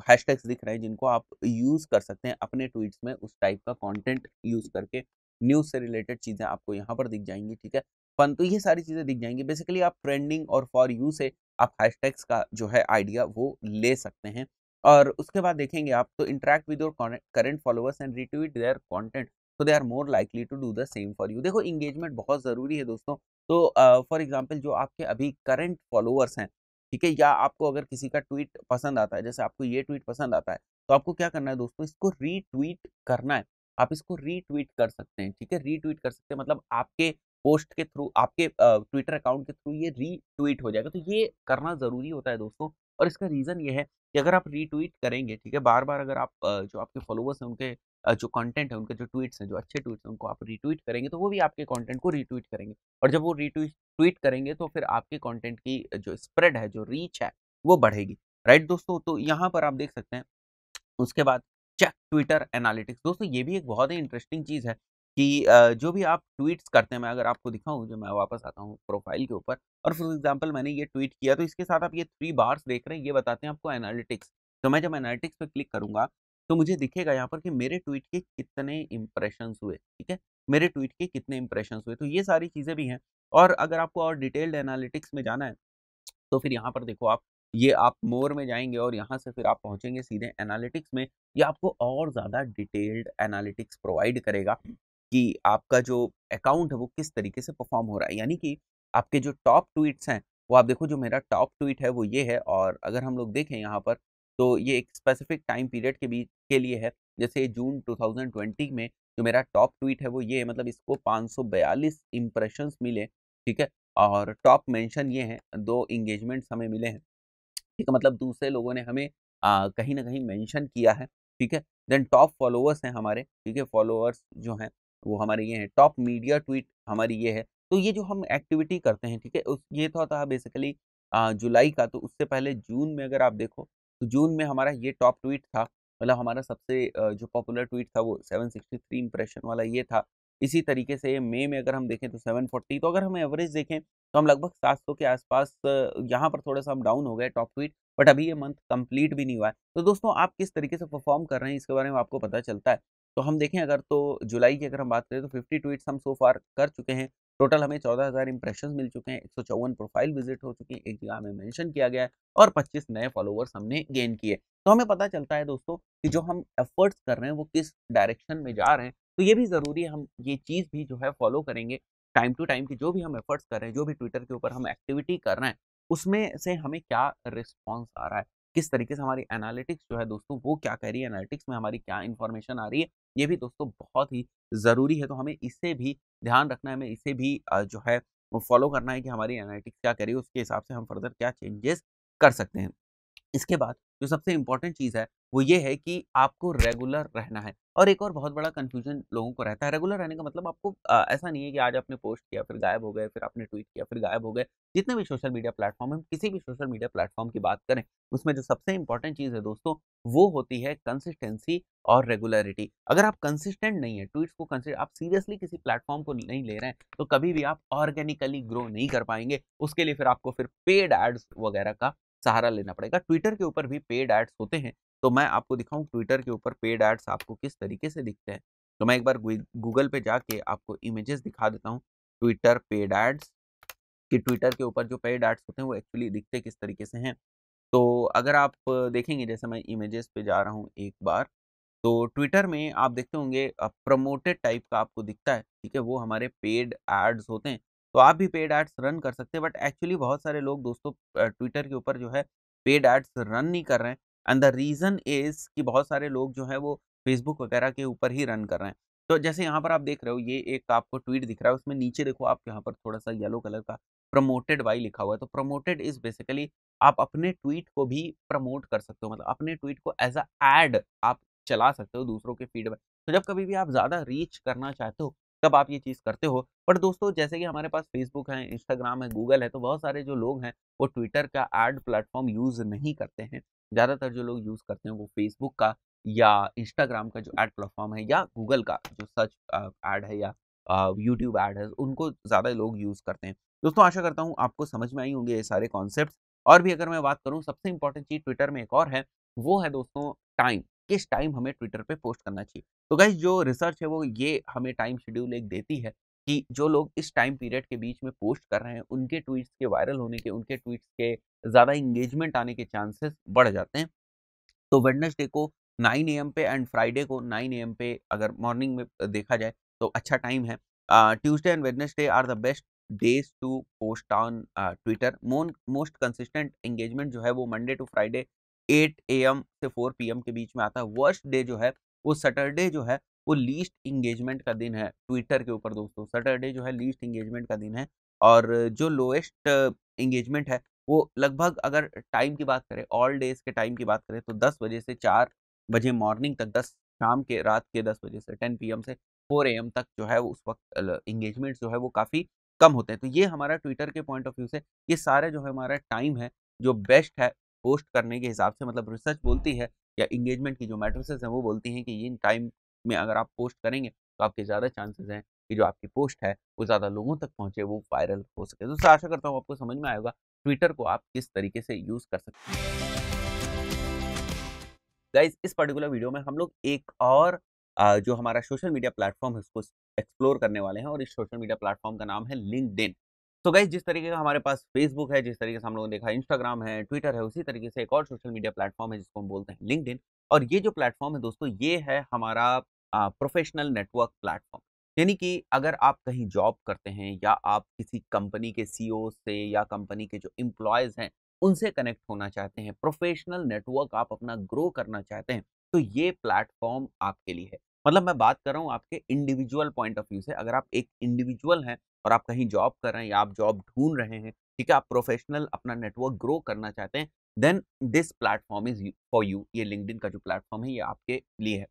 हैश टैग्स दिख रहे हैं जिनको आप यूज़ कर सकते हैं अपने ट्वीट्स में उस टाइप का कंटेंट यूज़ करके न्यूज़ से रिलेटेड चीज़ें आपको यहाँ पर दिख जाएंगी ठीक है परंतु ये सारी चीज़ें दिख जाएंगी बेसिकली आप ट्रेंडिंग और फॉर यू से आप हैश टैग्स का जो है आइडिया वो ले सकते हैं और उसके बाद देखेंगे आप तो interact with your current followers and retweet their content so they are more likely to do the same for you देखो इंगेजमेंट बहुत ज़रूरी है दोस्तों तो फॉर एग्जाम्पल जो आपके अभी करंट फॉलोअर्स हैं ठीक है या आपको अगर किसी का ट्वीट पसंद आता है जैसे आपको ये ट्वीट पसंद आता है तो आपको क्या करना है दोस्तों इसको रीट्वीट करना है आप इसको रीट्वीट कर सकते हैं ठीक है रीट्वीट कर सकते हैं मतलब आपके पोस्ट के थ्रू आपके ट्विटर अकाउंट के थ्रू ये रीट्वीट हो जाएगा तो ये करना ज़रूरी होता है दोस्तों और इसका रीज़न ये है कि अगर आप रीट्वीट करेंगे ठीक है बार बार अगर आप जो आपके फॉलोअर्स हैं उनके जो कंटेंट है उनके जो ट्वीट्स हैं जो अच्छे ट्वीट्स हैं उनको आप रीट्वीट करेंगे तो वो भी आपके कंटेंट को रीट्वीट करेंगे और जब वो रीट्वीट ट्वीट करेंगे तो फिर आपके कंटेंट की जो स्प्रेड है जो रीच है वो बढ़ेगी राइट दोस्तों तो यहाँ पर आप देख सकते हैं उसके बाद चेक ट्विटर एनालिटिक्स दोस्तों ये भी एक बहुत ही इंटरेस्टिंग चीज़ है कि जो भी आप ट्वीट्स करते हैं मैं अगर आपको दिखाऊं जो मैं वापस आता हूँ प्रोफाइल के ऊपर और फॉर एग्जांपल मैंने ये ट्वीट किया तो इसके साथ आप ये थ्री बार्स देख रहे हैं ये बताते हैं आपको एनालिटिक्स तो मैं जब एनालिटिक्स पे क्लिक करूंगा तो मुझे दिखेगा यहाँ पर कि मेरे ट्वीट के कितने इंप्रेशन हुए ठीक है मेरे ट्वीट के कितने इंप्रेशन हुए तो ये सारी चीज़ें भी हैं और अगर आपको और डिटेल्ड एनालिटिक्स में जाना है तो फिर यहाँ पर देखो आप ये आप मोर में जाएंगे और यहाँ से फिर आप पहुँचेंगे सीधे एनालिटिक्स में ये आपको और ज़्यादा डिटेल्ड एनालिटिक्स प्रोवाइड करेगा कि आपका जो अकाउंट है वो किस तरीके से परफॉर्म हो रहा है यानी कि आपके जो टॉप ट्वीट्स हैं वो आप देखो जो मेरा टॉप ट्वीट है वो ये है और अगर हम लोग देखें यहाँ पर तो ये एक स्पेसिफिक टाइम पीरियड के बीच के लिए है जैसे जून 2020 में जो मेरा टॉप ट्वीट है वो ये है मतलब इसको 542 इंप्रेशंस मिले ठीक है और टॉप मेंशन ये हैं दो इंगेजमेंट्स हमें मिले हैं ठीक है मतलब दूसरे लोगों ने हमें आ, कहीं ना कहीं मेंशन किया है ठीक है देन टॉप फॉलोअर्स हैं हमारे ठीक है फॉलोअर्स जो हैं वो हमारे ये हैं टॉप मीडिया ट्वीट हमारी ये है तो ये जो हम एक्टिविटी करते हैं ठीक है उस ये तो था बेसिकली जुलाई का तो उससे पहले जून में अगर आप देखो तो जून में हमारा ये टॉप ट्वीट था मतलब हमारा सबसे जो पॉपुलर ट्वीट था वो 763 इंप्रेशन वाला ये था इसी तरीके से मई में अगर हम देखें तो 740 तो अगर हम एवरेज देखें तो हम लगभग 700 के आसपास यहाँ पर थोड़ा सा हम डाउन हो गए टॉप ट्वीट बट अभी ये मंथ कंप्लीट भी नहीं हुआ है तो दोस्तों आप किस तरीके से परफॉर्म कर रहे हैं इसके बारे में आपको पता चलता है तो हम देखें अगर तो जुलाई की अगर हम बात करें तो फिफ्टी ट्वीट हम सो फार कर चुके हैं टोटल हमें चौदह हज़ार इंप्रेशन मिल चुके हैं एक प्रोफाइल विजिट हो चुकी है एक जगह हमें मेंशन किया गया है और पच्चीस नए फॉलोवर्स हमने गेन किए तो हमें पता चलता है दोस्तों कि जो हम एफर्ट्स कर रहे हैं वो किस डायरेक्शन में जा रहे हैं तो ये भी ज़रूरी है हम ये चीज़ भी जो है फॉलो करेंगे टाइम टू टाइम की जो भी हम एफर्ट्स कर रहे हैं जो भी ट्विटर के ऊपर हम एक्टिविटी कर रहे हैं उसमें से हमें क्या रिस्पॉन्स आ रहा है किस तरीके से हमारी एनालिटिक्स जो है दोस्तों वो क्या कह रही है एनालिटिक्स में हमारी क्या इन्फॉर्मेशन आ रही है ये भी दोस्तों बहुत ही ज़रूरी है तो हमें इसे भी ध्यान रखना है हमें इसे भी जो है फॉलो करना है कि हमारी एनालिटिक्स क्या कह रही है उसके हिसाब से हम फर्दर क्या चेंजेस कर सकते हैं इसके बाद जो सबसे इम्पॉर्टेंट चीज़ है वो ये है कि आपको रेगुलर रहना है और एक और बहुत बड़ा कन्फ्यूजन लोगों को रहता है रेगुलर रहने का मतलब आपको आ, ऐसा नहीं है कि आज आपने पोस्ट किया फिर गायब हो गए फिर आपने ट्वीट किया फिर गायब हो गए जितने भी सोशल मीडिया प्लेटफॉर्म हम किसी भी सोशल मीडिया प्लेटफॉर्म की बात करें उसमें जो सबसे इंपॉर्टेंट चीज़ है दोस्तों वो होती है कंसिस्टेंसी और रेगुलरिटी अगर आप कंसिस्टेंट नहीं है ट्वीट्स को कंसिस्ट आप सीरियसली किसी प्लेटफॉर्म को नहीं ले रहे हैं तो कभी भी आप ऑर्गेनिकली ग्रो नहीं कर पाएंगे उसके लिए फिर आपको फिर पेड एड्स वगैरह का सहारा लेना पड़ेगा ट्विटर के ऊपर भी पेड एड्स होते हैं तो मैं आपको दिखाऊं ट्विटर के ऊपर पेड एड्स आपको किस तरीके से दिखते हैं तो मैं एक बार गूगल पे जाके आपको इमेजेस दिखा देता हूँ ट्विटर पेड एड्स कि ट्विटर के ऊपर जो पेड एड्स होते हैं वो एक्चुअली दिखते किस तरीके से हैं तो अगर आप देखेंगे जैसे मैं इमेजेस पे जा रहा हूँ एक बार तो ट्विटर में आप देखते होंगे प्रमोटेड टाइप का आपको दिखता है ठीक है वो हमारे पेड एड्स होते हैं तो आप भी पेड एड्स रन कर सकते हैं बट एक्चुअली बहुत सारे लोग दोस्तों ट्विटर के ऊपर जो है पेड एड्स रन नहीं कर रहे हैं एंड द रीज़न इज़ कि बहुत सारे लोग जो है वो फेसबुक वगैरह के ऊपर ही रन कर रहे हैं तो जैसे यहाँ पर आप देख रहे हो ये एक आपको ट्वीट दिख रहा है उसमें नीचे देखो आप यहाँ पर थोड़ा सा येलो कलर का प्रमोटेड बाई लिखा हुआ है तो प्रमोटेड इज बेसिकली आप अपने ट्वीट को भी प्रमोट कर सकते हो मतलब अपने ट्वीट को एज अ ऐड आप चला सकते हो दूसरों के फीडबैक तो जब कभी भी आप ज़्यादा रीच करना चाहते हो तब आप ये चीज़ करते हो बट दोस्तों जैसे कि हमारे पास फेसबुक है इंस्टाग्राम है गूगल है तो बहुत सारे जो लोग हैं वो ट्विटर का एड प्लेटफॉर्म यूज़ नहीं करते हैं ज़्यादातर जो लोग यूज़ करते हैं वो फेसबुक का या इंस्टाग्राम का जो ऐड प्लेटफॉर्म है या गूगल का जो सर्च ऐड है या यूट्यूब ऐड है उनको ज़्यादा लोग यूज़ करते हैं दोस्तों आशा करता हूँ आपको समझ में आई होंगे ये सारे कॉन्सेप्ट और भी अगर मैं बात करूँ सबसे इंपॉर्टेंट चीज़ ट्विटर में एक और है वो है दोस्तों टाइम किस टाइम हमें ट्विटर पे पोस्ट करना चाहिए तो गाइज जो रिसर्च है वो ये हमें टाइम शेड्यूल एक देती है कि जो लोग इस टाइम पीरियड के बीच में पोस्ट कर रहे हैं उनके ट्वीट्स के वायरल होने के उनके ट्वीट्स के ज़्यादा इंगेजमेंट आने के चांसेस बढ़ जाते हैं तो वेडनेसडे को 9 एम पे एंड फ्राइडे को 9 एम पे अगर मॉर्निंग में देखा जाए तो अच्छा टाइम है Tuesday and Wednesday are the best days to post on Twitter most consistent engagement जो है वो मंडे टू फ्राइडे 8 एम से 4 एम के बीच में आता है वर्स्ट डे जो है वो सैटरडे जो है वो लीस्ट इंगेजमेंट का दिन है ट्विटर के ऊपर दोस्तों सैटरडे जो है लीस्ट इंगेजमेंट का दिन है और जो लोएस्ट इंगेजमेंट है वो लगभग अगर टाइम की बात करें ऑल डेज के टाइम की बात करें तो दस बजे से चार बजे मॉर्निंग तक दस शाम के रात के दस बजे से टेन पी से फोर ए तक जो है उस वक्त इंगेजमेंट जो है वो काफ़ी कम होते हैं तो ये हमारा ट्विटर के पॉइंट ऑफ व्यू से ये सारा जो है हमारा टाइम है जो बेस्ट है पोस्ट करने के हिसाब से मतलब रिसर्च बोलती है या इंगेजमेंट की जो मैट्रिसेस हैं वो बोलती हैं कि ये टाइम में अगर आप पोस्ट करेंगे तो आपके ज़्यादा चांसेस हैं कि जो आपकी पोस्ट है वो ज़्यादा लोगों तक पहुँचे वो वायरल हो सके तो आशा करता हूँ आपको समझ में आएगा ट्विटर को आप किस तरीके से यूज़ कर सकते हैं गाइज इस पर्टिकुलर वीडियो में हम लोग एक और जो हमारा सोशल मीडिया प्लेटफॉर्म है उसको एक्सप्लोर करने वाले हैं और इस सोशल मीडिया प्लेटफॉर्म का नाम है लिंकड तो गाइज जिस तरीके का हमारे पास फेसबुक है जिस तरीके से हम लोगों ने देखा इंस्टाग्राम है ट्विटर है उसी तरीके से एक और सोशल मीडिया प्लेटफॉर्म है जिसको हम बोलते हैं लिंकड और ये जो प्लेटफॉर्म है दोस्तों ये है हमारा प्रोफेशनल नेटवर्क प्लेटफॉर्म यानी कि अगर आप कहीं जॉब करते हैं या आप किसी कंपनी के सी से या कंपनी के जो एम्प्लॉयज़ हैं उनसे कनेक्ट होना चाहते हैं प्रोफेशनल नेटवर्क आप अपना ग्रो करना चाहते हैं तो ये प्लेटफॉर्म आपके लिए है मतलब मैं बात कर रहा हूँ आपके इंडिविजुअल पॉइंट ऑफ व्यू से अगर आप एक इंडिविजुअल हैं और आप कहीं जॉब कर रहे हैं या आप जॉब ढूंढ रहे हैं ठीक है आप प्रोफेशनल अपना नेटवर्क ग्रो करना चाहते हैं then this platform is for you ये लिंकड का जो प्लेटफॉर्म है ये आपके लिए है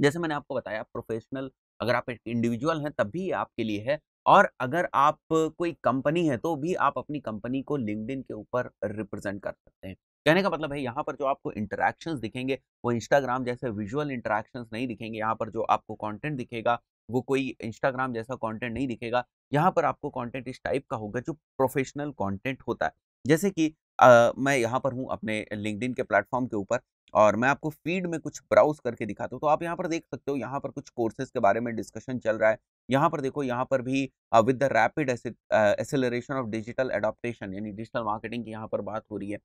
जैसे मैंने आपको बताया प्रोफेशनल अगर आप एक इंडिविजुअल हैं तब भी ये आपके लिए है और अगर आप कोई कंपनी है तो भी आप अपनी कंपनी को लिंकड के ऊपर रिप्रेजेंट कर सकते हैं कहने का मतलब है यहाँ पर जो आपको इंटरेक्शन दिखेंगे वो इंस्टाग्राम जैसे विजुअल इंटरेक्शन नहीं दिखेंगे यहाँ पर जो आपको कॉन्टेंट दिखेगा वो कोई इंस्टाग्राम जैसा कॉन्टेंट नहीं दिखेगा यहाँ पर आपको कॉन्टेंट इस टाइप का होगा जो प्रोफेशनल कॉन्टेंट होता है जैसे कि आ, मैं यहाँ पर हूँ अपने लिंकडिन के प्लेटफॉर्म के ऊपर और मैं आपको फीड में कुछ ब्राउज करके दिखाता हूँ तो आप यहाँ पर देख सकते हो यहाँ पर कुछ कोर्सेज के बारे में डिस्कशन चल रहा है यहाँ पर देखो यहाँ पर भी with the rapid acceleration of digital adoption यानी डिजिटल मार्केटिंग की यहाँ पर बात हो रही है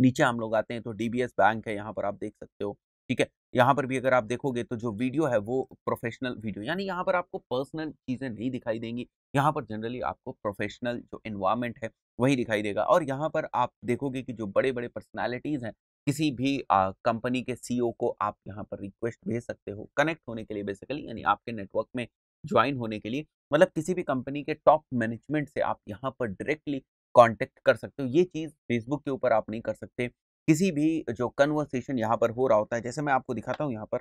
नीचे हम लोग आते हैं तो डी बैंक है यहाँ पर आप देख सकते हो ठीक है यहाँ पर भी अगर आप देखोगे तो जो वीडियो है वो प्रोफेशनल वीडियो यानी यहाँ पर आपको पर्सनल चीज़ें नहीं दिखाई देंगी यहाँ पर जनरली आपको प्रोफेशनल जो इन्वायरमेंट है वही दिखाई देगा और यहाँ पर आप देखोगे कि जो बड़े बड़े पर्सनैलिटीज़ हैं किसी भी कंपनी के सीईओ को आप यहाँ पर रिक्वेस्ट भेज सकते हो कनेक्ट होने के लिए बेसिकली यानी आपके नेटवर्क में ज्वाइन होने के लिए मतलब किसी भी कंपनी के टॉप मैनेजमेंट से आप यहाँ पर डायरेक्टली कांटेक्ट कर सकते हो ये चीज़ फेसबुक के ऊपर आप नहीं कर सकते किसी भी जो कन्वर्सेशन यहाँ पर हो रहा होता है जैसे मैं आपको दिखाता हूँ यहाँ पर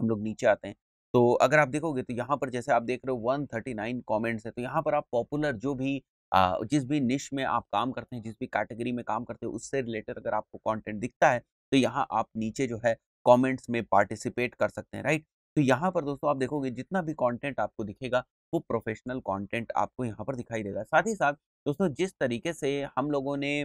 हम लोग नीचे आते हैं तो अगर आप देखोगे तो यहाँ पर जैसे आप देख रहे हो वन थर्टी नाइन कॉमेंट्स है तो यहाँ पर आप पॉपुलर जो भी आ, जिस भी निश में आप काम करते हैं जिस भी कैटेगरी में काम करते हैं उससे रिलेटेड अगर आपको कॉन्टेंट दिखता है तो यहाँ आप नीचे जो है कॉमेंट्स में पार्टिसिपेट कर सकते हैं राइट तो यहाँ पर दोस्तों आप देखोगे जितना भी कॉन्टेंट आपको दिखेगा वो प्रोफेशनल कॉन्टेंट आपको यहाँ पर दिखाई देगा साथ ही साथ दोस्तों जिस तरीके से हम लोगों ने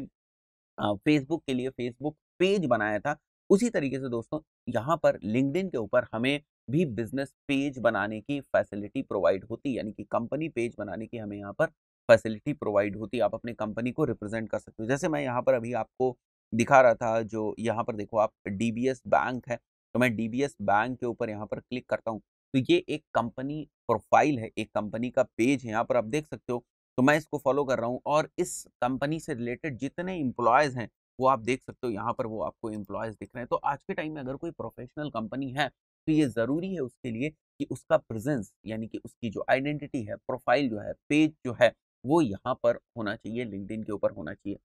फेसबुक के लिए फेसबुक पेज बनाया था उसी तरीके से दोस्तों यहाँ पर लिंकड के ऊपर हमें भी बिजनेस पेज बनाने की फैसिलिटी प्रोवाइड होती है यानी कि कंपनी पेज बनाने की हमें यहाँ पर फैसिलिटी प्रोवाइड होती है आप अपने कंपनी को रिप्रेजेंट कर सकते हो जैसे मैं यहाँ पर अभी आपको दिखा रहा था जो यहाँ पर देखो आप डी बैंक है तो मैं डी बैंक के ऊपर यहाँ पर क्लिक करता हूँ तो ये एक कंपनी प्रोफाइल है एक कंपनी का पेज है यहाँ पर आप देख सकते हो तो मैं इसको फॉलो कर रहा हूँ और इस कंपनी से रिलेटेड जितने इम्प्लॉयज़ हैं वो आप देख सकते हो यहाँ पर वो आपको इम्प्लॉयज़ दिख रहे हैं तो आज के टाइम में अगर कोई प्रोफेशनल कंपनी है तो ये ज़रूरी है उसके लिए कि उसका प्रेजेंस यानी कि उसकी जो आइडेंटिटी है प्रोफाइल जो है पेज जो है वो यहाँ पर होना चाहिए लिंकड के ऊपर होना चाहिए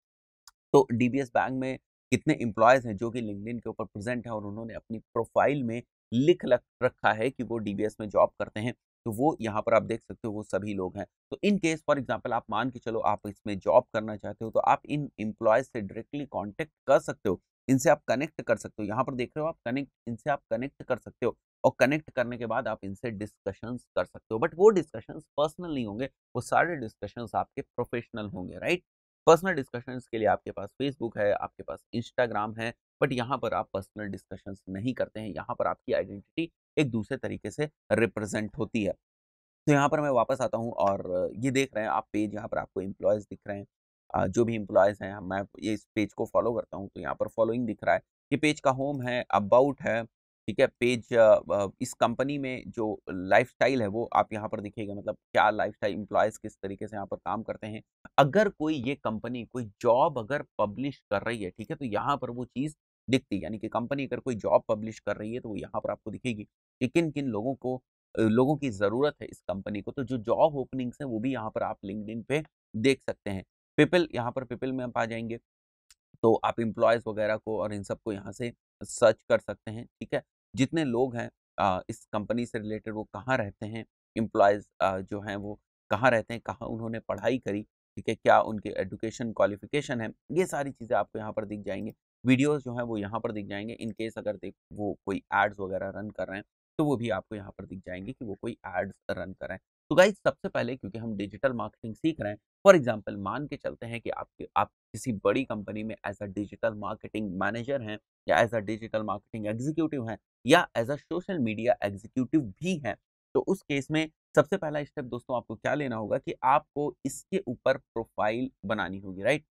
तो डी बैंक में कितने इम्प्लॉयज़ हैं जो कि लिंकड के ऊपर प्रेजेंट हैं और उन्होंने अपनी प्रोफाइल में लिख रखा है कि वो डी में जॉब करते हैं तो वो यहाँ पर आप देख सकते हो वो सभी लोग हैं तो इन केस फॉर एग्जाम्पल आप मान के चलो आप इसमें जॉब करना चाहते हो तो आप इन एम्प्लॉयज से डायरेक्टली कॉन्टेक्ट कर सकते हो इनसे आप कनेक्ट कर सकते हो यहाँ पर देख रहे हो आप कनेक्ट इनसे आप कनेक्ट कर सकते हो और कनेक्ट करने के बाद आप इनसे डिस्कशंस कर सकते हो बट वो डिस्कशंस पर्सनल नहीं होंगे वो सारे डिस्कशंस आपके प्रोफेशनल होंगे राइट पर्सनल डिस्कशंस के लिए आपके पास फेसबुक है आपके पास इंस्टाग्राम है बट यहाँ पर आप पर्सनल डिस्कशंस नहीं करते हैं यहाँ पर आपकी आइडेंटिटी एक दूसरे तरीके से रिप्रेजेंट होती है तो यहाँ पर मैं वापस आता हूँ और ये देख रहे हैं आप पेज यहाँ पर आपको एम्प्लॉयज़ दिख रहे हैं जो भी एम्प्लॉयज़ हैं मैं ये इस पेज को फॉलो करता हूँ तो यहाँ पर फॉलोइंग दिख रहा है ये पेज का होम है अबाउट है ठीक है पेज इस कंपनी में जो लाइफस्टाइल है वो आप यहाँ पर देखिएगा मतलब क्या लाइफस्टाइल इम्प्लॉयज किस तरीके से यहाँ पर काम करते हैं अगर कोई ये कंपनी कोई जॉब अगर पब्लिश कर रही है ठीक है तो यहाँ पर वो चीज़ दिखती है यानी कि कंपनी अगर कोई जॉब पब्लिश कर रही है तो वो यहाँ पर आपको दिखेगी कि किन किन लोगों को लोगों की ज़रूरत है इस कंपनी को तो जो जॉब ओपनिंग्स हैं वो भी यहाँ पर आप लिंकड इन देख सकते हैं पिपल यहाँ पर पिपल में आप आ जाएंगे तो आप इम्प्लॉयज वगैरह को और इन सबको यहाँ से सर्च कर सकते हैं ठीक है जितने लोग हैं इस कंपनी से रिलेटेड वो कहाँ रहते हैं एम्प्लॉयज़ जो हैं वो कहाँ रहते हैं कहाँ उन्होंने पढ़ाई करी ठीक है क्या उनके एजुकेशन क्वालिफिकेशन है ये सारी चीज़ें आपको यहाँ पर दिख जाएंगे वीडियोस जो हैं वो यहाँ पर दिख जाएंगे इन केस अगर देख वो कोई एड्स वगैरह रन कर रहे हैं तो वो भी आपको यहाँ पर दिख जाएंगे कि वो कोई एड्स रन कर रहे हैं तो गाइज सबसे पहले क्योंकि हम डिजिटल मार्केटिंग सीख रहे हैं फॉर एग्जाम्पल मान के चलते हैं कि आपके आप किसी बड़ी कंपनी में as a digital marketing manager हैं या as a digital marketing executive हैं या as a social media executive भी हैं तो उस केस में सबसे पहला स्टेप दोस्तों आपको क्या लेना होगा कि आपको इसके ऊपर प्रोफाइल बनानी होगी राइट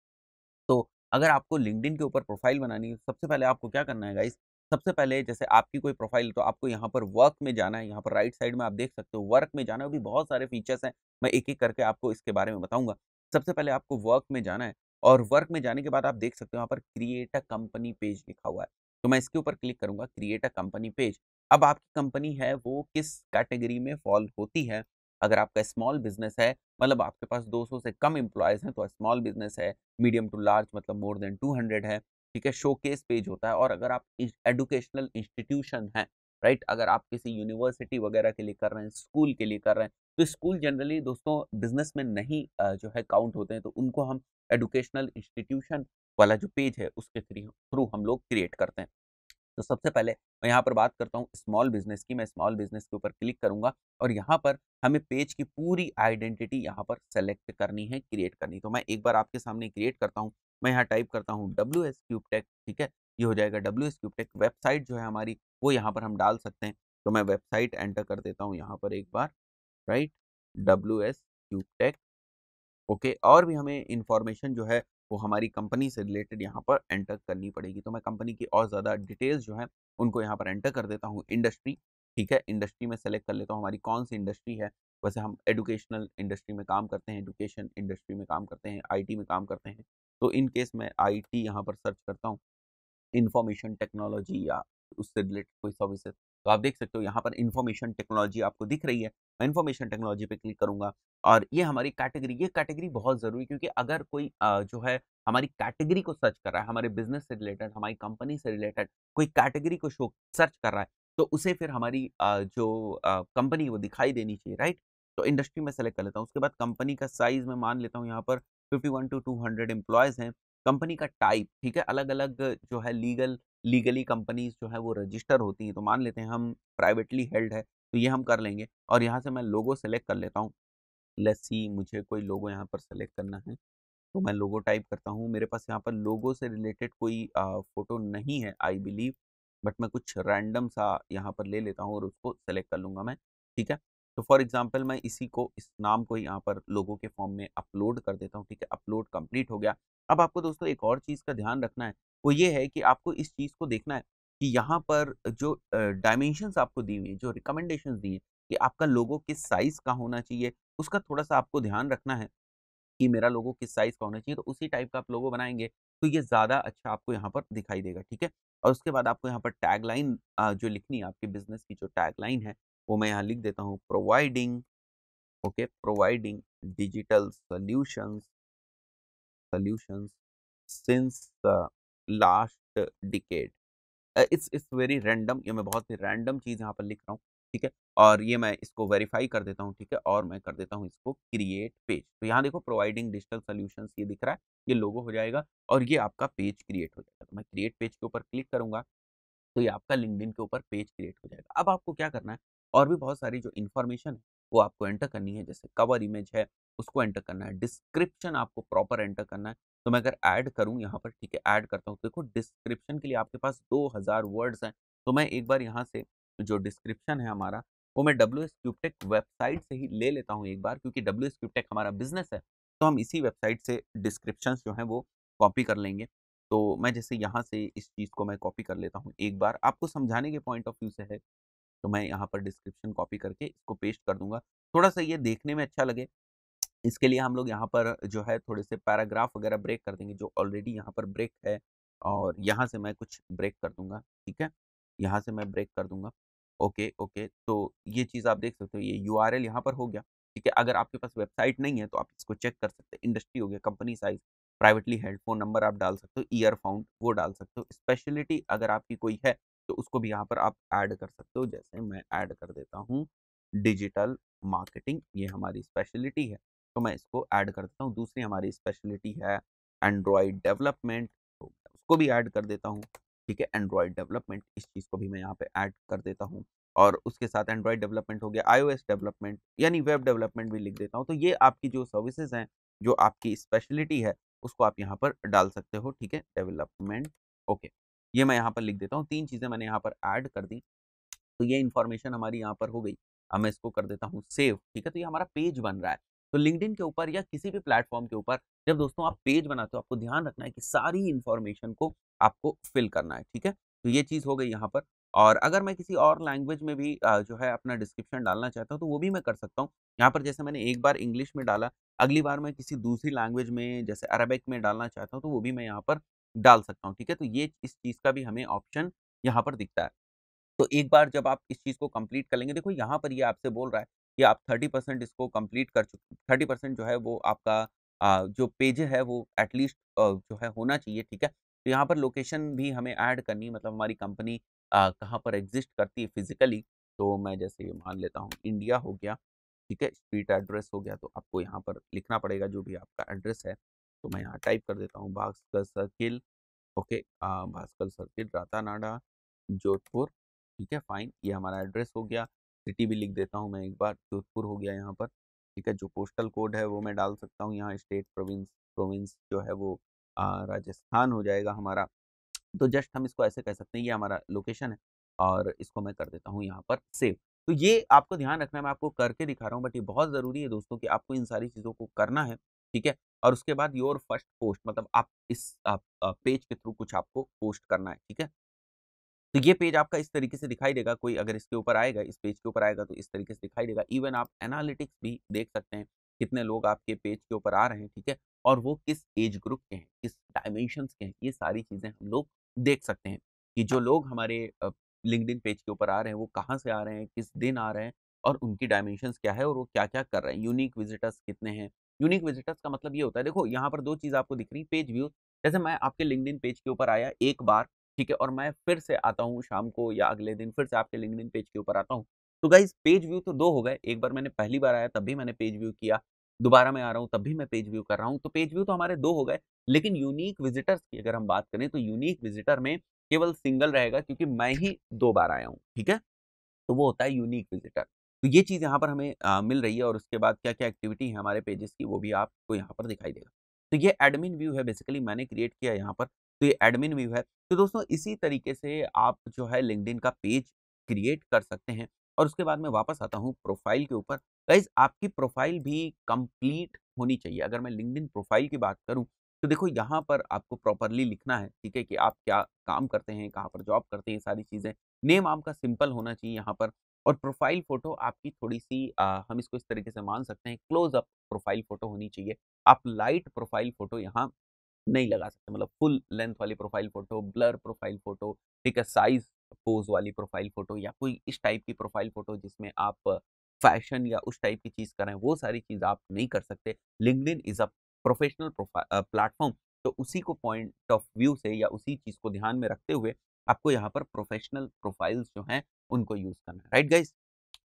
तो अगर आपको लिंकड के ऊपर प्रोफाइल बनानी है तो सबसे पहले आपको क्या करना है गाइस सबसे पहले जैसे आपकी कोई प्रोफाइल तो आपको यहाँ पर वर्क में जाना है यहाँ पर राइट साइड में आप देख सकते हो वर्क में जाना है भी बहुत सारे फीचर्स हैं मैं एक एक करके आपको इसके बारे में बताऊंगा सबसे पहले आपको वर्क में जाना है और वर्क में जाने के बाद आप देख सकते हो यहाँ पर क्रिएट अ कंपनी पेज लिखा हुआ है तो मैं इसके ऊपर क्लिक करूंगा क्रिएट अ कंपनी पेज अब आपकी कंपनी है वो किस कैटेगरी में फॉल होती है अगर आपका स्मॉल बिजनेस है मतलब आपके पास 200 से कम एम्प्लॉयज़ हैं तो स्मॉल बिजनेस है मीडियम टू लार्ज मतलब मोर देन 200 है ठीक है शोकेस पेज होता है और अगर आप एडुकेशनल इंस्टीट्यूशन है राइट अगर आप किसी यूनिवर्सिटी वगैरह के लिए कर रहे हैं स्कूल के लिए कर रहे हैं तो स्कूल जनरली दोस्तों बिजनेस में नहीं जो है काउंट होते हैं तो उनको हम एडुकेशनल इंस्टीट्यूशन वाला जो पेज है उसके थ्रू हम लोग क्रिएट करते हैं तो सबसे पहले मैं यहाँ पर बात करता हूँ स्मॉल बिजनेस की मैं स्मॉल बिजनेस के ऊपर क्लिक करूंगा और यहाँ पर हमें पेज की पूरी आइडेंटिटी यहाँ पर सेलेक्ट करनी है क्रिएट करनी तो मैं एक बार आपके सामने क्रिएट करता हूँ मैं यहाँ टाइप करता हूँ डब्ल्यू एस क्यूब टेक ठीक है ये हो जाएगा W S cube tech website जो है हमारी वो यहाँ पर हम डाल सकते हैं तो मैं वेबसाइट एंटर कर देता हूँ यहाँ पर एक बार write W S cube tech okay और भी हमें इंफॉर्मेशन जो है वो हमारी कंपनी से रिलेटेड यहाँ पर एंटर करनी पड़ेगी तो मैं कंपनी की और ज़्यादा डिटेल्स जो है उनको यहाँ पर एंटर कर देता हूँ इंडस्ट्री ठीक है इंडस्ट्री में सेलेक्ट कर लेता हूँ हमारी कौन सी इंडस्ट्री है वैसे हम एडुकेशनल इंडस्ट्री में काम करते हैं एडुकेशन इंडस्ट्री में काम करते हैं आईटी में काम करते हैं तो इन केस मैं आई टी यहाँ पर सर्च करता हूँ इन्फॉर्मेशन टेक्नोलॉजी या उससे रिलेटेड कोई सर्विसेज तो आप देख सकते हो यहाँ पर इन्फॉर्मेशन टेक्नोलॉजी आपको दिख रही है मैं इन्फॉर्मेशन टेक्नोलॉजी पे क्लिक करूंगा और ये हमारी कैटेगरी ये कैटेगरी बहुत ज़रूरी क्योंकि अगर कोई जो है हमारी कैटेगरी को सर्च कर रहा है हमारे बिजनेस से रिलेटेड हमारी कंपनी से रिलेटेड कोई कैटेगरी को शो सर्च कर रहा है तो उसे फिर हमारी जो कंपनी वो दिखाई देनी चाहिए राइट तो इंडस्ट्री में सेलेक्ट कर लेता हूँ उसके बाद कंपनी का साइज मैं मान लेता हूँ यहाँ पर 51 टू 200 एम्प्लॉयज़ हैं कंपनी का टाइप ठीक है अलग अलग जो है लीगल लीगली कंपनीज जो है वो रजिस्टर होती हैं तो मान लेते हैं हम प्राइवेटली हेल्ड है तो ये हम कर लेंगे और यहाँ से मैं लोगो सेलेक्ट कर लेता हूँ लस्सी मुझे कोई लोगो यहाँ पर सेलेक्ट करना है तो मैं लोगो टाइप करता हूँ मेरे पास यहाँ पर लोगो से रिलेटेड कोई आ, फोटो नहीं है आई बिलीव बट मैं कुछ रैंडम सा यहाँ पर ले लेता हूँ और उसको सेलेक्ट कर लूँगा मैं ठीक है तो फॉर एग्जांपल मैं इसी को इस नाम को यहाँ पर लोगों के फॉर्म में अपलोड कर देता हूँ ठीक है अपलोड कंप्लीट हो गया अब आपको दोस्तों एक और चीज़ का ध्यान रखना है वो ये है कि आपको इस चीज़ को देखना है कि यहाँ पर जो डायमेंशंस आपको दी हुई हैं जो रिकमेंडेशंस दी हैं कि आपका लोगो किस साइज़ का होना चाहिए उसका थोड़ा सा आपको ध्यान रखना है कि मेरा लोगो किस साइज़ का होना चाहिए तो उसी टाइप का आप लोगो बनाएंगे तो ये ज़्यादा अच्छा आपको यहाँ पर दिखाई देगा ठीक है और उसके बाद आपको यहाँ पर टैग लाइन जो लिखनी है आपके बिजनेस की जो टैग लाइन है वो मैं यहाँ लिख देता हूँ providing okay providing digital solutions solutions since the last it's it's very random ये मैं बहुत ही रैंडम चीज़ यहाँ पर लिख रहा हूँ ठीक है और ये मैं इसको वेरीफाई कर देता हूँ ठीक है और मैं कर देता हूँ इसको क्रिएट पेज तो यहाँ देखो प्रोवाइडिंग डिजिटल सोल्यूशन ये दिख रहा है ये लोगो हो जाएगा और ये आपका पेज क्रिएट हो जाएगा तो मैं क्रिएट पेज के ऊपर क्लिक करूंगा तो ये आपका लिंकड के ऊपर पेज क्रिएट हो जाएगा अब आपको क्या करना है और भी बहुत सारी जो इन्फॉर्मेशन है वो आपको एंटर करनी है जैसे कवर इमेज है उसको एंटर करना है डिस्क्रिप्शन आपको प्रॉपर एंटर करना है तो मैं अगर ऐड करूँ यहाँ पर ठीक है ऐड करता हूँ तो देखो डिस्क्रिप्शन के लिए आपके पास दो हज़ार वर्ड्स हैं तो मैं एक बार यहाँ से जो डिस्क्रिप्शन है हमारा वो मैं डब्ल्यू एस क्यूबटेक वेबसाइट से ही ले लेता हूँ एक बार क्योंकि डब्ल्यू एस क्यूबटेक हमारा बिजनेस है तो हम इसी वेबसाइट से डिस्क्रिप्शन जो हैं वो कॉपी कर लेंगे तो मैं जैसे यहाँ से इस चीज़ को मैं कॉपी कर लेता हूँ एक बार आपको समझाने के पॉइंट ऑफ व्यू से है तो मैं यहाँ पर डिस्क्रिप्शन कॉपी करके इसको पेस्ट कर दूंगा थोड़ा सा ये देखने में अच्छा लगे इसके लिए हम लोग यहाँ पर जो है थोड़े से पैराग्राफ वगैरह ब्रेक कर देंगे जो ऑलरेडी यहाँ पर ब्रेक है और यहाँ से मैं कुछ ब्रेक कर दूंगा ठीक है यहाँ से मैं ब्रेक कर दूंगा ओके ओके तो ये चीज़ आप देख सकते हो ये यू आर एल यहाँ पर हो गया ठीक है अगर आपके पास वेबसाइट नहीं है तो आप इसको चेक कर सकते हैं इंडस्ट्री हो गया company size privately held phone number आप डाल सकते हो ईयर फाउंड वो डाल सकते हो स्पेशलिटी अगर आपकी कोई है तो उसको भी यहाँ पर आप ऐड कर सकते हो जैसे मैं ऐड कर देता हूँ डिजिटल मार्केटिंग ये हमारी स्पेशलिटी है तो मैं इसको ऐड कर देता हूँ दूसरी हमारी स्पेशलिटी है एंड्रॉयड डेवलपमेंट तो उसको भी ऐड कर देता हूँ ठीक है एंड्रॉयड डेवलपमेंट इस चीज़ को भी मैं यहाँ पे ऐड कर देता हूँ और उसके साथ एंड्रॉयड डेवलपमेंट हो गया आईओएस डेवलपमेंट यानी वेब डेवलपमेंट भी लिख देता हूँ तो ये आपकी जो सर्विसेज हैं जो आपकी स्पेशलिटी है उसको आप यहाँ पर डाल सकते हो ठीक है डेवलपमेंट ओके ये मैं यहाँ पर लिख देता हूँ तीन चीज़ें मैंने यहाँ पर ऐड कर दी तो ये इन्फॉर्मेशन हमारी यहाँ पर हो गई अब मैं इसको कर देता हूँ सेव ठीक है तो ये हमारा पेज बन रहा है तो लिंकड के ऊपर या किसी भी प्लेटफॉर्म के ऊपर जब दोस्तों आप पेज बनाते हो आपको ध्यान रखना है कि सारी इन्फॉर्मेशन को आपको फिल करना है ठीक है तो ये चीज़ हो गई यहाँ पर और अगर मैं किसी और लैंग्वेज में भी जो है अपना डिस्क्रिप्शन डालना चाहता हूँ तो वो भी मैं कर सकता हूँ यहाँ पर जैसे मैंने एक बार इंग्लिश में डाला अगली बार मैं किसी दूसरी लैंग्वेज में जैसे अरबिक में डालना चाहता हूँ तो वो भी मैं यहाँ पर डाल सकता हूँ ठीक है तो ये इस चीज़ का भी हमें ऑप्शन यहाँ पर दिखता है तो एक बार जब आप इस चीज़ को कंप्लीट कर लेंगे देखो यहाँ पर ये यह आपसे बोल रहा है कि आप 30 परसेंट इसको कंप्लीट कर चुके थर्टी परसेंट जो है वो आपका आ, जो पेज है वो एटलीस्ट जो है होना चाहिए ठीक है तो यहाँ पर लोकेशन भी हमें ऐड करनी मतलब हमारी कंपनी कहाँ पर एग्जिस्ट करती है फिजिकली तो मैं जैसे मान लेता हूँ इंडिया हो गया ठीक है स्ट्रीट एड्रेस हो गया तो आपको यहाँ पर लिखना पड़ेगा जो भी आपका एड्रेस है तो मैं यहाँ टाइप कर देता हूँ Bhaskar circle okay Bhaskar circle Ratanada Jodhpur ठीक है फाइन ये हमारा एड्रेस हो गया सिटी भी लिख देता हूँ मैं एक बार जोधपुर हो गया यहाँ पर ठीक है जो पोस्टल कोड है वो मैं डाल सकता हूँ यहाँ स्टेट प्रोविंस प्रोविंस जो है वो राजस्थान हो जाएगा हमारा तो जस्ट हम इसको ऐसे कह सकते हैं ये हमारा लोकेशन है और इसको मैं कर देता हूँ यहाँ पर सेव तो ये आपको ध्यान रखना है मैं आपको करके दिखा रहा हूँ बट ये बहुत ज़रूरी है दोस्तों कि आपको इन सारी चीज़ों को करना है ठीक है और उसके बाद योर फर्स्ट पोस्ट मतलब आप इस पेज के थ्रू कुछ आपको पोस्ट करना है ठीक है तो ये पेज आपका इस तरीके से दिखाई देगा कोई अगर इसके ऊपर आएगा इस पेज के ऊपर आएगा तो इस तरीके से दिखाई देगा इवन आप एनालिटिक्स भी देख सकते हैं कितने लोग आपके पेज के ऊपर आ रहे हैं ठीक है और वो किस एज ग्रुप के हैं किस डायमेंशन के हैं ये सारी चीज़ें हम लोग देख सकते हैं कि जो लोग हमारे लिंकड पेज के ऊपर आ रहे हैं वो कहाँ से आ रहे हैं किस दिन आ रहे हैं और उनकी डायमेंशंस क्या है और वो क्या क्या कर रहे हैं यूनिक विजिटर्स कितने हैं यूनिक विजिटर्स का मतलब ये होता है देखो यहाँ पर दो चीज़ आपको दिख रही पेज व्यूज जैसे मैं आपके लिंकड पेज के ऊपर आया एक बार ठीक है और मैं फिर से आता हूँ शाम को या अगले दिन फिर से आपके लिंकड पेज के ऊपर आता हूँ तो गाइज पेज व्यू तो दो हो गए एक बार मैंने पहली बार आया तब भी मैंने पेज व्यू किया दोबारा मैं आ रहा हूँ तब भी मैं पेज व्यू कर रहा हूँ तो पेज व्यू तो हमारे दो हो गए लेकिन यूनिक विजिटर्स की अगर हम बात करें तो यूनिक विजिटर में केवल सिंगल रहेगा क्योंकि मैं ही दो बार आया हूँ ठीक है तो वो होता है यूनिक विजिटर तो ये चीज़ यहाँ पर हमें आ, मिल रही है और उसके बाद क्या क्या एक्टिविटी है हमारे पेजेस की वो भी आपको यहाँ पर दिखाई देगा तो ये एडमिन व्यू है बेसिकली मैंने क्रिएट किया यहाँ पर तो ये एडमिन व्यू है तो दोस्तों इसी तरीके से आप जो है लिंकडिन का पेज क्रिएट कर सकते हैं और उसके बाद मैं वापस आता हूँ प्रोफाइल के ऊपर गाइज आपकी प्रोफाइल भी कंप्लीट होनी चाहिए अगर मैं लिंकडिन प्रोफाइल की बात करूँ तो देखो यहाँ पर आपको प्रॉपरली लिखना है ठीक है कि आप क्या काम करते हैं कहाँ पर जॉब करते हैं सारी चीज़ें नेम आपका सिंपल होना चाहिए यहाँ पर और प्रोफाइल फ़ोटो आपकी थोड़ी सी आ, हम इसको इस तरीके से मान सकते हैं क्लोज अप प्रोफाइल फ़ोटो होनी चाहिए आप लाइट प्रोफाइल फ़ोटो यहाँ नहीं लगा सकते मतलब फुल लेंथ वाली profile photo blur profile photo ठीक है साइज पोज वाली प्रोफाइल फ़ोटो या कोई इस टाइप की प्रोफाइल फ़ोटो जिसमें आप फैशन या उस टाइप की चीज़ करें वो सारी चीज़ आप नहीं कर सकते linked is a professional platform तो उसी को पॉइंट ऑफ व्यू से या उसी चीज़ को ध्यान में रखते हुए आपको यहाँ पर प्रोफेशनल प्रोफाइल्स जो हैं उनको यूज करना है राइट गाइज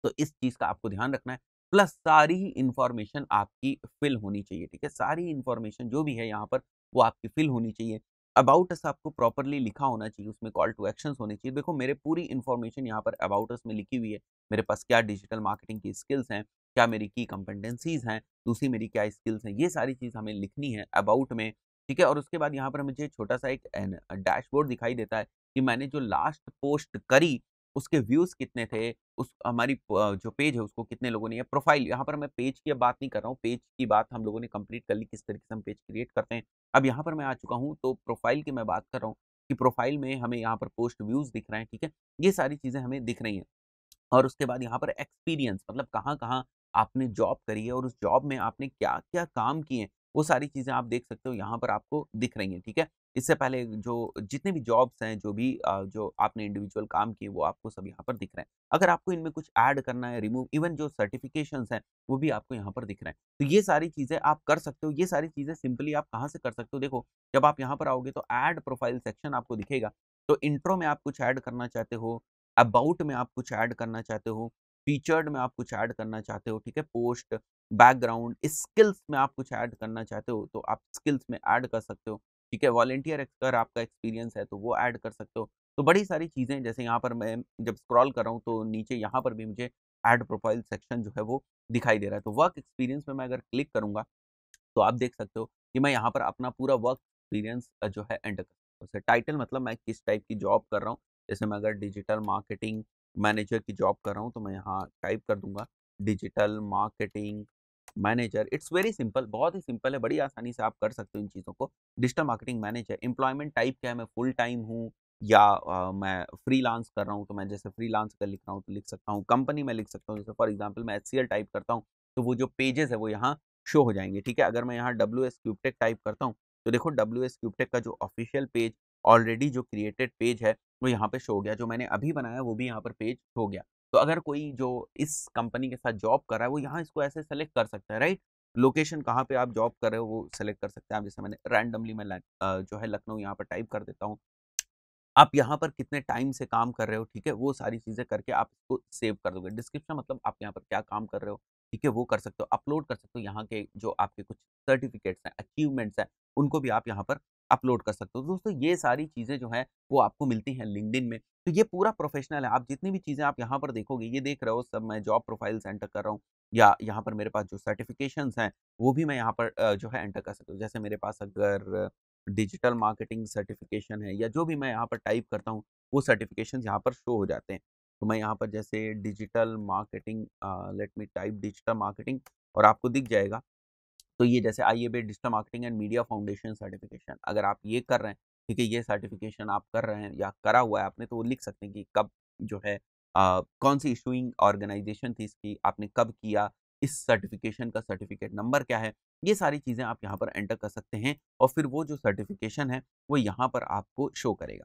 तो इस चीज का आपको ध्यान रखना है प्लस सारी ही इन्फॉर्मेशन आपकी फिल होनी चाहिए ठीक है सारी इन्फॉर्मेशन जो भी है यहाँ पर वो आपकी फिल होनी चाहिए अबाउट अस आपको प्रॉपरली लिखा होना चाहिए उसमें कॉल टू एक्शन होने चाहिए देखो मेरे पूरी इन्फॉर्मेशन यहाँ पर अबाउट अस में लिखी हुई है मेरे पास क्या डिजिटल मार्केटिंग की स्किल्स हैं क्या मेरी की कंपेंडेंसीज हैं दूसरी मेरी क्या स्किल्स हैं ये सारी चीज़ हमें लिखनी है अबाउट में ठीक है और उसके बाद यहाँ पर मुझे छोटा सा एक डैशबोर्ड दिखाई देता है कि मैंने जो लास्ट पोस्ट करी उसके व्यूज़ कितने थे उस हमारी जो पेज है उसको कितने लोगों ने या प्रोफाइल यहाँ पर मैं पेज की बात नहीं कर रहा हूँ पेज की बात हम लोगों ने कंप्लीट कर ली किस तरीके से हम पेज क्रिएट करते हैं अब यहाँ पर मैं आ चुका हूँ तो प्रोफाइल की मैं बात कर रहा हूँ कि प्रोफाइल में हमें यहाँ पर पोस्ट व्यूज़ दिख रहे हैं ठीक है ये सारी चीज़ें हमें दिख रही हैं और उसके बाद यहाँ पर एक्सपीरियंस मतलब कहाँ कहाँ आपने जॉब करी है और उस जॉब में आपने क्या क्या काम किए हैं वो सारी चीज़ें आप देख सकते हो यहाँ पर आपको दिख रही हैं ठीक है इससे पहले जो जितने भी जॉब्स हैं जो भी जो आपने इंडिविजुअल काम किए वो आपको सब यहाँ पर दिख रहे हैं अगर आपको इनमें कुछ ऐड करना है रिमूव इवन जो सर्टिफिकेशन हैं वो भी आपको यहाँ पर दिख रहे हैं तो ये सारी चीज़ें आप कर सकते हो ये सारी चीज़ें सिंपली आप कहाँ से कर सकते हो देखो जब आप यहाँ पर आओगे तो ऐड प्रोफाइल सेक्शन आपको दिखेगा तो इंट्रो में आप कुछ ऐड करना चाहते हो अबाउट में आप कुछ ऐड करना चाहते हो फीचर्ड में आप कुछ ऐड करना चाहते हो ठीक है पोस्ट बैकग्राउंड स्किल्स में आप कुछ ऐड करना चाहते हो तो आप स्किल्स में ऐड कर सकते हो ठीक है वॉलेंटियर अगर आपका एक्सपीरियंस है तो वो ऐड कर सकते हो तो बड़ी सारी चीज़ें जैसे यहाँ पर मैं जब स्क्रॉल कर रहा हूँ तो नीचे यहाँ पर भी मुझे एड प्रोफाइल सेक्शन जो है वो दिखाई दे रहा है तो वर्क एक्सपीरियंस में मैं अगर क्लिक करूँगा तो आप देख सकते हो कि मैं यहाँ पर अपना पूरा वर्क एक्सपीरियंस जो है एंटर कर सकता हूँ टाइटल मतलब मैं किस टाइप की जॉब कर रहा हूँ जैसे मैं अगर डिजिटल मार्केटिंग मैनेजर की जॉब कर रहा हूँ तो मैं यहाँ टाइप कर दूंगा digital marketing manager it's very simple बहुत ही सिंपल है बड़ी आसानी से आप कर सकते हो इन चीज़ों को digital marketing manager employment type क्या है मैं फुल टाइम हूँ या आ, मैं लांस कर रहा हूँ तो मैं जैसे लांस कर लिख रहा हूँ तो लिख सकता हूँ कंपनी में लिख सकता हूँ जैसे फॉर एग्जाम्पल मैं एच टाइप करता हूँ तो वो जो पेजेस है वो यहाँ शो हो जाएंगे ठीक है अगर मैं यहाँ डब्ल्यू एस क्यूबटेक टाइप करता हूँ तो देखो डब्ल्यू एस क्यूबटेक का जो ऑफिशियल पेज ऑलरेडी जो क्रिएटेड पेज है वो यहाँ पे शो हो गया जो मैंने अभी बनाया वो भी यहाँ पर पेज हो गया तो अगर कोई जो इस कंपनी के साथ जॉब कर रहा है वो यहाँ इसको ऐसे सेलेक्ट कर सकता है राइट लोकेशन कहाँ पे आप जॉब कर रहे हो वो सेलेक्ट कर सकते हैं आप जैसे मैंने रैंडमली मैं जो है लखनऊ यहाँ पर टाइप कर देता हूँ आप यहाँ पर कितने टाइम से काम कर रहे हो ठीक है वो सारी चीज़ें करके आप इसको सेव कर दोगे डिस्क्रिप्शन मतलब आप यहाँ पर क्या काम कर रहे हो ठीक है वो कर सकते हो अपलोड कर सकते हो यहाँ के जो आपके कुछ सर्टिफिकेट्स हैं अचीवमेंट्स हैं उनको भी आप यहाँ पर अपलोड कर सकते हो दोस्तों ये सारी चीज़ें जो हैं वो आपको मिलती हैं लिंकडिन में तो ये पूरा प्रोफेशनल है आप जितनी भी चीज़ें आप यहाँ पर देखोगे ये देख रहे हो सब मैं जॉब प्रोफाइल्स एंटर कर रहा हूँ या यहाँ पर मेरे पास जो सर्टिफिकेशंस हैं वो भी मैं यहाँ पर जो है एंटर कर सकता हूँ जैसे मेरे पास अगर डिजिटल मार्केटिंग सर्टिफिकेशन है या जो भी मैं यहाँ पर टाइप करता हूँ वो सर्टिफिकेशन यहाँ पर शो हो जाते हैं तो मैं यहाँ पर जैसे digital marketing let me type digital marketing और आपको दिख जाएगा तो ये जैसे I A digital marketing and media foundation certification अगर आप ये कर रहे हैं ठीक है ये सर्टिफिकेशन आप कर रहे हैं या करा हुआ है आपने तो वो लिख सकते हैं कि कब जो है आ, कौन सी इशूइंग ऑर्गेनाइजेशन थी इसकी आपने कब किया इस सर्टिफिकेशन का सर्टिफिकेट नंबर क्या है ये सारी चीज़ें आप यहाँ पर एंटर कर सकते हैं और फिर वो जो सर्टिफिकेशन है वो यहाँ पर आपको शो करेगा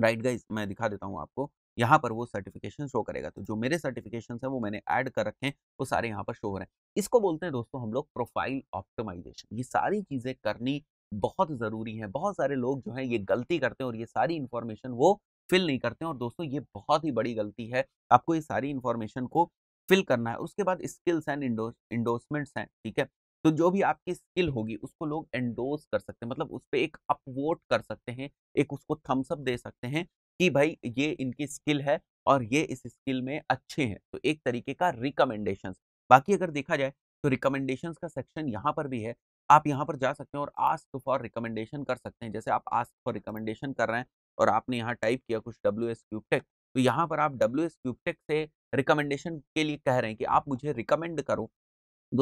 राइट right गाइज मैं दिखा देता हूँ आपको यहाँ पर वो सर्टिफिकेशन शो करेगा तो जो मेरे सर्टिफिकेशन है वो मैंने ऐड कर रखे हैं वो सारे यहाँ पर शो हो रहे हैं इसको बोलते हैं दोस्तों हम लोग प्रोफाइल ऑप्टिमाइजेशन ये सारी चीज़ें करनी बहुत ज़रूरी है बहुत सारे लोग जो है ये गलती करते हैं और ये सारी इन्फॉर्मेशन वो फिल नहीं करते हैं और दोस्तों ये बहुत ही बड़ी गलती है आपको ये सारी इन्फॉर्मेशन को फिल करना है उसके बाद स्किल्स एंड इंडोसमेंट्स हैं ठीक है तो जो भी आपकी स्किल होगी उसको लोग एंडोस कर सकते हैं मतलब उस पर एक अपवोट कर सकते हैं एक उसको थम्सअप दे सकते हैं कि भाई ये इनकी स्किल है और ये इस स्किल में अच्छे हैं तो एक तरीके का रिकमेंडेशन बाकी अगर देखा जाए तो रिकमेंडेशन का सेक्शन यहाँ पर भी है आप यहाँ पर जा सकते हैं और आस्क फॉर रिकमेंडेशन कर सकते हैं जैसे आप आस्क फॉर रिकमेंडेशन कर रहे हैं और आपने यहाँ टाइप किया कुछ डब्ल्यू एस क्यूबटेक तो यहाँ पर आप डब्ल्यू एस क्यूबटेक से रिकमेंडेशन के लिए कह रहे हैं कि आप मुझे रिकमेंड करो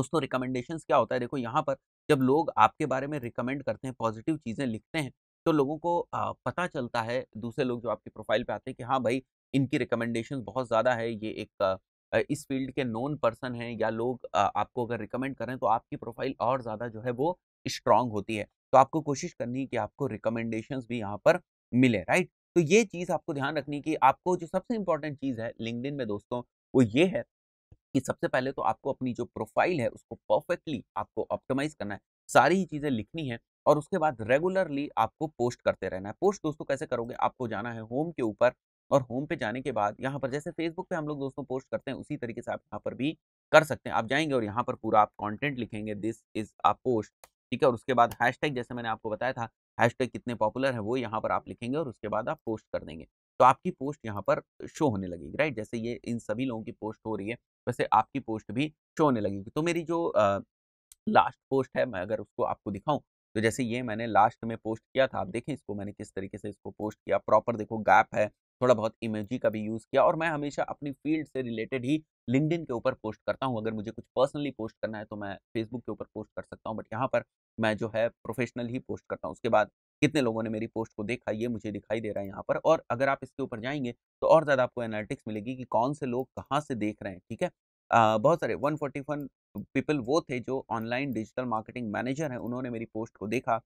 दोस्तों रिकमेंडेशन क्या होता है देखो यहाँ पर जब लोग आपके बारे में रिकमेंड करते हैं पॉजिटिव चीज़ें लिखते हैं तो लोगों को पता चलता है दूसरे लोग जो आपकी प्रोफाइल पे आते हैं कि हाँ भाई इनकी रिकमेंडेशन बहुत ज़्यादा है ये एक इस फील्ड के नॉन पर्सन हैं या लोग आपको अगर रिकमेंड करें तो आपकी प्रोफाइल और ज़्यादा जो है वो स्ट्रांग होती है तो आपको कोशिश करनी है कि आपको रिकमेंडेशंस भी यहाँ पर मिले राइट तो ये चीज़ आपको ध्यान रखनी कि आपको जो सबसे इंपॉर्टेंट चीज़ है लिंकडिन में दोस्तों वो ये है कि सबसे पहले तो आपको अपनी जो प्रोफाइल है उसको परफेक्टली आपको ऑप्टिमाइज करना है सारी ही चीज़ें लिखनी है और उसके बाद रेगुलरली आपको पोस्ट करते रहना है पोस्ट दोस्तों कैसे करोगे आपको जाना है होम के ऊपर और होम पे जाने के बाद यहाँ पर जैसे फेसबुक पे हम लोग दोस्तों पोस्ट करते हैं उसी तरीके से आप यहाँ पर भी कर सकते हैं आप जाएंगे और यहाँ पर पूरा आप कंटेंट लिखेंगे दिस इज आ पोस्ट ठीक है और उसके बाद हैशटैग जैसे मैंने आपको बताया था हैशटैग कितने पॉपुलर है वो यहाँ पर आप लिखेंगे और उसके बाद आप पोस्ट कर देंगे तो आपकी पोस्ट यहाँ पर शो होने लगेगी राइट जैसे ये इन सभी लोगों की पोस्ट हो रही है वैसे आपकी पोस्ट भी शो होने लगेगी तो मेरी जो लास्ट पोस्ट है मैं अगर उसको आपको दिखाऊं तो जैसे ये मैंने लास्ट में पोस्ट किया था आप देखें इसको मैंने किस तरीके से इसको पोस्ट किया प्रॉपर देखो गैप है थोड़ा बहुत इमेजी का भी यूज़ किया और मैं हमेशा अपनी फील्ड से रिलेटेड ही लिंकडिन के ऊपर पोस्ट करता हूँ अगर मुझे कुछ पर्सनली पोस्ट करना है तो मैं फेसबुक के ऊपर पोस्ट कर सकता हूँ बट यहाँ पर मैं जो है प्रोफेशनल ही पोस्ट करता हूँ उसके बाद कितने लोगों ने मेरी पोस्ट को देखा ये मुझे दिखाई दे रहा है यहाँ पर और अगर आप इसके ऊपर जाएंगे तो और ज़्यादा आपको एनालिटिक्स मिलेगी कि कौन से लोग कहाँ से देख रहे हैं ठीक है बहुत सारे 141 पीपल वो थे जो ऑनलाइन डिजिटल मार्केटिंग मैनेजर हैं उन्होंने मेरी पोस्ट को देखा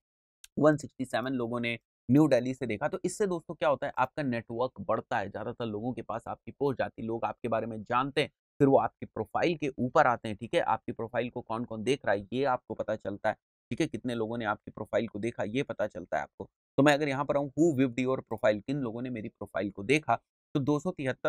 167 लोगों ने न्यू दिल्ली से देखा तो इससे दोस्तों क्या होता है आपका नेटवर्क बढ़ता है ज़्यादातर लोगों के पास आपकी पोस्ट जाती है लोग आपके बारे में जानते हैं फिर वो आपकी प्रोफाइल के ऊपर आते हैं ठीक है आपकी प्रोफाइल को कौन कौन देख रहा है ये आपको पता चलता है ठीक है कितने लोगों ने आपकी प्रोफाइल को देखा ये पता चलता है आपको तो मैं अगर यहाँ पर आऊँ हु डी और प्रोफाइल किन लोगों ने मेरी प्रोफाइल को देखा तो दो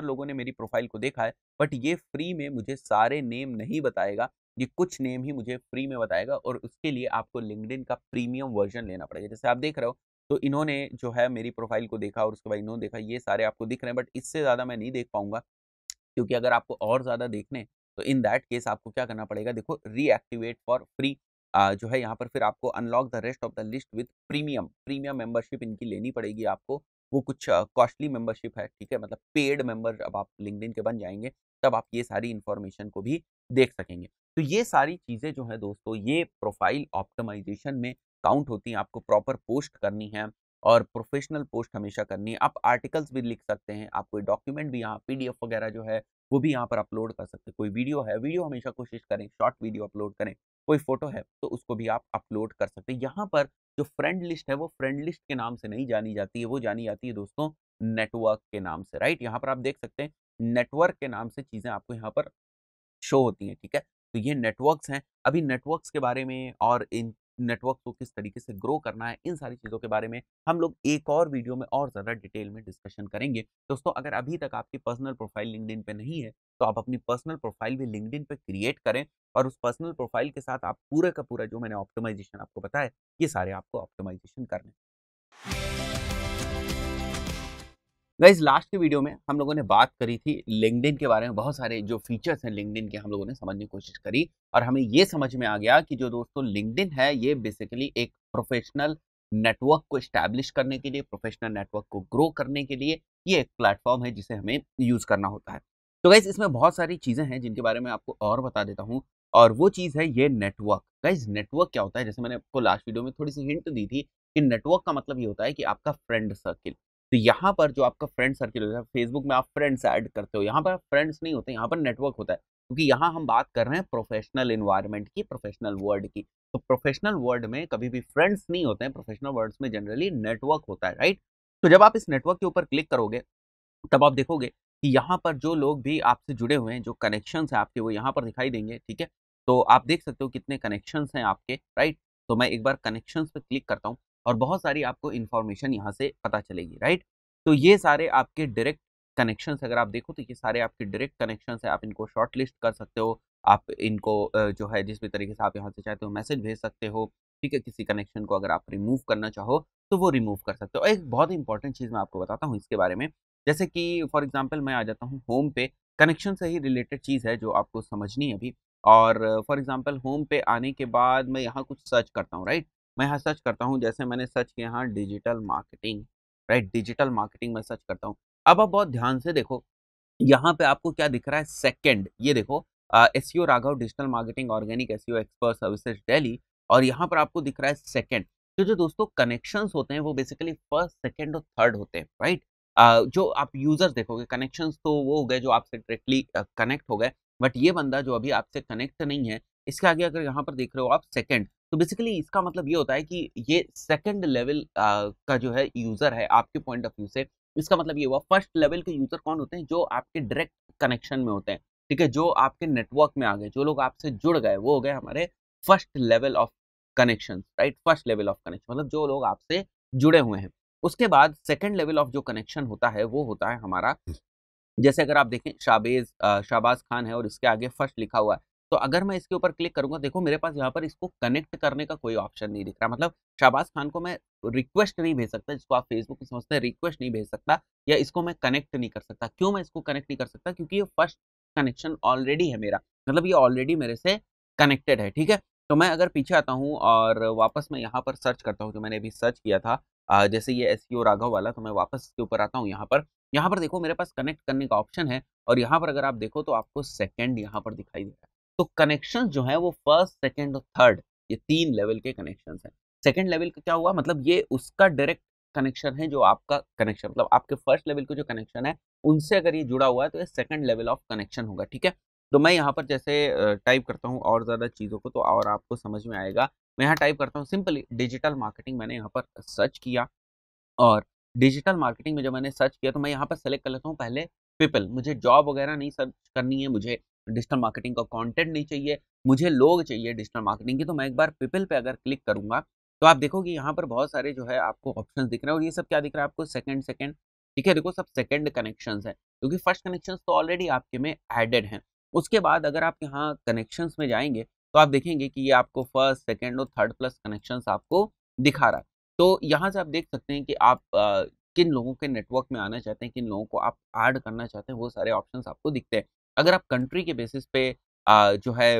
लोगों ने मेरी प्रोफाइल को देखा है बट ये फ्री में मुझे सारे नेम नहीं बताएगा ये कुछ नेम ही मुझे फ्री में बताएगा और उसके लिए आपको लिंकड का प्रीमियम वर्जन लेना पड़ेगा जैसे आप देख रहे हो तो इन्होंने जो है मेरी प्रोफाइल को देखा और उसके बाद इन्होंने देखा ये सारे आपको दिख रहे हैं बट इससे ज़्यादा मैं नहीं देख पाऊंगा क्योंकि अगर आपको और ज़्यादा देखने तो इन दैट केस आपको क्या करना पड़ेगा देखो रीएक्टिवेट फॉर फ्री जो है यहाँ पर फिर आपको unlock the rest of the list with premium premium membership इनकी लेनी पड़ेगी आपको वो कुछ कॉस्टली मेंबरशिप है ठीक है मतलब पेड मेंबर अब आप लिंकड के बन जाएंगे तब आप ये सारी इन्फॉर्मेशन को भी देख सकेंगे तो ये सारी चीज़ें जो है दोस्तों ये प्रोफाइल ऑप्टिमाइजेशन में काउंट होती हैं आपको प्रॉपर पोस्ट करनी है और प्रोफेशनल पोस्ट हमेशा करनी है आप आर्टिकल्स भी लिख सकते हैं आप कोई डॉक्यूमेंट भी यहाँ पी वगैरह जो है वो भी यहाँ पर अपलोड कर सकते हैं कोई वीडियो है वीडियो हमेशा कोशिश करें शॉर्ट वीडियो अपलोड करें कोई फोटो है तो उसको भी आप अपलोड कर सकते हैं यहाँ पर जो फ्रेंड लिस्ट है वो फ्रेंड लिस्ट के नाम से नहीं जानी जाती है वो जानी जाती है दोस्तों नेटवर्क के नाम से राइट यहाँ पर आप देख सकते हैं नेटवर्क के नाम से चीज़ें आपको यहाँ पर शो होती हैं ठीक है तो ये नेटवर्क्स हैं अभी नेटवर्क्स के बारे में और इन नेटवर्क को किस तरीके से ग्रो करना है इन सारी चीज़ों के बारे में हम लोग एक और वीडियो में और ज़्यादा डिटेल में डिस्कशन करेंगे दोस्तों अगर अभी तक आपकी पर्सनल प्रोफाइल लिंकडिन पे नहीं है तो आप अपनी पर्सनल प्रोफाइल भी लिंकडिन पे क्रिएट करें और उस पर्सनल प्रोफाइल के साथ आप पूरे का पूरा जो मैंने ऑप्टिमाइजेशन आपको बताया ये सारे आपको ऑप्टिमाइजेशन करने गाइज लास्ट के वीडियो में हम लोगों ने बात करी थी लिंकडिन के बारे में बहुत सारे जो फीचर्स हैं लिंकडिन के हम लोगों ने समझने की कोशिश करी और हमें ये समझ में आ गया कि जो दोस्तों लिंकडिन है ये बेसिकली एक प्रोफेशनल नेटवर्क को इस्टेब्लिश करने के लिए प्रोफेशनल नेटवर्क को ग्रो करने के लिए ये एक प्लेटफॉर्म है जिसे हमें यूज़ करना होता है तो गाइज इसमें बहुत सारी चीज़ें हैं जिनके बारे में आपको और बता देता हूँ और वो चीज़ है ये नेटवर्क गाइज नेटवर्क क्या होता है जैसे मैंने आपको लास्ट वीडियो में थोड़ी सी हिंट दी थी कि नेटवर्क का मतलब ये होता है कि आपका फ्रेंड सर्किल तो यहाँ पर जो आपका फ्रेंड सर्किल होता है फेसबुक में आप फ्रेंड्स ऐड करते हो यहाँ पर फ्रेंड्स नहीं होते यहाँ पर नेटवर्क होता है क्योंकि यहाँ हम बात कर रहे हैं प्रोफेशनल इन्वायरमेंट की प्रोफेशनल वर्ल्ड की तो प्रोफेशनल वर्ल्ड में कभी भी फ्रेंड्स नहीं होते हैं प्रोफेशनल वर्ल्ड में जनरली नेटवर्क होता है राइट तो जब आप इस नेटवर्क के ऊपर क्लिक करोगे तब आप देखोगे कि यहाँ पर जो लोग भी आपसे जुड़े हुए हैं जो कनेक्शंस हैं आपके वो यहाँ पर दिखाई देंगे ठीक है तो आप देख सकते हो कितने कनेक्शंस हैं आपके राइट तो मैं एक बार कनेक्शंस पर क्लिक करता हूँ और बहुत सारी आपको इन्फॉर्मेशन यहाँ से पता चलेगी राइट तो ये सारे आपके डायरेक्ट कनेक्शंस अगर आप देखो तो ये सारे आपके डायरेक्ट कनेक्शंस है आप इनको शॉर्ट लिस्ट कर सकते हो आप इनको जो है जिस भी तरीके से आप यहाँ से चाहते हो मैसेज भेज सकते हो ठीक है किसी कनेक्शन को अगर आप रिमूव करना चाहो तो वो रिमूव कर सकते हो और एक बहुत ही इंपॉर्टेंट चीज़ मैं आपको बताता हूँ इसके बारे में जैसे कि फॉर एग्जाम्पल मैं आ जाता हूँ होम पे कनेक्शन से ही रिलेटेड चीज़ है जो आपको समझनी है अभी और फॉर एग्जाम्पल होम पे आने के बाद मैं यहाँ कुछ सर्च करता हूँ राइट मैं यहाँ सर्च करता हूँ जैसे मैंने सर्च किया यहाँ digital marketing right digital marketing में सर्च करता हूँ अब आप बहुत ध्यान से देखो यहाँ पे आपको क्या दिख रहा है सेकंड ये देखो S C Raghav digital marketing organic S expert services daily और यहाँ पर आपको दिख रहा है सेकेंड तो जो दोस्तों कनेक्शंस होते हैं वो बेसिकली फर्स्ट सेकेंड और थर्ड होते हैं राइट uh, जो आप यूजर्स देखोगे कनेक्शंस तो वो हो गए जो आपसे डायरेक्टली कनेक्ट हो गए बट ये बंदा जो अभी आपसे कनेक्ट नहीं है इसके आगे अगर यहाँ पर देख रहे हो आप सेकेंड तो बेसिकली इसका मतलब ये होता है कि ये सेकेंड लेवल का जो है यूज़र है आपके पॉइंट ऑफ व्यू से इसका मतलब ये हुआ फर्स्ट लेवल के यूज़र कौन होते हैं जो आपके डायरेक्ट कनेक्शन में होते हैं ठीक है जो आपके नेटवर्क में आ गए जो लोग आपसे जुड़ गए वो हो गए हमारे first level of connection right first level of connection मतलब जो लोग आपसे जुड़े हुए हैं उसके बाद सेकेंड लेवल ऑफ जो कनेक्शन होता है वो होता है हमारा जैसे अगर आप देखें शाबेज शाबाज खान है और इसके आगे फर्स्ट लिखा हुआ है तो अगर मैं इसके ऊपर क्लिक करूंगा देखो मेरे पास यहाँ पर इसको कनेक्ट करने का कोई ऑप्शन नहीं दिख रहा मतलब शाहबाज खान को मैं रिक्वेस्ट नहीं भेज सकता जिसको आप फेसबुक पे समझते हैं रिक्वेस्ट नहीं भेज सकता या इसको मैं कनेक्ट नहीं कर सकता क्यों मैं इसको कनेक्ट नहीं कर सकता क्योंकि ये फर्स्ट कनेक्शन ऑलरेडी है मेरा मतलब ये ऑलरेडी मेरे से कनेक्टेड है ठीक है तो मैं अगर पीछे आता हूँ और वापस मैं यहाँ पर सर्च करता हूँ जो मैंने अभी सर्च किया था जैसे ये एस राघव वाला तो मैं वापस इसके ऊपर आता हूँ यहाँ पर यहाँ पर देखो मेरे पास कनेक्ट करने का ऑप्शन है और यहाँ पर अगर आप देखो तो आपको सेकेंड यहाँ पर दिखाई दे रहा है तो कनेक्शन जो है वो फर्स्ट सेकेंड और थर्ड ये तीन लेवल के कनेक्शन है सेकेंड लेवल का क्या हुआ मतलब ये उसका डायरेक्ट कनेक्शन है जो आपका कनेक्शन मतलब आपके फर्स्ट लेवल के जो कनेक्शन है उनसे अगर ये जुड़ा हुआ है तो ये सेकंड लेवल ऑफ कनेक्शन होगा ठीक है तो मैं यहाँ पर जैसे टाइप करता हूँ और ज़्यादा चीज़ों को तो और आपको समझ में आएगा मैं यहाँ टाइप करता हूँ सिंपली डिजिटल मार्केटिंग मैंने यहाँ पर सर्च किया और डिजिटल मार्केटिंग में जब मैंने सर्च किया तो मैं यहाँ पर सेलेक्ट कर लेता हूँ पहले पीपल मुझे जॉब वगैरह नहीं सर्च करनी है मुझे डिजिटल मार्केटिंग का कंटेंट नहीं चाहिए मुझे लोग चाहिए डिजिटल मार्केटिंग की तो मैं एक बार पिपल पे अगर क्लिक करूँगा तो आप देखोगे यहाँ पर बहुत सारे जो है आपको ऑप्शन दिख रहे हैं और ये सब क्या दिख रहा है आपको सेकेंड सेकेंड ठीक है देखो सब सेकेंड कनेक्शन है क्योंकि फर्स्ट कनेक्शन तो ऑलरेडी आपके में एडेड हैं उसके बाद अगर आप यहाँ कनेक्शन में जाएंगे तो आप देखेंगे कि ये आपको फर्स्ट सेकेंड और थर्ड प्लस कनेक्शन आपको दिखा रहा है तो यहाँ से आप देख सकते हैं कि आप आ, किन लोगों के नेटवर्क में आना चाहते हैं किन लोगों को आप ऐड करना चाहते हैं वो सारे ऑप्शन आपको दिखते हैं अगर आप कंट्री के बेसिस पे जो है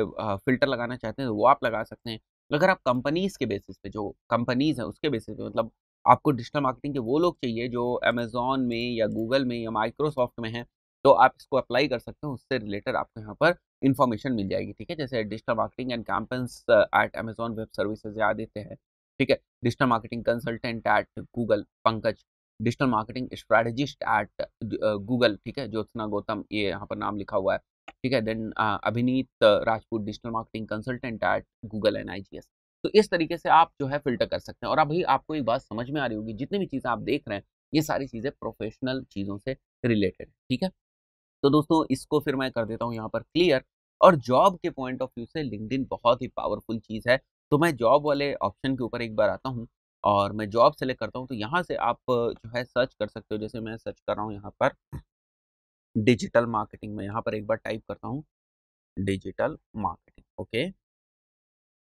फिल्टर लगाना चाहते हैं तो वो आप लगा सकते हैं अगर आप कंपनीज़ के बेसिस पे जो कंपनीज़ हैं उसके बेसिस पे मतलब आपको डिजिटल मार्केटिंग के वो लोग चाहिए जो अमेज़ोन में या गूगल में या माइक्रोसॉफ्ट में हैं तो आप इसको अप्लाई कर सकते हैं उससे रिलेटेड आपको यहाँ पर इन्फॉर्मेशन मिल जाएगी ठीक है जैसे digital marketing and campaigns at Amazon web services या देते हैं ठीक है digital marketing consultant at Google Pankaj digital marketing strategist at Google ठीक है ज्योत्ना गौतम ये यहाँ पर नाम लिखा हुआ है ठीक है then Abhineet Rajput digital marketing consultant at Google एन तो इस तरीके से आप जो है फिल्टर कर सकते हैं और अभी आपको एक बात समझ में आ रही होगी जितनी भी चीज़ें आप देख रहे हैं ये सारी चीज़ें प्रोफेशनल चीज़ों से रिलेटेड ठीक है तो दोस्तों इसको फिर मैं कर देता हूँ यहाँ पर क्लियर और जॉब के पॉइंट ऑफ व्यू से लिंकड बहुत ही पावरफुल चीज़ है तो मैं जॉब वाले ऑप्शन के ऊपर एक बार आता हूँ और मैं जॉब सेलेक्ट करता हूँ तो यहाँ से आप जो है सर्च कर सकते हो जैसे मैं सर्च कर रहा हूँ यहाँ पर डिजिटल मार्केटिंग में यहाँ पर एक बार टाइप करता हूँ digital marketing okay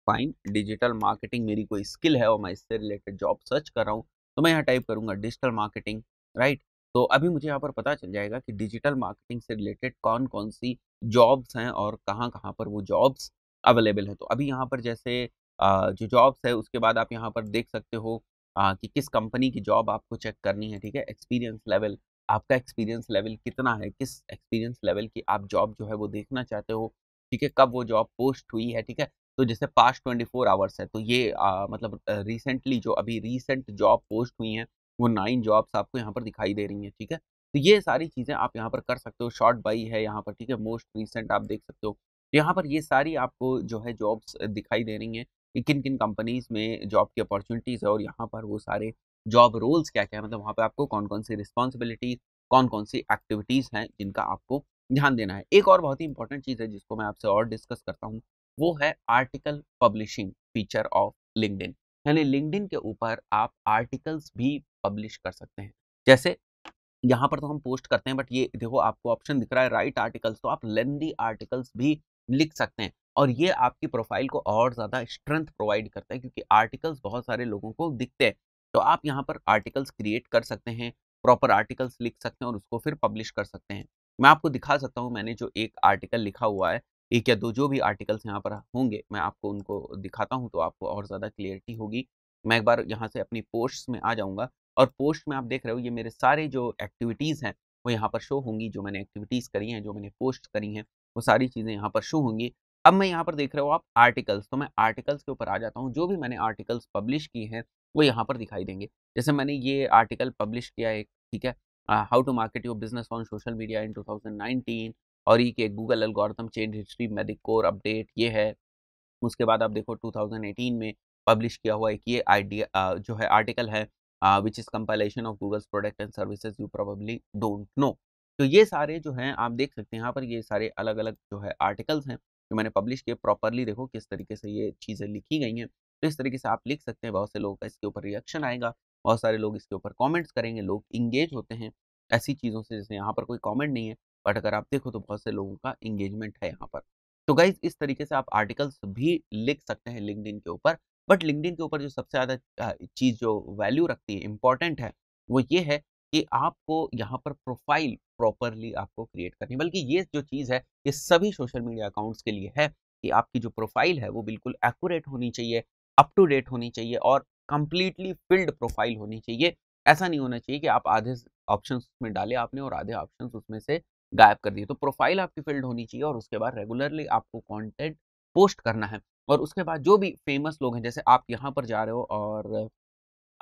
fine digital marketing मेरी कोई स्किल है और मैं इससे रिलेटेड जॉब सर्च कर रहा हूँ तो मैं यहाँ टाइप करूँगा डिजिटल मार्केटिंग राइट तो अभी मुझे यहाँ पर पता चल जाएगा कि डिजिटल मार्केटिंग से रिलेटेड कौन कौन सी जॉब्स हैं और कहाँ कहाँ पर वो जॉब्स अवेलेबल है तो अभी यहाँ पर जैसे जो जॉब्स है उसके बाद आप यहाँ पर देख सकते हो कि किस कंपनी की जॉब आपको चेक करनी है ठीक है एक्सपीरियंस लेवल आपका एक्सपीरियंस लेवल कितना है किस एक्सपीरियंस लेवल की आप जॉब जो है वो देखना चाहते हो ठीक है कब वो जॉब पोस्ट हुई है ठीक है तो जैसे पास्ट ट्वेंटी फोर आवर्स है तो ये आ, मतलब रिसेंटली जो अभी रिसेंट जॉब पोस्ट हुई हैं वो नाइन जॉब्स आपको यहाँ पर दिखाई दे रही हैं ठीक है तो ये सारी चीज़ें आप यहाँ पर कर सकते हो शॉर्ट बाई है यहाँ पर ठीक है मोस्ट रिसेंट आप देख सकते हो यहाँ पर ये सारी आपको जो है जॉब्स दिखाई दे रही हैं कि किन किन कंपनीज में जॉब की अपॉर्चुनिटीज़ है और यहाँ पर वो सारे जॉब रोल्स क्या क्या है मतलब वहाँ पर आपको कौन कौन सी रिस्पॉन्सिबिलिटीज़ कौन कौन सी एक्टिविटीज़ हैं जिनका आपको ध्यान देना है एक और बहुत ही इंपॉर्टेंट चीज़ है जिसको मैं आपसे और डिस्कस करता हूँ वो है article publishing feature of linked यानी लिंकडिन के ऊपर आप आर्टिकल्स भी पब्लिश कर सकते हैं जैसे यहाँ पर तो हम पोस्ट करते हैं बट ये देखो आपको ऑप्शन दिख रहा है राइट आर्टिकल्स तो आप लेंदी आर्टिकल्स भी लिख सकते हैं और ये आपकी प्रोफाइल को और ज़्यादा स्ट्रेंथ प्रोवाइड करता है क्योंकि आर्टिकल्स बहुत सारे लोगों को दिखते हैं तो आप यहाँ पर आर्टिकल्स क्रिएट कर सकते हैं प्रॉपर आर्टिकल्स लिख सकते हैं और उसको फिर पब्लिश कर सकते हैं मैं आपको दिखा सकता हूँ मैंने जो एक आर्टिकल लिखा हुआ है एक या दो जो भी आर्टिकल्स यहाँ पर होंगे मैं आपको उनको दिखाता हूँ तो आपको और ज़्यादा क्लियरिटी होगी मैं एक बार यहाँ से अपनी पोस्ट में आ जाऊँगा और पोस्ट में आप देख रहे हो ये मेरे सारे जो एक्टिविटीज़ हैं वो यहाँ पर शो होंगी जो मैंने एक्टिविटीज़ करी हैं जो मैंने पोस्ट करी हैं वो सारी चीज़ें यहाँ पर शो होंगी अब मैं यहाँ पर देख रहे हो आप आर्टिकल्स तो मैं आर्टिकल्स के ऊपर आ जाता हूँ जो भी मैंने आर्टिकल्स पब्लिश किए हैं वो यहाँ पर दिखाई देंगे जैसे मैंने ये आर्टिकल पब्लिश किया एक ठीक है how to market your business on social media in 2019 और ये कि Google algorithm change history Medic core update ये है उसके बाद आप देखो 2018 में पब्लिश किया हुआ एक ये आइडिया जो है आर्टिकल है which is compilation of Google's product and services you probably don't know तो ये सारे जो हैं आप देख सकते हैं यहाँ पर ये सारे अलग अलग जो है आर्टिकल्स हैं जो मैंने पब्लिश किए प्रॉपरली देखो किस तरीके से ये चीज़ें लिखी गई हैं तो इस तरीके से आप लिख सकते हैं बहुत से लोगों का इसके ऊपर रिएक्शन आएगा बहुत सारे लोग इसके ऊपर कॉमेंट्स करेंगे लोग इंगेज होते हैं ऐसी चीज़ों से जैसे यहाँ पर कोई कॉमेंट नहीं है बट अगर आप देखो तो बहुत से लोगों का इंगेजमेंट है यहाँ पर तो गाइज इस तरीके से आप आर्टिकल्स भी लिख सकते हैं लिंकड के ऊपर बट लिंकड के ऊपर जो सबसे ज़्यादा चीज़ जो वैल्यू रखती है इंपॉर्टेंट है वो ये है कि आपको यहाँ पर प्रोफाइल प्रॉपरली आपको क्रिएट करनी बल्कि ये जो चीज़ है ये सभी सोशल मीडिया अकाउंट्स के लिए है कि आपकी जो प्रोफाइल है वो बिल्कुल एक्यूरेट होनी चाहिए अप टू डेट होनी चाहिए और कम्प्लीटली फिल्ड प्रोफाइल होनी चाहिए ऐसा नहीं होना चाहिए कि आप आधे ऑप्शन उसमें डाले आपने और आधे ऑप्शन उसमें से गायब कर दिए तो प्रोफाइल आपकी फिल्ड होनी चाहिए और उसके बाद रेगुलरली आपको कॉन्टेंट पोस्ट करना है और उसके बाद जो भी फेमस लोग हैं जैसे आप यहाँ पर जा रहे हो और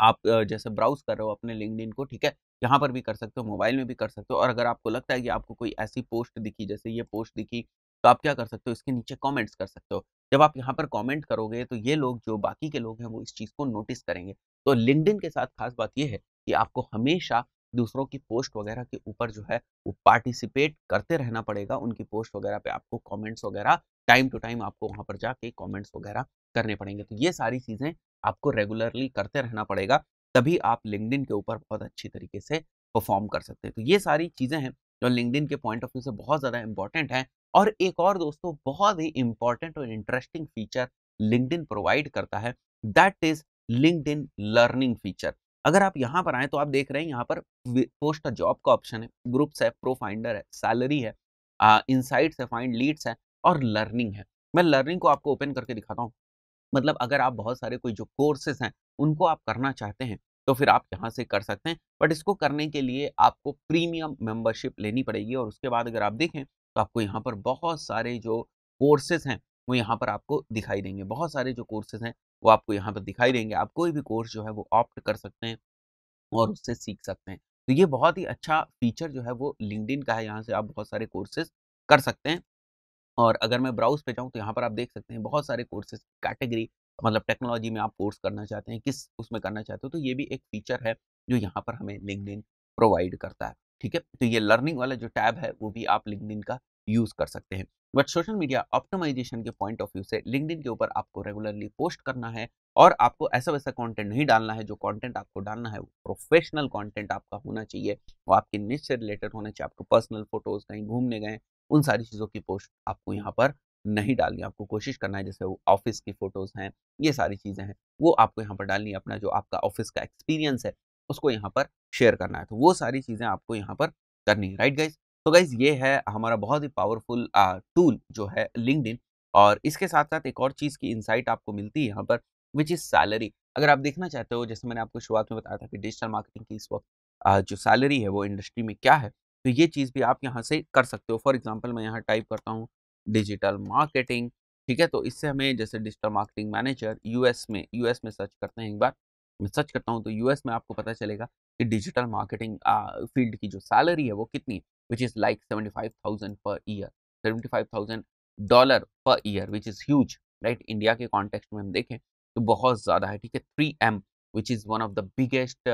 आप जैसे ब्राउज कर रहे हो अपने लिंकड को ठीक है यहाँ पर भी कर सकते हो मोबाइल में भी कर सकते हो और अगर आपको लगता है कि आपको कोई ऐसी पोस्ट दिखी जैसे ये पोस्ट दिखी तो आप क्या कर सकते हो इसके नीचे कमेंट्स कर सकते हो जब आप यहाँ पर कमेंट करोगे तो ये लोग जो बाकी के लोग हैं वो इस चीज़ को नोटिस करेंगे तो लिंकडिन के साथ खास बात ये है कि आपको हमेशा दूसरों की पोस्ट वगैरह के ऊपर जो है वो पार्टिसिपेट करते रहना पड़ेगा उनकी पोस्ट वगैरह पे आपको कमेंट्स वगैरह टाइम टू टाइम आपको वहाँ पर जाके कमेंट्स वगैरह करने पड़ेंगे तो ये सारी चीज़ें आपको रेगुलरली करते रहना पड़ेगा तभी आप लिंकडिन के ऊपर बहुत अच्छी तरीके से परफॉर्म कर सकते हैं तो ये सारी चीज़ें हैं जो लिंकड के पॉइंट ऑफ व्यू से बहुत ज़्यादा इंपॉर्टेंट है और एक और दोस्तों बहुत ही इंपॉर्टेंट और इंटरेस्टिंग फीचर लिंकड प्रोवाइड करता है that is linked learning feature अगर आप यहाँ पर आए तो आप देख रहे हैं यहाँ पर पोस्ट जॉब का ऑप्शन है ग्रुप्स है प्रोफाइंडर है सैलरी है इनसाइट्स है फाइंड लीड्स है और लर्निंग है मैं लर्निंग को आपको ओपन करके दिखाता हूँ मतलब अगर आप बहुत सारे कोई जो कोर्सेस हैं उनको आप करना चाहते हैं तो फिर आप यहाँ से कर सकते हैं बट इसको करने के लिए आपको प्रीमियम मेंबरशिप लेनी पड़ेगी और उसके बाद अगर आप देखें तो आपको यहाँ पर बहुत सारे जो कोर्सेज हैं वो यहाँ पर आपको दिखाई देंगे बहुत सारे जो कोर्सेज हैं वो आपको यहाँ पर दिखाई देंगे आप कोई भी कोर्स जो है वो ऑप्ट कर सकते हैं और उससे सीख सकते हैं तो ये बहुत ही अच्छा फीचर जो है वो लिंकड का है यहाँ से आप बहुत सारे कोर्सेज कर सकते हैं और अगर मैं ब्राउज पे जाऊँ तो यहाँ पर आप देख सकते हैं बहुत सारे कोर्सेज कैटेगरी मतलब टेक्नोलॉजी में आप कोर्स करना चाहते हैं किस उसमें करना चाहते हो तो ये भी एक फीचर है जो यहाँ पर हमें लिंकड प्रोवाइड करता है ठीक है तो ये लर्निंग वाला जो टैब है वो भी आप लिंकड का यूज़ कर सकते हैं बट सोशल मीडिया ऑप्टिमाइजेशन के पॉइंट ऑफ व्यू से लिंकड के ऊपर आपको रेगुलरली पोस्ट करना है और आपको ऐसा वैसा कंटेंट नहीं डालना है जो कंटेंट आपको डालना है वो प्रोफेशनल कंटेंट आपका होना चाहिए वो आपके निच से रिलेटेड होना चाहिए आपको पर्सनल फोटोज कहीं घूमने गए उन सारी चीज़ों की पोस्ट आपको यहाँ पर नहीं डालनी आपको कोशिश करना है जैसे वो ऑफिस की फ़ोटोज़ हैं ये सारी चीज़ें हैं वो आपको यहाँ पर डालनी है अपना जो आपका ऑफिस का एक्सपीरियंस है उसको यहाँ पर शेयर करना है तो वो सारी चीज़ें आपको यहाँ पर करनी है राइट गाइज तो गाइज ये है हमारा बहुत ही पावरफुल टूल जो है लिंकड और इसके साथ साथ एक और चीज़ की इंसाइट आपको मिलती है यहाँ पर विच इज़ सैलरी अगर आप देखना चाहते हो जैसे मैंने आपको शुरुआत में बताया था कि डिजिटल मार्केटिंग की इस वक्त जो सैलरी है वो इंडस्ट्री में क्या है तो ये चीज़ भी आप यहाँ से कर सकते हो फॉर एग्जाम्पल मैं यहाँ टाइप करता हूँ डिजिटल मार्केटिंग ठीक है तो इससे हमें जैसे डिजिटल मार्केटिंग मैनेजर यूएस में यूएस में सर्च करते हैं एक बार मैं सर्च करता हूँ तो यूएस में आपको पता चलेगा कि डिजिटल मार्केटिंग फील्ड की जो सैलरी है वो कितनी है which is like seventy five thousand per year seventy five thousand dollar per year which is huge right India के कॉन्टेक्स्ट में हम देखें तो बहुत ज़्यादा है ठीक है three M which is one of the biggest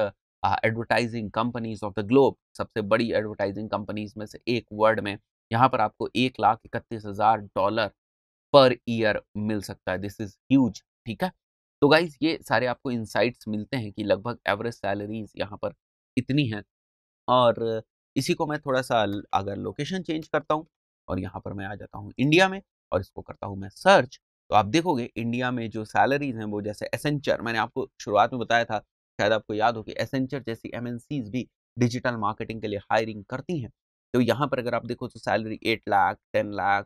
advertising companies of the globe सबसे बड़ी एडवर्टाइजिंग कंपनीज में से एक वर्ड में यहाँ पर आपको एक लाख इकतीस हज़ार डॉलर पर ईयर मिल सकता है दिस इज़ ह्यूज ठीक है तो गाइज ये सारे आपको इंसाइट्स मिलते हैं कि लगभग एवरेज सैलरीज यहाँ पर इतनी है और इसी को मैं थोड़ा सा अगर लोकेशन चेंज करता हूँ और यहाँ पर मैं आ जाता हूँ इंडिया में और इसको करता हूँ मैं सर्च तो आप देखोगे इंडिया में जो सैलरीज हैं वो जैसे एसेंचर मैंने आपको शुरुआत में बताया था शायद आपको याद हो कि एसेंचर जैसी एम भी डिजिटल मार्केटिंग के लिए हायरिंग करती हैं तो यहाँ पर अगर आप देखो तो salary eight lakh ten lakh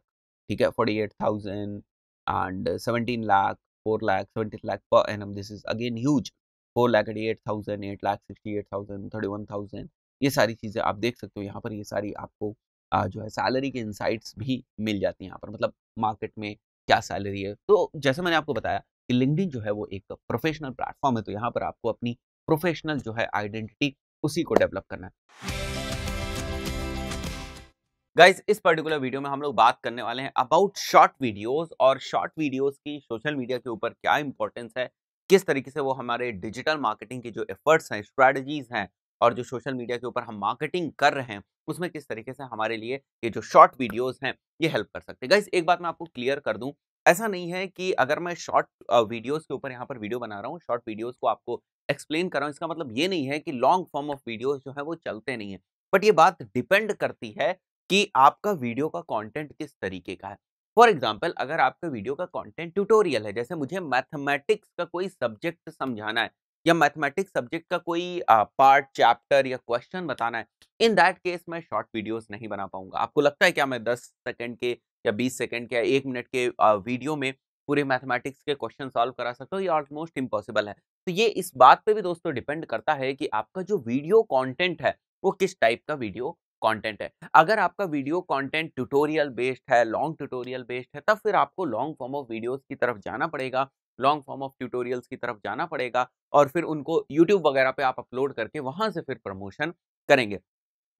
ठीक है forty eight thousand and seventeen lakh four lakh seventeen lakh per an this is again huge four lakh eighty eight thousand eight lakh sixty eight thousand thirty one thousand ये सारी चीज़ें आप देख सकते हो यहाँ पर ये सारी आपको जो है सैलरी के इंसाइट्स भी मिल जाती हैं यहाँ पर मतलब मार्केट में क्या सैलरी है तो जैसे मैंने आपको बताया कि लिंकडिन जो है वो एक प्रोफेशनल प्लेटफॉर्म है तो यहाँ पर आपको अपनी प्रोफेशनल जो है आइडेंटिटी उसी को डेवलप करना है गाइज इस पर्टिकुलर वीडियो में हम लोग बात करने वाले हैं अबाउट शॉर्ट वीडियोस और शॉर्ट वीडियोस की सोशल मीडिया के ऊपर क्या इंपॉर्टेंस है किस तरीके से वो हमारे डिजिटल मार्केटिंग के जो एफर्ट्स हैं स्ट्रेटजीज हैं और जो सोशल मीडिया के ऊपर हम मार्केटिंग कर रहे हैं उसमें किस तरीके से हमारे लिए ये जो शॉर्ट वीडियोज हैं ये हेल्प कर सकते हैं गाइज एक बात मैं आपको क्लियर कर दूँ ऐसा नहीं है कि अगर मैं शॉर्ट वीडियोस के ऊपर यहाँ पर वीडियो बना रहा हूँ शॉर्ट वीडियोस को आपको एक्सप्लेन कर रहा हूँ इसका मतलब ये नहीं है कि लॉन्ग फॉर्म ऑफ वीडियोस जो है वो चलते नहीं है बट ये बात डिपेंड करती है कि आपका वीडियो का कॉन्टेंट किस तरीके का है फॉर एग्जाम्पल अगर आपके वीडियो का कॉन्टेंट ट्यूटोरियल है जैसे मुझे मैथमेटिक्स का कोई सब्जेक्ट समझाना है या मैथमेटिक्स सब्जेक्ट का कोई पार्ट चैप्टर या क्वेश्चन बताना है इन दैट केस मैं शॉर्ट वीडियोस नहीं बना पाऊंगा आपको लगता है क्या मैं 10 सेकंड के या 20 सेकंड के या एक मिनट के वीडियो में पूरे मैथमेटिक्स के क्वेश्चन सॉल्व करा सकते हो ये ऑलमोस्ट इम्पॉसिबल है तो ये इस बात पे भी दोस्तों डिपेंड करता है कि आपका जो वीडियो कंटेंट है वो किस टाइप का वीडियो कंटेंट है अगर आपका वीडियो कंटेंट ट्यूटोरियल बेस्ड है लॉन्ग ट्यूटोरियल बेस्ड है तब फिर आपको लॉन्ग फॉर्म ऑफ वीडियोज की तरफ जाना पड़ेगा लॉन्ग फॉर्म ऑफ ट्यूटोरियल्स की तरफ जाना पड़ेगा और फिर उनको यूट्यूब वगैरह पे आप अपलोड करके वहाँ से फिर प्रमोशन करेंगे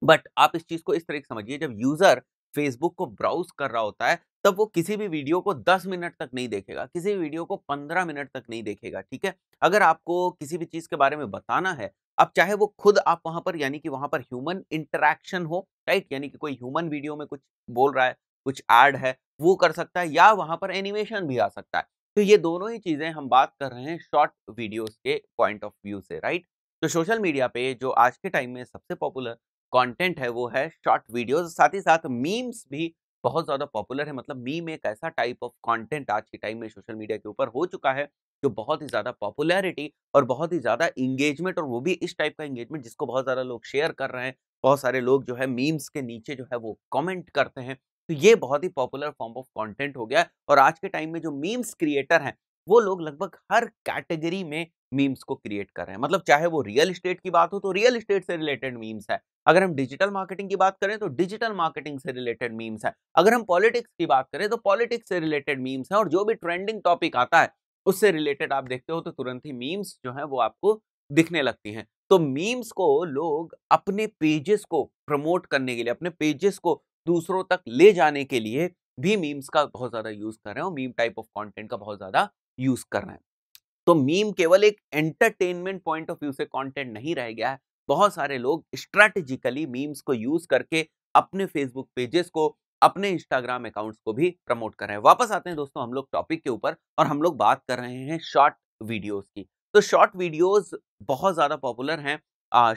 बट आप इस चीज़ को इस तरह समझिए जब यूज़र फेसबुक को ब्राउज कर रहा होता है तब वो किसी भी वीडियो को 10 मिनट तक नहीं देखेगा किसी भी वीडियो को 15 मिनट तक नहीं देखेगा ठीक है अगर आपको किसी भी चीज़ के बारे में बताना है अब चाहे वो खुद आप वहां पर यानी कि वहां पर ह्यूमन इंटरेक्शन हो राइट यानी कि कोई ह्यूमन वीडियो में कुछ बोल रहा है कुछ एड है वो कर सकता है या वहां पर एनिमेशन भी आ सकता है तो ये दोनों ही चीज़ें हम बात कर रहे हैं शॉर्ट वीडियोज के पॉइंट ऑफ व्यू से राइट तो सोशल मीडिया पे जो आज के टाइम में सबसे पॉपुलर कंटेंट है वो है शॉर्ट वीडियोस साथ ही साथ मीम्स भी बहुत ज़्यादा पॉपुलर है मतलब मीम एक ऐसा टाइप ऑफ कंटेंट आज के टाइम में सोशल मीडिया के ऊपर हो चुका है जो बहुत ही ज़्यादा पॉपुलैरिटी और बहुत ही ज़्यादा इंगेजमेंट और वो भी इस टाइप का इंगेजमेंट जिसको बहुत ज़्यादा लोग शेयर कर रहे हैं बहुत सारे लोग जो है मीम्स के नीचे जो है वो कॉमेंट करते हैं तो ये बहुत ही पॉपुलर फॉर्म ऑफ कॉन्टेंट हो गया और आज के टाइम में जो मीम्स क्रिएटर हैं वो लोग लगभग हर कैटेगरी में मीम्स को क्रिएट कर रहे हैं मतलब चाहे वो रियल इस्टेट की बात हो तो रियल इस्टेट से रिलेटेड मीम्स है अगर हम डिजिटल मार्केटिंग की बात करें तो डिजिटल मार्केटिंग से रिलेटेड मीम्स है अगर हम पॉलिटिक्स की बात करें तो पॉलिटिक्स से रिलेटेड मीम्स है और जो भी ट्रेंडिंग टॉपिक आता है उससे रिलेटेड आप देखते हो तो तुरंत ही मीम्स जो है वो आपको दिखने लगती हैं तो मीम्स को लोग अपने पेजेस को प्रमोट करने के लिए अपने पेजेस को दूसरों तक ले जाने के लिए भी मीम्स का बहुत ज़्यादा यूज़ कर रहे हैं और मीम टाइप ऑफ कंटेंट का बहुत ज़्यादा यूज कर रहे हैं तो मीम केवल एक एंटरटेनमेंट पॉइंट ऑफ व्यू से कंटेंट नहीं रह गया है बहुत सारे लोग स्ट्रेटेजिकली मीम्स को यूज करके अपने फेसबुक पेजेस को अपने इंस्टाग्राम अकाउंट्स को भी प्रमोट कर रहे हैं वापस आते हैं दोस्तों हम लोग टॉपिक के ऊपर और हम लोग बात कर रहे हैं शॉर्ट वीडियोस की तो शॉर्ट वीडियोस बहुत ज़्यादा पॉपुलर हैं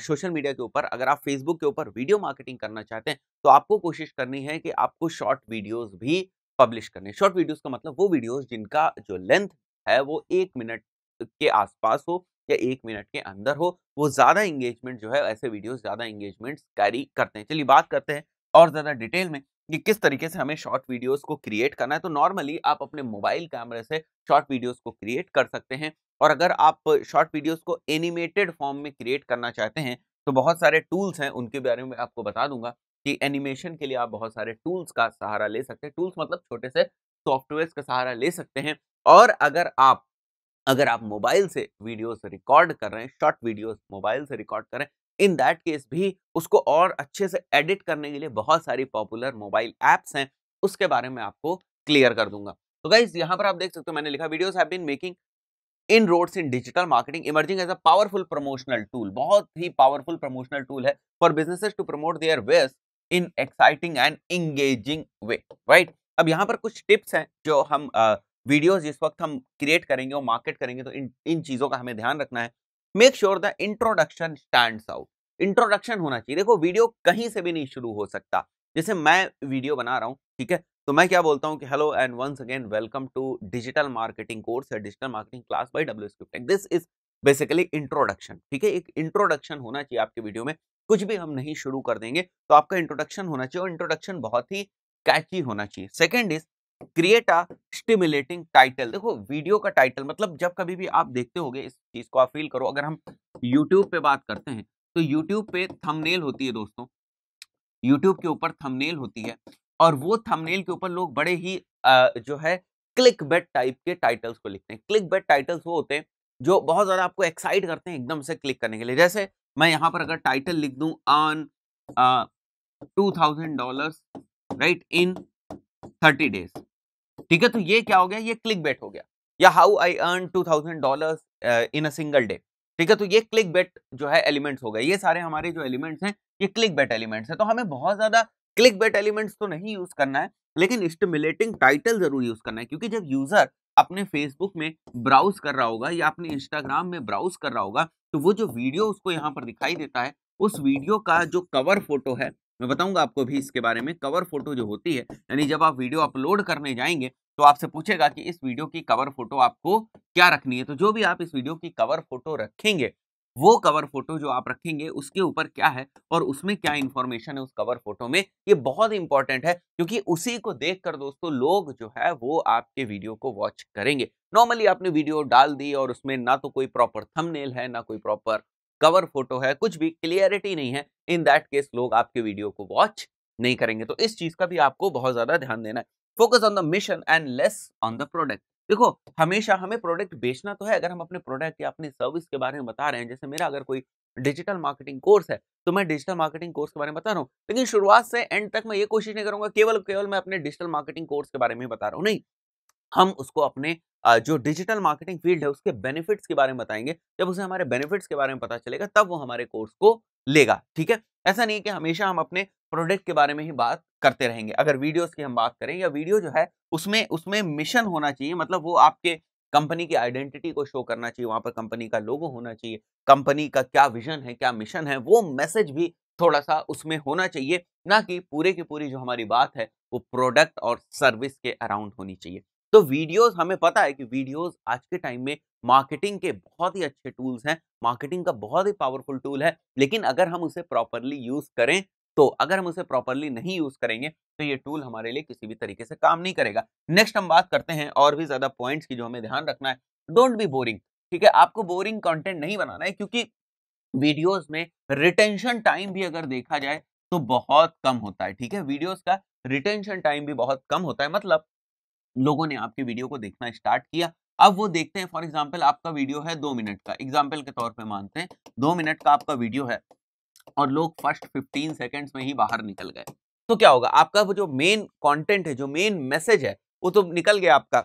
सोशल मीडिया के ऊपर अगर आप फेसबुक के ऊपर वीडियो मार्केटिंग करना चाहते हैं तो आपको कोशिश करनी है कि आपको शॉर्ट वीडियोज भी पब्लिश करने शॉर्ट वीडियोस का मतलब वो वीडियोस जिनका जो लेंथ है वो एक मिनट के आसपास हो या एक मिनट के अंदर हो वो ज़्यादा इंगेजमेंट जो है ऐसे वीडियोस ज़्यादा इंगेजमेंट कैरी करते हैं चलिए बात करते हैं और ज़्यादा डिटेल में कि किस तरीके से हमें शॉर्ट वीडियोस को क्रिएट करना है तो नॉर्मली आप अपने मोबाइल कैमरे से शॉर्ट वीडियोस को क्रिएट कर सकते हैं और अगर आप शॉर्ट वीडियोस को एनिमेटेड फॉर्म में क्रिएट करना चाहते हैं तो बहुत सारे टूल्स हैं उनके बारे में आपको बता दूंगा कि एनिमेशन के लिए आप बहुत सारे टूल्स का सहारा ले सकते हैं टूल्स मतलब छोटे से सॉफ्टवेयर का सहारा ले सकते हैं और अगर आप अगर आप मोबाइल से वीडियोस रिकॉर्ड कर रहे हैं शॉर्ट वीडियोस मोबाइल से रिकॉर्ड कर रहे हैं इन दैट केस भी उसको और अच्छे से एडिट करने के लिए बहुत सारी पॉपुलर मोबाइल ऐप्स हैं उसके बारे में आपको क्लियर कर दूंगा तो गाइज यहाँ पर आप देख सकते हो मैंने लिखा videos have been making inroads in digital marketing emerging as a powerful promotional tool बहुत ही पावरफुल प्रमोशनल टूल है for business to promote their west in exciting and engaging way right अब यहाँ पर कुछ टिप्स हैं जो हम वीडियोस जिस वक्त हम क्रिएट करेंगे और मार्केट करेंगे तो इन इन चीज़ों का हमें ध्यान रखना है make sure the introduction stand out introduction होना चाहिए देखो वीडियो कहीं से भी नहीं शुरू हो सकता जैसे मैं वीडियो बना रहा हूँ ठीक है तो मैं क्या बोलता हूँ कि hello and once again welcome to digital marketing course या digital marketing class by W scriptech this is basically introduction ठीक है एक इंट्रोडक्शन होना चाहिए आपके वीडियो में कुछ भी हम नहीं शुरू कर देंगे तो आपका इंट्रोडक्शन होना चाहिए और इंट्रोडक्शन बहुत ही कैची होना चाहिए second is create a stimulating title देखो वीडियो का टाइटल मतलब जब कभी भी आप देखते होगे इस चीज को आप फील करो अगर हम यूट्यूब पे बात करते हैं तो यूट्यूब पे थंबनेल होती है दोस्तों यूट्यूब के ऊपर थंबनेल होती है और वो थंबनेल के ऊपर लोग बड़े ही आ, जो है क्लिक बेट टाइप के टाइटल्स को लिखते हैं क्लिक बेट टाइटल्स वो होते हैं जो बहुत ज़्यादा आपको एक्साइट करते हैं एकदम से क्लिक करने के लिए जैसे मैं यहाँ पर अगर टाइटल लिख दू earn two thousand dollar right in thirty days ठीक है तो ये क्या हो गया ये क्लिक बेट हो गया या how I earn two thousand dollar in a single day ठीक है तो ये क्लिक बेट जो है एलिमेंट्स हो गए ये सारे हमारे जो एलिमेंट्स हैं ये क्लिक बेट एलिमेंट्स हैं तो हमें बहुत ज्यादा क्लिक बेट एलिमेंट्स तो नहीं यूज करना है लेकिन स्टिमुलेटिंग टाइटल जरूर यूज करना है क्योंकि जब यूजर अपने फेसबुक में ब्राउज कर रहा होगा या अपने इंस्टाग्राम में ब्राउज कर रहा होगा तो वो जो वीडियो उसको यहाँ पर दिखाई देता है उस वीडियो का जो कवर फोटो है मैं बताऊंगा आपको भी इसके बारे में कवर फोटो जो होती है यानी जब आप वीडियो अपलोड करने जाएंगे तो आपसे पूछेगा कि इस वीडियो की कवर फोटो आपको क्या रखनी है तो जो भी आप इस वीडियो की कवर फोटो रखेंगे वो कवर फोटो जो आप रखेंगे उसके ऊपर क्या है और उसमें क्या इंफॉर्मेशन है उस कवर फोटो में ये बहुत इंपॉर्टेंट है क्योंकि उसी को देखकर दोस्तों लोग जो है वो आपके वीडियो को वॉच करेंगे नॉर्मली आपने वीडियो डाल दी और उसमें ना तो कोई प्रॉपर थंबनेल है ना कोई प्रॉपर कवर फोटो है कुछ भी क्लियरिटी नहीं है इन दैट केस लोग आपके वीडियो को वॉच नहीं करेंगे तो इस चीज का भी आपको बहुत ज्यादा ध्यान देना है focus on the mission and less on the product देखो हमेशा हमें प्रोडक्ट बेचना तो है अगर हम अपने प्रोडक्ट या अपनी सर्विस के बारे में बता रहे हैं जैसे मेरा अगर कोई डिजिटल मार्केटिंग कोर्स है तो मैं डिजिटल मार्केटिंग कोर्स के बारे में बता रहा हूँ लेकिन शुरुआत से एंड तक मैं ये कोशिश नहीं करूंगा केवल केवल मैं अपने डिजिटल मार्केटिंग कोर्स के बारे में बता रहा हूँ नहीं हम उसको अपने जो डिजिटल मार्केटिंग फील्ड है उसके बेनिफिट्स के बारे में बताएंगे जब उसे हमारे बेनिफिट्स के बारे में पता चलेगा तब वो हमारे कोर्स को लेगा ठीक है ऐसा नहीं है कि हमेशा हम अपने प्रोडक्ट के बारे में ही बात करते रहेंगे अगर वीडियोस की हम बात करें या वीडियो जो है उसमें उसमें मिशन होना चाहिए मतलब वो आपके कंपनी की आइडेंटिटी को शो करना चाहिए वहां पर कंपनी का लोगो होना चाहिए कंपनी का क्या विजन है क्या मिशन है वो मैसेज भी थोड़ा सा उसमें होना चाहिए ना कि पूरे की पूरी जो हमारी बात है वो प्रोडक्ट और सर्विस के अराउंड होनी चाहिए तो वीडियोस हमें पता है कि वीडियोस आज के टाइम में मार्केटिंग के बहुत ही अच्छे टूल्स हैं मार्केटिंग का बहुत ही पावरफुल टूल है लेकिन अगर हम उसे प्रॉपरली यूज करें तो अगर हम उसे प्रॉपरली नहीं यूज करेंगे तो ये टूल हमारे लिए किसी भी तरीके से काम नहीं करेगा नेक्स्ट हम बात करते हैं और भी ज्यादा पॉइंट्स की जो हमें ध्यान रखना है डोंट बी बोरिंग ठीक है आपको बोरिंग कॉन्टेंट नहीं बनाना है क्योंकि वीडियोज में रिटेंशन टाइम भी अगर देखा जाए तो बहुत कम होता है ठीक है वीडियोज का रिटेंशन टाइम भी बहुत कम होता है मतलब लोगों ने आपकी वीडियो को देखना स्टार्ट किया अब वो देखते हैं फॉर एग्जाम्पल आपका वीडियो है दो मिनट का एग्जाम्पल के तौर पे मानते हैं दो मिनट का आपका वीडियो है और लोग फर्स्ट फिफ्टीन सेकेंड्स में ही बाहर निकल गए तो क्या होगा आपका वो जो मेन कंटेंट है जो मेन मैसेज है वो तो निकल गया आपका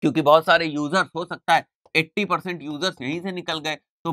क्योंकि बहुत सारे यूजर्स हो सकता है एट्टी परसेंट यूजर्स यहीं से निकल गए तो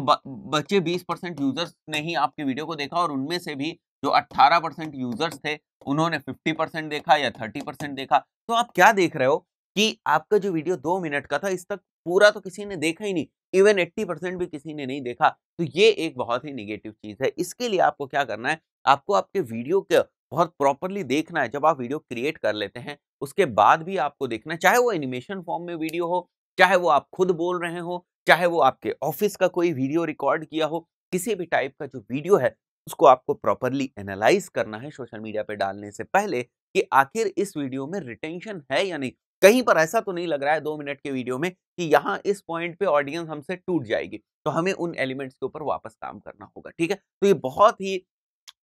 बचे बीस परसेंट यूजर्स ने ही आपकी वीडियो को देखा और उनमें से भी जो 18 परसेंट यूजर्स थे उन्होंने 50 परसेंट देखा या 30 परसेंट देखा तो आप क्या देख रहे हो कि आपका जो वीडियो दो मिनट का था इस तक पूरा तो किसी ने देखा ही नहीं इवन 80 परसेंट भी किसी ने नहीं देखा तो ये एक बहुत ही निगेटिव चीज है इसके लिए आपको क्या करना है आपको आपके वीडियो के बहुत प्रॉपरली देखना है जब आप वीडियो क्रिएट कर लेते हैं उसके बाद भी आपको देखना चाहे वो एनिमेशन फॉर्म में वीडियो हो चाहे वो आप खुद बोल रहे हो चाहे वो आपके ऑफिस का कोई वीडियो रिकॉर्ड किया हो किसी भी टाइप का जो वीडियो है उसको आपको प्रॉपरली एनालाइज करना है सोशल मीडिया पे डालने से पहले कि आखिर इस वीडियो में रिटेंशन है या नहीं कहीं पर ऐसा तो नहीं लग रहा है दो मिनट के वीडियो में कि यहाँ इस पॉइंट पे ऑडियंस हमसे टूट जाएगी तो हमें उन एलिमेंट्स के ऊपर वापस काम करना होगा ठीक है तो ये बहुत ही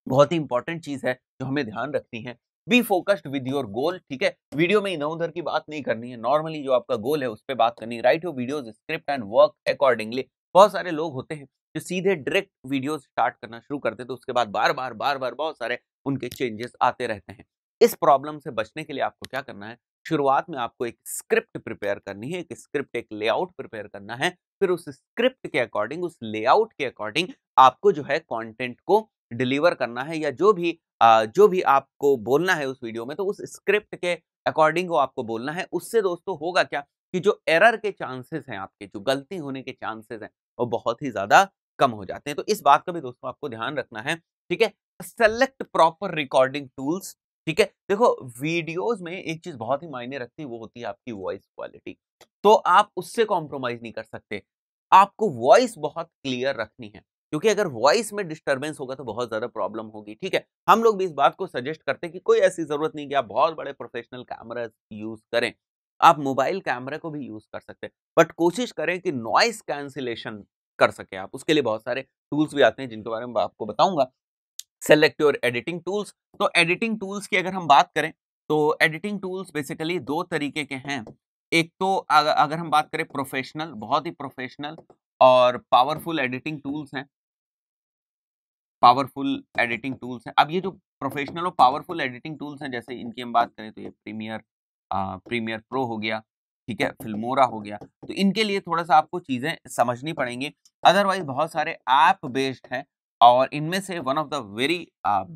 बहुत ही इंपॉर्टेंट चीज है जो हमें ध्यान रखनी है be focused with your goal ठीक है वीडियो में इधर उधर की बात नहीं करनी है नॉर्मली जो आपका गोल है उस पर बात करनी write your video script and work accordingly बहुत सारे लोग होते हैं जो सीधे डायरेक्ट वीडियो स्टार्ट करना शुरू करते तो उसके बाद बार बार बार बार बहुत सारे उनके चेंजेस आते रहते हैं इस प्रॉब्लम से बचने के लिए आपको क्या करना है शुरुआत में आपको एक स्क्रिप्ट प्रिपेयर करनी है एक स्क्रिप्ट एक लेआउट प्रिपेयर करना है फिर उस स्क्रिप्ट के अकॉर्डिंग उस लेआउट के अकॉर्डिंग आपको जो है कंटेंट को डिलीवर करना है या जो भी जो भी आपको बोलना है उस वीडियो में तो उस स्क्रिप्ट के अकॉर्डिंग वो आपको बोलना है उससे दोस्तों होगा क्या कि जो एरर के चांसेस हैं आपके जो गलती होने के चांसेस हैं वो बहुत ही ज़्यादा कम हो जाते हैं तो इस बात का भी दोस्तों आपको ध्यान रखना है ठीक है सेलेक्ट प्रॉपर रिकॉर्डिंग टूल्स ठीक है देखो वीडियोस में एक चीज बहुत ही मायने रखती है वो होती है आपकी वॉइस क्वालिटी तो आप उससे कॉम्प्रोमाइज नहीं कर सकते आपको वॉइस बहुत क्लियर रखनी है क्योंकि अगर वॉइस में डिस्टरबेंस होगा तो बहुत ज्यादा प्रॉब्लम होगी ठीक है हम लोग भी इस बात को सजेस्ट करते हैं कि कोई ऐसी जरूरत नहीं कि आप बहुत बड़े प्रोफेशनल कैमरा यूज करें आप मोबाइल कैमरे को भी यूज कर सकते हैं बट कोशिश करें कि नॉइस कैंसिलेशन कर सके आप उसके लिए बहुत सारे टूल्स भी आते हैं जिनके बारे में आपको बताऊंगा सेलेक्ट योर एडिटिंग टूल्स तो एडिटिंग टूल्स की अगर हम बात करें तो एडिटिंग टूल्स बेसिकली दो तरीके के हैं एक तो अगर हम बात करें प्रोफेशनल बहुत ही प्रोफेशनल और पावरफुल एडिटिंग टूल्स हैं पावरफुल एडिटिंग टूल्स हैं अब ये जो प्रोफेशनल और पावरफुल एडिटिंग टूल्स हैं जैसे इनकी हम बात करें तो ये प्रीमियर प्रीमियर प्रो हो गया ठीक है फिल्मोरा हो गया तो इनके लिए थोड़ा सा आपको चीज़ें समझनी पड़ेंगी अदरवाइज बहुत सारे ऐप बेस्ड हैं और इनमें से one of the very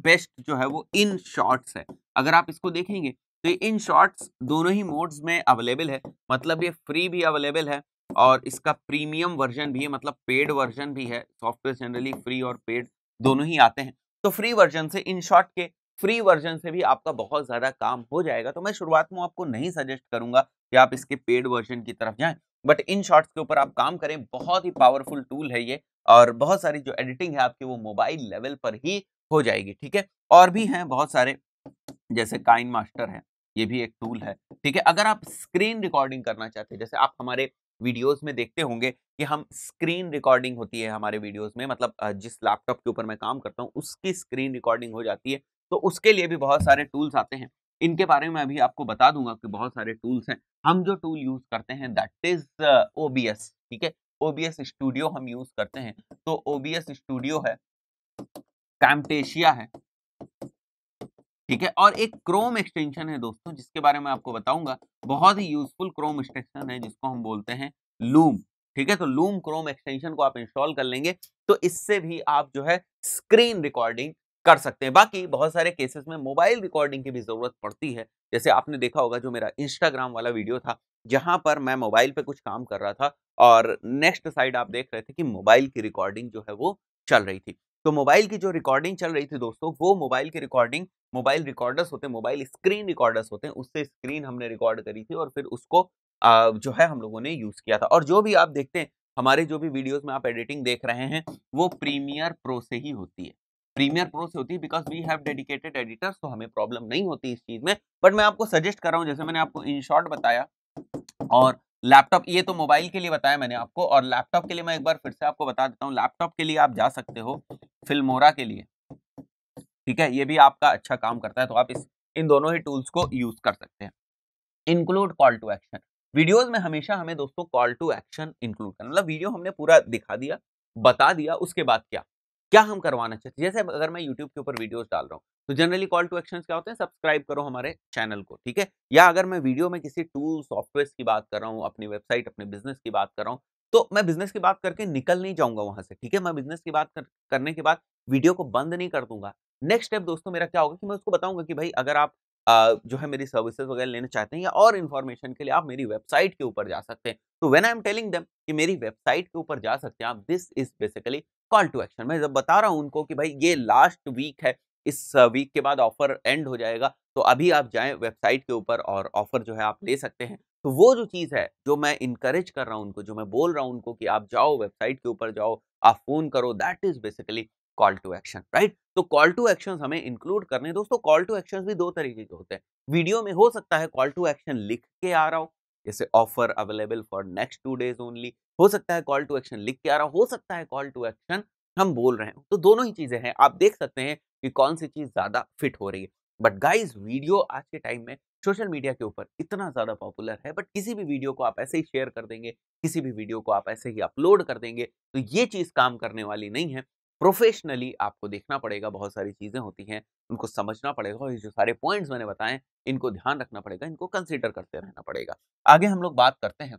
best जो है वो इन शॉर्ट्स है अगर आप इसको देखेंगे तो इन शॉर्ट्स दोनों ही मोड्स में अवेलेबल है मतलब ये फ्री भी अवेलेबल है और इसका प्रीमियम वर्जन भी है मतलब पेड वर्जन भी है सॉफ्टवेयर जनरली फ्री और पेड दोनों ही आते हैं तो फ्री वर्जन से इन शॉर्ट के फ्री वर्जन से भी आपका बहुत ज़्यादा काम हो जाएगा तो मैं शुरुआत में आपको नहीं सजेस्ट करूंगा कि आप इसके पेड वर्जन की तरफ जाएं बट इन शॉर्ट्स के ऊपर आप काम करें बहुत ही पावरफुल टूल है ये और बहुत सारी जो एडिटिंग है आपकी वो मोबाइल लेवल पर ही हो जाएगी ठीक है और भी हैं बहुत सारे जैसे काइन मास्टर है ये भी एक टूल है ठीक है अगर आप स्क्रीन रिकॉर्डिंग करना चाहते हैं जैसे आप हमारे वीडियोस में देखते होंगे कि हम स्क्रीन रिकॉर्डिंग होती है हमारे वीडियोस में मतलब जिस लैपटॉप के ऊपर मैं काम करता हूँ उसकी स्क्रीन रिकॉर्डिंग हो जाती है तो उसके लिए भी बहुत सारे टूल्स आते हैं इनके बारे में अभी आपको बता दूंगा कि बहुत सारे टूल्स हैं हम जो टूल यूज करते हैं दैट इज ओ ठीक है ओबीएस स्टूडियो हम यूज करते हैं तो ओबीएस स्टूडियो है कैमटेशिया है ठीक है और एक क्रोम एक्सटेंशन है दोस्तों जिसके बारे में आपको बताऊंगा बहुत ही यूजफुल क्रोम एक्सटेंशन है जिसको हम बोलते हैं लूम ठीक है तो लूम क्रोम एक्सटेंशन को आप इंस्टॉल कर लेंगे तो इससे भी आप जो है स्क्रीन रिकॉर्डिंग कर सकते हैं बाकी बहुत सारे केसेस में मोबाइल रिकॉर्डिंग की भी ज़रूरत पड़ती है जैसे आपने देखा होगा जो मेरा इंस्टाग्राम वाला वीडियो था जहां पर मैं मोबाइल पे कुछ काम कर रहा था और नेक्स्ट साइड आप देख रहे थे कि मोबाइल की रिकॉर्डिंग जो है वो चल रही थी तो मोबाइल की जो रिकॉर्डिंग चल रही थी दोस्तों वो मोबाइल की रिकॉर्डिंग मोबाइल रिकॉर्डर्स होते हैं मोबाइल स्क्रीन रिकॉर्डर्स होते हैं उससे स्क्रीन हमने रिकॉर्ड करी थी और फिर उसको जो है हम लोगों ने यूज़ किया था और जो भी आप देखते हैं हमारे जो भी वीडियोस में आप एडिटिंग देख रहे हैं वो प्रीमियर प्रो से ही होती है प्रीमियर प्रो से होती है because we have dedicated editors तो हमें प्रॉब्लम नहीं होती इस चीज में बट मैं आपको सजेस्ट कर रहा हूँ जैसे मैंने आपको इन शॉर्ट बताया और लैपटॉप ये तो मोबाइल के लिए बताया मैंने आपको और लैपटॉप के लिए मैं एक बार फिर से आपको बता देता हूँ लैपटॉप के लिए आप जा सकते हो फिल्मोरा के लिए ठीक है ये भी आपका अच्छा काम करता है तो आप इस इन दोनों ही टूल्स को यूज कर सकते हैं include call to action videos में हमेशा हमें दोस्तों कॉल टू एक्शन इंक्लूड करना मतलब वीडियो हमने पूरा दिखा दिया बता दिया उसके बाद क्या क्या हम करवाना चाहते हैं जैसे अगर मैं यूट्यूब के ऊपर वीडियोस डाल रहा हूँ तो जनरली कॉल टू एक्शन क्या होते हैं सब्सक्राइब करो हमारे चैनल को ठीक है या अगर मैं वीडियो में किसी टूल सॉफ्टवेयर की बात कर रहा हूँ अपनी वेबसाइट अपने बिजनेस की बात कर रहा हूँ तो मैं बिजनेस की बात करके निकल नहीं जाऊंगा वहां से ठीक है मैं बिजनेस की बात कर, करने के बाद वीडियो को बंद नहीं कर दूंगा नेक्स्ट स्टेप दोस्तों मेरा क्या होगा कि मैं उसको बताऊंगा कि भाई अगर आप आ, जो है मेरी सर्विसेज वगैरह लेना चाहते हैं या और इन्फॉर्मेशन के लिए आप मेरी वेबसाइट के ऊपर जा सकते हैं तो वेन आई एम टेलिंग दम कि मेरी वेबसाइट के ऊपर जा सकते हैं आप this is basically call to action मैं जब बता रहा हूँ उनको कि भाई ये लास्ट वीक है इस वीक uh, के बाद ऑफर एंड हो जाएगा तो अभी आप जाएं वेबसाइट के ऊपर और ऑफर जो है आप ले सकते हैं तो वो जो चीज़ है जो मैं इनकरेज कर रहा हूँ उनको जो मैं बोल रहा हूँ उनको कि आप जाओ वेबसाइट के ऊपर जाओ आप फ़ोन करो that is basically call to action right तो कॉल टू एक्शन हमें इंक्लूड करने दोस्तों कॉल टू एक्शन भी दो तरीके के होते हैं वीडियो में हो सकता है कॉल टू एक्शन लिख के आ रहा हो जैसे offer available for next two days only हो सकता है कॉल टू एक्शन लिख के आ रहा हो सकता है कॉल टू एक्शन हम बोल रहे हैं तो दोनों ही चीजें हैं आप देख सकते हैं कि कौन सी चीज ज्यादा फिट हो रही है बट गाइज वीडियो आज के टाइम में सोशल मीडिया के ऊपर इतना ज़्यादा पॉपुलर है बट किसी भी वीडियो को आप ऐसे ही शेयर कर देंगे किसी भी वीडियो को आप ऐसे ही अपलोड कर देंगे तो ये चीज़ काम करने वाली नहीं है प्रोफेशनली आपको देखना पड़ेगा बहुत सारी चीज़ें होती हैं उनको समझना पड़ेगा और जो सारे पॉइंट्स मैंने बताए इनको ध्यान रखना पड़ेगा इनको कंसिडर करते रहना पड़ेगा आगे हम लोग बात करते हैं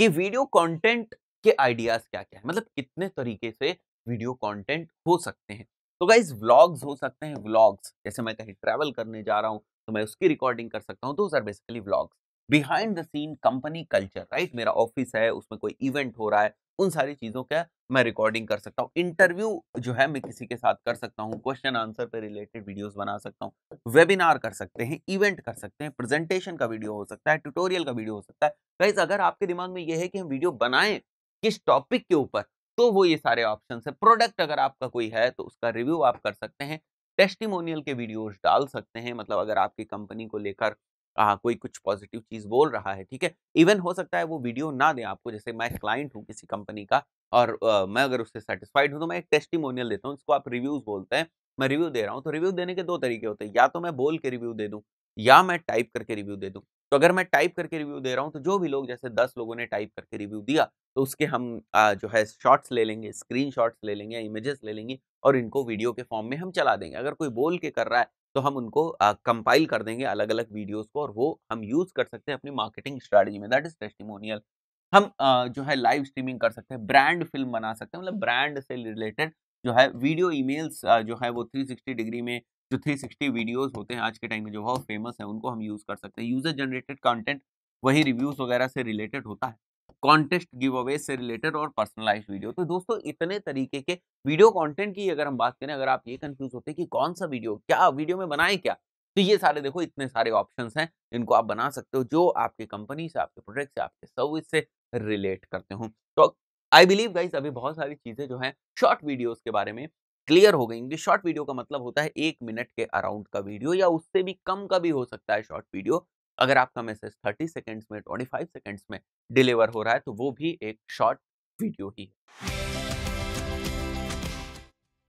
कि वीडियो कंटेंट के आइडियाज क्या क्या है मतलब कितने तरीके से वीडियो कंटेंट हो सकते हैं तो गाइज व्लॉग्स हो सकते हैं व्लॉग्स जैसे मैं कहीं ट्रैवल करने जा रहा हूँ तो मैं उसकी रिकॉर्डिंग कर सकता हूँ तो sir basically vlogs behind the scene company culture right मेरा ऑफिस है उसमें कोई इवेंट हो रहा है उन सारी चीज़ों का मैं रिकॉर्डिंग कर सकता हूँ इंटरव्यू जो है मैं किसी के साथ कर सकता हूँ क्वेश्चन आंसर पे रिलेटेड वीडियोस बना सकता हूँ वेबिनार कर सकते हैं इवेंट कर सकते हैं प्रेजेंटेशन का वीडियो हो सकता है ट्यूटोरियल का वीडियो हो सकता है गाइज अगर आपके दिमाग में ये है कि हम वीडियो बनाएं किस टॉपिक के ऊपर तो वो ये सारे ऑप्शन है प्रोडक्ट अगर आपका कोई है तो उसका रिव्यू आप कर सकते हैं टेस्टिमोनियल के वीडियोज डाल सकते हैं मतलब अगर आपकी कंपनी को लेकर आ, कोई कुछ पॉजिटिव चीज बोल रहा है ठीक है इवन हो सकता है वो वीडियो ना दे आपको जैसे मैं क्लाइंट हूँ किसी कंपनी का और आ, मैं अगर उससे सेटिस्फाइड हूँ तो मैं एक टेस्टिमोनियल देता हूँ इसको आप रिव्यूज बोलते हैं मैं रिव्यू दे रहा हूँ तो रिव्यू देने के दो तरीके होते हैं या तो मैं बोल के रिव्यू दे दूँ या मैं टाइप करके रिव्यू दे दूँ तो अगर मैं टाइप करके रिव्यू दे रहा हूँ तो जो भी लोग जैसे दस लोगों ने टाइप करके रिव्यू दिया तो उसके हम जो है शॉट्स ले लेंगे स्क्रीन शॉट्स ले लेंगे इमेजेस ले लेंगे और इनको वीडियो के फॉर्म में हम चला देंगे अगर कोई बोल के कर रहा है तो हम उनको कंपाइल कर देंगे अलग अलग वीडियोस को और वो हम यूज़ कर सकते हैं अपनी मार्केटिंग स्ट्रेटजी में दैट इज टेस्टिमोनियल हम आ, जो है लाइव स्ट्रीमिंग कर सकते हैं ब्रांड फिल्म बना सकते हैं मतलब ब्रांड से रिलेटेड जो है वीडियो ईमेल्स जो है वो 360 डिग्री में जो 360 वीडियोज़ होते हैं आज के टाइम में जो बहुत फेमस है उनको हम यूज़ कर सकते हैं यूज़र जनरेटेड कंटेंट वही रिव्यूज़ वगैरह से रिलेटेड होता है कॉन्टेस्ट गिव अवे से रिलेटेड और पर्सनलाइज वीडियो तो दोस्तों इतने तरीके के वीडियो कॉन्टेंट की अगर हम बात करें अगर आप ये कंफ्यूज होते हैं कि कौन सा वीडियो क्या वीडियो में बनाए क्या तो ये सारे देखो इतने सारे ऑप्शन हैं इनको आप बना सकते हो जो आपके कंपनी से आपके प्रोडक्ट से आपके सर्विस से रिलेट करते हो तो आई बिलीव गाइज अभी बहुत सारी चीज़ें जो हैं शॉर्ट वीडियोस के बारे में क्लियर हो गई शॉर्ट वीडियो का मतलब होता है एक मिनट के अराउंड का वीडियो या उससे भी कम का भी हो सकता है शॉर्ट वीडियो अगर आपका मैसेज 30 सेकेंड्स में 25 सेकेंड्स में डिलीवर हो रहा है तो वो भी एक शॉर्ट वीडियो ही है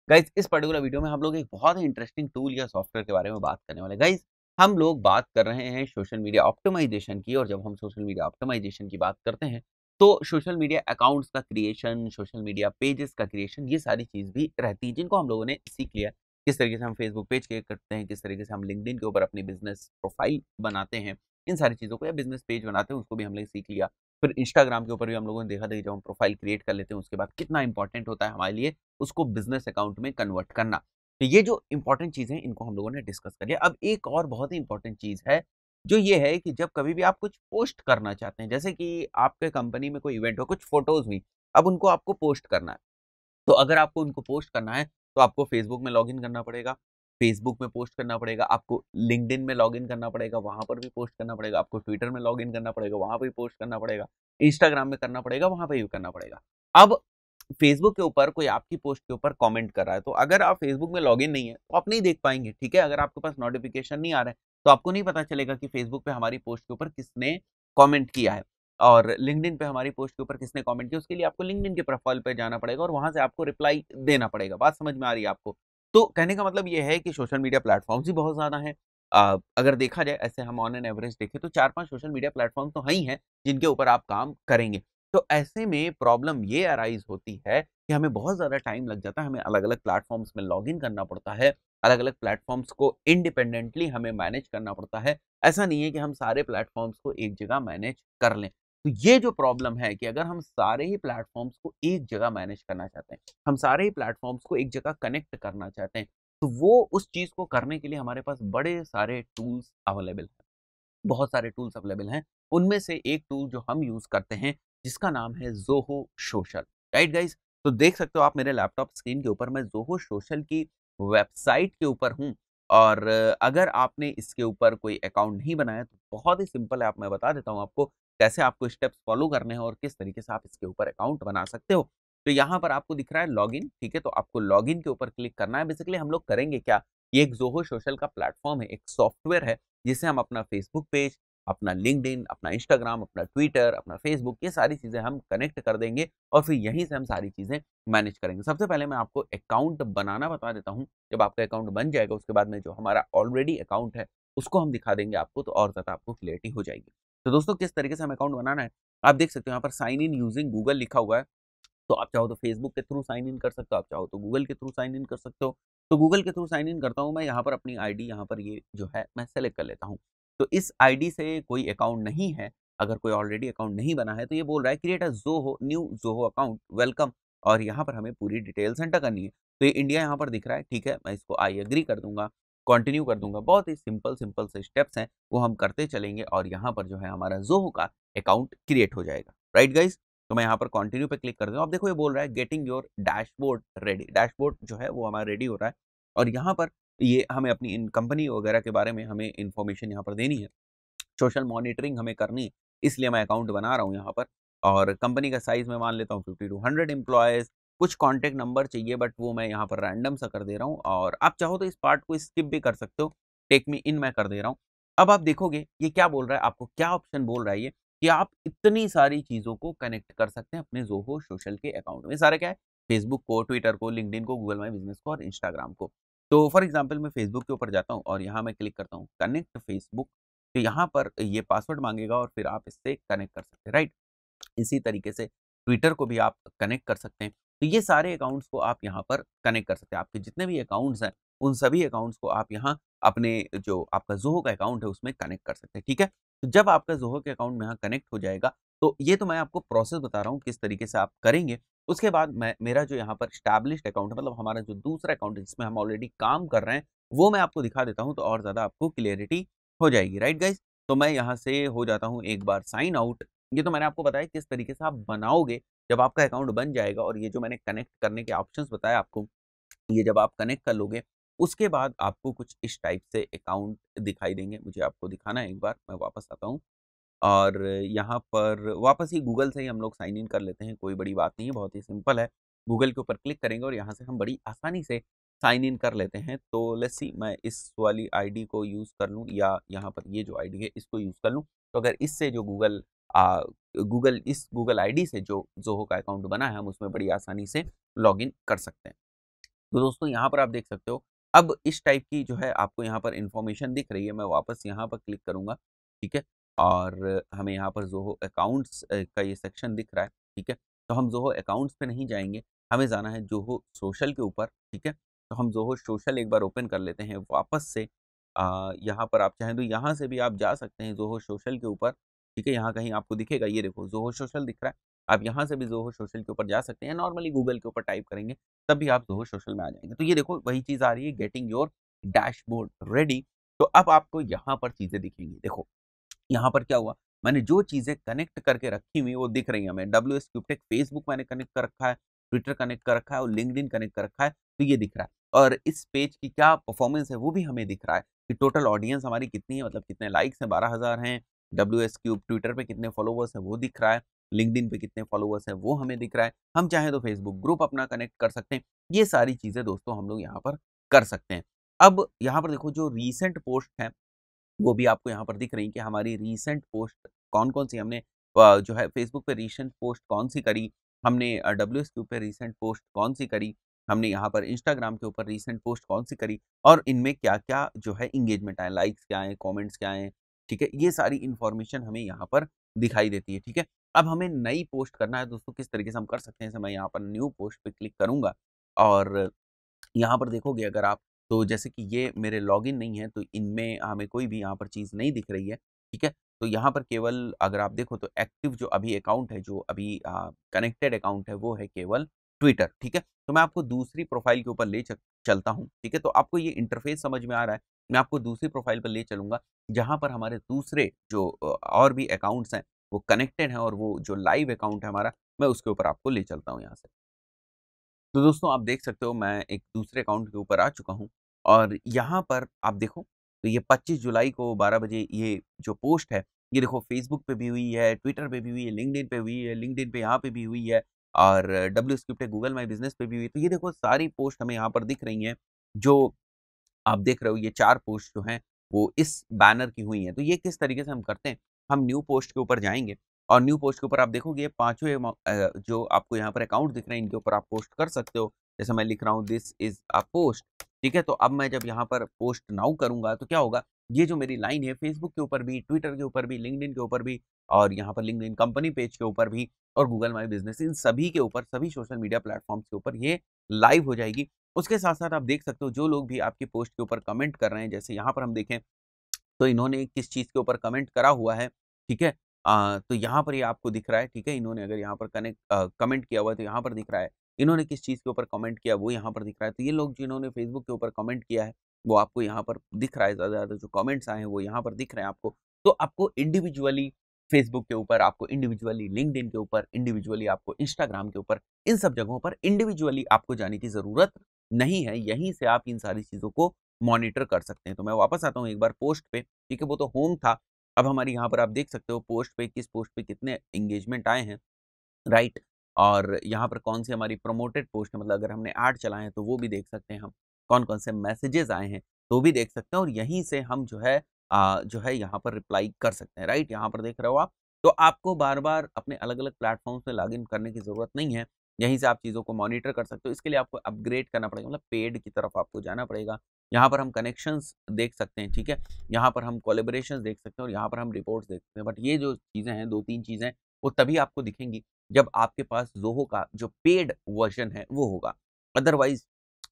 गाइज इस पर्टिकुलर वीडियो में हम लोग एक बहुत ही इंटरेस्टिंग टूल या सॉफ्टवेयर के बारे में बात करने वाले गाइज हम लोग बात कर रहे हैं सोशल मीडिया ऑप्टिमाइजेशन की और जब हम सोशल मीडिया ऑप्टिमाइजेशन की बात करते हैं तो सोशल मीडिया अकाउंट्स का क्रिएशन सोशल मीडिया पेजेस का क्रिएशन ये सारी चीज़ भी रहती है जिनको हम लोगों ने सीख लिया किस तरीके से हम फेसबुक पेज क्रिएट करते हैं किस तरीके से हम लिंकड के ऊपर अपनी बिजनेस प्रोफाइल बनाते हैं इन सारी चीज़ों को या बिजनेस पेज बनाते हैं उसको भी हम लोग सीख लिया फिर इंस्टाग्राम के ऊपर भी हम लोगों ने देखा था कि जब हम प्रोफाइल क्रिएट कर लेते हैं उसके बाद कितना इंपॉर्टेंट होता है हमारे लिए उसको बिजनेस अकाउंट में कन्वर्ट करना तो ये जो इंपॉर्टेंट चीज़ है इनको हम लोगों ने डिस्कस कर लिया अब एक और बहुत ही इंपॉर्टेंट चीज़ है जो ये है कि जब कभी भी आप कुछ पोस्ट करना चाहते हैं जैसे कि आपके कंपनी में कोई इवेंट हो कुछ फोटोज हुई अब उनको आपको पोस्ट करना है तो अगर आपको उनको पोस्ट करना है तो आपको फेसबुक में लॉगिन करना पड़ेगा फेसबुक में पोस्ट करना पड़ेगा आपको लिंकड में लॉगिन करना पड़ेगा वहाँ पर भी पोस्ट करना पड़ेगा आपको ट्विटर में लॉगिन करना पड़ेगा वहाँ पर भी पोस्ट करना पड़ेगा इंस्टाग्राम में करना पड़ेगा वहाँ पर भी करना पड़ेगा अब फेसबुक के ऊपर कोई आपकी पोस्ट के ऊपर कमेंट कर रहा है तो अगर आप फेसबुक में लॉगिन नहीं है तो आप नहीं देख पाएंगे ठीक है अगर आपके पास नोटिफिकेशन नहीं आ रहा है तो आपको नहीं पता चलेगा कि फेसबुक पे हमारी पोस्ट के ऊपर किसने कमेंट किया है और लिंकडिन पे हमारी पोस्ट के ऊपर किसने कमेंट किया उसके लिए आपको लिंकडिन के प्रोफाइल पे जाना पड़ेगा और वहां से आपको रिप्लाई देना पड़ेगा बात समझ में आ रही है आपको तो कहने का मतलब ये है कि सोशल मीडिया प्लेटफॉर्म्स ही बहुत ज़्यादा हैं अगर देखा जाए ऐसे हम ऑन एंड एवरेज देखें तो चार पांच सोशल मीडिया प्लेटफॉर्म तो हैं ही हैं जिनके ऊपर आप काम करेंगे तो ऐसे में प्रॉब्लम ये अराइज होती है कि हमें बहुत ज़्यादा टाइम लग जाता है हमें अलग अलग प्लेटफॉर्म्स में लॉग करना पड़ता है अलग अलग प्लेटफॉर्म्स को इंडिपेंडेंटली हमें मैनेज करना पड़ता है ऐसा नहीं है कि हम सारे प्लेटफॉर्म्स को एक जगह मैनेज कर लें तो ये जो प्रॉब्लम है कि अगर हम सारे ही प्लेटफॉर्म्स को एक जगह मैनेज करना चाहते हैं हम सारे ही प्लेटफॉर्म्स को एक जगह कनेक्ट करना चाहते हैं तो वो उस चीज़ को करने के लिए हमारे पास बड़े सारे टूल्स अवेलेबल हैं बहुत सारे टूल्स अवेलेबल हैं उनमें से एक टूल जो हम यूज़ करते हैं जिसका नाम है जोहो सोशल राइट गाइज तो देख सकते हो आप मेरे लैपटॉप स्क्रीन के ऊपर मैं जोहो सोशल की वेबसाइट के ऊपर हूँ और अगर आपने इसके ऊपर कोई अकाउंट नहीं बनाया तो बहुत ही सिंपल है आप मैं बता देता हूँ आपको कैसे आपको स्टेप्स फॉलो करने हैं और किस तरीके से आप इसके ऊपर अकाउंट बना सकते हो तो यहाँ पर आपको दिख रहा है लॉगिन ठीक है तो आपको लॉगिन के ऊपर क्लिक करना है बेसिकली हम लोग करेंगे क्या ये एक जोहो सोशल का प्लेटफॉर्म है एक सॉफ्टवेयर है जिसे हम अपना फेसबुक पेज अपना लिंकड अपना इंस्टाग्राम अपना ट्विटर अपना फेसबुक ये सारी चीज़ें हम कनेक्ट कर देंगे और फिर यहीं से हम सारी चीज़ें मैनेज करेंगे सबसे पहले मैं आपको अकाउंट बनाना बता देता हूँ जब आपका अकाउंट बन जाएगा उसके बाद में जो हमारा ऑलरेडी अकाउंट है उसको हम दिखा देंगे आपको तो और ज़्यादा आपको क्लियरिटी हो जाएगी तो दोस्तों किस तरीके से हम अकाउंट बनाना है आप देख सकते हो यहाँ पर साइन इन यूजिंग गूगल लिखा हुआ है तो आप चाहो तो फेसबुक के थ्रू साइन इन कर सकते हो आप चाहो तो गूगल के थ्रू साइन इन कर सकते हो तो गूगल के थ्रू साइन इन करता हूँ मैं यहाँ पर अपनी आई यहाँ पर ये जो है मैं सेलेक्ट कर लेता हूँ तो इस आई से कोई अकाउंट नहीं है अगर कोई ऑलरेडी अकाउंट नहीं बना है तो ये बोल रहा है create a Zoho new Zoho account welcome और यहाँ पर हमें पूरी डिटेल्स एंटर करनी है तो ये इंडिया यहाँ पर दिख रहा है ठीक है मैं इसको आई एग्री कर दूंगा कंटिन्यू कर दूंगा बहुत ही सिंपल सिंपल से स्टेप्स हैं वो हम करते चलेंगे और यहाँ पर जो है हमारा जोहो का अकाउंट क्रिएट हो जाएगा राइट गाइज तो मैं यहाँ पर कंटिन्यू पे क्लिक कर दूँ आप देखो ये बोल रहा है getting your dashboard ready dashboard जो है वो हमारा रेडी हो रहा है और यहाँ पर ये हमें अपनी इन कंपनी वगैरह के बारे में हमें इन्फॉर्मेशन यहाँ पर देनी है सोशल मॉनिटरिंग हमें करनी है इसलिए मैं अकाउंट बना रहा हूँ यहाँ पर और कंपनी का साइज़ मैं मान लेता हूँ फिफ्टी टू हंड्रेड एम्प्लॉयज़ कुछ कॉन्टेक्ट नंबर चाहिए बट वो मैं यहाँ पर रैंडम सा कर दे रहा हूँ और आप चाहो तो इस पार्ट को स्किप भी कर सकते हो टेक मी इन मैं कर दे रहा हूँ अब आप देखोगे ये क्या बोल रहा है आपको क्या ऑप्शन बोल रहा है ये कि आप इतनी सारी चीज़ों को कनेक्ट कर सकते हैं अपने जोहो सोशल के अकाउंट में सारा क्या है फेसबुक को ट्विटर को लिंकडिन को गूगल माई बिजनेस को और इंस्टाग्राम को तो फॉर एग्जाम्पल मैं फेसबुक के ऊपर जाता हूँ और यहाँ मैं क्लिक करता हूँ कनेक्ट फेसबुक तो यहाँ पर ये पासवर्ड मांगेगा और फिर आप इससे कनेक्ट कर सकते हैं राइट इसी तरीके से ट्विटर को भी आप कनेक्ट कर सकते हैं तो ये सारे अकाउंट्स को आप यहाँ पर कनेक्ट कर सकते हैं आपके जितने भी अकाउंट्स हैं उन सभी अकाउंट्स को आप यहाँ अपने जो आपका जोहो का अकाउंट है उसमें कनेक्ट कर सकते हैं ठीक है तो जब आपका जोहो के अकाउंट में यहाँ कनेक्ट हो जाएगा तो ये तो मैं आपको प्रोसेस बता रहा हूँ किस तरीके से आप करेंगे उसके बाद मैं मेरा जो यहाँ पर स्टैब्लिश अकाउंट है मतलब हमारा जो दूसरा अकाउंट है जिसमें हम ऑलरेडी काम कर रहे हैं वो मैं आपको दिखा देता हूँ तो और ज़्यादा आपको क्लियरिटी हो जाएगी राइट गाइज तो मैं यहाँ से हो जाता हूँ एक बार साइन आउट ये तो मैंने आपको बताया किस तरीके से आप बनाओगे जब आपका अकाउंट बन जाएगा और ये जो मैंने कनेक्ट करने के ऑप्शन बताए आपको ये जब आप कनेक्ट कर लोगे उसके बाद आपको कुछ इस टाइप से अकाउंट दिखाई देंगे मुझे आपको दिखाना है एक बार मैं वापस आता हूँ और यहाँ पर वापस ही गूगल से ही हम लोग साइन इन कर लेते हैं कोई बड़ी बात नहीं है बहुत ही सिंपल है गूगल के ऊपर क्लिक करेंगे और यहाँ से हम बड़ी आसानी से साइन इन कर लेते हैं तो लस्सी मैं इस वाली आईडी को यूज़ कर लूँ या यहाँ पर ये जो आईडी है इसको यूज़ कर लूँ तो अगर इससे जो गूगल गूगल इस गूगल आईडी से जो जोहो का अकाउंट बना है हम उसमें बड़ी आसानी से लॉगिन कर सकते हैं तो दोस्तों यहाँ पर आप देख सकते हो अब इस टाइप की जो है आपको यहाँ पर इन्फॉर्मेशन दिख रही है मैं वापस यहाँ पर क्लिक करूँगा ठीक है और हमें यहाँ पर जोहो अकाउंट्स का ये सेक्शन दिख रहा है ठीक है तो हम जोहो अकाउंट्स पे नहीं जाएंगे हमें जाना है जोहो सोशल के ऊपर ठीक है तो हम जोहो सोशल एक बार ओपन कर लेते हैं वापस से यहाँ पर आप चाहें तो यहाँ से भी आप जा सकते हैं जोहो सोशल के ऊपर ठीक है यहाँ कहीं आपको दिखेगा ये देखो जोहो सोशल दिख रहा है आप यहाँ से भी जोहो सोशल के ऊपर जा सकते हैं नॉर्मली गूगल के ऊपर टाइप करेंगे तब भी आप जोहो सोशल में आ जाएंगे तो ये देखो वही चीज़ आ रही है गेटिंग योर डैशबोर्ड रेडी तो अब आपको यहाँ पर चीज़ें दिखेंगी देखो यहाँ पर क्या हुआ मैंने जो चीज़ें कनेक्ट करके रखी हुई वो दिख रही है हमें डब्ल्यू एस क्यूटेक फेसबुक मैंने कनेक्ट कर रखा है ट्विटर कनेक्ट कर रखा है और लिंकड कनेक्ट कर रखा है तो ये दिख रहा है और इस पेज की क्या परफॉर्मेंस है वो भी हमें दिख रहा है कि टोटल ऑडियंस हमारी कितनी है मतलब कितने लाइक्स हैं बारह हज़ार हैं डब्ल्यू एस क्यूब ट्विटर पर कितने फॉलोवर्स हैं वो दिख रहा है लिंकड पे कितने फॉलोवर्स हैं वो हमें दिख रहा है हम चाहें तो फेसबुक ग्रुप अपना कनेक्ट कर सकते हैं ये सारी चीज़ें दोस्तों हम लोग यहाँ पर कर सकते हैं अब यहाँ पर देखो जो रीसेंट पोस्ट हैं वो भी आपको यहाँ पर दिख रही कि हमारी रीसेंट पोस्ट कौन कौन सी हमने जो है फेसबुक पे रीसेंट पोस्ट कौन सी करी हमने डब्ल्यू एस पर रीसेंट पोस्ट कौन सी करी हमने यहाँ पर इंस्टाग्राम के ऊपर रीसेंट पोस्ट कौन सी करी और इनमें क्या क्या जो है इंगेजमेंट आए लाइक्स क्या आए कॉमेंट्स क्या आए ठीक है ये सारी इन्फॉर्मेशन हमें यहाँ पर दिखाई देती है ठीक है अब हमें नई पोस्ट करना है दोस्तों किस तरीके से हम कर सकते हैं मैं यहाँ पर न्यू पोस्ट पे क्लिक करूँगा और यहाँ पर देखोगे अगर आप तो जैसे कि ये मेरे लॉगिन नहीं है तो इनमें हमें कोई भी यहाँ पर चीज़ नहीं दिख रही है ठीक है तो यहाँ पर केवल अगर आप देखो तो एक्टिव जो अभी अकाउंट है जो अभी कनेक्टेड अकाउंट है वो है केवल ट्विटर ठीक है तो मैं आपको दूसरी प्रोफाइल के ऊपर ले चलता हूँ ठीक है तो आपको ये इंटरफेस समझ में आ रहा है मैं आपको दूसरी प्रोफाइल पर ले चलूंगा जहाँ पर हमारे दूसरे जो और भी अकाउंट्स हैं वो कनेक्टेड हैं और वो जो लाइव अकाउंट है हमारा मैं उसके ऊपर आपको ले चलता हूँ यहाँ से तो दोस्तों आप देख सकते हो मैं एक दूसरे अकाउंट के ऊपर आ चुका हूँ और यहाँ पर आप देखो तो ये 25 जुलाई को 12 बजे ये जो पोस्ट है ये देखो फेसबुक पे भी हुई है ट्विटर पे भी हुई है लिंकडिन पे हुई है लिंकडिन पे यहाँ पे भी हुई है और W script Google my business पे भी हुई तो ये देखो सारी पोस्ट हमें यहाँ पर दिख रही हैं जो आप देख रहे हो ये चार पोस्ट जो हैं वो इस बैनर की हुई हैं तो ये किस तरीके से हम करते हैं हम न्यू पोस्ट के ऊपर जाएंगे और न्यू पोस्ट के ऊपर आप देखोगे पांचों जो आपको यहाँ पर अकाउंट दिख रहे हैं इनके ऊपर आप पोस्ट कर सकते हो जैसे मैं लिख रहा हूँ दिस इज अ पोस्ट ठीक है तो अब मैं जब यहाँ पर पोस्ट नाउ करूंगा तो क्या होगा ये जो मेरी लाइन है फेसबुक के ऊपर भी ट्विटर के ऊपर भी लिंकड के ऊपर भी और यहाँ पर लिंकड कंपनी पेज के ऊपर भी और गूगल माई बिजनेस इन सभी के ऊपर सभी सोशल मीडिया प्लेटफॉर्म्स के ऊपर ये लाइव हो जाएगी उसके साथ साथ आप देख सकते हो जो लोग भी आपकी पोस्ट के ऊपर कमेंट कर रहे हैं जैसे यहाँ पर हम देखें तो इन्होंने किस चीज़ के ऊपर कमेंट करा हुआ है ठीक है आ, तो यहाँ पर ये यह आपको दिख रहा है ठीक है इन्होंने अगर यहाँ पर कनेक्ट कमेंट किया हुआ है तो यहाँ पर दिख रहा है इन्होंने किस चीज़ के ऊपर कमेंट किया वो यहाँ पर दिख रहा है तो ये लोग जिन्होंने फेसबुक के ऊपर कमेंट किया है वो आपको यहाँ पर दिख रहा है ज़्यादा ज़्यादा जो कमेंट्स आए हैं वो यहाँ पर दिख रहे हैं आपको तो आपको इंडिविजुअली फेसबुक के ऊपर आपको इंडिविजुअली लिंकड के ऊपर इंडिविजुअली आपको इंस्टाग्राम के ऊपर इन सब जगहों पर इंडिविजुअली आपको जाने की ज़रूरत नहीं है यहीं से आप इन सारी चीज़ों को मॉनिटर कर सकते हैं तो मैं वापस आता हूँ एक बार पोस्ट पे ठीक है वो तो होम था अब हमारी यहाँ पर आप देख सकते हो पोस्ट पे किस पोस्ट पे कितने इंगेजमेंट आए हैं राइट और यहाँ पर कौन सी हमारी प्रमोटेड पोस्ट है मतलब अगर हमने आर्ट चलाए हैं तो वो भी देख सकते हैं हम कौन कौन से मैसेजेस आए हैं तो भी देख सकते हैं और यहीं से हम जो है आ, जो है यहाँ पर रिप्लाई कर सकते हैं राइट यहाँ पर देख रहे हो आप तो आपको बार बार अपने अलग अलग प्लेटफॉर्म्स में लॉगिन करने की ज़रूरत नहीं है यहीं से आप चीज़ों को मॉनिटर कर सकते हो इसके लिए आपको अपग्रेड करना पड़ेगा मतलब पेड की तरफ आपको जाना पड़ेगा यहाँ पर हम कनेक्शंस देख सकते हैं ठीक है यहाँ पर हम कोलेबोरेशन देख सकते हैं और यहाँ पर हम रिपोर्ट्स देख सकते हैं बट ये जो चीज़ें हैं दो तीन चीज़ें वो तभी आपको दिखेंगी जब आपके पास जोहो का जो पेड वर्जन है वो होगा अदरवाइज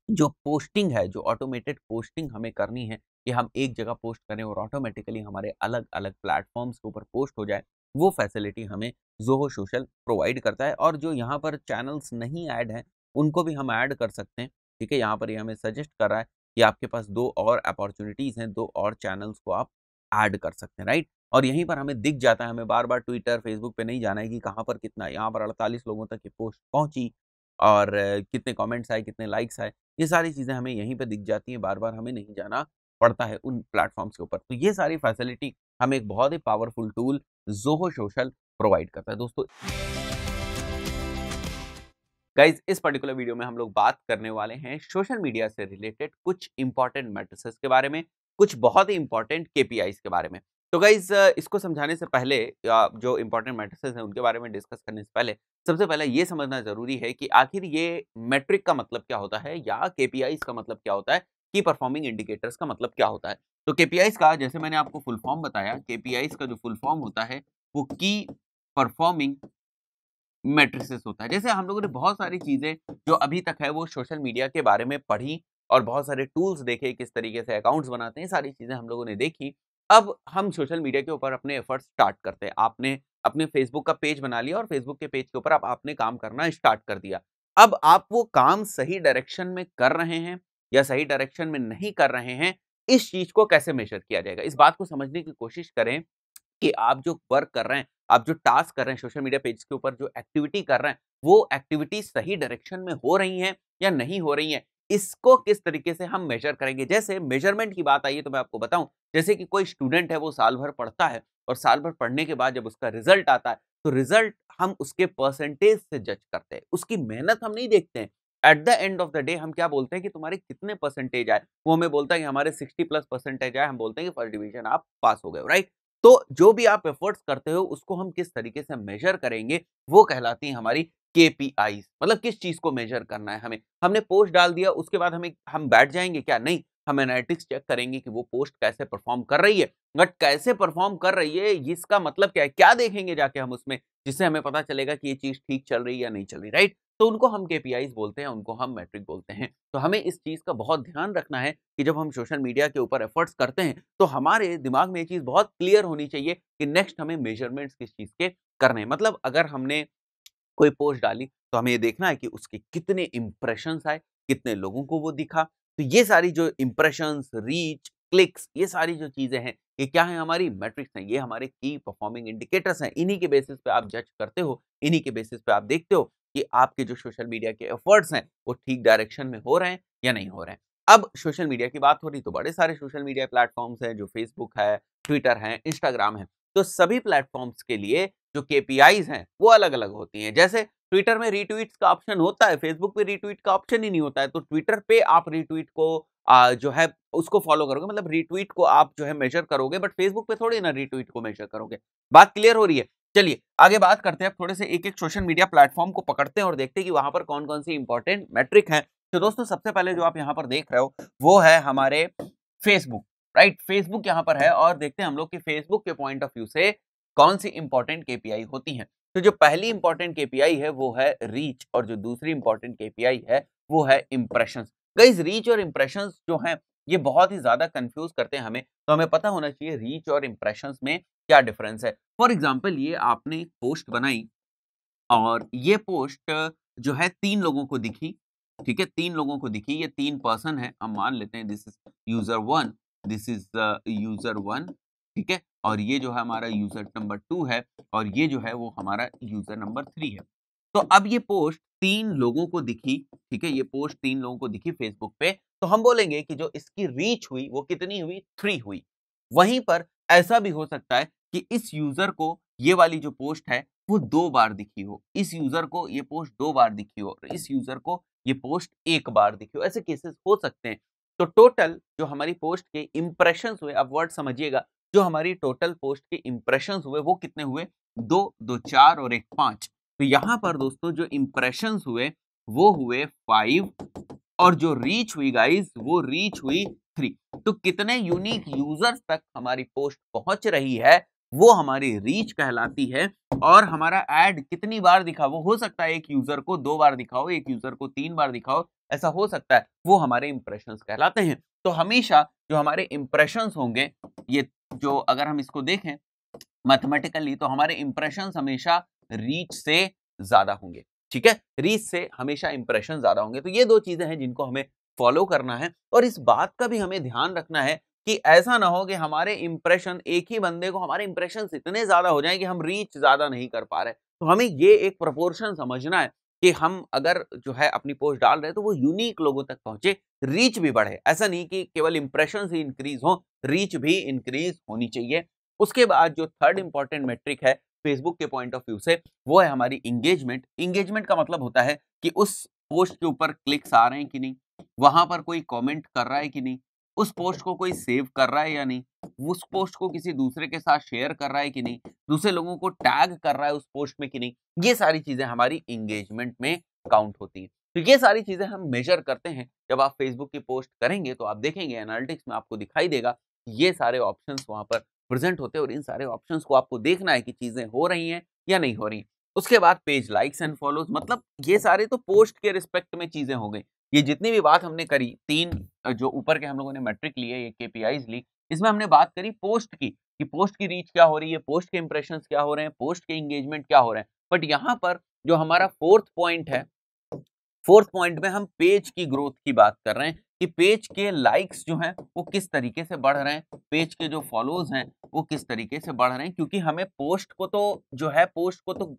जो पोस्टिंग है जो ऑटोमेटेड पोस्टिंग हमें करनी है कि हम एक जगह पोस्ट करें और ऑटोमेटिकली हमारे अलग अलग प्लेटफॉर्म्स के ऊपर पोस्ट हो जाए वो फैसिलिटी हमें जोहो सोशल प्रोवाइड करता है और जो यहाँ पर चैनल्स नहीं ऐड हैं उनको भी हम ऐड कर सकते हैं ठीक है यहाँ पर ये यह हमें सजेस्ट कर रहा है कि आपके पास दो और अपॉर्चुनिटीज़ हैं दो और चैनल्स को आप ऐड कर सकते हैं राइट और यहीं पर हमें दिख जाता है हमें बार बार ट्विटर फेसबुक पे नहीं जाना है कि कहाँ पर कितना यहाँ पर 48 लोगों तक ये पोस्ट पहुँची और कितने कमेंट्स आए कितने लाइक्स आए ये सारी चीज़ें हमें यहीं पर दिख जाती हैं बार बार हमें नहीं जाना पड़ता है उन प्लेटफॉर्म्स के ऊपर तो ये सारी फैसिलिटी हमें एक बहुत ही powerful tool Zoho social provide करता है दोस्तों गाइज इस पर्टिकुलर वीडियो में हम लोग बात करने वाले हैं सोशल मीडिया से रिलेटेड कुछ इंपॉर्टेंट मैट्रिसेस के बारे में कुछ बहुत ही इंपॉर्टेंट के के बारे में तो गाइज इसको समझाने से पहले जो इंपॉर्टेंट मैट्रिसेस हैं उनके बारे में डिस्कस करने से पहले सबसे पहले ये समझना जरूरी है कि आखिर ये मेट्रिक का मतलब क्या होता है या के का मतलब क्या होता है की परफॉर्मिंग इंडिकेटर्स का मतलब क्या होता है तो के का जैसे मैंने आपको फुल फॉर्म बताया के का जो फुल फॉर्म होता है वो की परफॉर्मिंग मेट्रिसेस होता है जैसे हम लोगों ने बहुत सारी चीज़ें जो अभी तक है वो सोशल मीडिया के बारे में पढ़ी और बहुत सारे टूल्स देखे किस तरीके से अकाउंट्स बनाते हैं सारी चीज़ें हम लोगों ने देखी अब हम सोशल मीडिया के ऊपर अपने एफर्ट्स स्टार्ट करते हैं आपने अपने फेसबुक का पेज बना लिया और फेसबुक के पेज के ऊपर आप आपने काम करना स्टार्ट कर दिया अब आप वो काम सही डायरेक्शन में कर रहे हैं या सही डायरेक्शन में नहीं कर रहे हैं इस चीज को कैसे मेजर किया जाएगा इस बात को समझने की कोशिश करें कि आप जो वर्क कर रहे हैं आप जो टास्क कर रहे हैं सोशल मीडिया पेज के ऊपर जो एक्टिविटी कर रहे हैं वो एक्टिविटी सही डायरेक्शन में हो रही है या नहीं हो रही है इसको किस तरीके से हम मेजर करेंगे जैसे मेजरमेंट की बात आई है तो मैं आपको बताऊं जैसे कि कोई स्टूडेंट है वो साल भर पढ़ता है और साल भर पढ़ने के बाद जब उसका रिजल्ट आता है तो रिजल्ट हम उसके परसेंटेज से जज करते हैं उसकी मेहनत हम नहीं देखते हैं at the end of the day हम क्या बोलते हैं कि तुम्हारे कितने परसेंटेज आए वो हमें बोलता है कि हमारे सिक्सटी प्लस परसेंटेज आए हम बोलते हैं कि फर्स्ट डिविजन आप पास हो गए राइट तो जो भी आप एफर्ट्स करते हो उसको हम किस तरीके से मेजर करेंगे वो कहलाती है हमारी के मतलब किस चीज को मेजर करना है हमें हमने पोस्ट डाल दिया उसके बाद हमें हम बैठ जाएंगे क्या नहीं हम एनालिटिक्स चेक करेंगे कि वो पोस्ट कैसे परफॉर्म कर रही है बट कैसे परफॉर्म कर रही है इसका मतलब क्या है क्या देखेंगे जाके हम उसमें जिससे हमें पता चलेगा कि ये चीज ठीक चल रही है या नहीं चल रही राइट तो उनको हम के बोलते हैं उनको हम मैट्रिक बोलते हैं तो हमें इस चीज़ का बहुत ध्यान रखना है कि जब हम सोशल मीडिया के ऊपर एफर्ट्स करते हैं तो हमारे दिमाग में ये चीज़ बहुत क्लियर होनी चाहिए कि नेक्स्ट हमें मेजरमेंट्स किस चीज़ के करने मतलब अगर हमने कोई पोस्ट डाली तो हमें ये देखना है कि उसके कितने इम्प्रेशंस आए कितने लोगों को वो दिखा तो ये सारी जो इम्प्रेशन रीच क्लिक्स ये सारी जो चीज़ें हैं ये क्या है हमारी मैट्रिक्स हैं ये हमारे की परफॉर्मिंग इंडिकेटर्स हैं इन्हीं के बेसिस पे आप जज करते हो इन्हीं के बेसिस पे आप देखते हो कि आपके जो सोशल मीडिया के एफर्ट्स हैं वो ठीक डायरेक्शन में हो रहे हैं या नहीं हो रहे हैं अब सोशल मीडिया की बात हो रही तो बड़े सारे सोशल मीडिया प्लेटफॉर्म्स हैं जो फेसबुक है ट्विटर है इंस्टाग्राम है तो सभी प्लेटफॉर्म्स के लिए जो के हैं वो अलग अलग होती हैं जैसे ट्विटर में रीट्वीट का ऑप्शन होता है फेसबुक पे रीट्वीट का ऑप्शन ही नहीं होता है तो ट्विटर पे आप रीट्वीट को आ, जो है उसको फॉलो करोगे मतलब रीट्वीट को आप जो है मेजर करोगे बट फेसबुक पे थोड़ी ना रीट्वीट को मेजर करोगे बात क्लियर हो रही है चलिए आगे बात करते हैं थोड़े से एक एक सोशल मीडिया प्लेटफॉर्म को पकड़ते हैं और देखते हैं कि वहां पर कौन कौन सी इंपॉर्टेंट मैट्रिक है तो दोस्तों सबसे पहले जो आप यहाँ पर देख रहे हो वो है हमारे फेसबुक राइट फेसबुक यहाँ पर है और देखते हैं हम लोग कि फेसबुक के पॉइंट ऑफ व्यू से कौन सी इंपॉर्टेंट के होती हैं तो जो पहली इंपॉर्टेंट के है वो है रीच और जो दूसरी इंपॉर्टेंट के है वो है इंप्रेशन गाइज रीच और इंप्रेशन जो है ये बहुत ही ज्यादा कंफ्यूज करते हैं हमें तो हमें पता होना चाहिए रीच और इंप्रेशन में क्या डिफरेंस है फॉर एग्जाम्पल ये आपने एक पोस्ट बनाई और ये पोस्ट जो है तीन लोगों को दिखी ठीक है तीन लोगों को दिखी ये तीन पर्सन है हम मान लेते हैं this is user one this is the user one ठीक है और ये जो है हमारा यूजर नंबर टू है और ये जो है वो हमारा यूजर नंबर थ्री है तो अब ये पोस्ट तीन लोगों को दिखी ठीक है ये पोस्ट तीन लोगों को दिखी फेसबुक पे तो हम बोलेंगे कि जो इसकी रीच हुई वो कितनी हुई थ्री हुई वहीं पर ऐसा भी हो सकता है कि इस यूजर को ये वाली जो पोस्ट है वो दो बार दिखी हो इस यूजर को ये पोस्ट दो बार दिखी हो और इस यूजर को ये पोस्ट एक बार दिखी हो ऐसे केसेस हो सकते हैं तो टोटल जो हमारी पोस्ट के इंप्रेशन हुए अब वर्ड समझिएगा जो हमारी टोटल पोस्ट के इंप्रेशन हुए वो कितने हुए दो दो चार और एक पांच तो यहाँ पर दोस्तों जो इंप्रेशन हुए वो हुए फाइव और जो रीच हुई गाइस वो रीच हुई थ्री तो कितने यूनिक यूजर्स तक हमारी पोस्ट पहुंच रही है वो हमारी रीच कहलाती है और हमारा एड कितनी बार दिखा वो हो सकता है एक यूजर को दो बार दिखाओ एक यूजर को तीन बार दिखाओ ऐसा हो सकता है वो हमारे इंप्रेशंस कहलाते हैं तो हमेशा जो हमारे इंप्रेशंस होंगे ये जो अगर हम इसको देखें मैथमेटिकली तो हमारे इंप्रेशंस हमेशा रीच से ज़्यादा होंगे ठीक है रीच से हमेशा इंप्रेशन ज़्यादा होंगे तो ये दो चीज़ें हैं जिनको हमें फॉलो करना है और इस बात का भी हमें ध्यान रखना है कि ऐसा ना हो कि हमारे इंप्रेशन एक ही बंदे को हमारे इंप्रेशन इतने ज़्यादा हो जाए कि हम रीच ज़्यादा नहीं कर पा रहे तो हमें ये एक प्रपोर्शन समझना है कि हम अगर जो है अपनी पोस्ट डाल रहे हैं तो वो यूनिक लोगों तक पहुंचे रीच भी बढ़े ऐसा नहीं कि केवल इंप्रेशन ही इंक्रीज हो रीच भी इंक्रीज होनी चाहिए उसके बाद जो थर्ड इंपॉर्टेंट मेट्रिक है फेसबुक के पॉइंट ऑफ व्यू से वो है हमारी इंगेजमेंट इंगेजमेंट का मतलब होता है कि उस पोस्ट के ऊपर क्लिक्स आ रहे हैं कि नहीं वहां पर कोई कॉमेंट कर रहा है कि नहीं उस पोस्ट को कोई सेव कर रहा है या नहीं उस पोस्ट को किसी दूसरे के साथ शेयर कर रहा है कि नहीं दूसरे लोगों को टैग कर रहा है उस पोस्ट में कि नहीं ये सारी चीजें हमारी इंगेजमेंट में काउंट होती है तो ये सारी चीजें हम मेजर करते हैं जब आप फेसबुक की पोस्ट करेंगे तो आप देखेंगे एनालिटिक्स में आपको दिखाई देगा ये सारे ऑप्शन वहां पर प्रेजेंट होते हैं और इन सारे ऑप्शन को आपको देखना है कि चीजें हो रही हैं या नहीं हो रही उसके बाद पेज लाइक्स एंड फॉलोज मतलब ये सारे तो पोस्ट के रिस्पेक्ट में चीजें हो गई ये जितनी भी बात हमने करी तीन जो ऊपर के हम लोगों ने मैट्रिक लिए ये के ली इसमें हमने बात करी पोस्ट की कि पोस्ट की रीच क्या हो रही है पोस्ट के इंप्रेशन क्या हो रहे हैं पोस्ट के इंगेजमेंट क्या हो रहे हैं बट यहाँ पर जो हमारा फोर्थ पॉइंट है फोर्थ पॉइंट में हम पेज की ग्रोथ की बात कर रहे हैं कि पेज के लाइक्स जो हैं वो किस तरीके से बढ़ रहे हैं पेज के जो फॉलोज हैं वो किस तरीके से बढ़ रहे हैं क्योंकि हमें पोस्ट को तो जो है पोस्ट को तो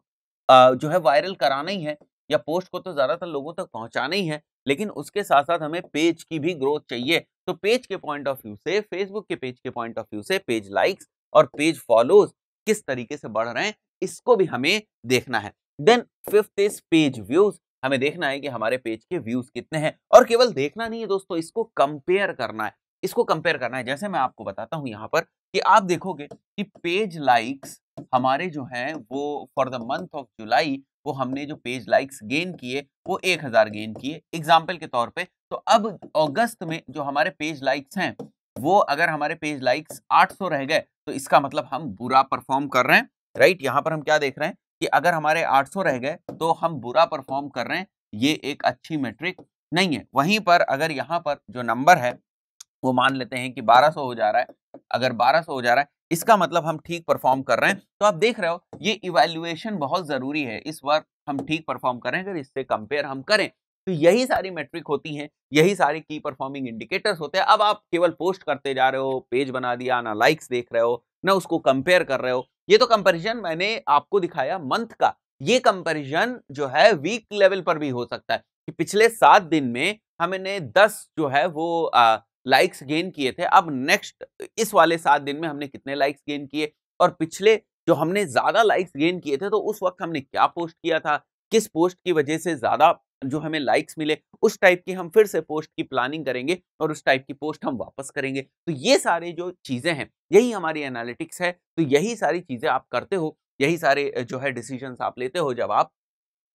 जो है वायरल कराना ही है या पोस्ट को तो ज़्यादातर लोगों तक तो पहुंचाना ही है लेकिन उसके साथ साथ हमें पेज की भी ग्रोथ चाहिए तो पेज के पॉइंट ऑफ व्यू से फेसबुक के पेज के पॉइंट ऑफ व्यू से पेज लाइक्स और पेज फॉलोज किस तरीके से बढ़ रहे हैं इसको भी हमें देखना है then fifth is page views हमें देखना है कि हमारे पेज के व्यूज कितने हैं और केवल देखना नहीं है दोस्तों इसको कंपेयर करना है इसको कंपेयर करना है जैसे मैं आपको बताता हूं यहाँ पर कि आप देखोगे कि पेज लाइक्स हमारे जो हैं वो for the month of July वो हमने जो पेज लाइक्स गेन किए वो 1000 गेन किए एग्जाम्पल के तौर पे तो अब अगस्त में जो हमारे पेज लाइक्स हैं वो अगर हमारे पेज लाइक्स 800 रह गए तो इसका मतलब हम बुरा परफॉर्म कर रहे हैं राइट यहाँ पर हम क्या देख रहे हैं कि अगर हमारे आठ रह गए तो हम बुरा परफॉर्म कर रहे हैं ये एक अच्छी मेट्रिक नहीं है वहीं पर अगर यहाँ पर जो नंबर है वो मान लेते हैं कि 1200 हो जा रहा है अगर 1200 हो जा रहा है इसका मतलब हम ठीक परफॉर्म कर रहे हैं तो आप देख रहे हो ये इवेल्युएशन बहुत ज़रूरी है इस बार हम ठीक परफॉर्म करें अगर इससे कंपेयर हम करें तो यही सारी मेट्रिक होती हैं यही सारे की परफॉर्मिंग इंडिकेटर्स होते हैं अब आप केवल पोस्ट करते जा रहे हो पेज बना दिया ना लाइक्स देख रहे हो ना उसको कंपेयर कर रहे हो ये तो कंपेरिजन मैंने आपको दिखाया मंथ का ये कंपेरिजन जो है वीक लेवल पर भी हो सकता है कि पिछले सात दिन में हमने दस जो है वो आ, लाइक्स गेन किए थे अब नेक्स्ट इस वाले सात दिन में हमने कितने लाइक्स गेन किए और पिछले जो हमने ज़्यादा लाइक्स गेन किए थे तो उस वक्त हमने क्या पोस्ट किया था किस पोस्ट की वजह से ज़्यादा जो हमें लाइक्स मिले उस टाइप की हम फिर से पोस्ट की प्लानिंग करेंगे और उस टाइप की पोस्ट हम वापस करेंगे तो ये सारे जो चीज़ें हैं यही हमारी एनालिटिक्स है तो यही सारी चीज़ें आप करते हो यही सारे जो है डिसीजंस आप लेते हो जब आप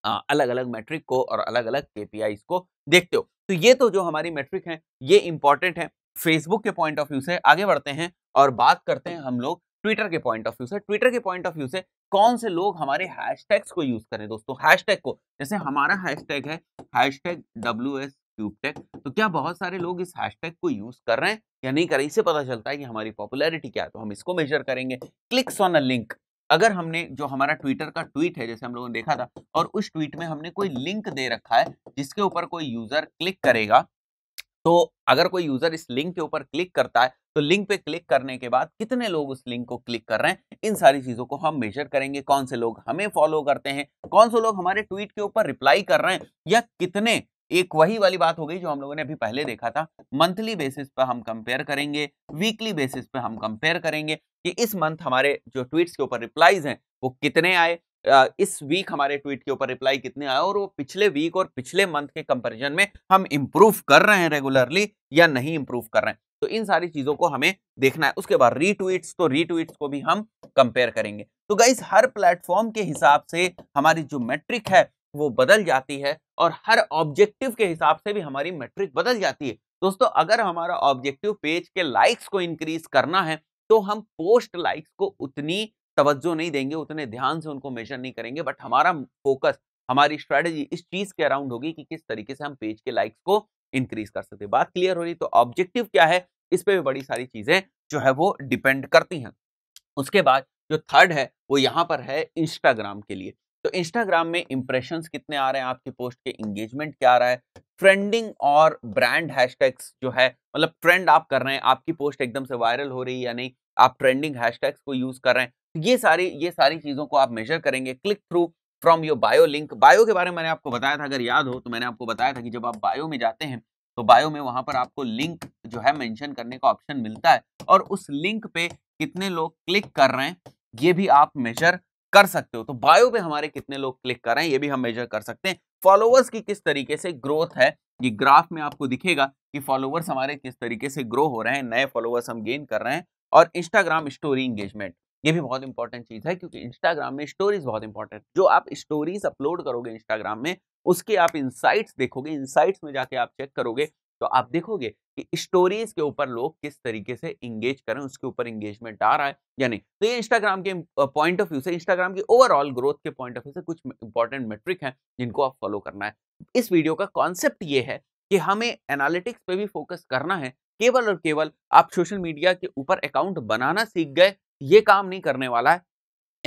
अलग अलग मैट्रिक को और अलग अलग के को देखते हो तो ये तो जो हमारी मैट्रिक है ये इंपॉर्टेंट है फेसबुक के पॉइंट ऑफ व्यू से आगे बढ़ते हैं और बात करते हैं हम लोग ट्विटर के पॉइंट ऑफ व्यू से ट्विटर के पॉइंट ऑफ व्यू से कौन से लोग हमारे हैशटैग्स को यूज करें दोस्तों हैशटैग को जैसे हमारा हैशटैग है टैग डब्ल्यू एस तो क्या बहुत सारे लोग इस हैशटैग को यूज कर रहे हैं या नहीं कर रहे इससे पता चलता है कि हमारी पॉपुलैरिटी क्या है तो हम इसको मेजर करेंगे क्लिक्स ऑन अ लिंक अगर हमने जो हमारा ट्विटर का ट्वीट है जैसे हम लोगों ने देखा था और उस ट्वीट में हमने कोई लिंक दे रखा है जिसके ऊपर कोई यूजर क्लिक करेगा तो अगर कोई यूजर इस लिंक के ऊपर क्लिक करता है तो लिंक पे क्लिक करने के बाद कितने लोग उस लिंक को क्लिक कर रहे हैं इन सारी चीजों को हम मेजर करेंगे कौन से लोग हमें फॉलो करते हैं कौन से लोग हमारे ट्वीट के ऊपर रिप्लाई कर रहे हैं या कितने एक वही वाली बात हो गई जो हम लोगों ने अभी पहले देखा था मंथली बेसिस पर हम कंपेयर करेंगे वीकली बेसिस पर हम कंपेयर करेंगे कि इस मंथ हमारे जो ट्वीट्स के ऊपर रिप्लाईज हैं वो कितने आए इस वीक हमारे ट्वीट के ऊपर रिप्लाई कितने आए और वो पिछले वीक और पिछले मंथ के कंपेरिजन में हम इम्प्रूव कर रहे हैं रेगुलरली या नहीं इम्प्रूव कर रहे हैं तो इन सारी चीज़ों को हमें देखना है उसके बाद रीट्वीट्स तो रीट्वीट्स को भी हम कंपेयर करेंगे तो गाइज हर प्लेटफॉर्म के हिसाब से हमारी जो मेट्रिक है वो बदल जाती है और हर ऑब्जेक्टिव के हिसाब से भी हमारी मेट्रिक बदल जाती है दोस्तों अगर हमारा ऑब्जेक्टिव पेज के लाइक्स को इंक्रीज करना है तो हम पोस्ट लाइक्स को उतनी तवज्जो नहीं देंगे उतने ध्यान से उनको मेजर नहीं करेंगे बट हमारा फोकस हमारी स्ट्रेटेजी इस चीज के अराउंड होगी कि किस तरीके से हम पेज के लाइक्स को इंक्रीज कर सकते बात क्लियर हो रही तो ऑब्जेक्टिव क्या है इस पर भी बड़ी सारी चीजें जो है वो डिपेंड करती हैं उसके बाद जो थर्ड है वो यहाँ पर है इंस्टाग्राम के लिए तो इंस्टाग्राम में इंप्रेशन कितने आ रहे हैं आपकी पोस्ट के इंगेजमेंट क्या आ रहा है ट्रेंडिंग और ब्रांड हैशटैग्स जो है मतलब ट्रेंड आप कर रहे हैं आपकी पोस्ट एकदम से वायरल हो रही है या नहीं आप ट्रेंडिंग हैशटैग्स को यूज कर रहे हैं तो ये सारी ये सारी चीजों को आप मेजर करेंगे click through from your bio link bio के बारे में मैंने आपको बताया था अगर याद हो तो मैंने आपको बताया था कि जब आप बायो में जाते हैं तो बायो में वहां पर आपको लिंक जो है मैंशन करने का ऑप्शन मिलता है और उस लिंक पे कितने लोग क्लिक कर रहे हैं ये भी आप मेजर कर सकते हो तो बायो पे हमारे कितने लोग क्लिक कर रहे हैं ये भी हम मेजर कर सकते हैं फॉलोवर्स की किस तरीके से ग्रोथ है ये ग्राफ में आपको दिखेगा कि फॉलोवर्स हमारे किस तरीके से ग्रो हो रहे हैं नए फॉलोवर्स हम गेन कर रहे हैं और इंस्टाग्राम स्टोरी इंगेजमेंट ये भी बहुत इंपॉर्टेंट चीज़ है क्योंकि इंस्टाग्राम में स्टोरीज बहुत इंपॉर्टेंट जो आप स्टोरीज अपलोड करोगे इंस्टाग्राम में उसके आप इंसाइट्स देखोगे इंसाइट्स में जाके आप चेक करोगे तो आप देखोगे कि स्टोरीज के ऊपर लोग किस तरीके से इंगेज करें उसके ऊपर इंगेजमेंट आ रहा है या नहीं तो ये इंस्टाग्राम के पॉइंट ऑफ व्यू से इंस्टाग्राम की ओवरऑल ग्रोथ के पॉइंट ऑफ व्यू से कुछ इंपॉर्टेंट मेट्रिक हैं जिनको आप फॉलो करना है इस वीडियो का कॉन्सेप्ट ये है कि हमें एनालिटिक्स पे भी फोकस करना है केवल और केवल आप सोशल मीडिया के ऊपर अकाउंट बनाना सीख गए ये काम नहीं करने वाला है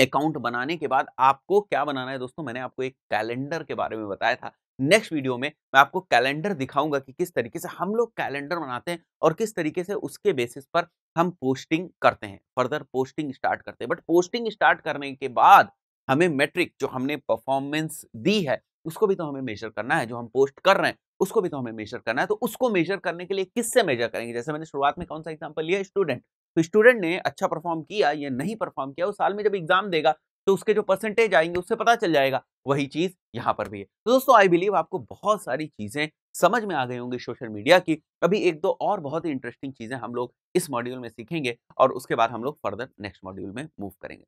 अकाउंट बनाने के बाद आपको क्या बनाना है दोस्तों मैंने आपको एक कैलेंडर के बारे में बताया था नेक्स्ट वीडियो में मैं आपको कैलेंडर दिखाऊंगा कि किस तरीके से हम लोग कैलेंडर बनाते हैं और किस तरीके से उसके बेसिस पर हम पोस्टिंग करते हैं फर्दर पोस्टिंग स्टार्ट करते हैं बट पोस्टिंग स्टार्ट करने के बाद हमें मेट्रिक जो हमने परफॉर्मेंस दी है उसको भी तो हमें मेजर करना है जो हम पोस्ट कर रहे हैं उसको भी तो हमें मेजर करना है तो उसको मेजर करने के लिए किससे मेजर करेंगे जैसे मैंने शुरुआत में कौन सा एग्जाम्पल लिया स्टूडेंट तो स्टूडेंट ने अच्छा परफॉर्म किया या नहीं परफॉर्म किया उस साल में जब एग्जाम देगा तो उसके जो परसेंटेज आएंगे उससे पता चल जाएगा वही चीज़ यहाँ पर भी है तो दोस्तों आई बिलीव आपको बहुत सारी चीज़ें समझ में आ गई होंगी सोशल मीडिया की अभी एक दो और बहुत ही इंटरेस्टिंग चीज़ें हम लोग इस मॉड्यूल में सीखेंगे और उसके बाद हम लोग फर्दर नेक्स्ट मॉड्यूल में मूव करेंगे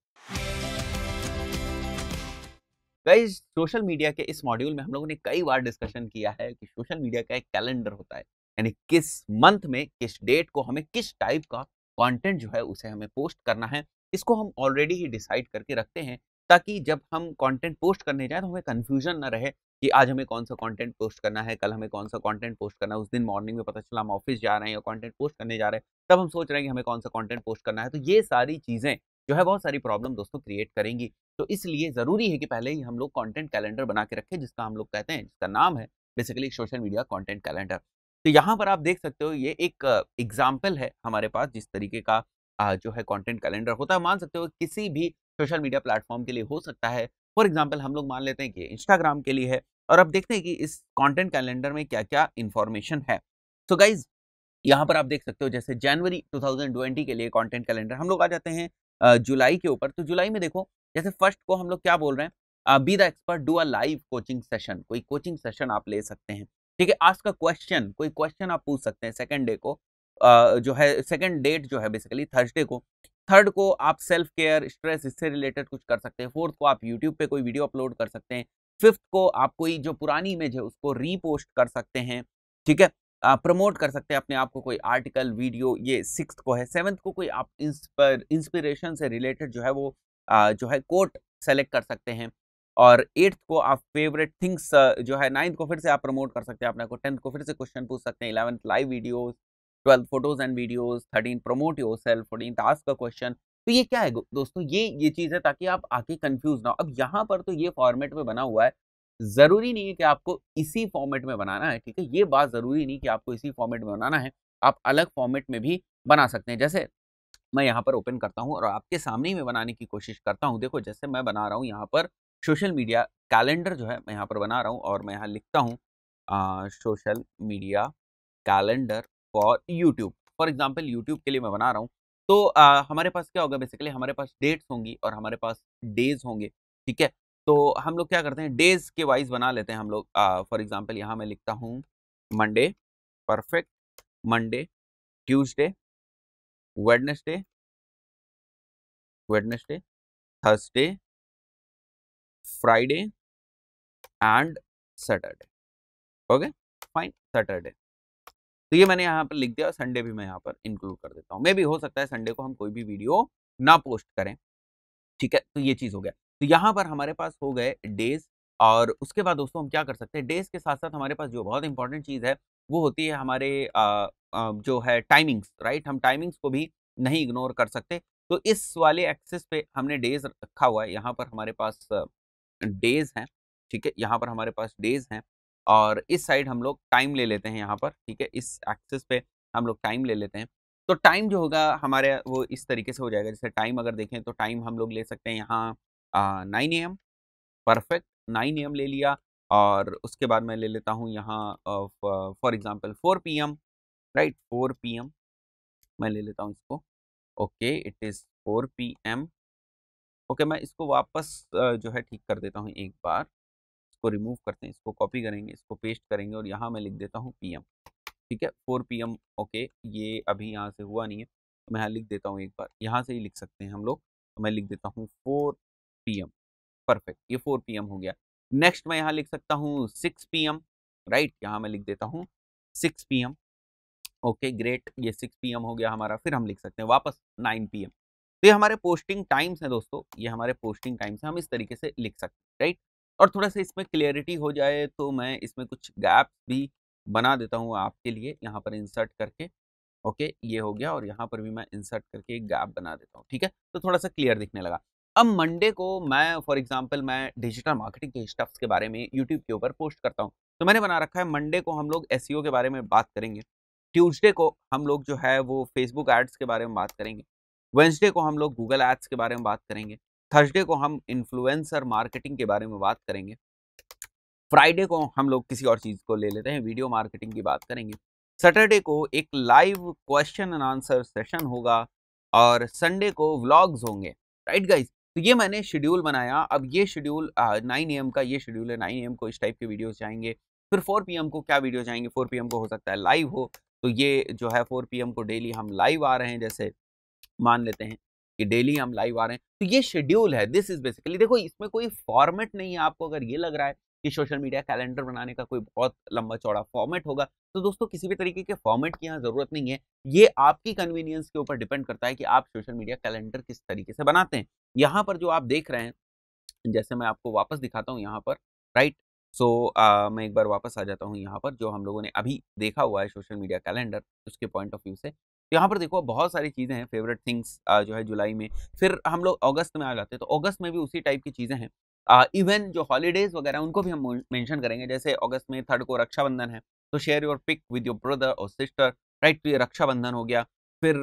गाइज सोशल मीडिया के इस मॉड्यूल में हम लोगों ने कई बार डिस्कशन किया है कि सोशल मीडिया का एक कैलेंडर होता है यानी किस मंथ में किस डेट को हमें किस टाइप का कंटेंट जो है उसे हमें पोस्ट करना है इसको हम ऑलरेडी ही डिसाइड करके रखते हैं ताकि जब हम कंटेंट पोस्ट करने जाएं तो हमें कन्फ्यूजन ना रहे कि आज हमें कौन सा कंटेंट पोस्ट करना है कल हमें कौन सा कंटेंट पोस्ट करना है उस दिन मॉर्निंग में पता चला हम ऑफिस जा रहे हैं या कंटेंट पोस्ट करने जा रहे हैं तब हम सोच रहे हैं कि हमें कौन सा कंटेंट पोस्ट करना है तो ये सारी चीज़ें जो है बहुत सारी प्रॉब्लम दोस्तों क्रिएट करेंगी तो इसलिए ज़रूरी है कि पहले ही हम लोग कॉन्टेंट कैलेंडर बना के रखें जिसका हम लोग कहते हैं जिसका नाम है basically social media content calendar तो यहाँ पर आप देख सकते हो ये एक एग्जाम्पल है हमारे पास जिस तरीके का जो है कंटेंट कैलेंडर होता है मान सकते हो किसी भी सोशल मीडिया प्लेटफॉर्म के लिए हो सकता है फॉर एग्जाम्पल हम लोग मान लेते हैं कि इंस्टाग्राम के लिए है और अब देखते हैं कि इस कंटेंट कैलेंडर में क्या क्या इन्फॉर्मेशन है सो so गाइज यहाँ पर आप देख सकते हो जैसे जनवरी 2020 के लिए कंटेंट कैलेंडर हम लोग आ जाते हैं जुलाई के ऊपर तो जुलाई में देखो जैसे फर्स्ट को हम लोग क्या बोल रहे हैं be the expert do a live coaching session कोई कोचिंग सेशन आप ले सकते हैं ठीक है आज का क्वेश्चन कोई क्वेश्चन आप पूछ सकते हैं सेकंड डे को जो है सेकेंड डेट जो है बेसिकली थर्सडे को थर्ड को आप सेल्फ केयर स्ट्रेस इससे रिलेटेड कुछ कर सकते हैं फोर्थ को आप यूट्यूब पे कोई वीडियो अपलोड कर सकते हैं फिफ्थ को आप कोई जो पुरानी इमेज है उसको रीपोस्ट कर सकते हैं ठीक है प्रमोट कर सकते हैं अपने आप को कोई आर्टिकल वीडियो ये सिक्स को है सेवन्थ को कोई आप इंस्पिरेशन से रिलेटेड जो है वो आ, जो है कोट सेलेक्ट कर सकते हैं और एट्थ को आप फेवरेट थिंग्स जो है नाइन्थ को फिर से आप प्रमोट कर सकते हैं अपने को टेंथ को फिर से क्वेश्चन पूछ सकते हैं eleventh live videos twelve photos and videos thirteen promote yourself fourteen task का क्वेश्चन तो ये क्या है दोस्तों ये ये चीज़ है ताकि आप आके कन्फ्यूज ना हो अब यहाँ पर तो ये फॉर्मेट में बना हुआ है ज़रूरी नहीं है कि आपको इसी फॉर्मेट में बनाना है ठीक है ये बात ज़रूरी नहीं कि आपको इसी फॉर्मेट में बनाना है आप अलग फॉर्मेट में भी बना सकते हैं जैसे मैं यहाँ पर ओपन करता हूँ और आपके सामने ही मैं बनाने की कोशिश करता हूँ देखो जैसे मैं बना रहा हूँ यहाँ पर सोशल मीडिया कैलेंडर जो है मैं यहाँ पर बना रहा हूँ और मैं यहाँ लिखता हूँ social media calendar for YouTube for example YouTube के लिए मैं बना रहा हूँ तो आ, हमारे पास क्या होगा बेसिकली हमारे पास डेट्स होंगी और हमारे पास डेज होंगे ठीक है तो हम लोग क्या करते हैं डेज के वाइज बना लेते हैं हम लोग फॉर एग्जाम्पल यहाँ मैं लिखता हूँ Monday perfect Monday Tuesday Wednesday Wednesday Thursday Friday and Saturday okay fine Saturday तो ये मैंने यहाँ पर लिख दिया संडे भी मैं यहाँ पर इंक्लूड कर देता हूँ मे भी हो सकता है संडे को हम कोई भी वीडियो ना पोस्ट करें ठीक है तो ये चीज़ हो गया तो यहाँ पर हमारे पास हो गए डेज और उसके बाद दोस्तों हम क्या कर सकते हैं डेज के साथ साथ हमारे पास जो बहुत इंपॉर्टेंट चीज़ है वो होती है हमारे आ, आ, जो है टाइमिंग्स राइट हम टाइमिंग्स को भी नहीं इग्नोर कर सकते तो इस वाले एक्सेस पे हमने डेज रखा हुआ है यहाँ पर हमारे पास डेज हैं ठीक है यहाँ पर हमारे पास डेज हैं और इस साइड हम लोग टाइम ले लेते हैं यहाँ पर ठीक है इस एक्सेस पे हम लोग टाइम ले लेते हैं तो टाइम जो होगा हमारे वो इस तरीके से हो जाएगा जैसे टाइम अगर देखें तो टाइम हम लोग ले सकते हैं यहाँ nine AM perfect nine AM ले लिया और उसके बाद मैं ले लेता हूँ यहाँ for example four P M right four P M मैं ले लेता हूँ इसको okay it is four P M okay मैं इसको वापस जो है ठीक कर देता हूँ एक बार इसको रिमूव करते हैं इसको कॉपी करेंगे इसको पेस्ट करेंगे और यहाँ मैं लिख देता हूँ पी ठीक है फोर पी ओके ये अभी यहाँ से हुआ नहीं है तो मैं यहाँ लिख देता हूँ एक बार यहाँ से ही लिख सकते हैं हम लोग तो मैं लिख देता हूँ फोर पी परफेक्ट ये फोर पी हो गया नेक्स्ट मैं यहाँ लिख सकता हूँ सिक्स पी राइट यहाँ मैं लिख देता हूँ सिक्स पी ओके ग्रेट ये सिक्स पी हो गया हमारा फिर हम लिख सकते हैं वापस नाइन पी तो ये हमारे पोस्टिंग टाइम्स हैं दोस्तों ये हमारे पोस्टिंग टाइम्स हैं हम इस तरीके से लिख सकते हैं राइट और थोड़ा सा इसमें क्लियरिटी हो जाए तो मैं इसमें कुछ गैप्स भी बना देता हूँ आपके लिए यहाँ पर इंसर्ट करके ओके ये हो गया और यहाँ पर भी मैं इंसर्ट करके एक गैप बना देता हूँ ठीक है तो थोड़ा सा क्लियर दिखने लगा अब मंडे को मैं फॉर एग्जाम्पल मैं डिजिटल मार्केटिंग के स्टेप्स के बारे में यूट्यूब के ऊपर पोस्ट करता हूँ तो मैंने बना रखा है मंडे को हम लोग एस e के बारे में बात करेंगे ट्यूजडे को हम लोग जो है वो फेसबुक एड्स के बारे में बात करेंगे वेंसडे को हम लोग गूगल एड्स के बारे में बात करेंगे थर्सडे को हम इन्फ्लुएंसर मार्केटिंग के बारे में बात करेंगे फ्राइडे को हम लोग किसी और चीज़ को ले लेते हैं वीडियो मार्केटिंग की बात करेंगे सैटरडे को एक live question and answer session होगा और संडे को व्लॉग्स होंगे राइट गाइज तो ये मैंने शेड्यूल बनाया अब ये शेड्यूल नाइन एम का ये शेड्यूल है नाइन एम को इस टाइप के वीडियोस जाएंगे फिर फोर पी को क्या वीडियो जाएंगे फोर पी को हो सकता है लाइव हो तो ये जो है फोर पी को डेली हम लाइव आ रहे हैं जैसे मान लेते हैं कि डेली हम लाइव आ रहे हैं तो ये शेड्यूल है दिस इज बेसिकली देखो इसमें कोई फॉर्मेट नहीं है आपको अगर ये लग रहा है कि सोशल मीडिया कैलेंडर बनाने का कोई बहुत लंबा चौड़ा फॉर्मेट होगा तो दोस्तों किसी भी तरीके के फॉर्मेट की यहाँ ज़रूरत नहीं है ये आपकी कन्वीनियंस के ऊपर डिपेंड करता है कि आप सोशल मीडिया कैलेंडर किस तरीके से बनाते हैं यहाँ पर जो आप देख रहे हैं जैसे मैं आपको वापस दिखाता हूँ यहाँ पर राइट सो so, uh, मैं एक बार वापस आ जाता हूँ यहाँ पर जो हम लोगों ने अभी देखा हुआ है सोशल मीडिया कैलेंडर उसके पॉइंट ऑफ व्यू से यहाँ पर देखो बहुत सारी चीज़ें हैं फेवरेट थिंग्स जो है जुलाई में फिर हम लोग अगस्त में आ जाते हैं तो अगस्त में भी उसी टाइप की चीज़ें हैं इवन जो हॉलीडेज़ वगैरह उनको भी हम मेंशन करेंगे जैसे अगस्त में थर्ड को रक्षाबंधन है तो share your pic with your brother और सिस्टर राइट टू ये रक्षाबंधन हो गया फिर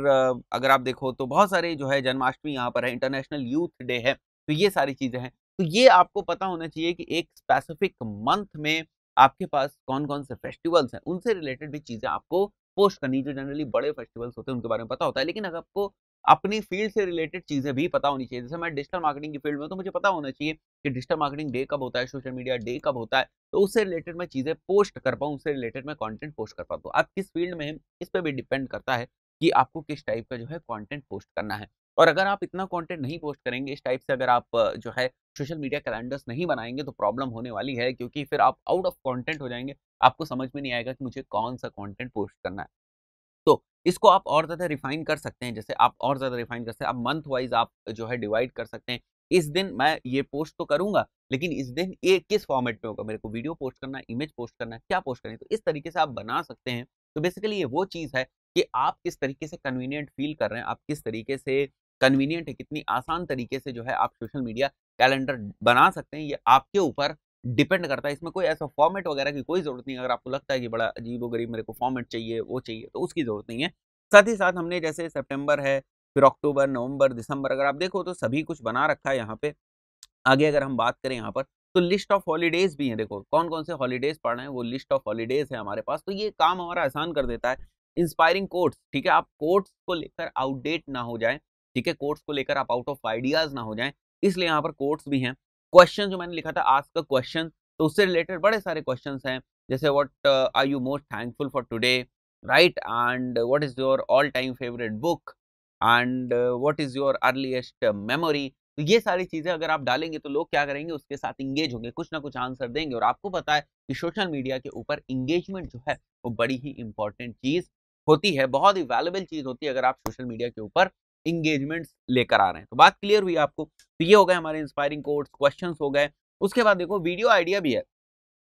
अगर आप देखो तो बहुत सारे जो है जन्माष्टमी यहाँ पर है इंटरनेशनल यूथ डे है तो ये सारी चीज़ें हैं तो ये आपको पता होना चाहिए कि एक स्पेसिफिक मंथ में आपके पास कौन कौन से फेस्टिवल्स हैं उनसे रिलेटेड भी चीज़ें आपको पोस्ट करनी जो जनरली बड़े फेस्टिवल्स होते हैं उनके बारे में पता होता है लेकिन अगर आपको अपनी फील्ड से रिलेटेड चीज़ें भी पता होनी चाहिए जैसे मैं डिजिटल मार्केटिंग की फील्ड में तो मुझे पता होना चाहिए कि डिजिटल मार्केटिंग डे कब होता है सोशल मीडिया डे कब होता है तो उससे रिलेटेड मैं चीज़ें पोस्ट कर पाऊँ उससे रिलेटेड मैं कॉन्टेंट पोस्ट कर पाता हूँ तो आप किस फील्ड में इस पर भी डिपेंड करता है कि आपको किस टाइप का जो है कॉन्टेंट पोस्ट करना है और अगर आप इतना कॉन्टेंट नहीं पोस्ट करेंगे इस टाइप से अगर आप जो है सोशल मीडिया कैलेंडर्स नहीं बनाएंगे तो प्रॉब्लम होने वाली है क्योंकि फिर आप आउट ऑफ कॉन्टेंट हो जाएंगे आपको समझ में नहीं आएगा कि मुझे कौन सा कंटेंट पोस्ट करना है तो इसको आप और ज़्यादा रिफाइन कर सकते हैं जैसे आप और ज़्यादा रिफाइन कर सकते हैं आप मंथ वाइज आप जो है डिवाइड कर सकते हैं इस दिन मैं ये पोस्ट तो करूंगा लेकिन इस दिन ये किस फॉर्मेट में होगा मेरे को वीडियो पोस्ट करना है इमेज पोस्ट करना है क्या पोस्ट करनी है तो इस तरीके से आप बना सकते हैं तो बेसिकली ये वो चीज़ है कि आप किस तरीके से कन्वीनियंट फील कर रहे हैं आप किस तरीके से कन्वीनियंट है कितनी आसान तरीके से जो है आप सोशल मीडिया कैलेंडर बना सकते हैं ये आपके ऊपर डिपेंड करता है इसमें कोई ऐसा फॉर्मेट वगैरह की कोई ज़रूरत नहीं अगर आपको लगता है कि बड़ा अजीब गरीब मेरे को फॉर्मेट चाहिए वो चाहिए तो उसकी ज़रूरत नहीं है साथ ही साथ हमने जैसे सेप्टेम्बर है फिर अक्टूबर नवंबर दिसंबर अगर आप देखो तो सभी कुछ बना रखा है यहाँ पे आगे अगर हम बात करें यहाँ पर तो लिस्ट ऑफ हॉलीडेज़ भी हैं देखो कौन कौन से हॉलीडेज़ पढ़ रहे हैं वो लिस्ट ऑफ हॉलीडेज़ है हमारे पास तो ये काम हमारा आसान कर देता है इंस्पायरिंग कोर्ट्स ठीक है आप कोर्ट्स को लेकर आउटडेट ना हो जाए ठीक है कोर्ट्स को लेकर आप आउट ऑफ आइडियाज़ ना हो जाए इसलिए यहाँ पर कोर्ट्स भी हैं क्वेश्चन जो मैंने लिखा था आज का क्वेश्चन तो उससे रिलेटेड बड़े सारे क्वेश्चन हैं जैसे what are you most thankful for today right and what is your all time favourite book and what is your earliest memory तो ये सारी चीजें अगर आप डालेंगे तो लोग क्या करेंगे उसके साथ इंगेज होंगे कुछ ना कुछ आंसर देंगे और आपको पता है कि सोशल मीडिया के ऊपर इंगेजमेंट जो है वो बड़ी ही इंपॉर्टेंट चीज होती है बहुत ही वैल्यूबल चीज होती है अगर आप सोशल मीडिया के ऊपर इंगेजमेंट्स लेकर आ रहे हैं तो बात क्लियर हुई आपको तो ये हो गए हमारे इंस्पायरिंग कोर्स क्वेश्चन हो गए उसके बाद देखो वीडियो आइडिया भी है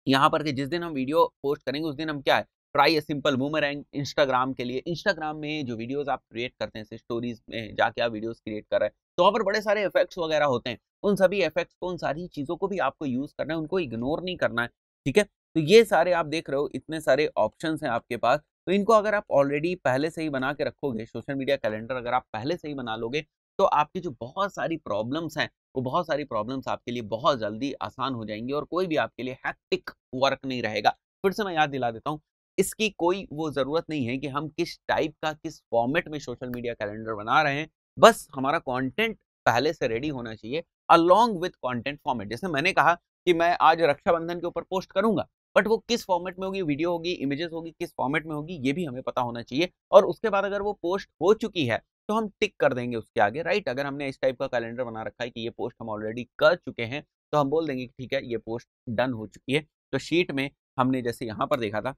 यहाँ पर जिस दिन हम वीडियो पोस्ट करेंगे उस दिन हम क्या है try a simple boomerang Instagram के लिए इंस्टाग्राम में जो वीडियोस आप क्रिएट करते हैं स्टोरीज में जाके आप वीडियोस क्रिएट कर रहे हैं तो वहाँ पर बड़े सारे इफेक्ट्स वगैरह होते हैं उन सभी इफेक्ट्स को उन सारी चीज़ों को भी आपको यूज़ करना है उनको इग्नोर नहीं करना है ठीक है तो ये सारे आप देख रहे हो इतने सारे ऑप्शन हैं आपके पास तो इनको अगर आप ऑलरेडी पहले से ही बना के रखोगे सोशल मीडिया कैलेंडर अगर आप पहले से ही बना लोगे तो आपकी जो बहुत सारी प्रॉब्लम्स हैं वो बहुत सारी प्रॉब्लम्स आपके लिए बहुत जल्दी आसान हो जाएंगी और कोई भी आपके लिए हैक्टिक वर्क नहीं रहेगा फिर से मैं याद दिला देता हूँ इसकी कोई वो ज़रूरत नहीं है कि हम किस टाइप का किस फॉर्मेट में सोशल मीडिया कैलेंडर बना रहे हैं बस हमारा कॉन्टेंट पहले से रेडी होना चाहिए अलॉन्ग विथ कॉन्टेंट फॉर्मेट जैसे मैंने कहा कि मैं आज रक्षाबंधन के ऊपर पोस्ट करूंगा बट वो किस फॉर्मेट में होगी वीडियो होगी इमेजेस होगी किस फॉर्मेट में होगी ये भी हमें पता होना चाहिए और उसके बाद अगर वो पोस्ट हो चुकी है तो हम टिक कर देंगे उसके आगे राइट अगर हमने इस टाइप का कैलेंडर बना रखा है कि ये पोस्ट हम ऑलरेडी कर चुके हैं तो हम बोल देंगे कि ठीक है ये पोस्ट डन हो चुकी है तो शीट में हमने जैसे यहाँ पर देखा था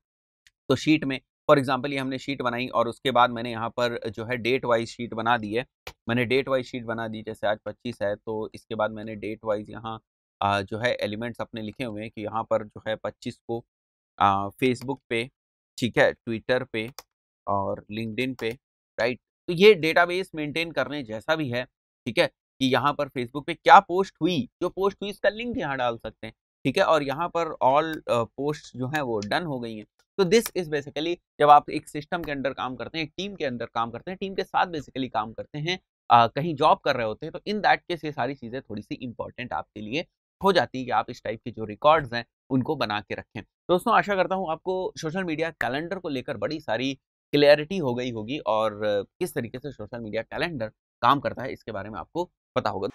तो शीट में फॉर एग्जाम्पल ये हमने शीट बनाई और उसके बाद मैंने यहाँ पर जो है डेट वाइज शीट बना दी है मैंने डेट वाइज शीट बना दी जैसे आज पच्चीस है तो इसके बाद मैंने डेट वाइज यहाँ जो है एलिमेंट्स अपने लिखे हुए हैं कि यहाँ पर जो है पच्चीस को फेसबुक पे ठीक है ट्विटर पे और लिंकडिन पे राइट तो ये डेटाबेस मेंटेन करने जैसा भी है ठीक है कि यहाँ पर फेसबुक पे क्या पोस्ट हुई जो पोस्ट हुई इसका लिंक यहाँ डाल सकते हैं ठीक है और यहाँ पर ऑल पोस्ट जो है वो डन हो गई हैं तो दिस इज बेसिकली जब आप एक सिस्टम के अंदर काम करते हैं टीम के अंदर काम करते हैं टीम के साथ बेसिकली काम करते हैं आ, कहीं जॉब कर रहे होते हैं तो इन दैट केस ये सारी चीज़ें थोड़ी सी इंपॉर्टेंट आपके लिए हो जाती है कि आप इस टाइप के जो रिकॉर्ड्स हैं उनको बना के रखें दोस्तों आशा करता हूँ आपको सोशल मीडिया कैलेंडर को लेकर बड़ी सारी क्लियरिटी हो गई होगी और किस तरीके से सोशल मीडिया कैलेंडर काम करता है इसके बारे में आपको पता होगा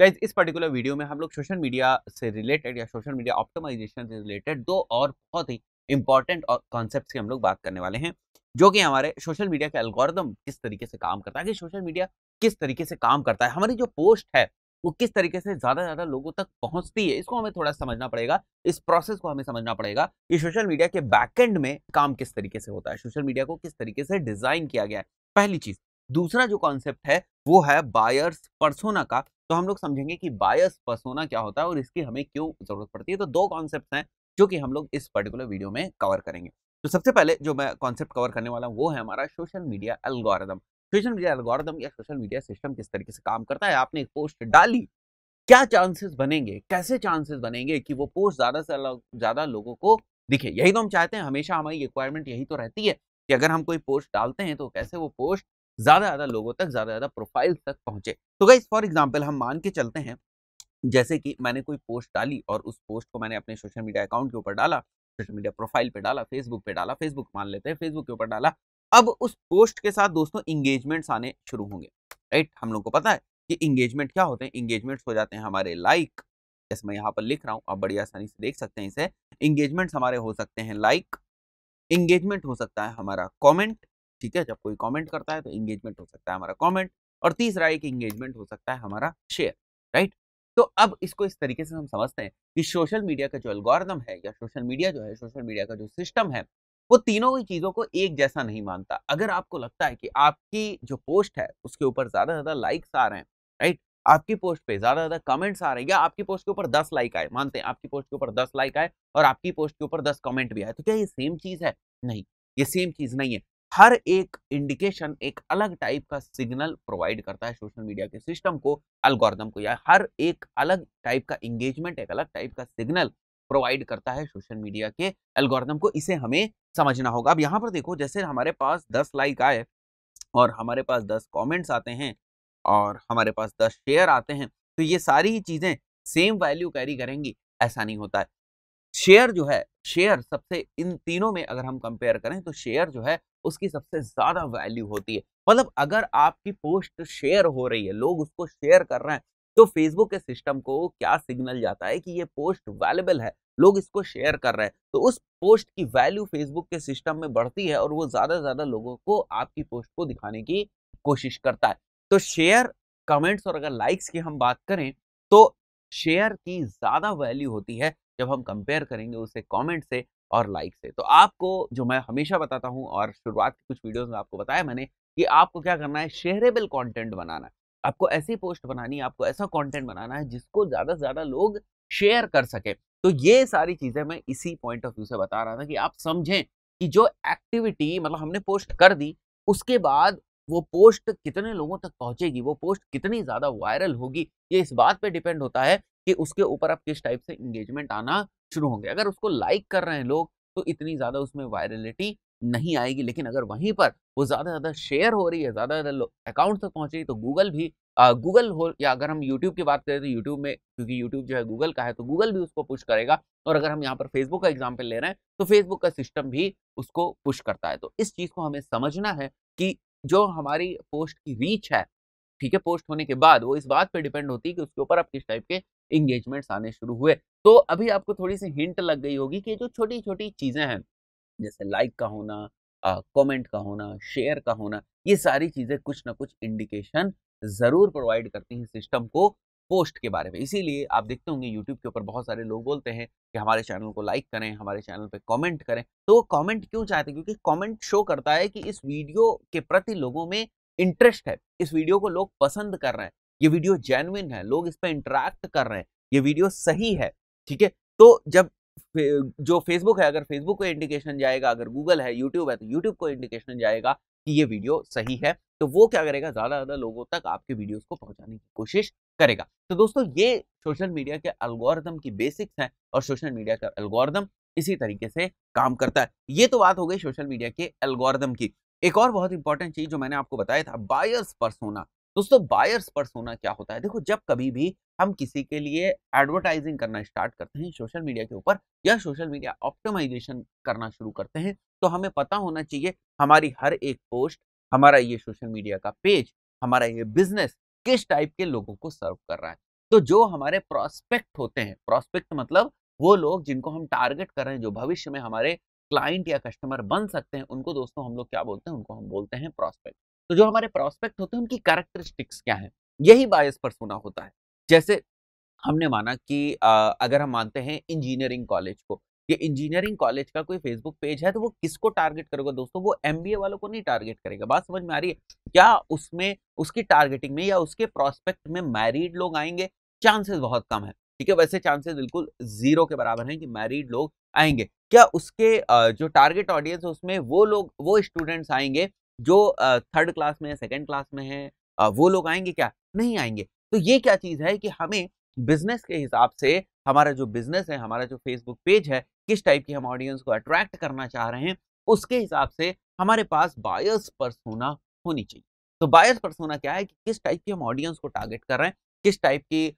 गाइज इस पर्टिकुलर वीडियो में हम लोग सोशल मीडिया से रिलेटेड या सोशल मीडिया ऑप्टिमाइजेशन से रिलेटेड दो और बहुत ही इंपॉर्टेंट और कॉन्सेप्ट की हम लोग बात करने वाले हैं जो कि हमारे सोशल मीडिया के एल्गोरिदम किस तरीके से काम करता है कि सोशल मीडिया किस तरीके से काम करता है हमारी जो पोस्ट है वो किस तरीके से ज़्यादा से ज़्यादा लोगों तक पहुंचती है इसको हमें थोड़ा समझना पड़ेगा इस प्रोसेस को हमें समझना पड़ेगा कि सोशल मीडिया के बैकेंड में काम किस तरीके से होता है सोशल मीडिया को किस तरीके से डिज़ाइन किया गया है पहली चीज़ दूसरा जो कॉन्सेप्ट है वो है बायर्स परसोना का तो हम लोग समझेंगे कि बायर्स परसोना क्या होता है और इसकी हमें क्यों ज़रूरत पड़ती है तो दो कॉन्सेप्ट हैं जो कि हम लोग इस पर्टिकुलर वीडियो में कवर करेंगे तो सबसे पहले जो मैं कॉन्सेप्ट कवर करने वाला हूँ वो है हमारा social media algorithm social media algorithm या सोशल मीडिया सिस्टम किस तरीके से काम करता है आपने एक पोस्ट डाली क्या चांसेस बनेंगे कैसे चांसेस बनेंगे कि वो पोस्ट ज़्यादा से ज़्यादा लोगों को दिखे यही तो हम चाहते हैं हमेशा हमारी रिक्वायरमेंट यही तो रहती है कि अगर हम कोई पोस्ट डालते हैं तो कैसे वो पोस्ट ज़्यादा ज़्यादा लोगों तक ज़्यादा ज़्यादा प्रोफाइल तक पहुंचे तो गाइज फॉर एग्जाम्पल हम मान के चलते हैं जैसे कि मैंने कोई पोस्ट डाली और उस पोस्ट को मैंने अपने सोशल मीडिया अकाउंट के ऊपर डाला सोशल मीडिया प्रोफाइल पे डाला फेसबुक पे डाला फेसबुक मान लेते हैं फेसबुक के ऊपर डाला अब उस पोस्ट के साथ दोस्तों इंगेजमेंट्स आने शुरू होंगे राइट हम लोग को पता है कि इंगेजमेंट क्या होते हैं इंगेजमेंट्स हो जाते हैं हमारे लाइक जैसे मैं यहाँ पर लिख रहा हूँ आप बड़ी आसानी से देख सकते हैं इसे इंगेजमेंट्स हमारे हो सकते हैं लाइक इंगेजमेंट हो सकता है हमारा कॉमेंट ठीक है जब कोई कॉमेंट करता है तो इंगेजमेंट हो सकता है हमारा कॉमेंट और तीसरा एक इंगेजमेंट हो सकता है हमारा शेयर राइट तो अब इसको इस तरीके से हम समझते हैं कि सोशल मीडिया का जो एल्गोरिदम है या सोशल मीडिया जो है सोशल मीडिया का जो सिस्टम है वो तीनों ही चीज़ों को एक जैसा नहीं मानता अगर आपको लगता है कि आपकी जो पोस्ट है उसके ऊपर ज़्यादा ज़्यादा लाइक्स आ रहे हैं राइट आपकी पोस्ट पे ज़्यादा ज़्यादा कमेंट्स आ रहे हैं या आपकी पोस्ट के ऊपर दस लाइक आए मानते हैं आपकी पोस्ट के ऊपर दस लाइक आए और आपकी पोस्ट के ऊपर दस कमेंट भी आए तो क्या ये सेम चीज़ है नहीं ये सेम चीज़ नहीं है हर एक इंडिकेशन एक अलग टाइप का सिग्नल प्रोवाइड करता है सोशल मीडिया के सिस्टम को अलगोरिदम को या हर एक अलग टाइप का एंगेजमेंट एक अलग टाइप का सिग्नल प्रोवाइड करता है सोशल मीडिया के एल्गोरिदम को इसे हमें समझना होगा अब यहाँ पर देखो जैसे हमारे पास दस लाइक आए और हमारे पास दस कॉमेंट्स आते हैं और हमारे पास दस शेयर आते हैं तो ये सारी ही चीज़ें सेम वैल्यू कैरी करेंगी ऐसा नहीं होता है शेयर जो है शेयर सबसे इन तीनों में अगर हम कंपेयर करें तो शेयर जो है उसकी सबसे ज़्यादा वैल्यू होती है मतलब अगर आपकी पोस्ट शेयर हो रही है लोग उसको शेयर कर रहे हैं तो फेसबुक के सिस्टम को क्या सिग्नल जाता है कि ये पोस्ट वैल्यूबल है लोग इसको शेयर कर रहे हैं तो उस पोस्ट की वैल्यू फेसबुक के सिस्टम में बढ़ती है और वो ज़्यादा से ज़्यादा लोगों को आपकी पोस्ट को दिखाने की कोशिश करता है तो शेयर कमेंट्स और अगर लाइक्स की हम बात करें तो शेयर की ज़्यादा वैल्यू होती है जब हम कंपेयर करेंगे उसे कमेंट से और लाइक से तो आपको जो मैं हमेशा बताता हूँ और शुरुआत की कुछ वीडियोस में आपको बताया मैंने कि आपको क्या करना है शेयरेबल कंटेंट बनाना है आपको ऐसी पोस्ट बनानी है आपको ऐसा कंटेंट बनाना है जिसको ज़्यादा से ज़्यादा लोग शेयर कर सके तो ये सारी चीज़ें मैं इसी पॉइंट ऑफ व्यू से बता रहा था कि आप समझें कि जो एक्टिविटी मतलब हमने पोस्ट कर दी उसके बाद वो पोस्ट कितने लोगों तक पहुंचेगी वो पोस्ट कितनी ज़्यादा वायरल होगी ये इस बात पर डिपेंड होता है कि उसके ऊपर आप किस टाइप से इंगेजमेंट आना शुरू होंगे अगर उसको लाइक कर रहे हैं लोग तो इतनी ज़्यादा उसमें वायरलिटी नहीं आएगी लेकिन अगर वहीं पर वो ज़्यादा से ज़्यादा शेयर हो रही है ज़्यादा ज़्यादा अकाउंट तक पहुंच रही तो गूगल भी गूगल हो या अगर हम यूट्यूब की बात करें तो यूट्यूब में क्योंकि यूट्यूब जो है गूगल का है तो गूगल भी उसको पुश करेगा और अगर हम यहाँ पर फेसबुक का एग्जाम्पल ले रहे हैं तो फेसबुक का सिस्टम भी उसको पुश करता है तो इस चीज़ को हमें समझना है कि जो हमारी पोस्ट की रीच है ठीक है पोस्ट होने के बाद वो इस बात पर डिपेंड होती है कि उसके ऊपर आप किस टाइप के इंगेजमेंट्स आने शुरू हुए तो अभी आपको थोड़ी सी हिंट लग गई होगी कि जो छोटी छोटी चीज़ें हैं जैसे लाइक का होना कमेंट का होना शेयर का होना ये सारी चीज़ें कुछ ना कुछ इंडिकेशन ज़रूर प्रोवाइड करती हैं सिस्टम को पोस्ट के बारे में इसीलिए आप देखते होंगे यूट्यूब के ऊपर बहुत सारे लोग बोलते हैं कि हमारे चैनल को लाइक करें हमारे चैनल पे कमेंट करें तो वो कमेंट क्यों चाहते हैं क्योंकि कमेंट शो करता है कि इस वीडियो के प्रति लोगों में इंटरेस्ट है इस वीडियो को लोग पसंद कर रहे हैं ये वीडियो जेनविन है लोग इस पर इंटरेक्ट कर रहे हैं ये वीडियो सही है ठीक है तो जब जो फेसबुक है अगर फेसबुक को इंडिकेशन जाएगा अगर गूगल है यूट्यूब है तो यूट्यूब को इंडिकेशन जाएगा कि ये वीडियो सही है तो वो क्या करेगा ज़्यादा ज़्यादा लोगों तक आपके वीडियोस को पहुंचाने की कोशिश करेगा तो दोस्तों ये सोशल मीडिया के अलगोरदम की बेसिक्स हैं और सोशल मीडिया का अलगोरदम इसी तरीके से काम करता है ये तो बात हो गई सोशल मीडिया के अलगोरदम की एक और बहुत इंपॉर्टेंट चीज़ जो मैंने आपको बताया था बायर्स परसोना दोस्तों बायर्स सोना क्या होता है देखो जब कभी भी हम किसी के लिए एडवर्टाइजिंग करना स्टार्ट करते हैं सोशल मीडिया के ऊपर या सोशल मीडिया ऑप्टिमाइजेशन करना शुरू करते हैं तो हमें पता होना चाहिए हमारी हर एक पोस्ट हमारा ये सोशल मीडिया का पेज हमारा ये बिजनेस किस टाइप के लोगों को सर्व कर रहा है तो जो हमारे प्रोस्पेक्ट होते हैं प्रोस्पेक्ट मतलब वो लोग जिनको हम टारगेट कर रहे हैं जो भविष्य में हमारे क्लाइंट या कस्टमर बन सकते हैं उनको दोस्तों हम लोग क्या बोलते हैं उनको हम बोलते हैं प्रोस्पेक्ट तो जो हमारे प्रोस्पेक्ट होते हैं उनकी कैरेक्टरिस्टिक्स क्या है यही बायस पर सुना होता है जैसे हमने माना कि आ, अगर हम मानते हैं इंजीनियरिंग कॉलेज को कि इंजीनियरिंग कॉलेज का कोई फेसबुक पेज है तो वो किसको टारगेट करेगा दोस्तों वो एम वालों को नहीं टारगेट करेगा बात समझ में आ रही है क्या उसमें उसकी टारगेटिंग में या उसके प्रोस्पेक्ट में मैरिड लोग आएंगे चांसेस बहुत कम है ठीक है वैसे चांसेस बिल्कुल जीरो के बराबर हैं कि मैरिड लोग आएंगे क्या उसके जो टारगेट ऑडियंस है उसमें वो लोग वो स्टूडेंट्स आएंगे जो थर्ड क्लास में है सेकेंड क्लास में है वो लोग आएंगे क्या नहीं आएंगे तो ये क्या चीज़ है कि हमें बिजनेस के हिसाब से हमारा जो बिजनेस है हमारा जो फेसबुक पेज है किस टाइप की हम ऑडियंस को अट्रैक्ट करना चाह रहे हैं उसके हिसाब से हमारे पास बायर्स परसोना होनी चाहिए तो बायर्स परसोना क्या है कि किस टाइप की हम ऑडियंस को टारगेट कर रहे हैं किस टाइप की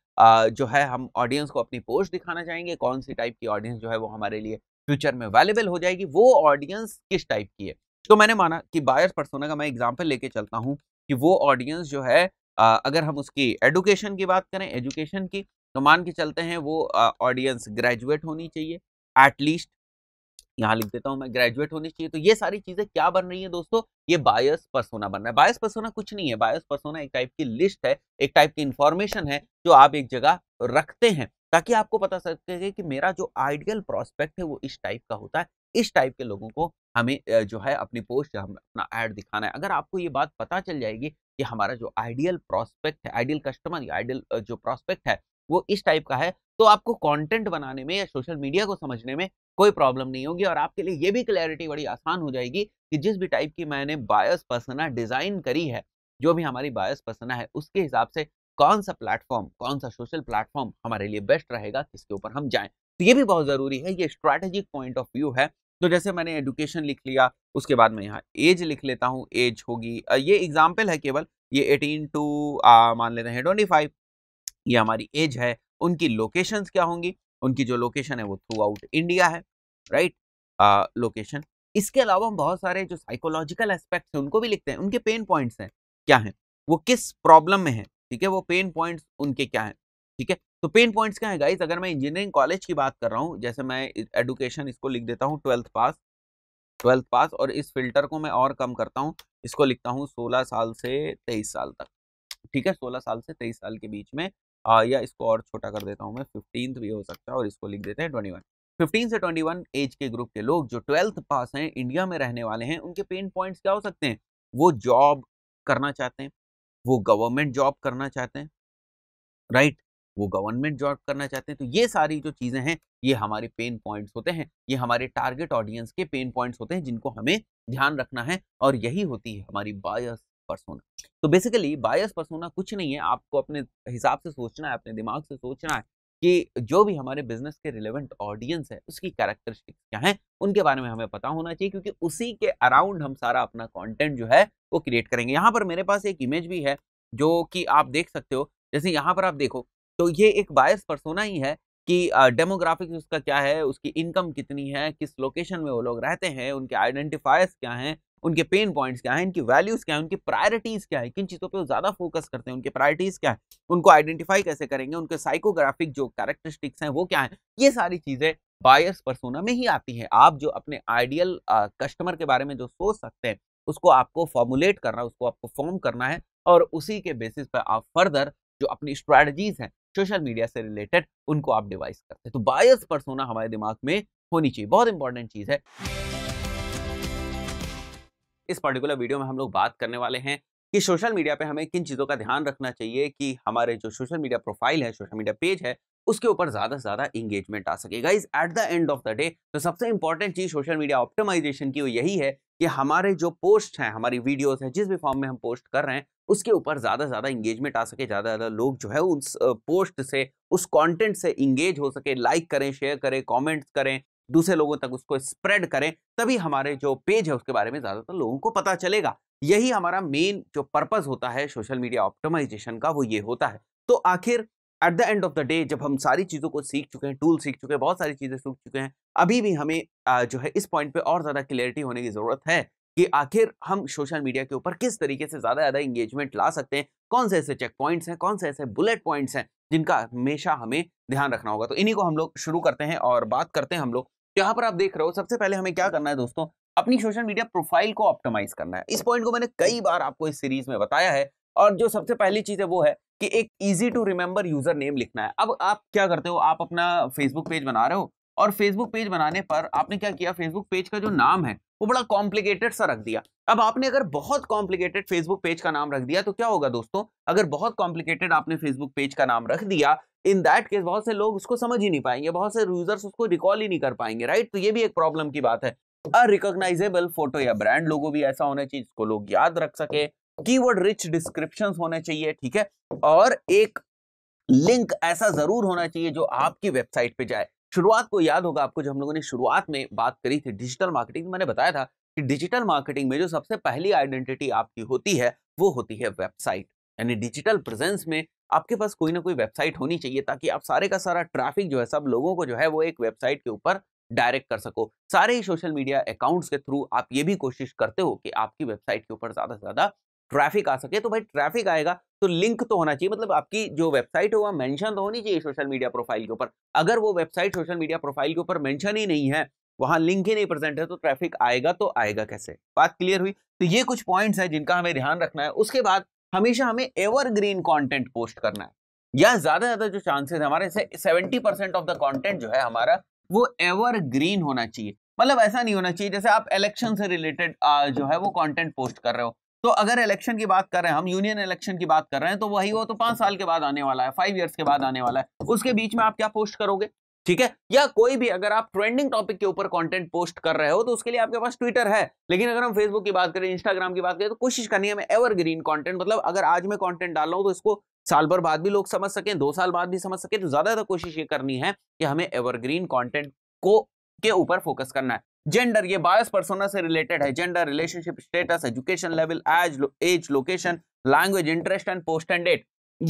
जो है हम ऑडियंस को अपनी पोस्ट दिखाना चाहेंगे कौन सी टाइप की ऑडियंस जो है वो हमारे लिए फ्यूचर में अवेलेबल हो जाएगी वो ऑडियंस किस टाइप की है तो मैंने माना कि बायर्स परसोना का मैं एग्जाम्पल लेके चलता हूँ कि वो ऑडियंस जो है आ, अगर हम उसकी एडुकेशन की बात करें एजुकेशन की तो मान के चलते हैं वो ऑडियंस ग्रेजुएट होनी चाहिए एटलीस्ट यहाँ लिख देता हूँ मैं ग्रेजुएट होनी चाहिए तो ये सारी चीज़ें क्या बन रही है दोस्तों ये बायस परसोना बन रहा है बायस परसोना कुछ नहीं है बायस परसोना एक टाइप की लिस्ट है एक टाइप की इंफॉर्मेशन है जो आप एक जगह रखते हैं ताकि आपको पता सके कि मेरा जो आइडियल प्रोस्पेक्ट है वो इस टाइप का होता है इस टाइप के लोगों को हमें जो है अपनी पोस्ट हम अपना ऐड दिखाना है अगर आपको ये बात पता चल जाएगी कि हमारा जो आइडियल प्रोस्पेक्ट है आइडियल कस्टमर या आइडियल जो प्रोस्पेक्ट है वो इस टाइप का है तो आपको कंटेंट बनाने में या सोशल मीडिया को समझने में कोई प्रॉब्लम नहीं होगी और आपके लिए ये भी क्लैरिटी बड़ी आसान हो जाएगी कि जिस भी टाइप की मैंने बायस पर्सना डिज़ाइन करी है जो भी हमारी बायस पर्सना है उसके हिसाब से कौन सा प्लेटफॉर्म कौन सा सोशल प्लेटफॉर्म हमारे लिए बेस्ट रहेगा किसके ऊपर हम जाएँ तो ये भी बहुत ज़रूरी है ये स्ट्रैटेजिक पॉइंट ऑफ व्यू है तो जैसे मैंने एडुकेशन लिख लिया उसके बाद मैं यहाँ एज लिख लेता हूँ एज होगी ये एग्जाम्पल है केवल ये एटीन टू मान लेते हैं ट्वेंटी फाइव ये हमारी एज है उनकी लोकेशन क्या होंगी उनकी जो लोकेशन है वो थ्रू आउट इंडिया है राइट लोकेशन इसके अलावा हम बहुत सारे जो साइकोलॉजिकल एस्पेक्ट्स हैं उनको भी लिखते हैं उनके पेन पॉइंट्स हैं क्या हैं वो किस प्रॉब्लम में है ठीक है वो पेन पॉइंट्स उनके क्या हैं ठीक है तो पेन पॉइंट्स क्या है गाइज अगर मैं इंजीनियरिंग कॉलेज की बात कर रहा हूँ जैसे मैं एडुकेशन इसको लिख देता हूँ ट्वेल्थ पास ट्वेल्थ पास और इस फिल्टर को मैं और कम करता हूँ इसको लिखता हूँ सोलह साल से तेईस साल तक ठीक है सोलह साल से तेईस साल के बीच में आ, या इसको और छोटा कर देता हूँ मैं फिफ्टीन भी हो सकता है और इसको लिख देते हैं ट्वेंटी वन फिफ्टीन से ट्वेंटी वन एज के ग्रुप के लोग जो ट्वेल्थ पास हैं इंडिया में रहने वाले हैं उनके पेन पॉइंट्स क्या हो सकते हैं वो जॉब करना चाहते हैं वो गवर्नमेंट जॉब करना चाहते हैं राइट वो गवर्नमेंट जॉब करना चाहते हैं तो ये सारी जो चीज़ें हैं ये हमारे पेन पॉइंट्स होते हैं ये हमारे टारगेट ऑडियंस के पेन पॉइंट्स होते हैं जिनको हमें ध्यान रखना है और यही होती है हमारी बायस पर्सोना तो बेसिकली बायस पर्सोना कुछ नहीं है आपको अपने हिसाब से सोचना है अपने दिमाग से सोचना है कि जो भी हमारे बिजनेस के रिलेवेंट ऑडियंस है उसकी कैरेक्टरिस्टिक्स क्या हैं उनके बारे में हमें पता होना चाहिए क्योंकि उसी के अराउंड हम सारा अपना कॉन्टेंट जो है वो क्रिएट करेंगे यहाँ पर मेरे पास एक इमेज भी है जो कि आप देख सकते हो जैसे यहाँ पर आप देखो तो ये एक बायस परसोना ही है कि डेमोग्राफिक्स उसका क्या है उसकी इनकम कितनी है किस लोकेशन में वो लोग रहते हैं उनके आइडेंटिफायर्स क्या हैं उनके पेन पॉइंट्स क्या हैं इनकी वैल्यूज़ क्या है उनकी प्रायोरिटीज़ क्या है किन चीज़ों पे वो ज़्यादा फोकस करते हैं उनके प्रायोरिटीज़ क्या है उनको आइडेंटिफाई कैसे करेंगे उनके साइकोग्राफिक जो कैरेक्टरिस्टिक्स हैं वो क्या है ये सारी चीज़ें बायर्स परसोना में ही आती है आप जो अपने आइडियल कस्टमर के बारे में जो सोच सकते हैं उसको आपको फॉर्मुलेट करना है उसको आपको फॉर्म करना है और उसी के बेसिस पर आप फर्दर जो अपनी स्ट्रैटजीज हैं सोशल मीडिया से रिलेटेड उनको आप डिवाइस करते हैं तो बायस परसोना हमारे दिमाग में होनी चाहिए बहुत इंपॉर्टेंट चीज़ है इस पर्टिकुलर वीडियो में हम लोग बात करने वाले हैं कि सोशल मीडिया पे हमें किन चीज़ों का ध्यान रखना चाहिए कि हमारे जो सोशल मीडिया प्रोफाइल है सोशल मीडिया पेज है उसके ऊपर ज़्यादा से ज़्यादा इंगेजमेंट आ सके guys at the end of the day तो सबसे इंपॉर्टेंट चीज़ सोशल मीडिया ऑप्टिमाइजेशन की वो यही है कि हमारे जो पोस्ट हैं हमारी वीडियोस हैं जिस भी फॉर्म में हम पोस्ट कर रहे हैं उसके ऊपर ज़्यादा से ज़्यादा इंगेजमेंट आ सके ज़्यादा ज़्यादा लोग जो है उस पोस्ट से उस कंटेंट से इंगेज हो सके लाइक करें शेयर करें कमेंट्स करें दूसरे लोगों तक उसको स्प्रेड करें तभी हमारे जो पेज है उसके बारे में ज़्यादातर लोगों को पता चलेगा यही हमारा मेन जो पर्पज़ होता है सोशल मीडिया ऑप्टोमाइजेशन का वो ये होता है तो आखिर at the end of the day जब हम सारी चीज़ों को सीख चुके हैं टूल सीख चुके हैं बहुत सारी चीज़ें सीख चुके हैं अभी भी हमें जो है इस पॉइंट पे और ज़्यादा क्लियरिटी होने की ज़रूरत है कि आखिर हम सोशल मीडिया के ऊपर किस तरीके से ज़्यादा ज़्यादा इंगेजमेंट ला सकते हैं कौन से ऐसे चेक पॉइंट्स हैं कौन से ऐसे बुलेट पॉइंट्स हैं जिनका हमेशा हमें ध्यान रखना होगा तो इन्हीं को हम लोग शुरू करते हैं और बात करते हैं हम लोग यहाँ पर आप देख रहे हो सबसे पहले हमें क्या करना है दोस्तों अपनी सोशल मीडिया प्रोफाइल को ऑप्टिमाइज करना है इस पॉइंट को मैंने कई बार आपको इस सीरीज में बताया है और जो सबसे पहली चीज है वो है कि एक easy to remember user name लिखना है अब आप क्या करते हो आप अपना फेसबुक पेज बना रहे हो और फेसबुक पेज बनाने पर आपने क्या किया फेसबुक पेज का जो नाम है वो बड़ा कॉम्प्लिकेटेड सा रख दिया अब आपने अगर बहुत कॉम्प्लिकेटेड फेसबुक पेज का नाम रख दिया तो क्या होगा दोस्तों अगर बहुत कॉम्प्लिकेटेड आपने फेसबुक पेज का नाम रख दिया इन दैट केस बहुत से लोग उसको समझ ही नहीं पाएंगे बहुत से यूजर्स उसको रिकॉल ही नहीं कर पाएंगे राइट तो ये भी एक प्रॉब्लम की बात है अ रिकोगनाइजेबल फोटो या ब्रांड लोगो भी ऐसा होना चाहिए जिसको लोग याद रख सके कीवर्ड रिच डिस्क्रिप्शन होने चाहिए ठीक है और एक लिंक ऐसा जरूर होना चाहिए जो आपकी वेबसाइट पे जाए शुरुआत को याद होगा आपको जो हम लोगों ने शुरुआत में बात करी थी डिजिटल मार्केटिंग तो मैंने बताया था कि डिजिटल मार्केटिंग में जो सबसे पहली आइडेंटिटी आपकी होती है वो होती है वेबसाइट यानी डिजिटल प्रेजेंस में आपके पास कोई ना कोई वेबसाइट होनी चाहिए ताकि आप सारे का सारा ट्रैफिक जो है सब लोगों को जो है वो एक वेबसाइट के ऊपर डायरेक्ट कर सको सारे ही सोशल मीडिया अकाउंट्स के थ्रू आप ये भी कोशिश करते हो कि आपकी वेबसाइट के ऊपर ज़्यादा से ज़्यादा ट्रैफिक आ सके तो भाई ट्रैफिक आएगा तो लिंक तो होना चाहिए मतलब आपकी जो वेबसाइट हो वह मैंशन तो होनी चाहिए सोशल मीडिया प्रोफाइल के ऊपर अगर वो वेबसाइट सोशल मीडिया प्रोफाइल के ऊपर मैंशन ही नहीं है वहां लिंक ही नहीं प्रेजेंट है तो ट्रैफिक आएगा तो आएगा कैसे बात क्लियर हुई तो ये कुछ पॉइंट्स हैं जिनका हमें ध्यान रखना है उसके बाद हमेशा हमें एवरग्रीन कंटेंट पोस्ट करना है या ज्यादा ज्यादा जो चांसेस हमारे seventy percent of the content जो है हमारा वो एवरग्रीन होना चाहिए मतलब ऐसा नहीं होना चाहिए जैसे आप इलेक्शन से रिलेटेड जो है वो कॉन्टेंट पोस्ट कर रहे हो तो अगर इलेक्शन की बात कर रहे हैं हम यूनियन इलेक्शन की बात कर रहे हैं तो वही वो तो पांच साल के बाद आने वाला है फाइव ईयर्स के बाद आने वाला है उसके बीच में आप क्या पोस्ट करोगे ठीक है या कोई भी अगर आप ट्रेंडिंग टॉपिक के ऊपर कंटेंट पोस्ट कर रहे हो तो उसके लिए आपके पास ट्विटर है लेकिन अगर हम फेसबुक की बात करें इंस्टाग्राम की बात करें तो कोशिश करनी है हमें एवरग्रीन कंटेंट मतलब अगर आज मैं कंटेंट डाल रहा हूं तो इसको साल भर बाद भी लोग समझ सकें दो साल बाद भी समझ सके तो ज्यादातर कोशिश ये करनी है कि हमें एवरग्रीन कॉन्टेंट को के ऊपर फोकस करना है जेंडर ये बायस पर्सोना से रिलेटेड है gender relationship status education level age age location language interest and post and date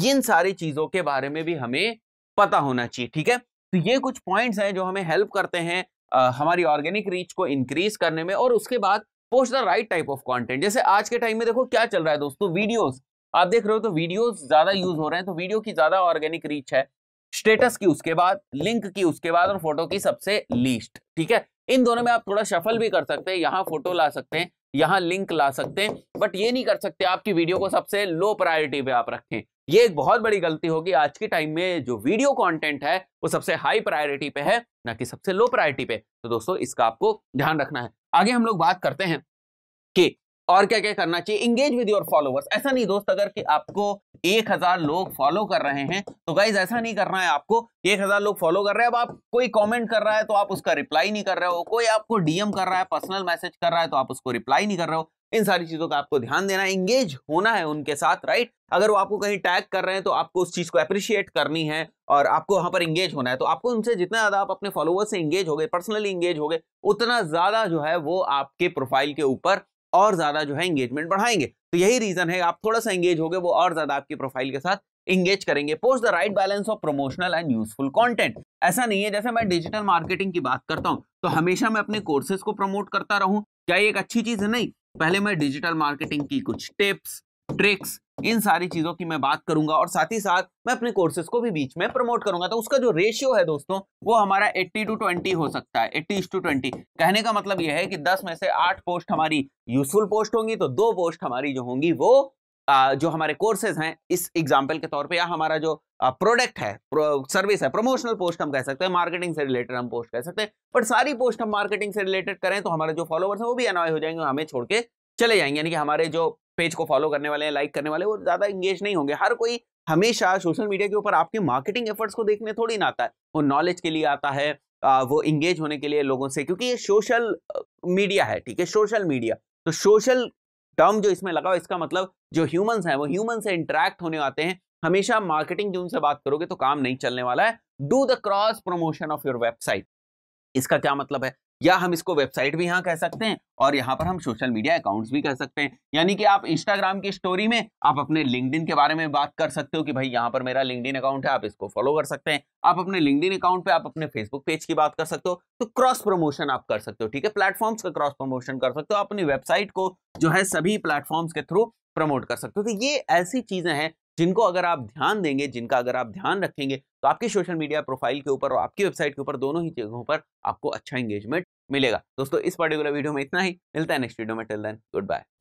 इन सारी चीजों के बारे में भी हमें पता होना चाहिए ठीक है तो ये कुछ पॉइंट्स हैं जो हमें हेल्प करते हैं आ, हमारी ऑर्गेनिक रीच को इंक्रीज करने में और उसके बाद post the right type of content जैसे आज के टाइम में देखो क्या चल रहा है दोस्तों वीडियोज आप देख रहे हो तो वीडियोज ज्यादा यूज हो रहे हैं तो वीडियो की ज्यादा ऑर्गेनिक रीच है स्टेटस की उसके बाद लिंक की उसके बाद और फोटो की सबसे लीस्ट ठीक है इन दोनों में आप थोड़ा शफल भी कर सकते हैं यहाँ फोटो ला सकते हैं यहाँ लिंक ला सकते हैं बट ये नहीं कर सकते आपकी वीडियो को सबसे लो प्रायोरिटी पे आप रखें ये एक बहुत बड़ी गलती होगी आज के टाइम में जो वीडियो कंटेंट है वो सबसे हाई प्रायोरिटी पे है ना कि सबसे लो प्रायोरिटी पे तो दोस्तों इसका आपको ध्यान रखना है आगे हम लोग बात करते हैं कि और क्या क्या करना चाहिए इंगेज विद योर फॉलोअर्स ऐसा नहीं दोस्त अगर कि आपको एक हजार लोग फॉलो कर रहे हैं तो गाइज ऐसा नहीं करना है आपको एक हजार लोग फॉलो कर रहे हैं अब आप कोई कमेंट कर रहा है तो आप उसका रिप्लाई नहीं कर रहे हो कोई आपको डीएम कर रहा है पर्सनल मैसेज कर रहा है तो आप उसको रिप्लाई नहीं कर रहे हो इन सारी चीजों का आपको ध्यान देना है इंगेज होना है उनके साथ राइट अगर वो आपको कहीं टैग कर रहे हैं तो आपको उस चीज को अप्रिशिएट करनी है और आपको वहां पर इंगेज होना है तो आपको उनसे जितना ज्यादा आप अपने फॉलोअर्स से इंगेज हो गए पर्सनली इंगेज हो गए उतना ज्यादा जो है वो आपके प्रोफाइल के ऊपर और ज्यादा जो है एंगेजमेंट बढ़ाएंगे तो यही रीजन है आप थोड़ा सा एंगेज हो गए वो और ज्यादा आपकी प्रोफाइल के साथ एंगेज करेंगे post the right balance of promotional and useful content ऐसा नहीं है जैसे मैं डिजिटल मार्केटिंग की बात करता हूं तो हमेशा मैं अपने कोर्सेज को प्रमोट करता रहूं क्या ये एक अच्छी चीज है नहीं पहले मैं डिजिटल मार्केटिंग की कुछ टिप्स ट्रिक्स इन सारी चीजों की मैं बात करूंगा और साथ ही साथ मैं अपने कोर्सेज को भी बीच में प्रमोट करूंगा तो उसका जो रेशियो है दोस्तों वो हमारा 80 टू 20 हो सकता है 80 टू 20 कहने का मतलब यह है कि 10 में से 8 पोस्ट हमारी यूजफुल पोस्ट होंगी तो दो पोस्ट हमारी जो होंगी वो आ, जो हमारे कोर्सेज हैं इस एग्जाम्पल के तौर पे या हमारा जो प्रोडक्ट है सर्विस है प्रमोशनल पोस्ट हम कह सकते हैं मार्केटिंग से रिलेटेड हम पोस्ट कह सकते हैं बट सारी पोस्ट हम मार्केटिंग से रिलेटेड करें तो हमारे जो फॉलोवर्स हैं वो भी अनॉय हो जाएंगे हमें छोड़ के चले जाएंगे यानी कि हमारे जो पेज को फॉलो करने वाले हैं लाइक करने वाले वो ज़्यादा इंगेज नहीं होंगे हर कोई हमेशा सोशल मीडिया के ऊपर आपके मार्केटिंग एफर्ट्स को देखने थोड़ी ना आता है वो नॉलेज के लिए आता है वो इंगेज होने के लिए लोगों से क्योंकि ये सोशल मीडिया है ठीक है सोशल मीडिया तो सोशल टर्म जो इसमें लगा इसका मतलब जो ह्यूमंस हैं वो ह्यूमन से इंटरेक्ट होने आते हैं हमेशा मार्केटिंग जो उनसे बात करोगे तो काम नहीं चलने वाला है do the cross promotion of your website इसका क्या मतलब है या हम इसको वेबसाइट भी यहाँ कह सकते हैं और यहाँ पर हम सोशल मीडिया अकाउंट्स भी कह सकते हैं यानी कि आप इंस्टाग्राम की स्टोरी में आप अपने लिंकडिन के बारे में बात कर सकते हो कि भाई यहाँ पर मेरा लिंकडिन अकाउंट है आप इसको फॉलो कर सकते हैं आप अपने लिंकडिन अकाउंट पे आप अपने फेसबुक पेज की बात कर सकते हो तो क्रॉस प्रमोशन आप कर सकते हो ठीक है प्लेटफॉर्म्स का क्रॉस प्रमोशन कर सकते हो अपनी वेबसाइट को जो है सभी प्लेटफॉर्म्स के थ्रू प्रमोट कर सकते हो तो ये ऐसी चीजें हैं जिनको अगर आप ध्यान देंगे जिनका अगर आप ध्यान रखेंगे तो आपके सोशल मीडिया प्रोफाइल के ऊपर और आपकी वेबसाइट के ऊपर दोनों ही जगहों पर आपको अच्छा एंगेजमेंट मिलेगा दोस्तों इस पर्टिकुलर वीडियो में इतना ही मिलता है नेक्स्ट वीडियो में टिल देन गुड बाय